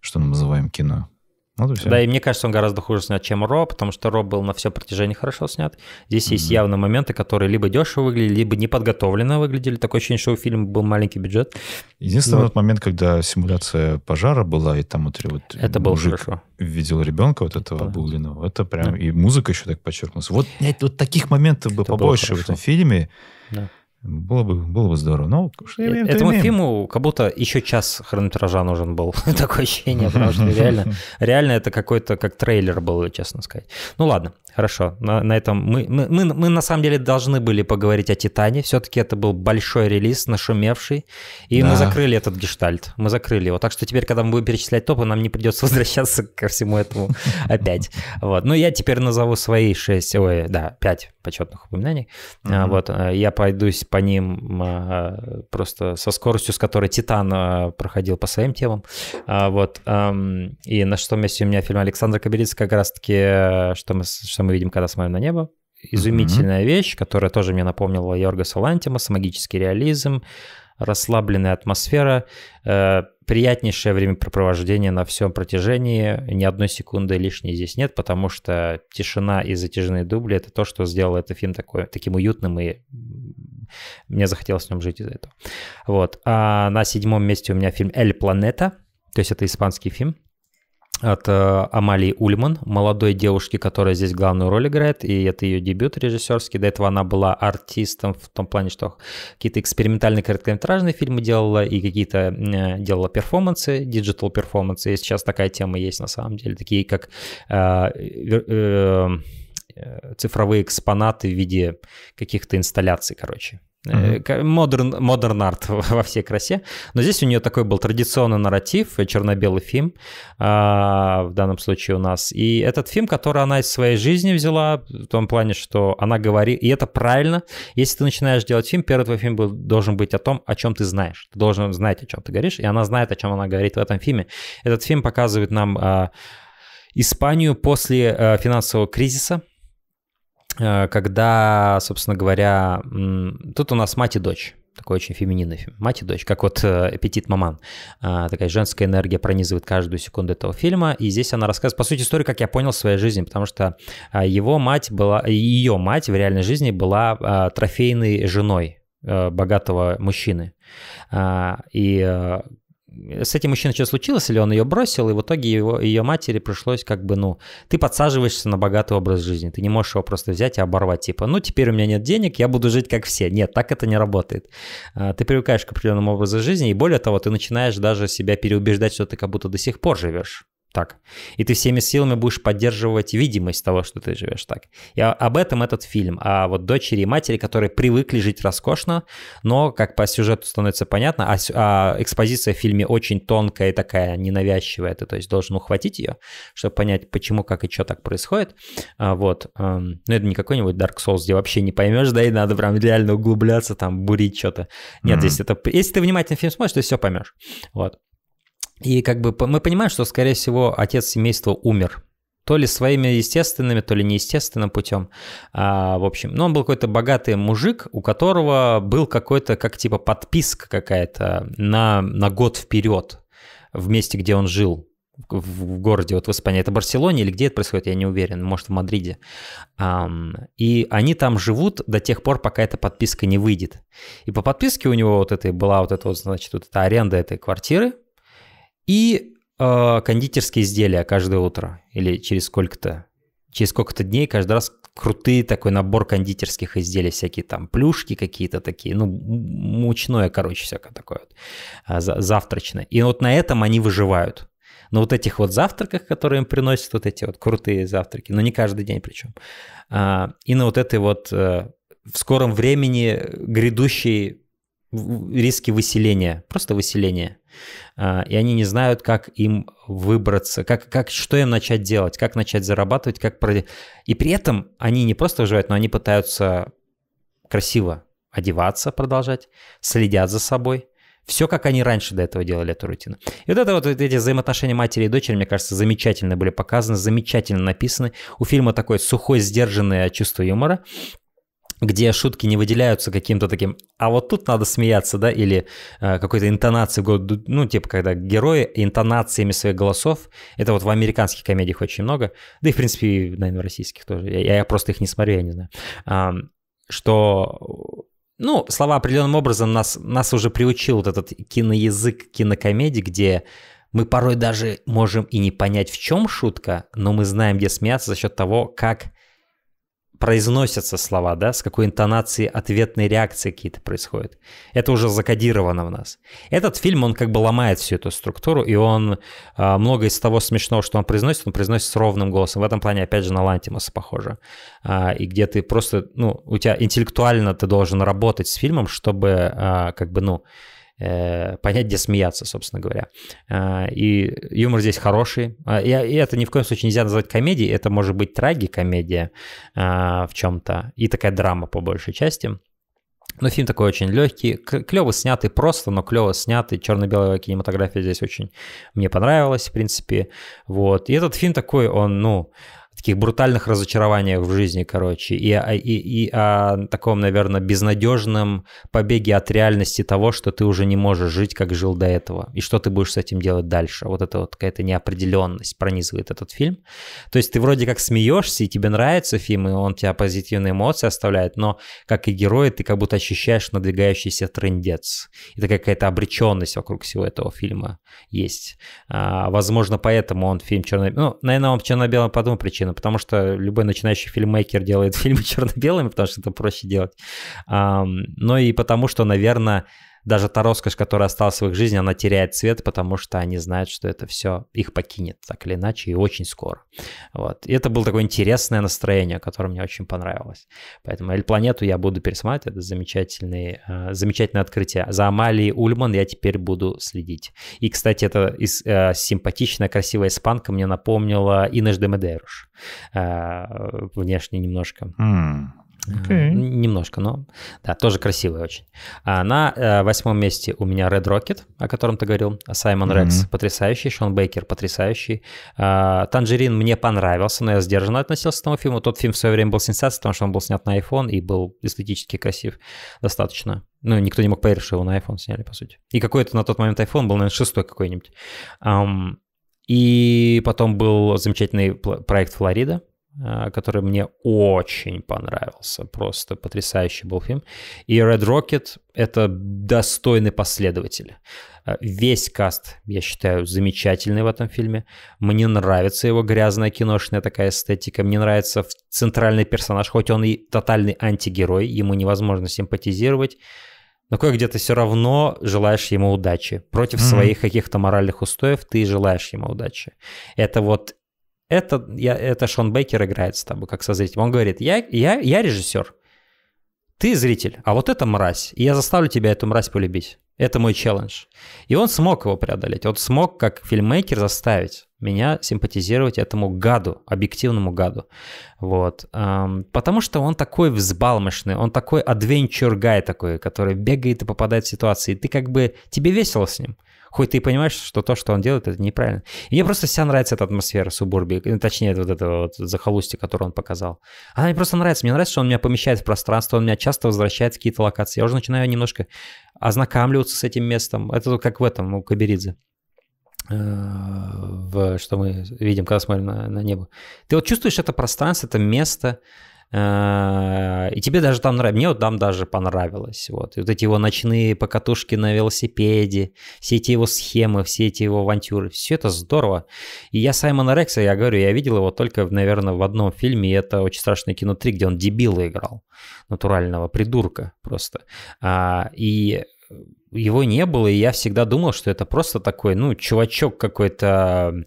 что мы называем кино. Вот и все. Да, и мне кажется, он гораздо хуже снят, чем Ро, потому что Ро был на все протяжении хорошо снят. Здесь mm-hmm. есть явно моменты, которые либо дешево выглядели, либо неподготовленно выглядели. Такое ощущение, что у фильма был маленький бюджет. Единственный вот. момент, когда симуляция пожара была, и там внутри вот это мужик было видел ребенка вот этого да. обугленного, это прям... Да. И музыка еще так подчеркнулась. Вот, вот таких моментов бы это побольше в этом фильме. Да. Было бы, было бы здорово. Но ну, имеем, Этому имеем. фильму как будто еще час хронометража нужен был. Такое ощущение, потому что реально, реально это какой-то как трейлер был, честно сказать. Ну ладно. Хорошо, на, на этом мы, мы, мы, мы на самом деле должны были поговорить о Титане. Все-таки это был большой релиз, нашумевший. И да. мы закрыли этот гештальт. Мы закрыли его. Так что теперь, когда мы будем перечислять топы, нам не придется возвращаться ко всему этому опять. Вот. Но ну, я теперь назову свои 6, ой, да, 5 почетных упоминаний. Mm-hmm. Вот. Э, я пойдусь по ним а, просто со скоростью, с которой Титан а, проходил по своим темам. Вот. И на шестом месте у меня фильм Александра Кабелиц как раз-таки, э, что мы, что мы видим, когда смотрим на небо. Изумительная mm-hmm. вещь, которая тоже мне напомнила Йорга Салантимаса, магический реализм, расслабленная атмосфера, э, приятнейшее времяпрепровождение на всем протяжении, ни одной секунды лишней здесь нет, потому что тишина и затяжные дубли — это то, что сделало этот фильм такой, таким уютным, и мне захотелось в нем жить из-за этого. Вот. А на седьмом месте у меня фильм «Эль Планета», то есть это испанский фильм, от э, Амалии Ульман, молодой девушки, которая здесь главную роль играет, и это ее дебют режиссерский. До этого она была артистом в том плане, что какие-то экспериментальные короткометражные фильмы делала и какие-то э, делала перформансы, диджитал перформансы. И сейчас такая тема есть на самом деле, такие как э, э, э, цифровые экспонаты в виде каких-то инсталляций, короче. Э, модерн, модерн арт во всей красе. Но здесь у нее такой был традиционный нарратив, э, черно-белый фильм, а, в данном случае у нас. И этот фильм, который она из своей жизни взяла, в том плане, что она говорит, и это правильно, если ты начинаешь делать фильм, первый твой фильм был, должен быть о том, о чем ты знаешь. Ты должен знать, о чем ты говоришь, и она знает, о чем она говорит в этом фильме. Этот фильм показывает нам а, Испанию после а, финансового кризиса, Э, когда, собственно говоря, тут у нас мать и дочь такой очень фемининный фильм. Мать и дочь, как вот э, «Аппетит маман». Э, такая женская энергия пронизывает каждую секунду этого фильма, и здесь она рассказывает, по сути, историю, как я понял, в своей жизни, потому что его мать была, ее мать в реальной жизни была трофейной женой богатого мужчины. И с этим мужчиной что случилось, или он ее бросил, и в итоге его, ее матери пришлось как бы, ну, ты подсаживаешься на богатый образ жизни, ты не можешь его просто взять и оборвать, типа, ну, теперь у меня нет денег, я буду жить как все. Нет, так это не работает. А, ты привыкаешь к определенному образу жизни, и более того, ты начинаешь даже себя переубеждать, что ты как будто до сих пор живешь так. И ты всеми силами будешь поддерживать видимость того, что ты живешь так. И об этом этот фильм. А вот дочери и матери, которые привыкли жить роскошно, но, как по сюжету становится понятно, а, а экспозиция в фильме очень тонкая и такая ненавязчивая, ты то есть должен ухватить ее, чтобы понять, почему, как и что так происходит. А, вот. А, эм, но ну, это не какой-нибудь Dark Souls, где вообще не поймешь, да, и надо прям реально углубляться, там, бурить что-то. Нет, mm-hmm. если, это, если ты внимательно фильм смотришь, ты все поймешь. Вот. И как бы мы понимаем, что, скорее всего, отец семейства умер. То ли своими естественными, то ли неестественным путем. А, в общем, но ну, он был какой-то богатый мужик, у которого был какой-то, как типа подписка какая-то на, на год вперед в месте, где он жил в городе, вот в Испании, это Барселоне или где это происходит, я не уверен, может в Мадриде. И они там живут до тех пор, пока эта подписка не выйдет. И по подписке у него вот этой была вот эта вот, значит, вот эта аренда этой квартиры, и э, кондитерские изделия каждое утро или через сколько-то через сколько-то дней каждый раз крутые такой набор кондитерских изделий, всякие там плюшки какие-то такие, ну, мучное, короче, всякое такое вот, а, завтрачное. И вот на этом они выживают. но вот этих вот завтраках, которые им приносят вот эти вот крутые завтраки, но не каждый день причем, а, и на вот этой вот э, в скором времени грядущей риски выселения, просто выселения. А, и они не знают, как им выбраться, как, как, что им начать делать, как начать зарабатывать, как... И при этом они не просто выживают, но они пытаются красиво одеваться, продолжать, следят за собой. Все, как они раньше до этого делали эту рутину. И вот это вот эти взаимоотношения матери и дочери, мне кажется, замечательно были показаны, замечательно написаны. У фильма такое сухое, сдержанное чувство юмора где шутки не выделяются каким-то таким, а вот тут надо смеяться, да, или э, какой-то интонацией, ну, типа, когда герои интонациями своих голосов, это вот в американских комедиях очень много, да и, в принципе, наверное, в российских тоже, я, я просто их не смотрю, я не знаю, а, что, ну, слова определенным образом нас, нас уже приучил вот этот киноязык кинокомедии, где мы порой даже можем и не понять, в чем шутка, но мы знаем, где смеяться за счет того, как произносятся слова, да, с какой интонацией ответной реакции какие-то происходят. Это уже закодировано в нас. Этот фильм, он как бы ломает всю эту структуру, и он э, много из того смешного, что он произносит, он произносит с ровным голосом. В этом плане, опять же, на Лантимаса похоже. А, и где ты просто, ну, у тебя интеллектуально ты должен работать с фильмом, чтобы а, как бы, ну, Э, понять, где смеяться, собственно говоря. А, и юмор здесь хороший. А, и это ни в коем случае нельзя назвать комедией, это может быть трагикомедия а, в чем-то. И такая драма по большей части. Но фильм такой очень легкий, клево снятый просто, но клево снятый. Черно-белая кинематография здесь очень мне понравилась, в принципе. Вот. И этот фильм такой, он, ну, таких брутальных разочарованиях в жизни, короче, и, и, и о таком, наверное, безнадежном побеге от реальности того, что ты уже не можешь жить, как жил до этого, и что ты будешь с этим делать дальше. Вот это вот какая-то неопределенность пронизывает этот фильм. То есть ты вроде как смеешься, и тебе нравится фильм, и он тебя позитивные эмоции оставляет, но как и герой ты как будто ощущаешь надвигающийся трендец. И такая какая-то обреченность вокруг всего этого фильма есть. А, возможно, поэтому он фильм черно... Ну, наверное, он черно-белым по двум причинам потому что любой начинающий фильммейкер делает фильмы черно-белыми, потому что это проще делать. Но ну и потому что, наверное, даже та роскошь, которая осталась в их жизни, она теряет цвет, потому что они знают, что это все их покинет, так или иначе, и очень скоро. Вот. И это было такое интересное настроение, которое мне очень понравилось. Поэтому «Эль Планету» я буду пересматривать, это замечательный, э, замечательное открытие. За Амалией Ульман я теперь буду следить. И, кстати, это э, симпатичная, красивая испанка мне напомнила Инеш де Медейруш. Э, внешне немножко. Mm. Okay. Немножко, но да, тоже красивый очень. А на э, восьмом месте у меня Red Rocket, о котором ты говорил, Саймон mm-hmm. Рекс потрясающий, Шон Бейкер потрясающий. А, Танжерин мне понравился, но я сдержанно относился к этому фильму. Тот фильм в свое время был сенсацией, потому что он был снят на iPhone и был эстетически красив достаточно. Ну, никто не мог поверить, что его на iPhone сняли, по сути. И какой-то на тот момент iPhone был, наверное, шестой какой-нибудь. Um, и потом был замечательный проект «Флорида», Э, который мне очень понравился. Просто потрясающий был фильм. И Red Rocket — это достойный последователь. Э, весь каст, я считаю, замечательный в этом фильме. Мне нравится его грязная киношная такая эстетика. Мне нравится центральный персонаж, хоть он и тотальный антигерой, ему невозможно симпатизировать но кое-где ты все равно желаешь ему удачи. Против mm-hmm. своих каких-то моральных устоев ты желаешь ему удачи. Это вот это, я, это Шон Бейкер играет с тобой, как со зрителем. Он говорит, я, я, я режиссер, ты зритель, а вот это мразь. И я заставлю тебя эту мразь полюбить. Это мой челлендж. И он смог его преодолеть. Он смог, как фильммейкер, заставить меня симпатизировать этому гаду, объективному гаду. Вот. Эм, потому что он такой взбалмошный, он такой адвенчур-гай такой, который бегает и попадает в ситуации. и Ты как бы... Тебе весело с ним. Хоть ты и понимаешь, что то, что он делает, это неправильно. И мне просто вся нравится эта атмосфера субурби, э, точнее, вот этого вот захолустья, которое он показал. Она мне просто нравится. Мне нравится, что он меня помещает в пространство, он меня часто возвращает в какие-то локации. Я уже начинаю немножко ознакомливаться с этим местом. Это как в этом, у Каберидзе э, в, что мы видим, когда смотрим на, на небо. Ты вот чувствуешь это пространство, это место, Э, и тебе даже там нравится. Мне вот там даже понравилось. Вот. И вот эти его ночные покатушки на велосипеде, все эти его схемы, все эти его авантюры. Все это здорово. И я Саймона Рекса, я говорю, я видел его только, наверное, в одном фильме. И это «Очень страшное кино 3», где он дебила играл. Натурального придурка просто. А, и его не было, и я всегда думал, что это просто такой, ну, чувачок какой-то,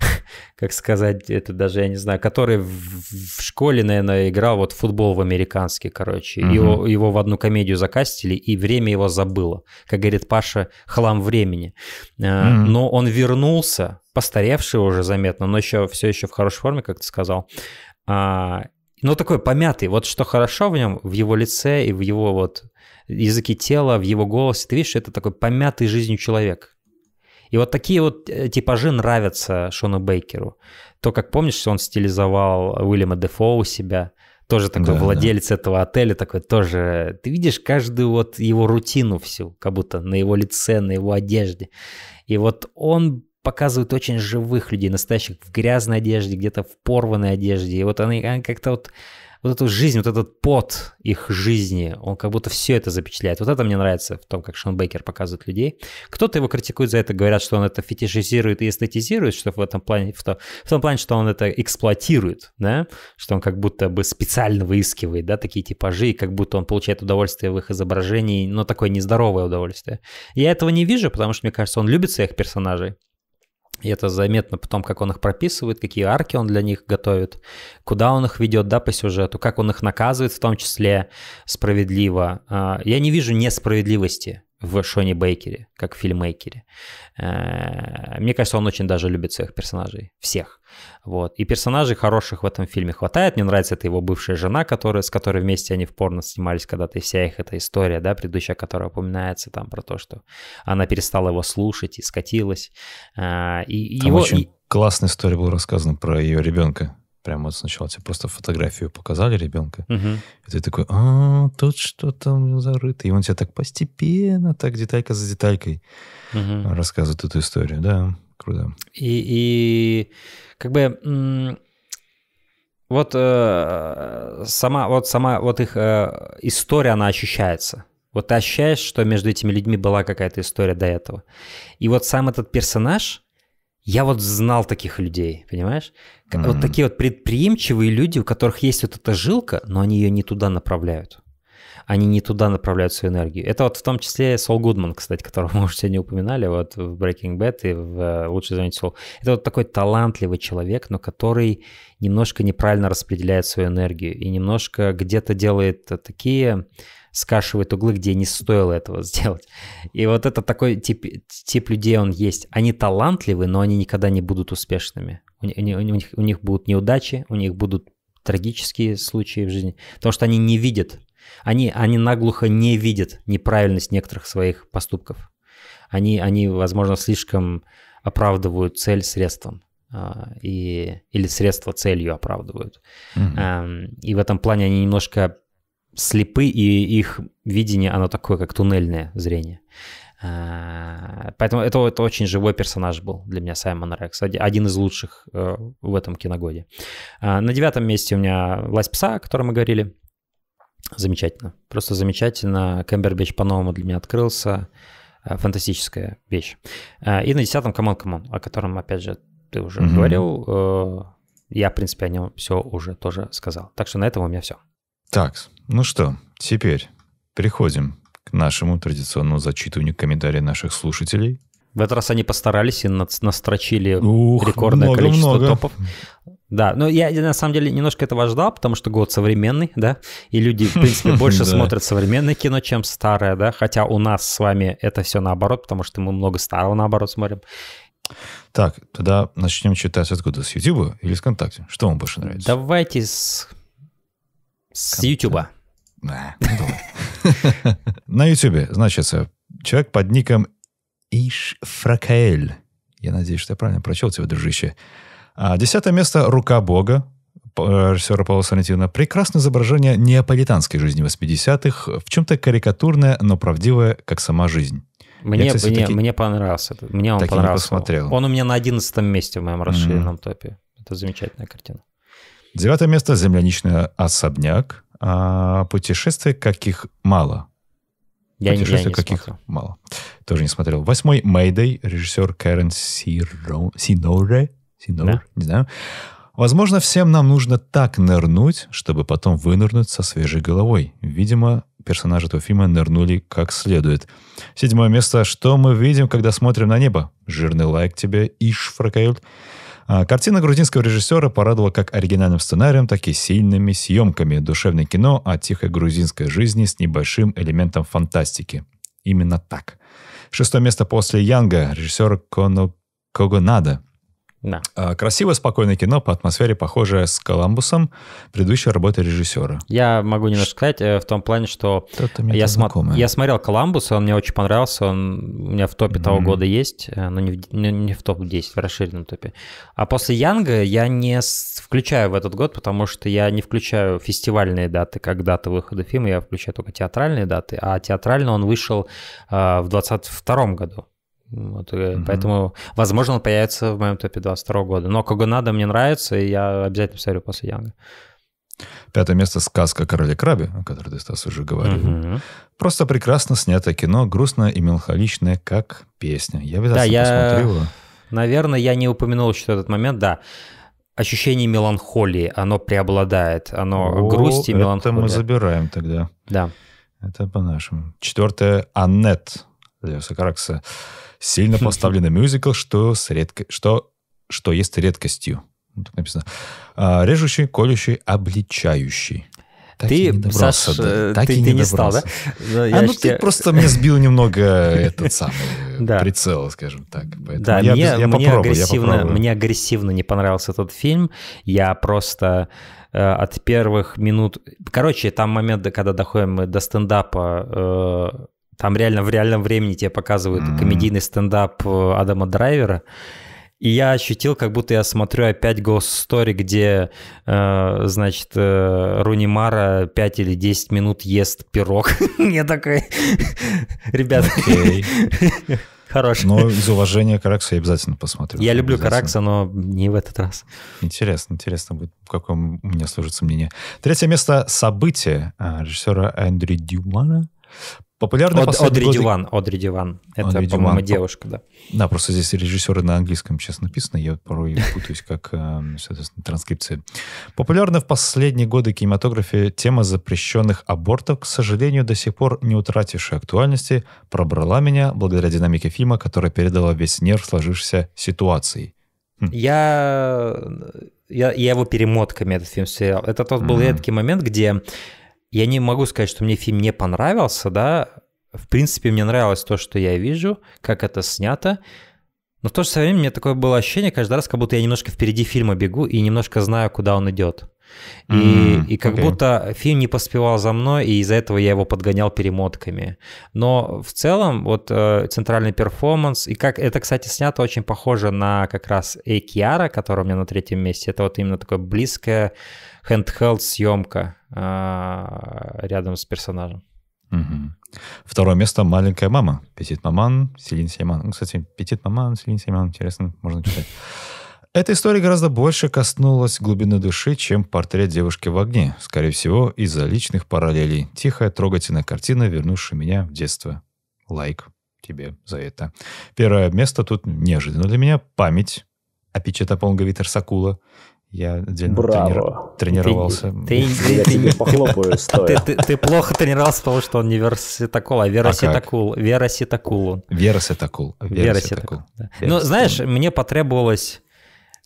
как сказать, это даже, я не знаю, который в, школе, наверное, играл вот в футбол в американский, короче. Угу. Его, его в одну комедию закастили, и время его забыло. Как говорит Паша, хлам времени. Угу. Но он вернулся, постаревший уже заметно, но еще все еще в хорошей форме, как ты сказал. А, но ну, такой помятый. Вот что хорошо в нем, в его лице и в его вот языки тела, в его голосе. Ты видишь, что это такой помятый жизнью человек. И вот такие вот э, типажи нравятся Шону Бейкеру. То, как помнишь, он стилизовал Уильяма Дефо у себя, тоже такой да, владелец да. этого отеля, такой тоже... Ты видишь каждую вот его рутину всю, как будто на его лице, на его одежде. И вот он показывает очень живых людей, настоящих в грязной одежде, где-то в порванной одежде. И вот они, они как-то вот вот эту жизнь, вот этот пот их жизни, он как будто все это запечатляет. Вот это мне нравится в том, как Шон Бейкер показывает людей. Кто-то его критикует за это, говорят, что он это фетишизирует и эстетизирует, что в этом плане, в, то, в том плане, что он это эксплуатирует, да, что он как будто бы специально выискивает, да, такие типажи, и как будто он получает удовольствие в их изображении, но такое нездоровое удовольствие. Я этого не вижу, потому что, мне кажется, он любит своих персонажей, и это заметно потом, как он их прописывает, какие арки он для них готовит, куда он их ведет, да, по сюжету, как он их наказывает, в том числе справедливо. А, я не вижу несправедливости в Шоне Бейкере, как в фильмейкере. Э, мне кажется, он очень даже любит своих персонажей, всех. Вот. И персонажей хороших в этом фильме хватает. Мне нравится это его бывшая жена, которая, с которой вместе они в порно снимались когда-то, и вся их эта история, да, предыдущая, которая упоминается там про то, что она перестала его слушать и скатилась. Э, и, и его, очень классная история была рассказана про ее ребенка. Прямо вот сначала тебе просто фотографию показали ребенка, угу. и ты такой, а, тут что там зарыто. И он тебе так постепенно, так деталька за деталькой угу. рассказывает эту историю. Да, круто. И, и как бы вот э, сама, вот сама, вот их э, история, она ощущается. Вот ты ощущаешь, что между этими людьми была какая-то история до этого. И вот сам этот персонаж, я вот знал таких людей, понимаешь? Mm-hmm. Вот такие вот предприимчивые люди, у которых есть вот эта жилка, но они ее не туда направляют. Они не туда направляют свою энергию. Это вот в том числе Сол Гудман, кстати, которого мы уже сегодня упоминали, вот в Breaking Bad и в э, «Лучше звоните Сол». Это вот такой талантливый человек, но который немножко неправильно распределяет свою энергию и немножко где-то делает такие скашивает углы, где не стоило этого сделать. И вот это такой тип, тип людей он есть. Они талантливы, но они никогда не будут успешными у, у, у, них, у них будут неудачи, у них будут трагические случаи в жизни, потому что они не видят, они, они наглухо не видят неправильность некоторых своих поступков. Они, они возможно, слишком оправдывают цель средством а, и, или средства целью оправдывают. Mm-hmm. И в этом плане они немножко слепы, и их видение, оно такое, как туннельное зрение. А, поэтому это, это очень живой персонаж был для меня Саймон Рекс, один из лучших э, в этом киногоде. А, на девятом месте у меня «Власть пса», о котором мы говорили. Замечательно, просто замечательно. Кэмбербич по-новому для меня открылся. А, фантастическая вещь. И на десятом «Камон, камон», о котором, опять же, ты уже mm-hmm. говорил. Э, я, в принципе, о нем все уже тоже сказал. Так что на этом у меня все. Так, ну что, теперь переходим к нашему традиционному зачитыванию комментариев наших слушателей. В этот раз они постарались и настрочили Ух, рекордное много, количество много. топов. Да, но я на самом деле немножко этого ждал, потому что год современный, да, и люди, в принципе, больше смотрят современное кино, чем старое, да, хотя у нас с вами это все наоборот, потому что мы много старого наоборот смотрим. Так, тогда начнем читать откуда, с YouTube или с ВКонтакте? Что вам больше нравится? Давайте с... С YouTube. Да, давай. На YouTube, значит, человек под ником Ишфракаэль. Я надеюсь, что я правильно прочел тебя, дружище. А, десятое место «Рука Бога» э, режиссера Павла Сарантино. Прекрасное изображение неаполитанской жизни 80-х, в чем-то карикатурное, но правдивое, как сама жизнь. Мне, я, кстати, мне, таки, мне понравился. Мне он понравился. Посмотрел. Он у меня на 11 месте в моем расширенном mm-hmm. топе. Это замечательная картина. Девятое место «Земляничный особняк» а, путешествия, каких мало. Я, путешествия, я не каких смотрел. мало. Тоже не смотрел. Восьмой Мэйдэй, режиссер Кэрен Сиро... Синоре. Синор, да. не знаю. Возможно, всем нам нужно так нырнуть, чтобы потом вынырнуть со свежей головой. Видимо, персонажи этого фильма нырнули как следует. Седьмое место. Что мы видим, когда смотрим на небо? Жирный лайк тебе, Иш а картина грузинского режиссера порадовала как оригинальным сценарием, так и сильными съемками. Душевное кино о тихой грузинской жизни с небольшим элементом фантастики. Именно так. Шестое место после Янга, режиссера Коно Когонада. Да. А, Красивое, спокойное кино по атмосфере, похожее с «Коламбусом», предыдущей работы режиссера. Я могу немножко сказать э, в том плане, что я, см... я смотрел «Коламбус», он мне очень понравился, он у меня в топе mm-hmm. того года есть, э, но не в, не, не в топ-10, в расширенном топе. А после «Янга» я не включаю в этот год, потому что я не включаю фестивальные даты, как даты выхода фильма, я включаю только театральные даты, а театрально он вышел э, в 22 году. Вот, mm Поэтому, возможно, он появится в моем топе 22 года. Но кого мне нравится, и я обязательно посмотрю после Янга. Пятое место «Сказка короля краби», о которой ты, Стас, уже говорил. Угу. Просто прекрасно снято кино, грустное и меланхоличное, как песня. Я обязательно да, я... посмотрю Наверное, я не упомянул еще этот момент, да. Ощущение меланхолии, оно преобладает. Оно о, грусть и меланхолия. Это мы забираем тогда. Да. Это по-нашему. Четвертое «Аннет» Леоса Каракса. Сильно поставленный мюзикл, что, с редко... что... что есть редкостью. Вот ну, так написано. А, Режущий, колющий, обличающий. Так ты, не добрался, Саш, да. Э, так ты, и не, ты не стал, да? Но ну, а ну тебя... ты просто мне сбил немного этот самый э, прицел, скажем так. да, я, мне, я мне, попробую, агрессивно, я попробую. мне агрессивно не понравился этот фильм. Я просто э, от первых минут... Короче, там момент, когда доходим мы до стендапа... Э, там реально в реальном времени тебе показывают mm-hmm. комедийный стендап э, Адама Драйвера. И я ощутил, как будто я смотрю опять Ghost Story, где, э, значит, э, Руни Мара 5 или 10 минут ест пирог. Мне такой, ребят, хороший. Но ну, из уважения Каракса я обязательно посмотрю. Я люблю Каракса, но не в этот раз. Интересно, интересно будет, какое у меня сложится мнение. Третье место — «Событие» э, режиссера Эндрю Дюмана. Популярный Од, Одри годы... Диван, Одри Диван. Это, Одри по-моему, Диван. девушка, да. Да, просто здесь режиссеры на английском сейчас написано, я порой путаюсь, как, э, соответственно, транскрипции. Популярна в последние годы кинематографе тема запрещенных абортов, к сожалению, до сих пор не утратившая актуальности, пробрала меня благодаря динамике фильма, которая передала весь нерв сложившейся ситуации. Хм. Я, я, я его перемотками этот фильм сериал. Это тот был редкий момент, где я не могу сказать, что мне фильм не понравился, да. В принципе, мне нравилось то, что я вижу, как это снято. Но в то же время у меня такое было ощущение каждый раз, как будто я немножко впереди фильма бегу и немножко знаю, куда он идет. И, mm-hmm. и как okay. будто фильм не поспевал за мной, и из-за этого я его подгонял перемотками. Но в целом, вот э, центральный перформанс, и как это, кстати, снято очень похоже на как раз Экиара, который у меня на третьем месте. Это вот именно такое близкое handheld съемка а, рядом с персонажем. Угу. Второе место «Маленькая мама». Петит Маман, Селин Сейман. Ну, кстати, Петит Маман, Селин Сейман, интересно, можно читать. Эта история гораздо больше коснулась глубины души, чем портрет девушки в огне. Скорее всего, из-за личных параллелей. Тихая, трогательная картина, вернувшая меня в детство. Лайк тебе за это. Первое место тут неожиданно для меня. Память. Апичета Понга Витер Сакула. Я отдельно Браво. тренировался. Ты, ты, ты, я похлопаю стоя. Ты, ты, ты плохо тренировался, потому что он не Верситакул, а, а Вероситакул. А Вероситакул он. Вероситакул. Вероситакул. Да. Ну, знаешь, мне потребовалось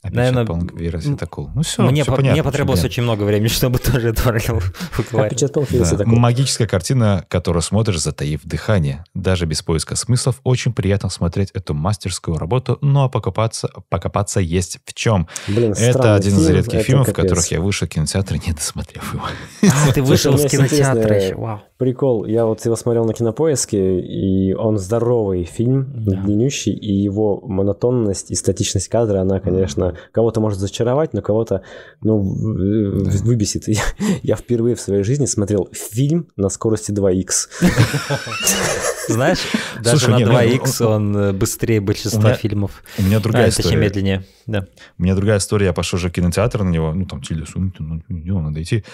Опечатпонг Наверное, и Роситакул. Ну все, мне, все по, понятно, мне потребовалось очень много времени, чтобы тоже это Опечатпонг а и Магическая картина, которую смотришь, затаив дыхание. Даже без поиска смыслов очень приятно смотреть эту мастерскую работу, ну а покопаться, покопаться есть в чем. Блин, это один из редких фильмов, в которых я вышел в кинотеатр, не досмотрев его. А, ты вышел из кинотеатра еще, вау прикол. Я вот его смотрел на кинопоиске, и он здоровый фильм, да. длиннющий, и его монотонность и статичность кадра, она, конечно, кого-то может зачаровать, но кого-то, ну, да. выбесит. Я, я впервые в своей жизни смотрел фильм на скорости 2х. Знаешь, даже Слушай, на 2Х ну, он, э, быстрее большинства фильмов. У меня другая а, история. медленнее. Да. У меня другая история. Я пошел уже в кинотеатр на него. Ну, там Тильда ну, ну, надо идти.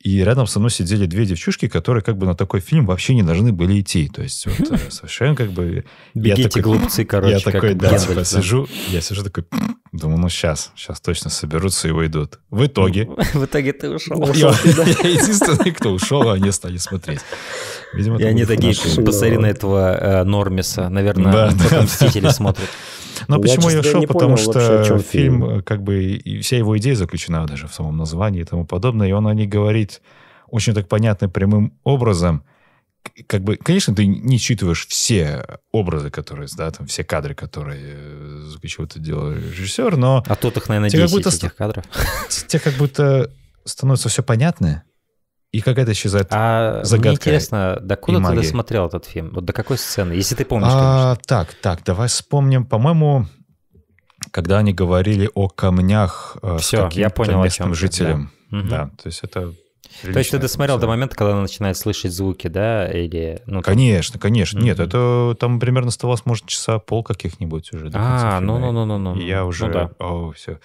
И рядом со мной сидели две девчушки, которые как бы на такой фильм вообще не должны были идти. То есть вот э, совершенно как бы... Бегите, я такой, глупцы, короче. Я такой, да, типа, да. сижу, я сижу такой... Думаю, ну сейчас, сейчас точно соберутся и уйдут. В итоге... В итоге ты ушел. Я единственный, кто ушел, а они стали смотреть. Видимо, и они такие, посмотри на этого э, Нормиса, наверное, да, да, «Мстители» смотрят. Но я почему я шел? Не Потому что вообще, фильм, фильм, как бы, и вся его идея заключена даже в самом названии и тому подобное, и он о ней говорит очень так понятным прямым образом. Как бы, конечно, ты не считываешь все образы, которые, да, там, все кадры, которые э, заключил это дело режиссер, но... А тут их, наверное, 10 будто, этих кадров. Тебе как будто становится все понятное, и как это исчезает а загадка. Мне интересно, до куда ты магии? досмотрел этот фильм? Вот до какой сцены? Если ты помнишь, а, конечно. Так, так, давай вспомним. По-моему, когда они говорили о камнях Все, э, с я понял, местным о чем жителям. Да. Угу. да, то есть это То есть ты досмотрел до момента, когда она начинает слышать звуки, да, или... Ну, конечно, там... конечно. mm Нет, это там примерно оставалось, может, часа пол каких-нибудь уже. А, ну-ну-ну-ну. Я ну уже... Ну, да. О, все.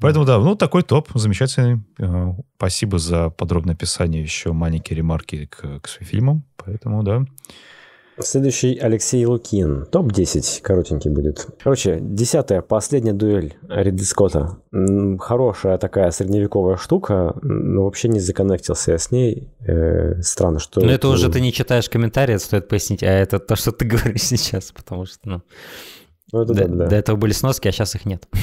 Поэтому, да, ну, такой топ замечательный. Э, спасибо за подробное описание еще маленькие ремарки к, к фильмам. Поэтому, да. Следующий Алексей Лукин. Топ-10, коротенький будет. Короче, десятая, последняя дуэль Ридли Скотта. Хорошая такая средневековая штука, но вообще не законнектился я с ней. Э, странно, что... Ну, это уже ты не читаешь комментарии, стоит пояснить, а это то, что ты говоришь сейчас, потому что, ну... ну это до, да, да. до этого были сноски, а сейчас их нет.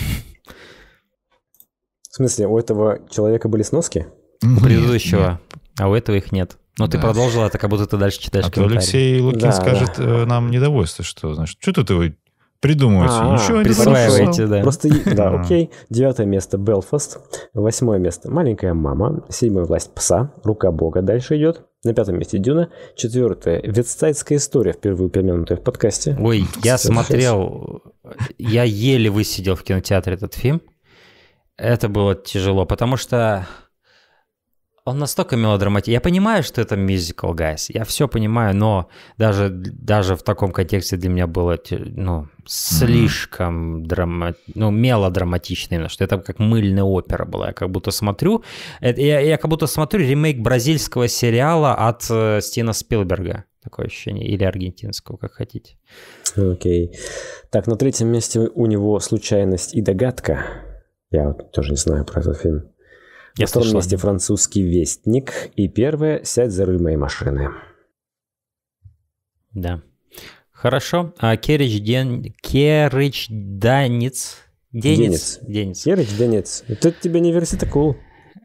В смысле, у этого человека были сноски? У предыдущего. Нет. А у этого их нет. Но да. ты продолжила, так как будто ты дальше читаешь а комментарий. Алексей Лукин да, скажет да. Э, нам недовольство, что, значит, что тут вы придумываете? А, Ничего не присваиваете, да. Просто, да, а. окей. Девятое место – Белфаст. Восьмое место – «Маленькая мама». Седьмое – «Власть пса». «Рука Бога» дальше идет. На пятом месте Дюна. Четвертое. Ветстайдская история, впервые упомянутая в подкасте. Ой, я смотрел, я еле высидел в кинотеатре этот фильм. Это было тяжело, потому что он настолько мелодраматичный. Я понимаю, что это мюзикл, guys. Я все понимаю, но даже, даже в таком контексте для меня было ну, слишком mm-hmm. драма... ну, мелодраматично именно, что это как мыльная опера была. Я как будто смотрю... Это, я, я как будто смотрю ремейк бразильского сериала от э, Стина Спилберга. Такое ощущение. Или аргентинского, как хотите. Окей. Okay. Так, на третьем месте у него случайность и догадка. Я вот тоже не знаю про этот фильм. Я втором месте французский вестник. И первое «Сядь за руль моей машины». Да. Хорошо. А Керич Ден... Керич Данец. Денец. Денец. Денец. Керич Денец. Вот это тебе не версия, cool.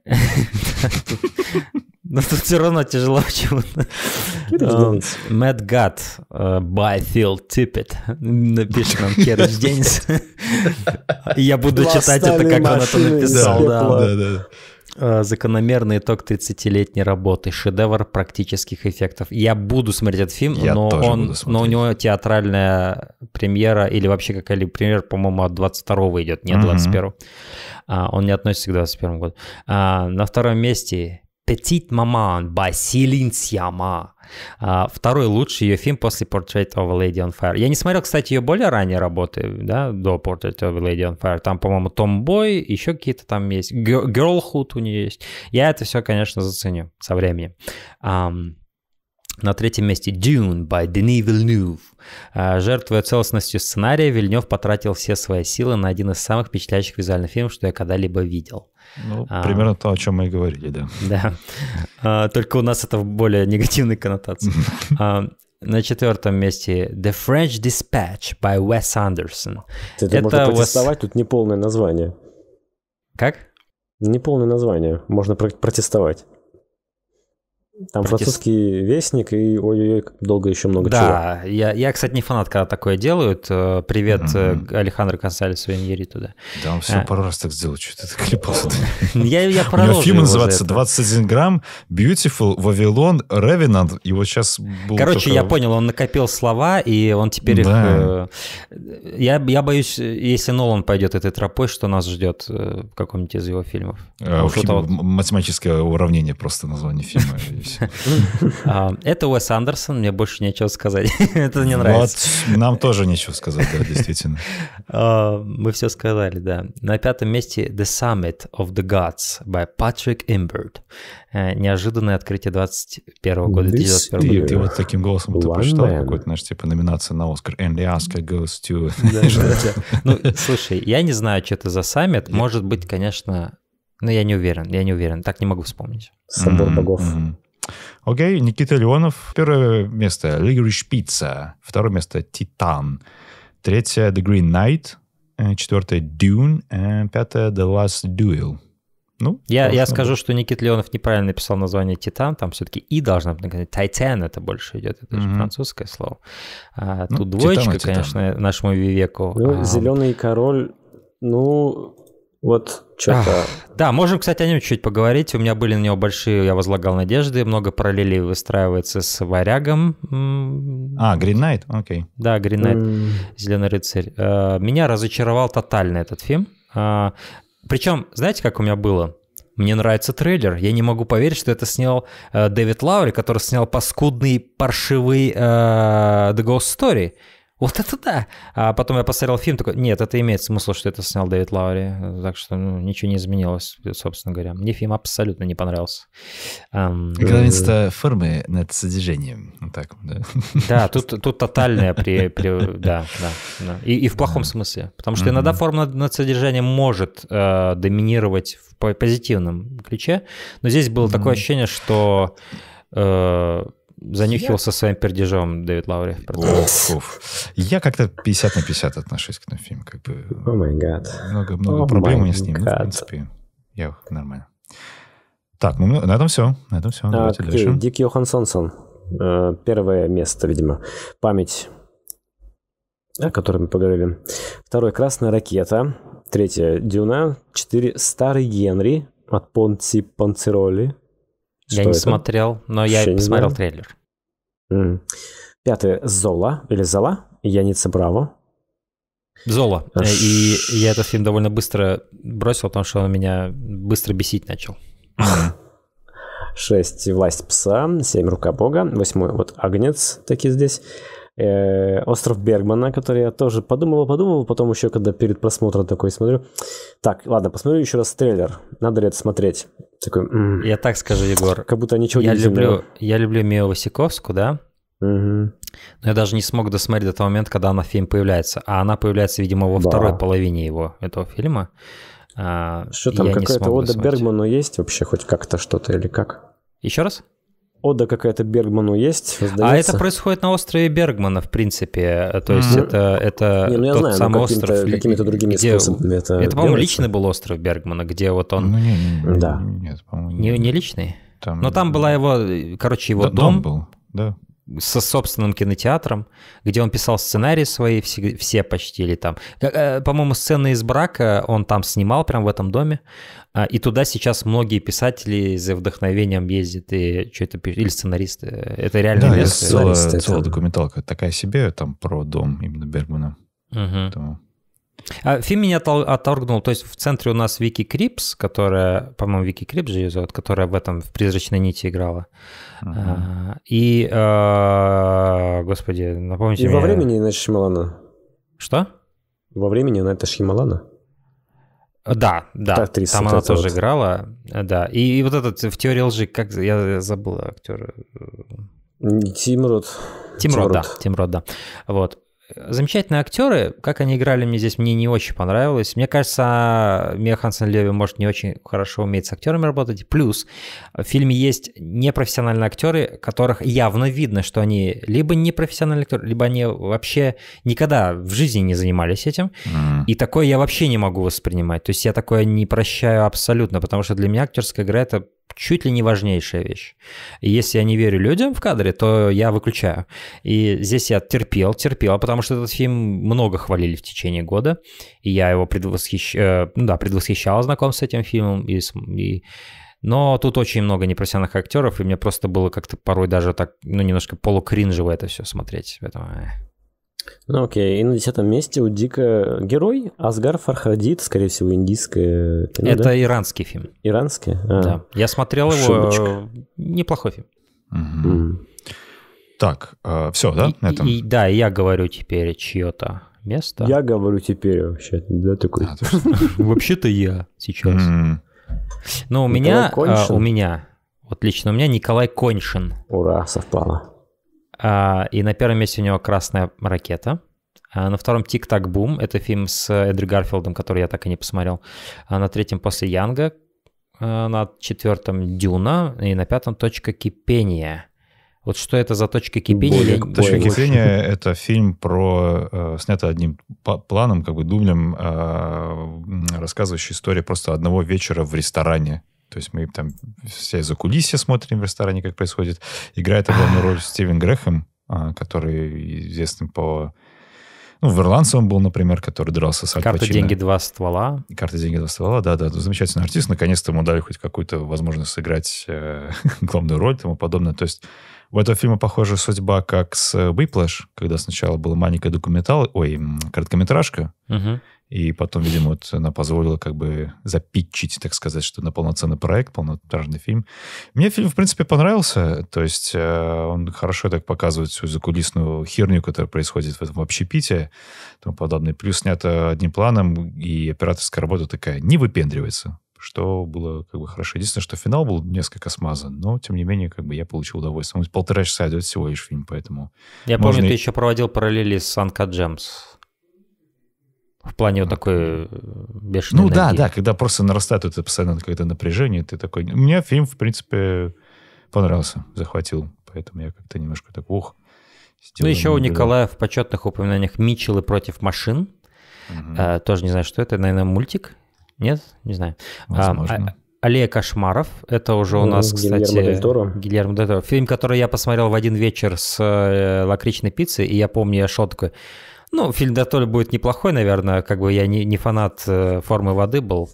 Но тут все равно тяжело почему-то. Мэтт Гатт, Байфилд Типпет, напишет нам Керридж Денис. Я буду читать это, как он это написал. Да, да, да. Э, закономерный итог 30-летней работы, шедевр практических эффектов. Я буду смотреть этот фильм, Я но, он, но у него театральная премьера или вообще какая-либо премьера, по-моему, от 22 идет, не от 21. Mm-hmm. А, он не относится к 21 году. А, на втором месте Petite Maman by Céline Sciamma. А, второй лучший ее фильм после Portrait of a Lady on Fire. Я не смотрел, кстати, ее более ранние работы, да, до Portrait of a Lady on Fire. Там, по-моему, Tomboy, еще какие-то там есть. Girlhood у нее есть. Я это все, конечно, заценю со временем. На третьем месте Dune by Denis Villeneuve. А, жертвуя целостностью сценария, Вильнев потратил все свои силы на один из самых впечатляющих визуальных фильмов, что я когда-либо видел. Ну, а. примерно а, то, о чем мы и говорили, да. Да. А, только у нас это в более негативной коннотации. А, на четвертом месте The French Dispatch by Wes Anderson. Ты, это можно протестовать, Wes... тут неполное название. Как? Неполное название, можно протестовать. Там протест... французский вестник и ой-ой-ой, долго еще много да, чего. Да, я, я, кстати, не фанат, когда такое делают. Э, привет mm-hmm. Алехандро Консалесу Иньери туда. Да, он все а. пару раз так сделал, что ты так клепался. Я, я У него фильм называется «21 грамм», «Beautiful», «Вавилон», «Revenant». вот сейчас... Был Короче, я понял, он накопил слова, и он теперь их... Э, я, я боюсь, если Нолан пойдет этой тропой, что нас ждет в каком-нибудь из его фильмов. Математическое уравнение просто название фильма дальше. Это Уэс Андерсон, мне больше нечего сказать. Это не нравится. Нам тоже нечего сказать, да, действительно. А, мы все сказали, да. На пятом месте The Summit of the Gods by Patrick Imbert. Э, неожиданное открытие 21 года. Ты вот таким голосом ты прочитал какой-то, знаешь, типа номинация на Оскар. And the Oscar goes to... Ну, слушай, я не знаю, что это за саммит. Может быть, конечно, но я не уверен, я не уверен. Так не могу вспомнить. Собор богов. Окей, Никита Леонов. Первое место Лигри Шпица. Второе место Титан. Третье The Green Knight. Э, Четвертое Dune. Э, пятое The Last Duel. Ну, я, я скажу, что Никит Леонов неправильно написал название Титан, там все-таки и должна быть. Титан это больше идет, это mm-hmm. же французское слово. А, ну, тут ну, двоечка, Титан, конечно, Титан. нашему Вивеку. Ну, а, Зеленый король, ну, вот что-то... Да, можем, кстати, о нем чуть поговорить. У меня были на него большие, я возлагал надежды. Много параллелей выстраивается с Варягом. А, Green Knight, окей. Okay. Да, Green Knight, mm. Зеленый рыцарь. Э, меня разочаровал тотально этот фильм. Э, Причем, знаете, как у меня было? Мне нравится трейлер. Я не могу поверить, что это снял э, Дэвид Лаури, который снял паскудный, паршивый э, The Ghost Story. Вот это да! А потом я посмотрел фильм, такой, нет, это имеет смысл, что это снял Дэвид Лаури. Так что ну, ничего не изменилось, собственно говоря. Мне фильм абсолютно не понравился. Главенство формы над содержанием. Вот так, да. Да, тут, тут тотальная при... при да, да, да. И, и в плохом смысле. Потому что иногда форма над содержанием может э, доминировать в позитивном ключе. Но здесь было такое ощущение, что... Э, занюхивался я... своим пердежом Дэвид Лаури. Оф, Я как-то 50 на 50 отношусь к этому фильму. Как бы oh много, много проблем у меня с ним. Ну, в принципе, я нормально. Так, ну на этом все. На этом все. Давайте дальше. Дик Йоханссонсон, э, Первое место, видимо. Память о которой мы поговорили. Второе «Красная ракета». Третье «Дюна». Четыре «Старый Генри» от Понти Панцироли. Я не это? смотрел, но я Еще посмотрел трейлер. Mm. Пятое Зола или Зола, Яница Браво. Зола. Э, И я этот фильм довольно быстро бросил, потому что он меня быстро бесить начал. Шесть Власть пса. Семь Рука бога. Восьмой Вот Агнец таки здесь. Э, остров Бергмана, который я тоже подумал, подумал, потом еще когда перед просмотром такой смотрю. Так, ладно, посмотрю еще раз трейлер. Надо ли это смотреть? Такой, м-м. Я так скажу, Егор. Как будто ничего я не люблю, Я люблю Мию Васиковскую, да? Угу. Но я даже не смог досмотреть до того момента, когда она в фильме появляется. А она появляется, видимо, во да. второй половине его, этого фильма. А, Что там, какая-то Ода Бергману есть вообще хоть как-то что-то или как? Еще раз? Ода какая-то Бергману есть, раздается. А это происходит на острове Бергмана, в принципе. То есть mm-hmm. это, это не, ну, я тот знаю, ну, самый каким остров. Какими-то другими где... способами это Это, по-моему, личный был остров Бергмана, где вот он... Ну, не, не, да. Нет, по-моему, не, не личный? Там... Но там была его, короче, его да, дом. дом был, да со собственным кинотеатром, где он писал сценарии свои, все, все почти, или там, э, э, по-моему, сцены из брака он там снимал, прямо в этом доме, а, и туда сейчас многие писатели за вдохновением ездят, и что это, или сценаристы, это реально... Да, я целая, документалка такая себе, там, про дом именно Бергмана. Угу. Поэтому... А, фильм меня отторгнул. То есть в центре у нас Вики Крипс, которая, по-моему, Вики Крипс же ее зовут, которая в этом в «Призрачной нити» играла. Uh-huh. И, э, господи, напомните И мне... во времени Ината Шималана. Что? Во времени Ината Шималана. Да, да. актриса, Там она тоже вот. играла. Да. И, и вот этот в теории лжи, как я забыл актер. Э, Тим Рот. Тим Рот, да. Тим Рот, да. Вот замечательные актеры, как они играли мне здесь, мне не очень понравилось. Мне кажется, Мия Хансен Леви, может, не очень хорошо умеет с актерами работать. Плюс в фильме есть непрофессиональные актеры, которых явно видно, что они либо непрофессиональные актеры, либо они вообще никогда в жизни не занимались этим. Mm-hmm. И такое я вообще не могу воспринимать. То есть я такое не прощаю абсолютно, потому что для меня актерская игра это чуть ли не важнейшая вещь. И если я не верю людям в кадре, то я выключаю. И здесь я терпел, терпел, потому что этот фильм много хвалили в течение года, и я его предвосхищ... э, ну, да, предвосхищал знаком с этим фильмом, и, и... но тут очень много непрофессиональных актеров, и мне просто было как-то порой даже так, ну, немножко полукринжево это все смотреть. Поэтому... Ну окей, и на десятом месте у Дика герой Асгар Фархадид, скорее всего, индийское кино, Это да? иранский фильм. Иранский? А. Да, я смотрел Шумочка. его, неплохой фильм. Угу. Mm. Так, э, а, все, да? И, этом? И, да, я говорю теперь чье-то место. Я говорю теперь вообще, да, такой. А, Вообще-то я сейчас. Mm. Но у меня, а, у меня, вот лично у меня Николай Коньшин. Ура, совпало. А, и на первом месте у него «Красная ракета». А на втором «Тик-так бум» — это фильм с Эдри Гарфилдом, который я так и не посмотрел. А на третьем после «Янга», на четвертом «Дюна» и на пятом «Точка кипения». Вот что это за точка кипения? Более, точка больше. кипения это фильм про э, снято одним планом, как бы дублем, э, рассказывающий историю просто одного вечера в ресторане то есть мы там все за кулисье смотрим в ресторане, как происходит. Играет огромную роль Стивен Грэхэм, а, который известен по... Ну, в Ирландце он был, например, который дрался с Карта «Деньги. Два ствола». Карта «Деньги. Два ствола», да-да. Замечательный артист. Наконец-то ему дали хоть какую-то возможность сыграть э, главную роль и тому подобное. То есть у этого фильма похожа судьба, как с Whiplash, когда сначала была маленькая документал, ой, короткометражка, угу. И потом, видимо, вот она позволила как бы запитчить, так сказать, что на полноценный проект, полнометражный фильм. Мне фильм, в принципе, понравился. То есть э, он хорошо так показывает всю закулисную херню, которая происходит в этом общепите и тому подобное. Плюс снято одним планом, и операторская работа такая не выпендривается что было как бы хорошо. Единственное, что финал был несколько смазан, но тем не менее как бы я получил удовольствие. полтора часа идет всего лишь фильм, поэтому... Я можно... помню, ты еще проводил параллели с Санка Джемс. В плане вот такой э, бешеной Ну энергии. да, да, когда просто нарастает это постоянно какое-то напряжение, ты такой... Мне фильм, в принципе, понравился, захватил. Поэтому я как-то немножко так, ух. Ну еще у Николая в почетных упоминаниях Митчеллы против машин. Угу. А, тоже не знаю, что это. Наверное, мультик? Нет? Не знаю. А, Возможно. А, Аллея кошмаров. Это уже у ну, нас, Гильермо кстати, Дель Торо. Гильермо Дель Торо. Фильм, который я посмотрел в один вечер с э, лакричной пиццей, и я помню, я шел такой, ну, фильм Датоль будет неплохой, наверное. Как бы я не, не фанат э, формы воды был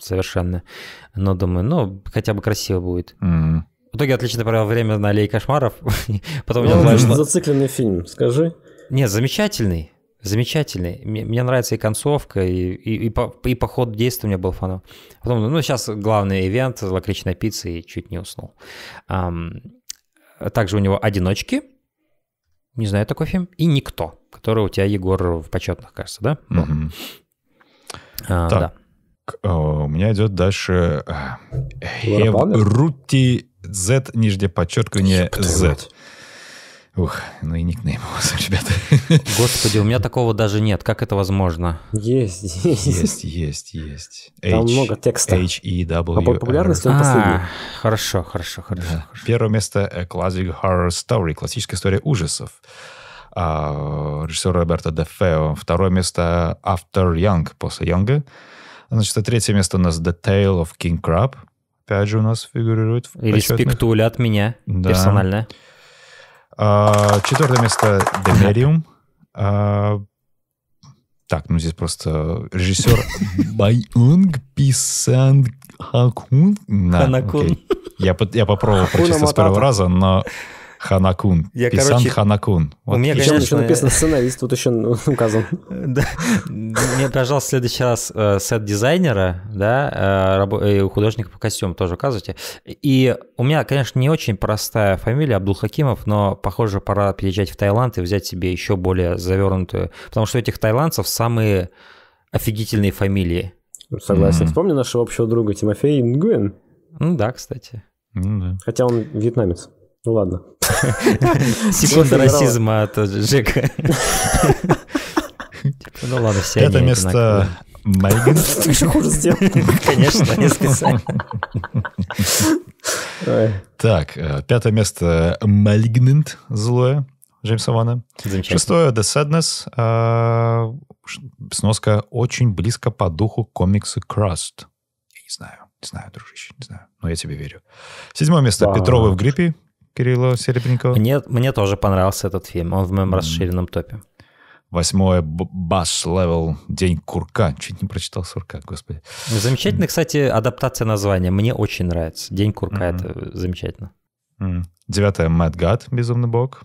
совершенно. Но думаю, ну, хотя бы красиво будет. Mm-hmm. В итоге отлично провел время на аллее кошмаров. Потом ну, я что... Зацикленный фильм, скажи. Нет, замечательный. Замечательный. Мне, мне нравится и концовка, и, и, и, по, и по ходу действия у меня был фанат. Потом, ну, сейчас главный ивент, лакричная пицца, и чуть не уснул. Um, также у него «Одиночки», не знаю такой фильм, и «Никто», который у тебя, Егор, в почетных, кажется, да? Угу. А, так, да. А, у меня идет дальше Хеврути э, Z, нижнее подчеркивание Z. Ух, ну и никнейм у вас, ребята. Господи, у меня такого даже нет. Как это возможно? Есть, есть. Есть, есть, есть. Там много текста. H E W. А по популярности он а, последний. Хорошо, хорошо, хорошо. хорошо. Первое место Classic Horror Story, классическая история ужасов. А, режиссер Роберта Дефео. Второе место After Young, после Young. Значит, третье место у нас The Tale of King Crab. Опять же у нас фигурирует. Респектуля от меня персональная. персонально. А, Четвертое место Демериум. А, так, ну здесь просто режиссер Байонг Писан Хакун. Ханакун. Я, я попробовал прочитать с первого раза, но Ханакун. Я, Писан короче, Ханакун. Вот. У меня, конечно, еще написано э, сценарист, тут еще указан. да. Мне, пожалуйста, в следующий раз э, сет дизайнера, да, э, художника по костюму тоже указывайте. И у меня, конечно, не очень простая фамилия Абдулхакимов, но, похоже, пора переезжать в Таиланд и взять себе еще более завернутую, потому что у этих тайландцев самые офигительные фамилии. Согласен. mm Вспомни нашего общего друга Тимофея Нгуэн. Ну да, кстати. Ну да. Хотя он вьетнамец. Ну ладно. Секунда расизма от Жека. Типа, ну ладно, все Это место Мейган. Ты еще хуже сделал. Конечно, я специально. Так, э, пятое место Malignant, злое, Джеймса Вана. Шестое The Sadness, а, сноска очень близко по духу комиксы Crust. Я не знаю, не знаю, дружище, не знаю, но я тебе верю. Седьмое место Петровы в гриппе, Кирилла Серебренникова? Мне, мне тоже понравился этот фильм. Он в моем mm. расширенном топе. Восьмое бас-левел «День курка». Чуть не прочитал «Сурка», господи. Замечательная, кстати, адаптация названия. Мне очень нравится. «День курка» mm-hmm. — это замечательно. Mm. Девятое Мэтт Гад, Безумный Бог,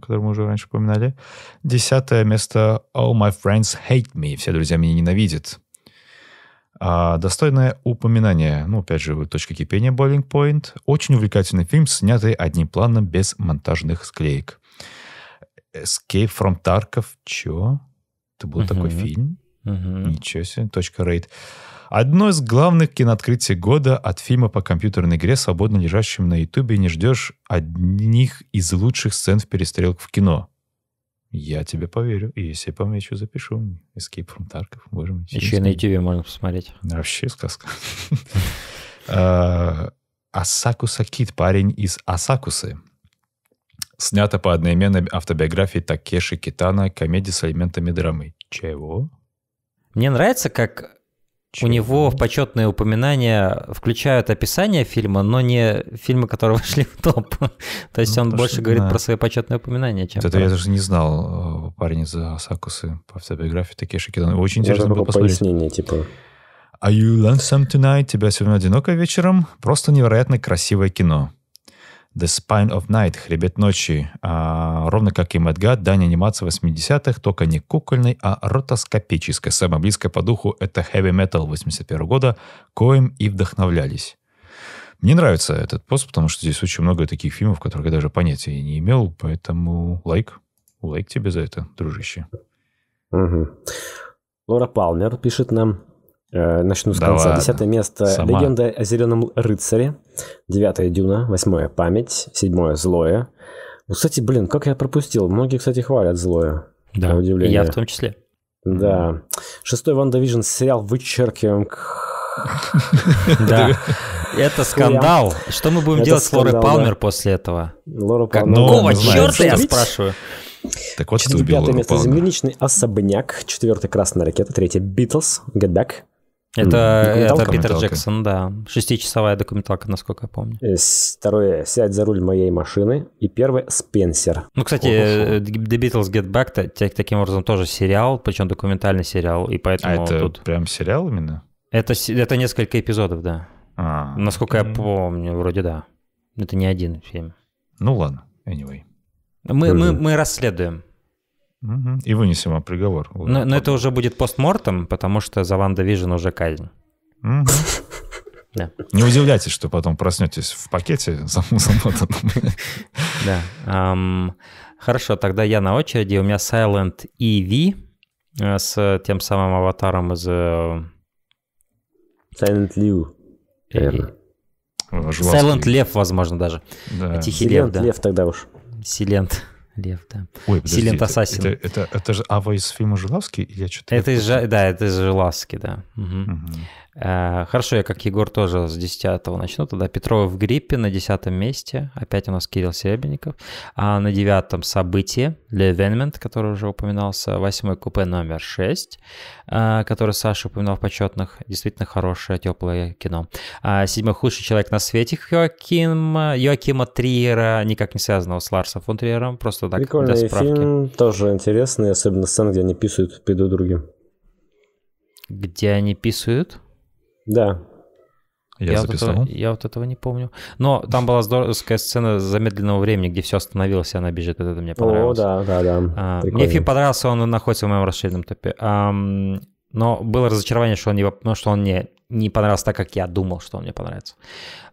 который мы уже раньше упоминали. Десятое место All My Friends Hate Me, Все друзья меня ненавидят. А, достойное упоминание, ну, опять же, точка кипения Boiling Point. Очень увлекательный фильм, снятый одним планом без монтажных склеек. Escape from Tarkov. Чё? Это был uh-huh. такой фильм? Uh-huh. Ничего себе. Точка рейд. Одно из главных кинооткрытий года от фильма по компьютерной игре, свободно лежащим на Ютубе, не ждешь одних из лучших сцен в перестрелках в кино. Я тебе поверю. И если помечу, запишу. Escape from Tarkov. Боже мой. Еще и на YouTube можно посмотреть. Ну, вообще сказка. А, Асакуса Кит, парень из Асакусы. Снято по одноименной автобиографии Такеши Китана, комедии с элементами драмы. Чего? Мне нравится, как чего? У него в почетные упоминания включают описание фильма, но не фильмы, которые вошли в топ. То есть ну, он больше говорит про свои почетные упоминания, чем... это я даже не знал э, парень из Асакусы по автобиографии такие Кидон. Очень интересно было посмотреть. Пояснение, типа... Are you lonesome tonight? Тебя сегодня одиноко вечером? Просто невероятно красивое кино. The Spine of Night, Хребет ночи. А, ровно как и Mad God, дань анимации 80-х, только не кукольной, а ротоскопической. Самое близкое по духу — это Heavy Metal 81 года, коим и вдохновлялись. Мне нравится этот пост, потому что здесь очень много таких фильмов, которых я даже понятия не имел, поэтому лайк. Лайк тебе за это, дружище. Угу. Лора Палмер пишет нам, э, начну с да конца, десятое место, Сама. «Легенда о зеленом рыцаре», девятое Дюна, восьмое Память, седьмое Злое. кстати, блин, как я пропустил. Многие, кстати, хвалят Злое. Да, удивление. я в том числе. Да. Шестой Ван Division сериал вычеркиваем. Да. Это скандал. Что мы будем делать с Лорой Палмер после этого? Лора Палмер. Какого черта, я спрашиваю? Так вот, Четвертое место земляничный особняк. Четвертый красная ракета. Третье Битлз. Get back. Это, э, это Питер Джексон, да. Шестичасовая документалка, насколько я помню. Второе «Сядь за руль моей машины». И первое «Спенсер». Ну, кстати, О, э, The Beatles Get Back таким образом тоже сериал, причем документальный сериал, и поэтому... А это тут... прям сериал именно? Это, это несколько эпизодов, да. А, насколько я ну. помню, вроде да. Это не один фильм. Ну ладно, anyway. Мы, мы, мы расследуем. И вынесем приговор. Но, но это уже будет постмортом, потому что за Ванда Вижн уже казнь. Да. Не удивляйтесь, что потом проснетесь в пакете Да. Хорошо, тогда я на очереди. У меня Silent EV э, с тем самым аватаром из... Э, Silent Liu, э, наверное. Silent Лев, возможно, даже. Тихий Лев, да. Лев тогда уж. Силент. Лев, да. Ой, подожди, Silent Assassin. Это, это, это, это же Ава из фильма Жилавский? Я что-то это из, да, это из Жилавский, да. Угу. Угу. Э, хорошо, я как Егор тоже с 10 начну. Тогда Петрова в гриппе на 10 месте. Опять у нас Кирилл Серебренников. А на 9 событие для Венмент, который уже упоминался. 8 купе номер 6, э, который Саша упоминал в почетных. Действительно хорошее, теплое кино. А 7 худший человек на свете Йоаким, Йоакима Триера, никак не связанного с Ларсом фон Триером. Просто так Прикольный для справки. фильм, тоже интересный, особенно сцен, где они писают перед другим. Где они писают? Да. Я, я записал. Вот этого, я вот этого не помню. Но там была здоровская сцена замедленного времени, где все остановилось, и она бежит. Это мне понравилось. О, да, да, да. А, мне фильм понравился, он находится в моем расширенном топе. А, но было разочарование, что он, не, ну, что он не, не понравился так, как я думал, что он мне понравится.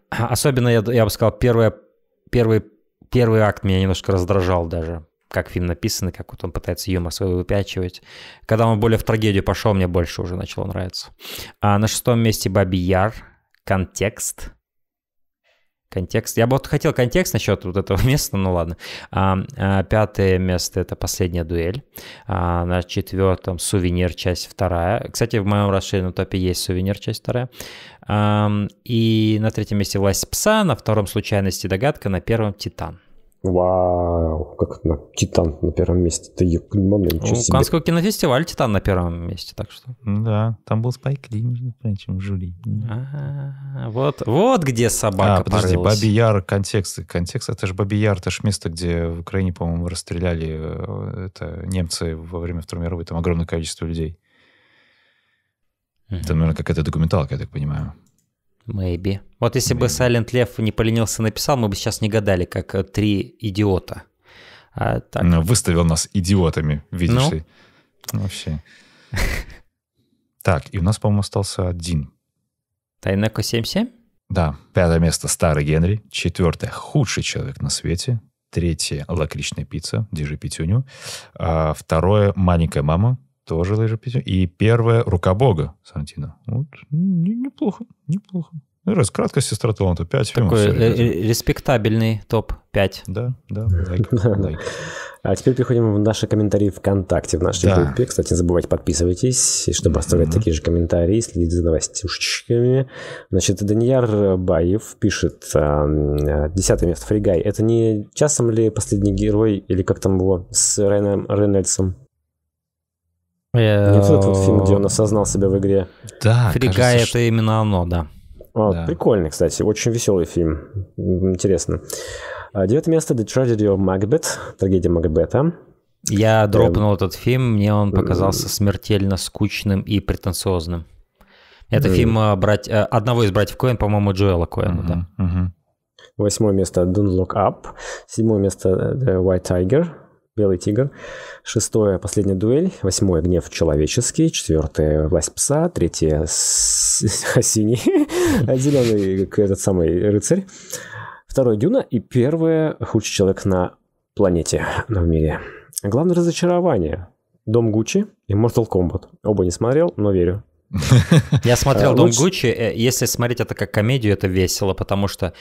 Особенно, я, я бы сказал, первое, первый, первый акт меня немножко раздражал даже как фильм написан, и как вот он пытается юмор свой выпячивать. Когда он более в трагедию пошел, мне больше уже начало нравиться. А на шестом месте Баби Яр, «Контекст». Контекст. Я бы вот хотел контекст насчет вот этого места, ну ладно. А, а, пятое место — это «Последняя дуэль». А, на четвертом — «Сувенир. Часть вторая». Кстати, в моем расширенном топе есть «Сувенир. Часть вторая». А, и на третьем месте «Власть пса», на втором случайности догадка», на первом — «Титан». Вау, как на Титан на первом месте. Ты ебаный, ну, ничего себе. Каннского кинофестиваля Титан на первом месте, так что. Да, там был Спайк Ли, между прочим, жюри. а вот, вот где собака а, подожди, порылась. Баби Яр, контекст, контекст, это же Баби Яр, это же место, где в Украине, по-моему, расстреляли э, это, немцы во время Второй мировой, там огромное количество людей. Это, наверное, какая-то документалка, я так понимаю. Maybe. Вот если Maybe. бы Silent Лев не поленился и написал, мы бы сейчас не гадали, как э, три идиота. А, так... Ну, выставил нас идиотами, видишь ну? ты. Ну, вообще. Так, и у нас, по-моему, остался один. Тайнеко 77? Да. Пятое место Старый Генри. Четвертое Худший человек на свете. Третье Лакричная пицца. Держи пятюню. А, второе Маленькая мама. Тоже лыжепетион. И первое — «Рука Бога» Сантина. Вот, неплохо, неплохо. Ну, раз, краткая сестра таланта, 5 Такой фильмов. Э, э, респектабельный топ-5. Да, да, лайк, лайк. А теперь переходим в наши комментарии ВКонтакте, в нашей да. группе. Кстати, не забывайте подписывайтесь, чтобы оставлять mm-hmm. такие же комментарии, следить за новостюшечками. Значит, Данияр Баев пишет, а, а, десятое место Фригай. Это не часом ли последний герой, или как там было, с Райаном Рейнольдсом? Я... Э, Нет, вот фильм, где он осознал себя в игре. Да, Фрига кажется, это что... именно оно, да. О, да. Прикольный, кстати, очень веселый фильм. Интересно. А, Девятое место The Tragedy of Macbeth, трагедия Макбета. Я Прям... Эм, дропнул этот фильм, мне он показался mm-hmm. смертельно скучным и претенциозным. Это mm-hmm. фильм э, брать, э, одного из братьев Коэн, по-моему, Джоэла Коэна, mm-hmm. да. Mm-hmm. Восьмое место Don't Look Up, седьмое место The White Tiger, Белый тигр. Шестое последняя дуэль. Восьмое гнев человеческий. Четвертое власть пса. Третье синий. Зеленый этот самый рыцарь. Второе Дюна и первое худший человек на планете, на в мире. Главное разочарование. Дом Гуччи и Mortal Kombat. Оба не смотрел, но верю. Я смотрел а, «Дом Гуччи». Э, если смотреть это как комедию, это весело, потому что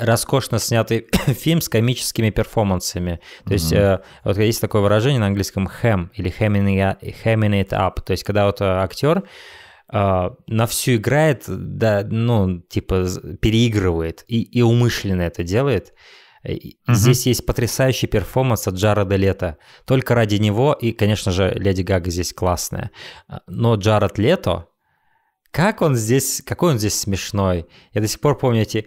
роскошно снятый фильм с комическими перформансами. То mm-hmm. есть э, вот есть такое выражение на английском ham или hamming it up. То есть когда вот э, актер э, на всю играет, да, ну, типа переигрывает и, и умышленно это делает. Здесь угу. Здесь есть потрясающий перформанс от Джареда Лето. Только ради него, и, конечно же, Леди Гага здесь классная. А, но Джаред Лето, как он здесь, какой он здесь смешной. Я до сих пор помню эти...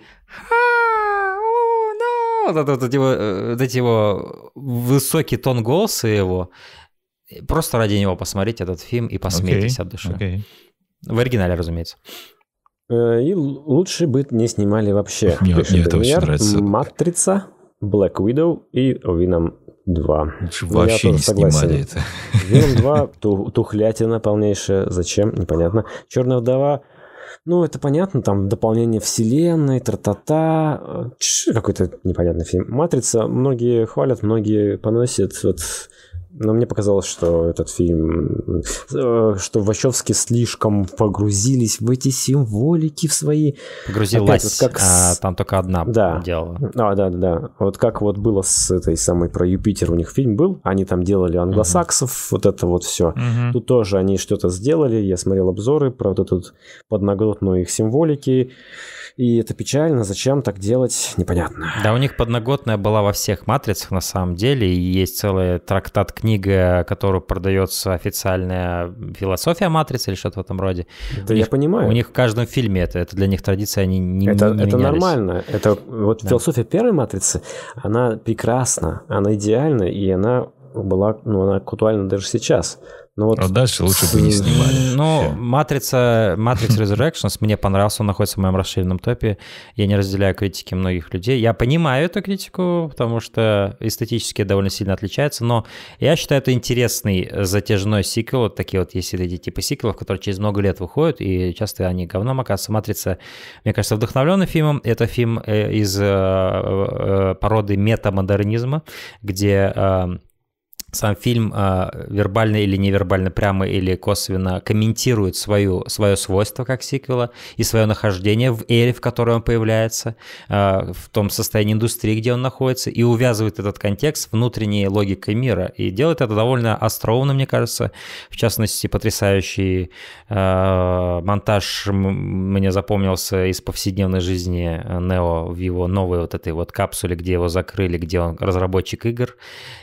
Ну, вот, вот, вот, его, э, вот эти его высокий тон голоса его. Просто ради него посмотреть этот фильм и посмейтесь okay. от души. Okay. В оригинале, разумеется. Э, и лучше бы не снимали вообще. Мне, Пишет, мне это очень нравится. Матрица, Black Widow и Вином 2. вообще не согласен. снимали это. Вином 2, тухлятина полнейшая. Зачем? Непонятно. Черная вдова ну, это понятно, там дополнение вселенной, тра-та-та, э, какой-то непонятный фильм. «Матрица» многие хвалят, многие поносят. Вот но мне показалось, что этот фильм, э, что Вачовски слишком погрузились в эти символики в свои. Погрузилась. Опять, вот как а с... а, там только одна да. делала. А, да, да, да. Вот как вот было с этой самой про Юпитер у них фильм был, они там делали англосаксов, угу. вот это вот все. Угу. Тут тоже они что-то сделали. Я смотрел обзоры про вот эту подноготную их символики. И это печально, зачем так делать, непонятно. Да, у них подноготная была во всех матрицах на самом деле, и есть целый трактат-книга, которую продается официальная философия матрицы или что-то в этом роде. Да у я них, понимаю. У них в каждом фильме это, это для них традиция, они не Это, не это нормально, это вот да. философия первой матрицы, она прекрасна, она идеальна, и она была, ну, она актуальна даже сейчас. Но ну вот а дальше лучше с... бы не снимали. Ну, Все. Матрица, Matrix Resurrections мне понравился, он находится в моем расширенном топе. Я не разделяю критики многих людей. Я понимаю эту критику, потому что эстетически довольно сильно отличается, но я считаю это интересный затяжной сиквел. Вот такие вот есть эти типы сиквелов, которые через много лет выходят, и часто они говном оказываются. Матрица, мне кажется, вдохновленный фильмом. Это фильм э, из э, э, породы метамодернизма, где сам фильм э, вербально или невербально, прямо или косвенно комментирует свою, свое свойство как сиквела и свое нахождение в эре, в которой он появляется, э, в том состоянии индустрии, где он находится, и увязывает этот контекст внутренней логикой мира. И делает это довольно остроумно, мне кажется. В частности, потрясающий э, монтаж мне запомнился из повседневной жизни Нео в его новой вот этой вот капсуле, где его закрыли, где он разработчик игр.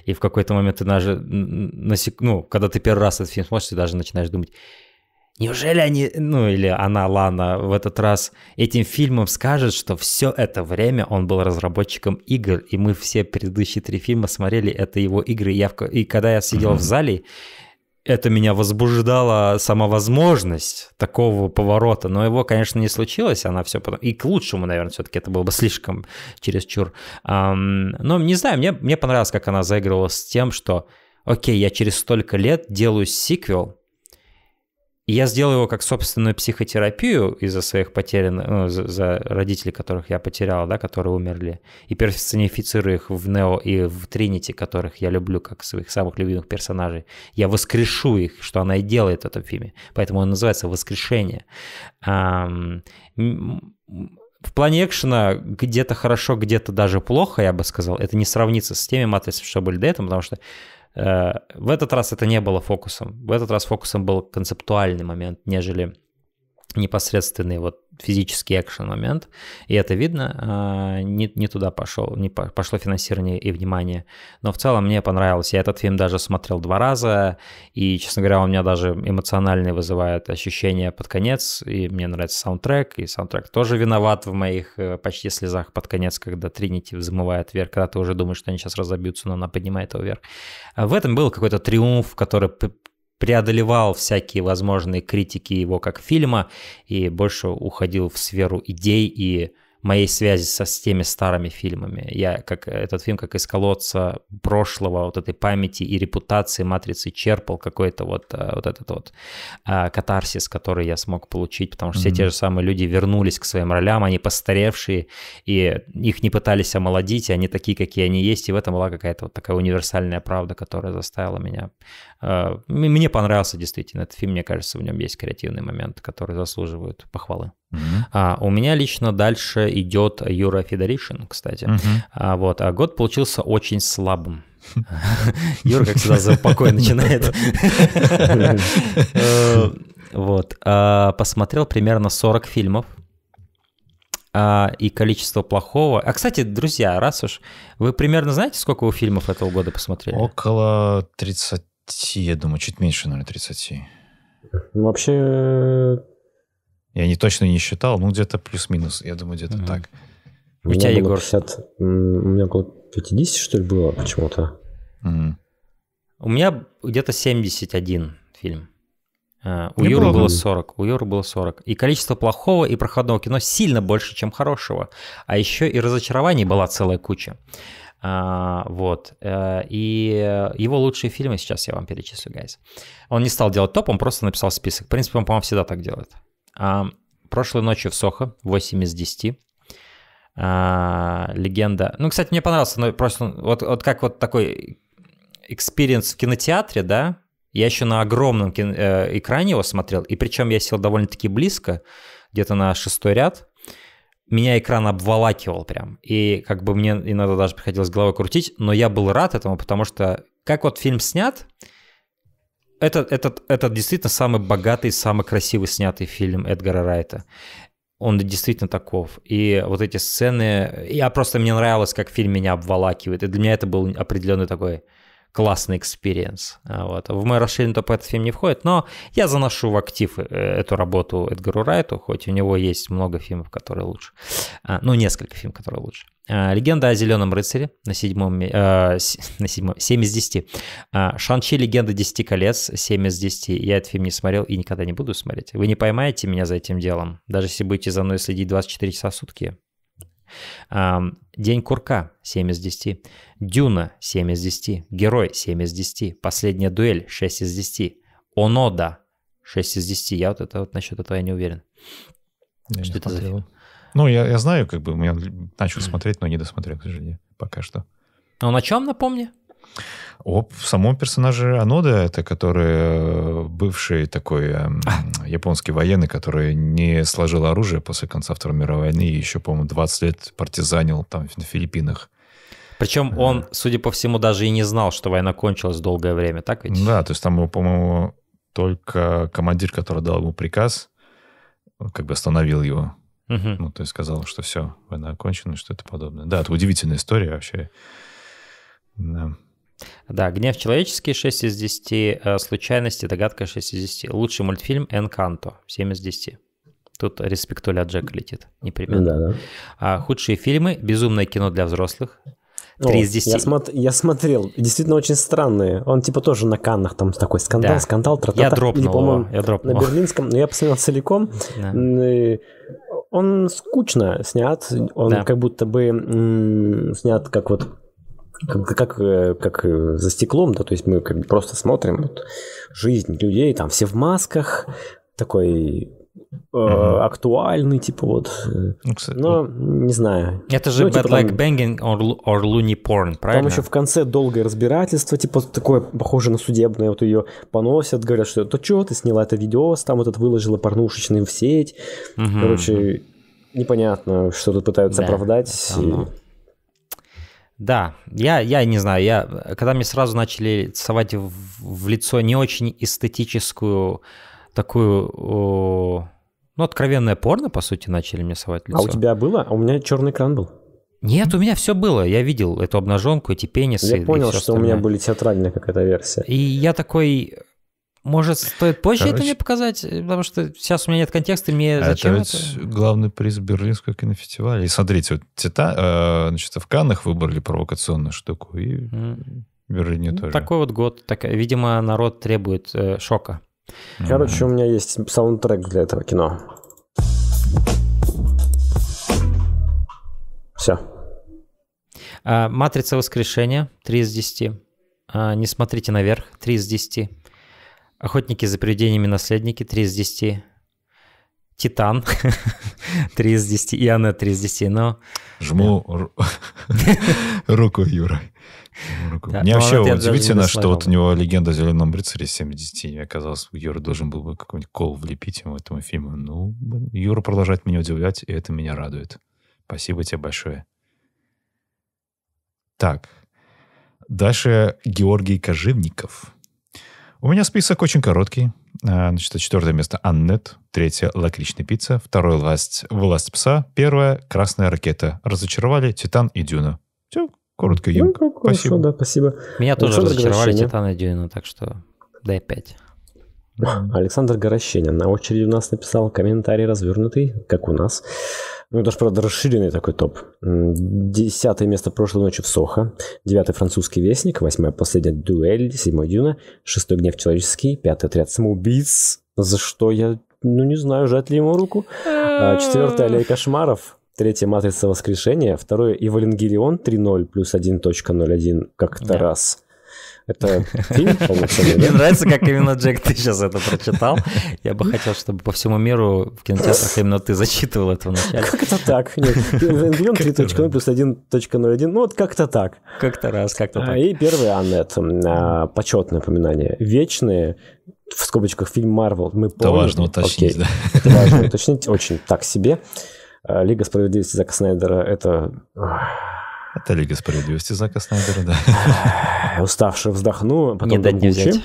И в какой-то момент ты на даже на сек... ну, когда ты первый раз этот фильм смотришь, ты даже начинаешь думать, неужели они, ну или она, Лана, в этот раз этим фильмом скажет, что все это время он был разработчиком игр, и мы все предыдущие три фильма смотрели, это его игры. Я в... И когда я сидел mm-hmm. в зале, это меня возбуждала сама возможность такого поворота, но его, конечно, не случилось, она все потом... И к лучшему, наверное, все-таки это было бы слишком чересчур. Um, но не знаю, мне, мне понравилось, как она заигрывала с тем, что, окей, я через столько лет делаю сиквел, я сделал его как собственную психотерапию из-за своих потерянных, ну, э, за, за родителей, которых я потерял, да, которые умерли, и персонифицирую их в Нео и в Тринити, которых я люблю как своих самых любимых персонажей. Я воскрешу их, что она и делает в этом фильме. Поэтому он называется «Воскрешение». В плане экшена где-то хорошо, где-то даже плохо, я бы сказал. Это не сравнится с теми матрицами, что были до этого, потому что Э, в этот раз это не было фокусом. В этот раз фокусом был концептуальный момент, нежели непосредственный вот физический экшен момент, и это видно, а, не, не туда пошел, не пошло финансирование и внимание. Но в целом мне понравилось, я этот фильм даже смотрел два раза, и, честно говоря, у меня даже эмоциональные вызывает ощущение под конец, и мне нравится саундтрек, и саундтрек тоже виноват в моих э, почти слезах под конец, когда Тринити взмывает вверх, когда ты уже думаешь, что они сейчас разобьются, но она поднимает его вверх. А в этом был какой-то триумф, который преодолевал всякие возможные критики его как фильма и больше уходил в сферу идей и моей связи со с теми старыми фильмами. Я как этот фильм как из колодца прошлого вот этой памяти и репутации матрицы черпал какой-то вот э, вот этот вот а, катарсис, который я смог получить, потому что mm-hmm. все те же самые люди вернулись к своим ролям, они постаревшие и их не пытались омолодить, и они такие, какие они есть, и в этом была какая-то вот такая универсальная правда, которая заставила меня. А, мне понравился действительно этот фильм, мне кажется, в нем есть креативный момент, который заслуживает похвалы. Mm-hmm. А, у меня лично дальше идет Юра Федоришин, кстати. Mm-hmm. А, вот, а год получился очень слабым. Юра, как всегда, за покой начинает. Э, вот. А, посмотрел примерно 40 фильмов а, и количество плохого. А, кстати, друзья, раз уж вы примерно знаете, сколько вы фильмов этого года посмотрели? Около 30, я думаю, чуть меньше, наверное, 30. Ну, вообще, я не точно не считал, ну где-то плюс-минус, я думаю, где-то mm-hmm. так. У, у тебя, Егор? 50, у меня около 50, что ли, было почему-то. Mm-hmm. У меня где-то 71 фильм. Э, у Юры было 40. У Юры было 40. И количество плохого и проходного кино сильно больше, чем хорошего. А еще и разочарований была целая куча. Uh, вот. Э, и его лучшие фильмы сейчас я вам перечислю, гайз. Он не стал делать топ, он просто написал список. В принципе, он, по-моему, всегда так делает. А, прошлой ночью в Сохо, 8 из 10. А, легенда. Ну, кстати, мне понравился, ну, просто вот, вот как вот такой экспириенс в кинотеатре, да, я еще на огромном кино, э, экране его смотрел, и причем я сел довольно-таки близко, где-то на шестой ряд, меня экран обволакивал прям, и как бы мне иногда даже приходилось головой крутить, но я был рад этому, потому что как вот фильм снят, этот, этот, этот действительно самый богатый, самый красивый снятый фильм Эдгара Райта. Он действительно таков. И вот эти сцены... Я просто... Мне нравилось, как фильм меня обволакивает. И для меня это был определенный такой классный экспириенс. А, вот. В мой расширенный топ этот фильм не входит, но я заношу в актив э, эту работу Эдгару Райту, хоть у него есть много фильмов, которые лучше. А, ну, несколько фильмов, которые лучше. А, Легенда о Зеленом рыцаре на седьмом, э, на седьмом 7 из 10. Шанчи Легенда 10 колец 7 из 10. Я этот фильм не смотрел и никогда не буду смотреть. Вы не поймаете меня за этим делом. Даже если будете за мной следить 24 часа в сутки, День курка 7 из 10. Дюна 7 из 10. Герой 7 из 10. Последняя дуэль 6 из 10. Онода 6 из 10. Я вот это вот насчет этого я не уверен. Я что не это смотрел. за фильм? Ну, я, я знаю, как бы, я начал смотреть, но не досмотрел, к сожалению, пока что. А он на чем, напомни? О самом персонаже Анода, это который э, бывший такой э, а. японский военный, который не сложил оружие после конца Второй мировой войны и еще, по-моему, 20 лет партизанил там на Филиппинах. Причем э. он, судя по всему, даже и не знал, что война кончилась долгое время, так ведь? Да, то есть там, по-моему, только командир, который дал ему приказ, как бы остановил его. Угу. Ну, то есть сказал, что все, война окончена, что это подобное. Да, это удивительная история вообще. Да. Да, «Гнев человеческий» 6 из 10, э, «Случайности», «Догадка» 6 из 10. Лучший мультфильм «Энканто» 7 из 10. Тут респектуля Джек летит, непременно. Да, да. А, худшие фильмы, «Безумное кино для взрослых», 3 О, из 10. Я, смо- я смотрел, действительно очень странные. Он типа тоже на Каннах, там такой скандал, да. скандал, тра Я дропнул Или, его, я дропнул. На берлинском, но я посмотрел целиком. Да. Он скучно снят, он да. как будто бы снят как вот как, как, э, как э, за стеклом, да, то есть мы как бы просто смотрим вот, жизнь людей, там все в масках, такой э, mm-hmm. актуальный, типа вот. Ну, кстати, Но не знаю. Это же ну, Bad Like типа, там, Banging or, or Looney Porn, правильно? Там еще в конце долгое разбирательство, типа такое похоже на судебное, вот ее поносят, говорят, что то что, ты сняла это видео там этот выложила порнушечный в сеть. Mm-hmm. Короче, непонятно, что тут пытаются да, оправдать. И... Да, я, я не знаю, я, когда мне сразу начали совать в, в лицо не очень эстетическую такую, о, ну, откровенное порно, по сути, начали мне совать лицо. А у тебя было? А у меня черный экран был. Нет, у меня все было. Я видел эту обнаженку, эти пенисы. Я понял, что остальное. у меня были театральная какая-то версия. И я такой, может, стоит позже Короче, это мне показать? Потому что сейчас у меня нет контекста, мне а это зачем ведь это? главный приз Берлинского кинофестиваля. И смотрите, вот Тита, э, значит, в Каннах выбрали провокационную штуку, и mm. Берлине ну, тоже. Такой вот год. Так, видимо, народ требует э, шока. Ну Короче, mm. у меня есть саундтрек для этого кино. Все. А, «Матрица воскрешения» 3 из 10. А, «Не смотрите наверх» 3 из 10. Охотники за привидениями наследники 3 из 10. Титан 3 из 10. И она 3 из 10. Но... Жму руку Юра. Мне ну, вообще удивительно, что вот у него легенда о Зеленом рыцаре 70. Мне казалось, Юра должен был бы какой-нибудь кол влепить ему этому фильму. Ну, Юра продолжает меня удивлять, и это меня радует. Спасибо тебе большое. Так. Дальше Георгий Кожевников. У меня список очень короткий. А, значит, четвертое место Аннет, третье Лакричная пицца, второе власть, власть пса, первое Красная ракета. Разочаровали Титан и Дюна. Все, коротко, Ну, спасибо. Хорошо, да, спасибо. Меня ну, тоже разочаровали Титан и Дюна, так что дай пять. Александр Горощенин на очереди у нас написал комментарий развернутый, как у нас. Ну, даже, правда, расширенный такой топ. Десятое место прошлой ночи в Сохо. Девятый французский вестник. Восьмая последняя дуэль. Седьмой дюна. Шестой гнев человеческий. Пятый отряд самоубийц. За что я, ну, не знаю, жать ли ему руку. А, э. Четвертая аллея кошмаров. Третья матрица воскрешения. Второе Евангелион 3.0 плюс 1.01 как-то да. раз. Это Мне нравится, как именно, Джек, ты сейчас это прочитал. Я бы хотел, чтобы по всему миру в кинотеатрах именно ты зачитывал это вначале. как это так. Нет, Вильон 3.0 плюс 1.01. Ну вот как-то так. Как-то раз, как-то а, так. И первый Аннет. А, Почетное упоминание. Вечные в скобочках фильм Марвел. Мы помним. Это важно уточнить, Окей. да. Это важно уточнить очень так себе. А, Лига справедливости Зака Снайдера это от Лиги справедливости Зака Снайдера, да. Уставший вздохну, а потом не дать не взять.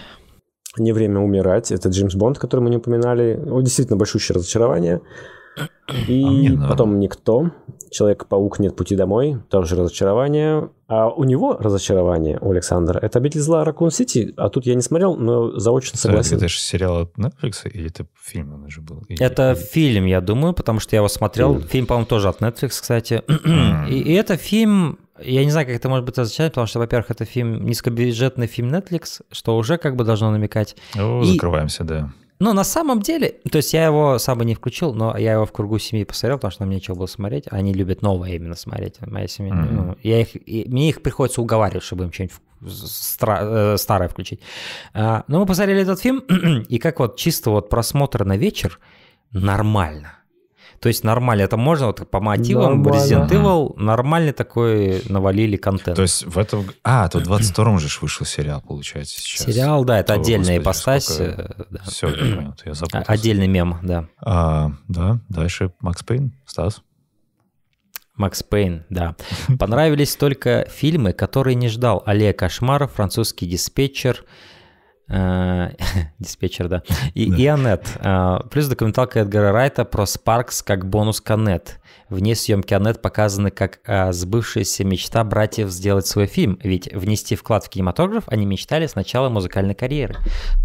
Не время умирать. Это Джеймс Бонд, который мы не упоминали. О, действительно большущее разочарование. И а мне норм. потом никто. Человек-паук нет пути домой. Тоже разочарование. А у него разочарование, у Александра, это «Обитель зла» Ракун Сити. А тут я не смотрел, но заочно согласен. Это же сериал от Netflix или это фильм он уже был? Или, это или... фильм, я думаю, потому что я его смотрел. Фильм, фильм по-моему, тоже от Netflix, кстати. и, и это фильм я не знаю, как это может быть означать, потому что, во-первых, это фильм низкобюджетный фильм Netflix, что уже как бы должно намекать. О, и, закрываемся, да. Ну на самом деле, то есть я его сам бы не включил, но я его в кругу семьи посмотрел, потому что нам нечего было смотреть. Они любят новое именно смотреть, моя семья. Mm-hmm. Ну, я их, и, мне их приходится уговаривать, чтобы им что-нибудь стра- э, старое включить. А, но мы посмотрели этот фильм, и как вот чисто вот просмотр на вечер нормально. То есть нормально это можно, вот по мотивам нормально. Resident Evil нормально такой навалили контент. То есть в этом... А, то в 22-м же вышел сериал, получается, сейчас. Сериал, да, это Ой, отдельная ипостась. Сколько... Э, да. Все, я понял, я забыл. А, отдельный мем, да. А, да, дальше Макс Пейн, Стас. Макс Пейн, да. Понравились только фильмы, которые не ждал. Алия Кошмаров, французский диспетчер, Э, диспетчер, да. И, да. и Анет. Э, плюс документалка Эдгара Райта про Спаркс как бонус к Анет. В ней съемки Анет показаны как э, сбывшаяся мечта братьев сделать свой фильм. Ведь внести вклад в кинематограф они мечтали с начала музыкальной карьеры,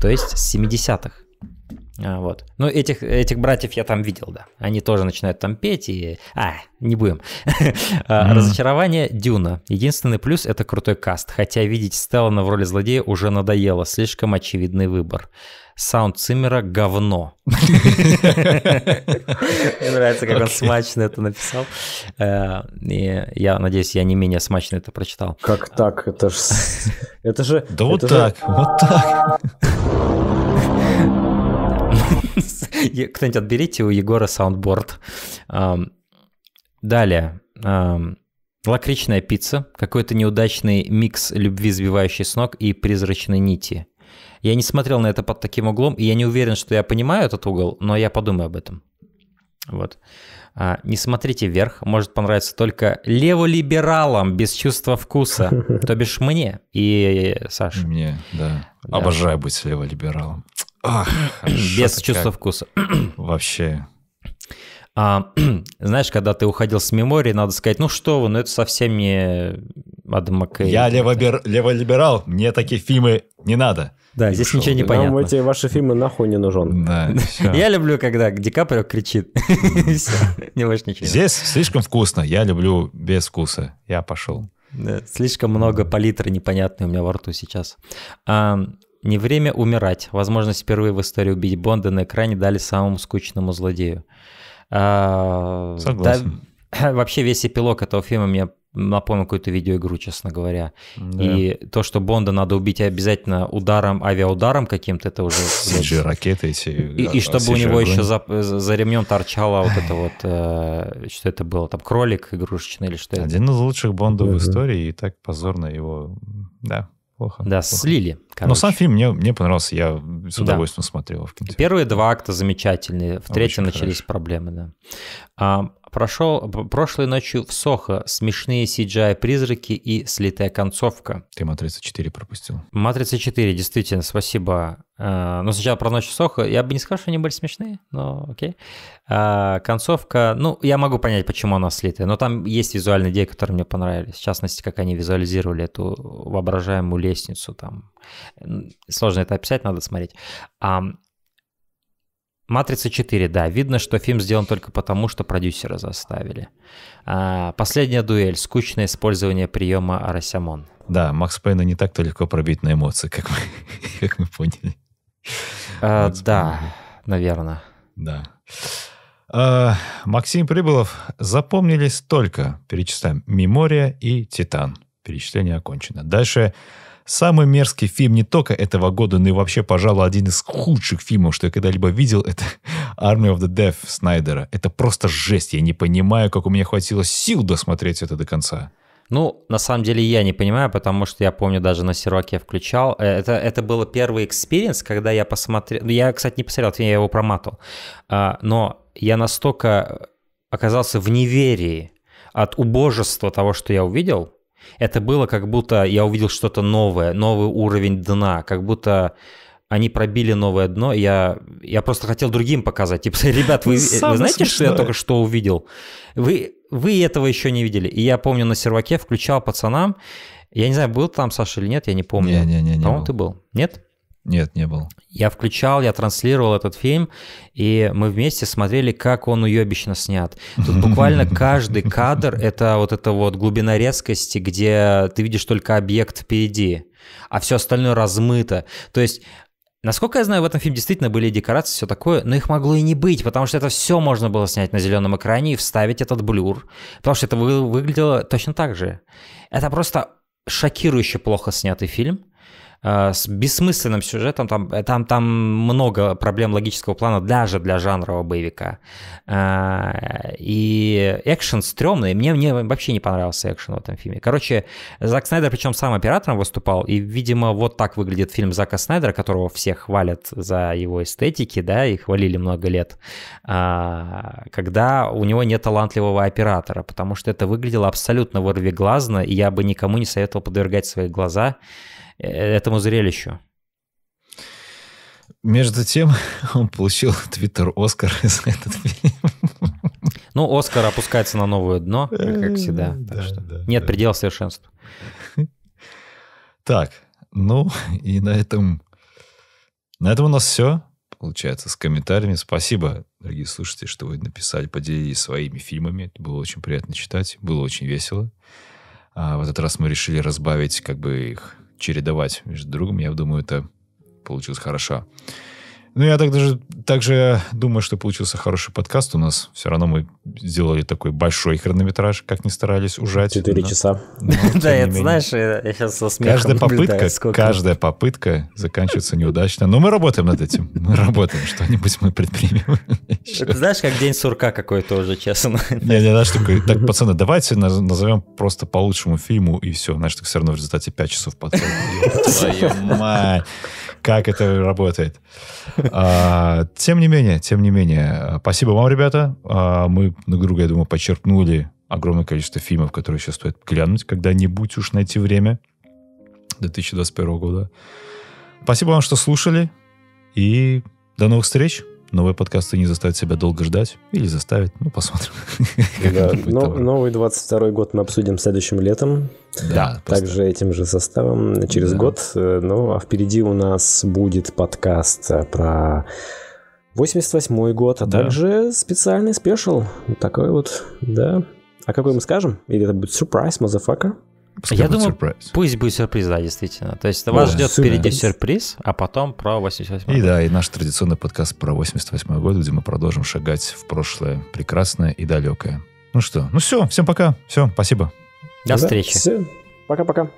то есть с 70-х. А, вот. Ну, этих, этих братьев я там видел, да. Они тоже начинают там петь и... А, не будем. Mm-hmm. Разочарование Дюна. Единственный плюс — это крутой каст, хотя видеть Стеллана в роли злодея уже надоело, слишком очевидный выбор. Саунд Циммера — говно. Мне нравится, как он смачно это написал. Э, я надеюсь, я не менее смачно это прочитал. Как а. так? Это же... Это же... Да вот так, вот так. Кто-нибудь отберите у Егора саундборд. Далее. Лакричная пицца, какой-то неудачный микс любви, сбивающий с ног и призрачной нити. Я не смотрел на это под таким углом, и я не уверен, что я понимаю этот угол, но я подумаю об этом. Вот. А, не смотрите вверх, может понравиться только леволибералам без чувства вкуса, то бишь мне и Саше. Мне, да. да. Обожаю быть леволибералом. Ах, без чувства вкуса. Вообще. А, знаешь, когда ты уходил с мемории, надо сказать, ну что вы, ну это совсем не э, Адам Маккей. Я левобер... леволиберал, мне такие фильмы не надо. Да, и здесь ушел. ничего не понятно. Нам эти ваши фильмы нахуй не нужен. Да, я люблю, когда Ди Каприо кричит. Не больше ничего. Здесь слишком вкусно, я люблю без вкуса. Я пошел. Слишком много палитры непонятной у меня во рту сейчас. Не время умирать. Возможность впервые в истории убить Бонда на экране дали самому скучному злодею. А, Согласен. Да, вообще весь эпилог этого фильма мне напомнил какую-то видеоигру, честно говоря. Да. И то, что Бонда надо убить обязательно ударом, авиаударом каким-то, это уже... Сиджи ракеты эти. И, и а, чтобы CG у него огонь. еще за, за ремнем торчало вот это вот, э, что это было, там кролик игрушечный или что Один это. Один из лучших Бондов да, в истории, и так позорно его, да, плохо. Да, плохо. слили. Ну, короче. Но сам фильм мне, мне понравился, я с удовольствием да. смотрел в Первые два акта замечательные, в третьем начались хорошо. проблемы, да. А, Прошел прошлой ночью в Сохо смешные CGI-призраки и слитая концовка. Ты «Матрица 4» пропустил. «Матрица 4», действительно, спасибо. Э, но ну, сначала про «Ночь в Сохо». Я бы не сказал, что они были смешные, но окей. А, концовка, ну, я могу понять, почему она слитая, но там есть визуальные идеи, которые мне понравились. В частности, как они визуализировали эту воображаемую лестницу там. Сложно это описать, надо смотреть. Матрица 4, да. Видно, что фильм сделан только потому, что продюсеры заставили. А, последняя дуэль. Скучное использование приема Арасямон. Да, Макс Пейна не так-то легко пробить на эмоции, как мы, как мы поняли. А, да, Пейн. наверное. Да. А, Максим Прибылов. Запомнились только перечисляем «Мемория» и «Титан». Перечисление окончено. Дальше Самый мерзкий фильм не только этого года, но и вообще, пожалуй, один из худших фильмов, что я когда-либо видел, это Army of the Death Снайдера. Это просто жесть. Я не понимаю, как у меня хватило сил досмотреть это до конца. Ну, на самом деле я не понимаю, потому что я помню, даже на Сироке я включал. Э, это, это был первый экспириенс, когда я посмотрел... Я, кстати, не посмотрел, я его проматывал. А, но я настолько оказался в неверии от убожества того, что я увидел, это было как будто я увидел что-то новое, новый уровень дна, как будто они пробили новое дно. Я, я просто хотел другим показать. Типа, ребят, вы, ну, вы знаете, смешное. что я только что увидел? Вы, вы этого еще не видели. И я помню, на серваке включал пацанам. Я не знаю, был там Саша или нет, я не помню. Не-не-не. По-моему, ты был. Нет? Нет, не был. Я включал, я транслировал этот фильм, и мы вместе смотрели, как он уебищно снят. Тут буквально каждый кадр — это вот эта вот глубина резкости, где ты видишь только объект впереди, а все остальное размыто. То есть Насколько я знаю, в этом фильме действительно были декорации, все такое, но их могло и не быть, потому что это все можно было снять на зеленом экране и вставить этот блюр, потому что это выглядело точно так же. Это просто шокирующе плохо снятый фильм, Э, с бессмысленным сюжетом, там, э, там, там много проблем логического плана даже для жанрового боевика. Э, и экшен стрёмный, мне, мне вообще не понравился экшен в этом фильме. Короче, Зак Снайдер причем сам оператором выступал, и, видимо, вот так выглядит фильм Зака Снайдера, которого все хвалят за его эстетики, да, и хвалили много лет, когда у него нет талантливого оператора, потому что это выглядело абсолютно вырвиглазно, и я бы никому не советовал подвергать свои глаза глаза Э, этому зрелищу. Между тем, он получил Твиттер Оскар за этот фильм. Ну, Оскар опускается на новое дно, э, как всегда. Да, что да, нет да. предела совершенства. Так, ну и на этом... На этом у нас все, получается, с комментариями. Спасибо, дорогие слушатели, что вы написали, поделились своими фильмами. Это было очень приятно читать, было очень весело. А в этот раз мы решили разбавить как бы их чередовать между другом. Я думаю, это получилось хорошо. Ну, я так даже также думаю, что получился хороший подкаст у нас. Все равно мы сделали такой большой хронометраж, как ни старались ужать. Четыре часа. Ну, да, это знаешь, я сейчас со Каждая попытка, Каждая попытка заканчивается неудачно. Но мы работаем над этим. Мы работаем, что-нибудь мы предпримем. знаешь, как день сурка какой-то уже, честно. Не, не, знаешь, такой, так, пацаны, давайте назовем просто по лучшему фильму, и все. Знаешь, так все равно в результате 5 часов подкаста. Твою мать как это работает. А, тем не менее, тем не менее, спасибо вам, ребята. А, мы друг друга, я думаю, подчеркнули огромное количество фильмов, которые еще стоит глянуть когда-нибудь уж найти время до 2021 года. Спасибо вам, что слушали, и до новых встреч! Новые подкасты не заставят себя долго ждать или заставят, ну посмотрим. Да, но, новый 22 год мы обсудим следующим летом. Да. Также этим же составом через год. Э, ну а впереди у нас будет подкаст э, про 88 год, а также специальный спешл. Такой вот, да. А какой мы скажем? Или это будет сюрприз, мазафака? Пускай Я думаю, сюрприз. пусть будет сюрприз, да, действительно. То есть вас да, ждет сюрприз. впереди сюрприз, а потом про 88 И да, и наш традиционный подкаст про 88 год, где мы продолжим шагать в прошлое прекрасное и далекое. Ну что, ну все, всем пока, все, спасибо. До да, встречи. Все, пока-пока.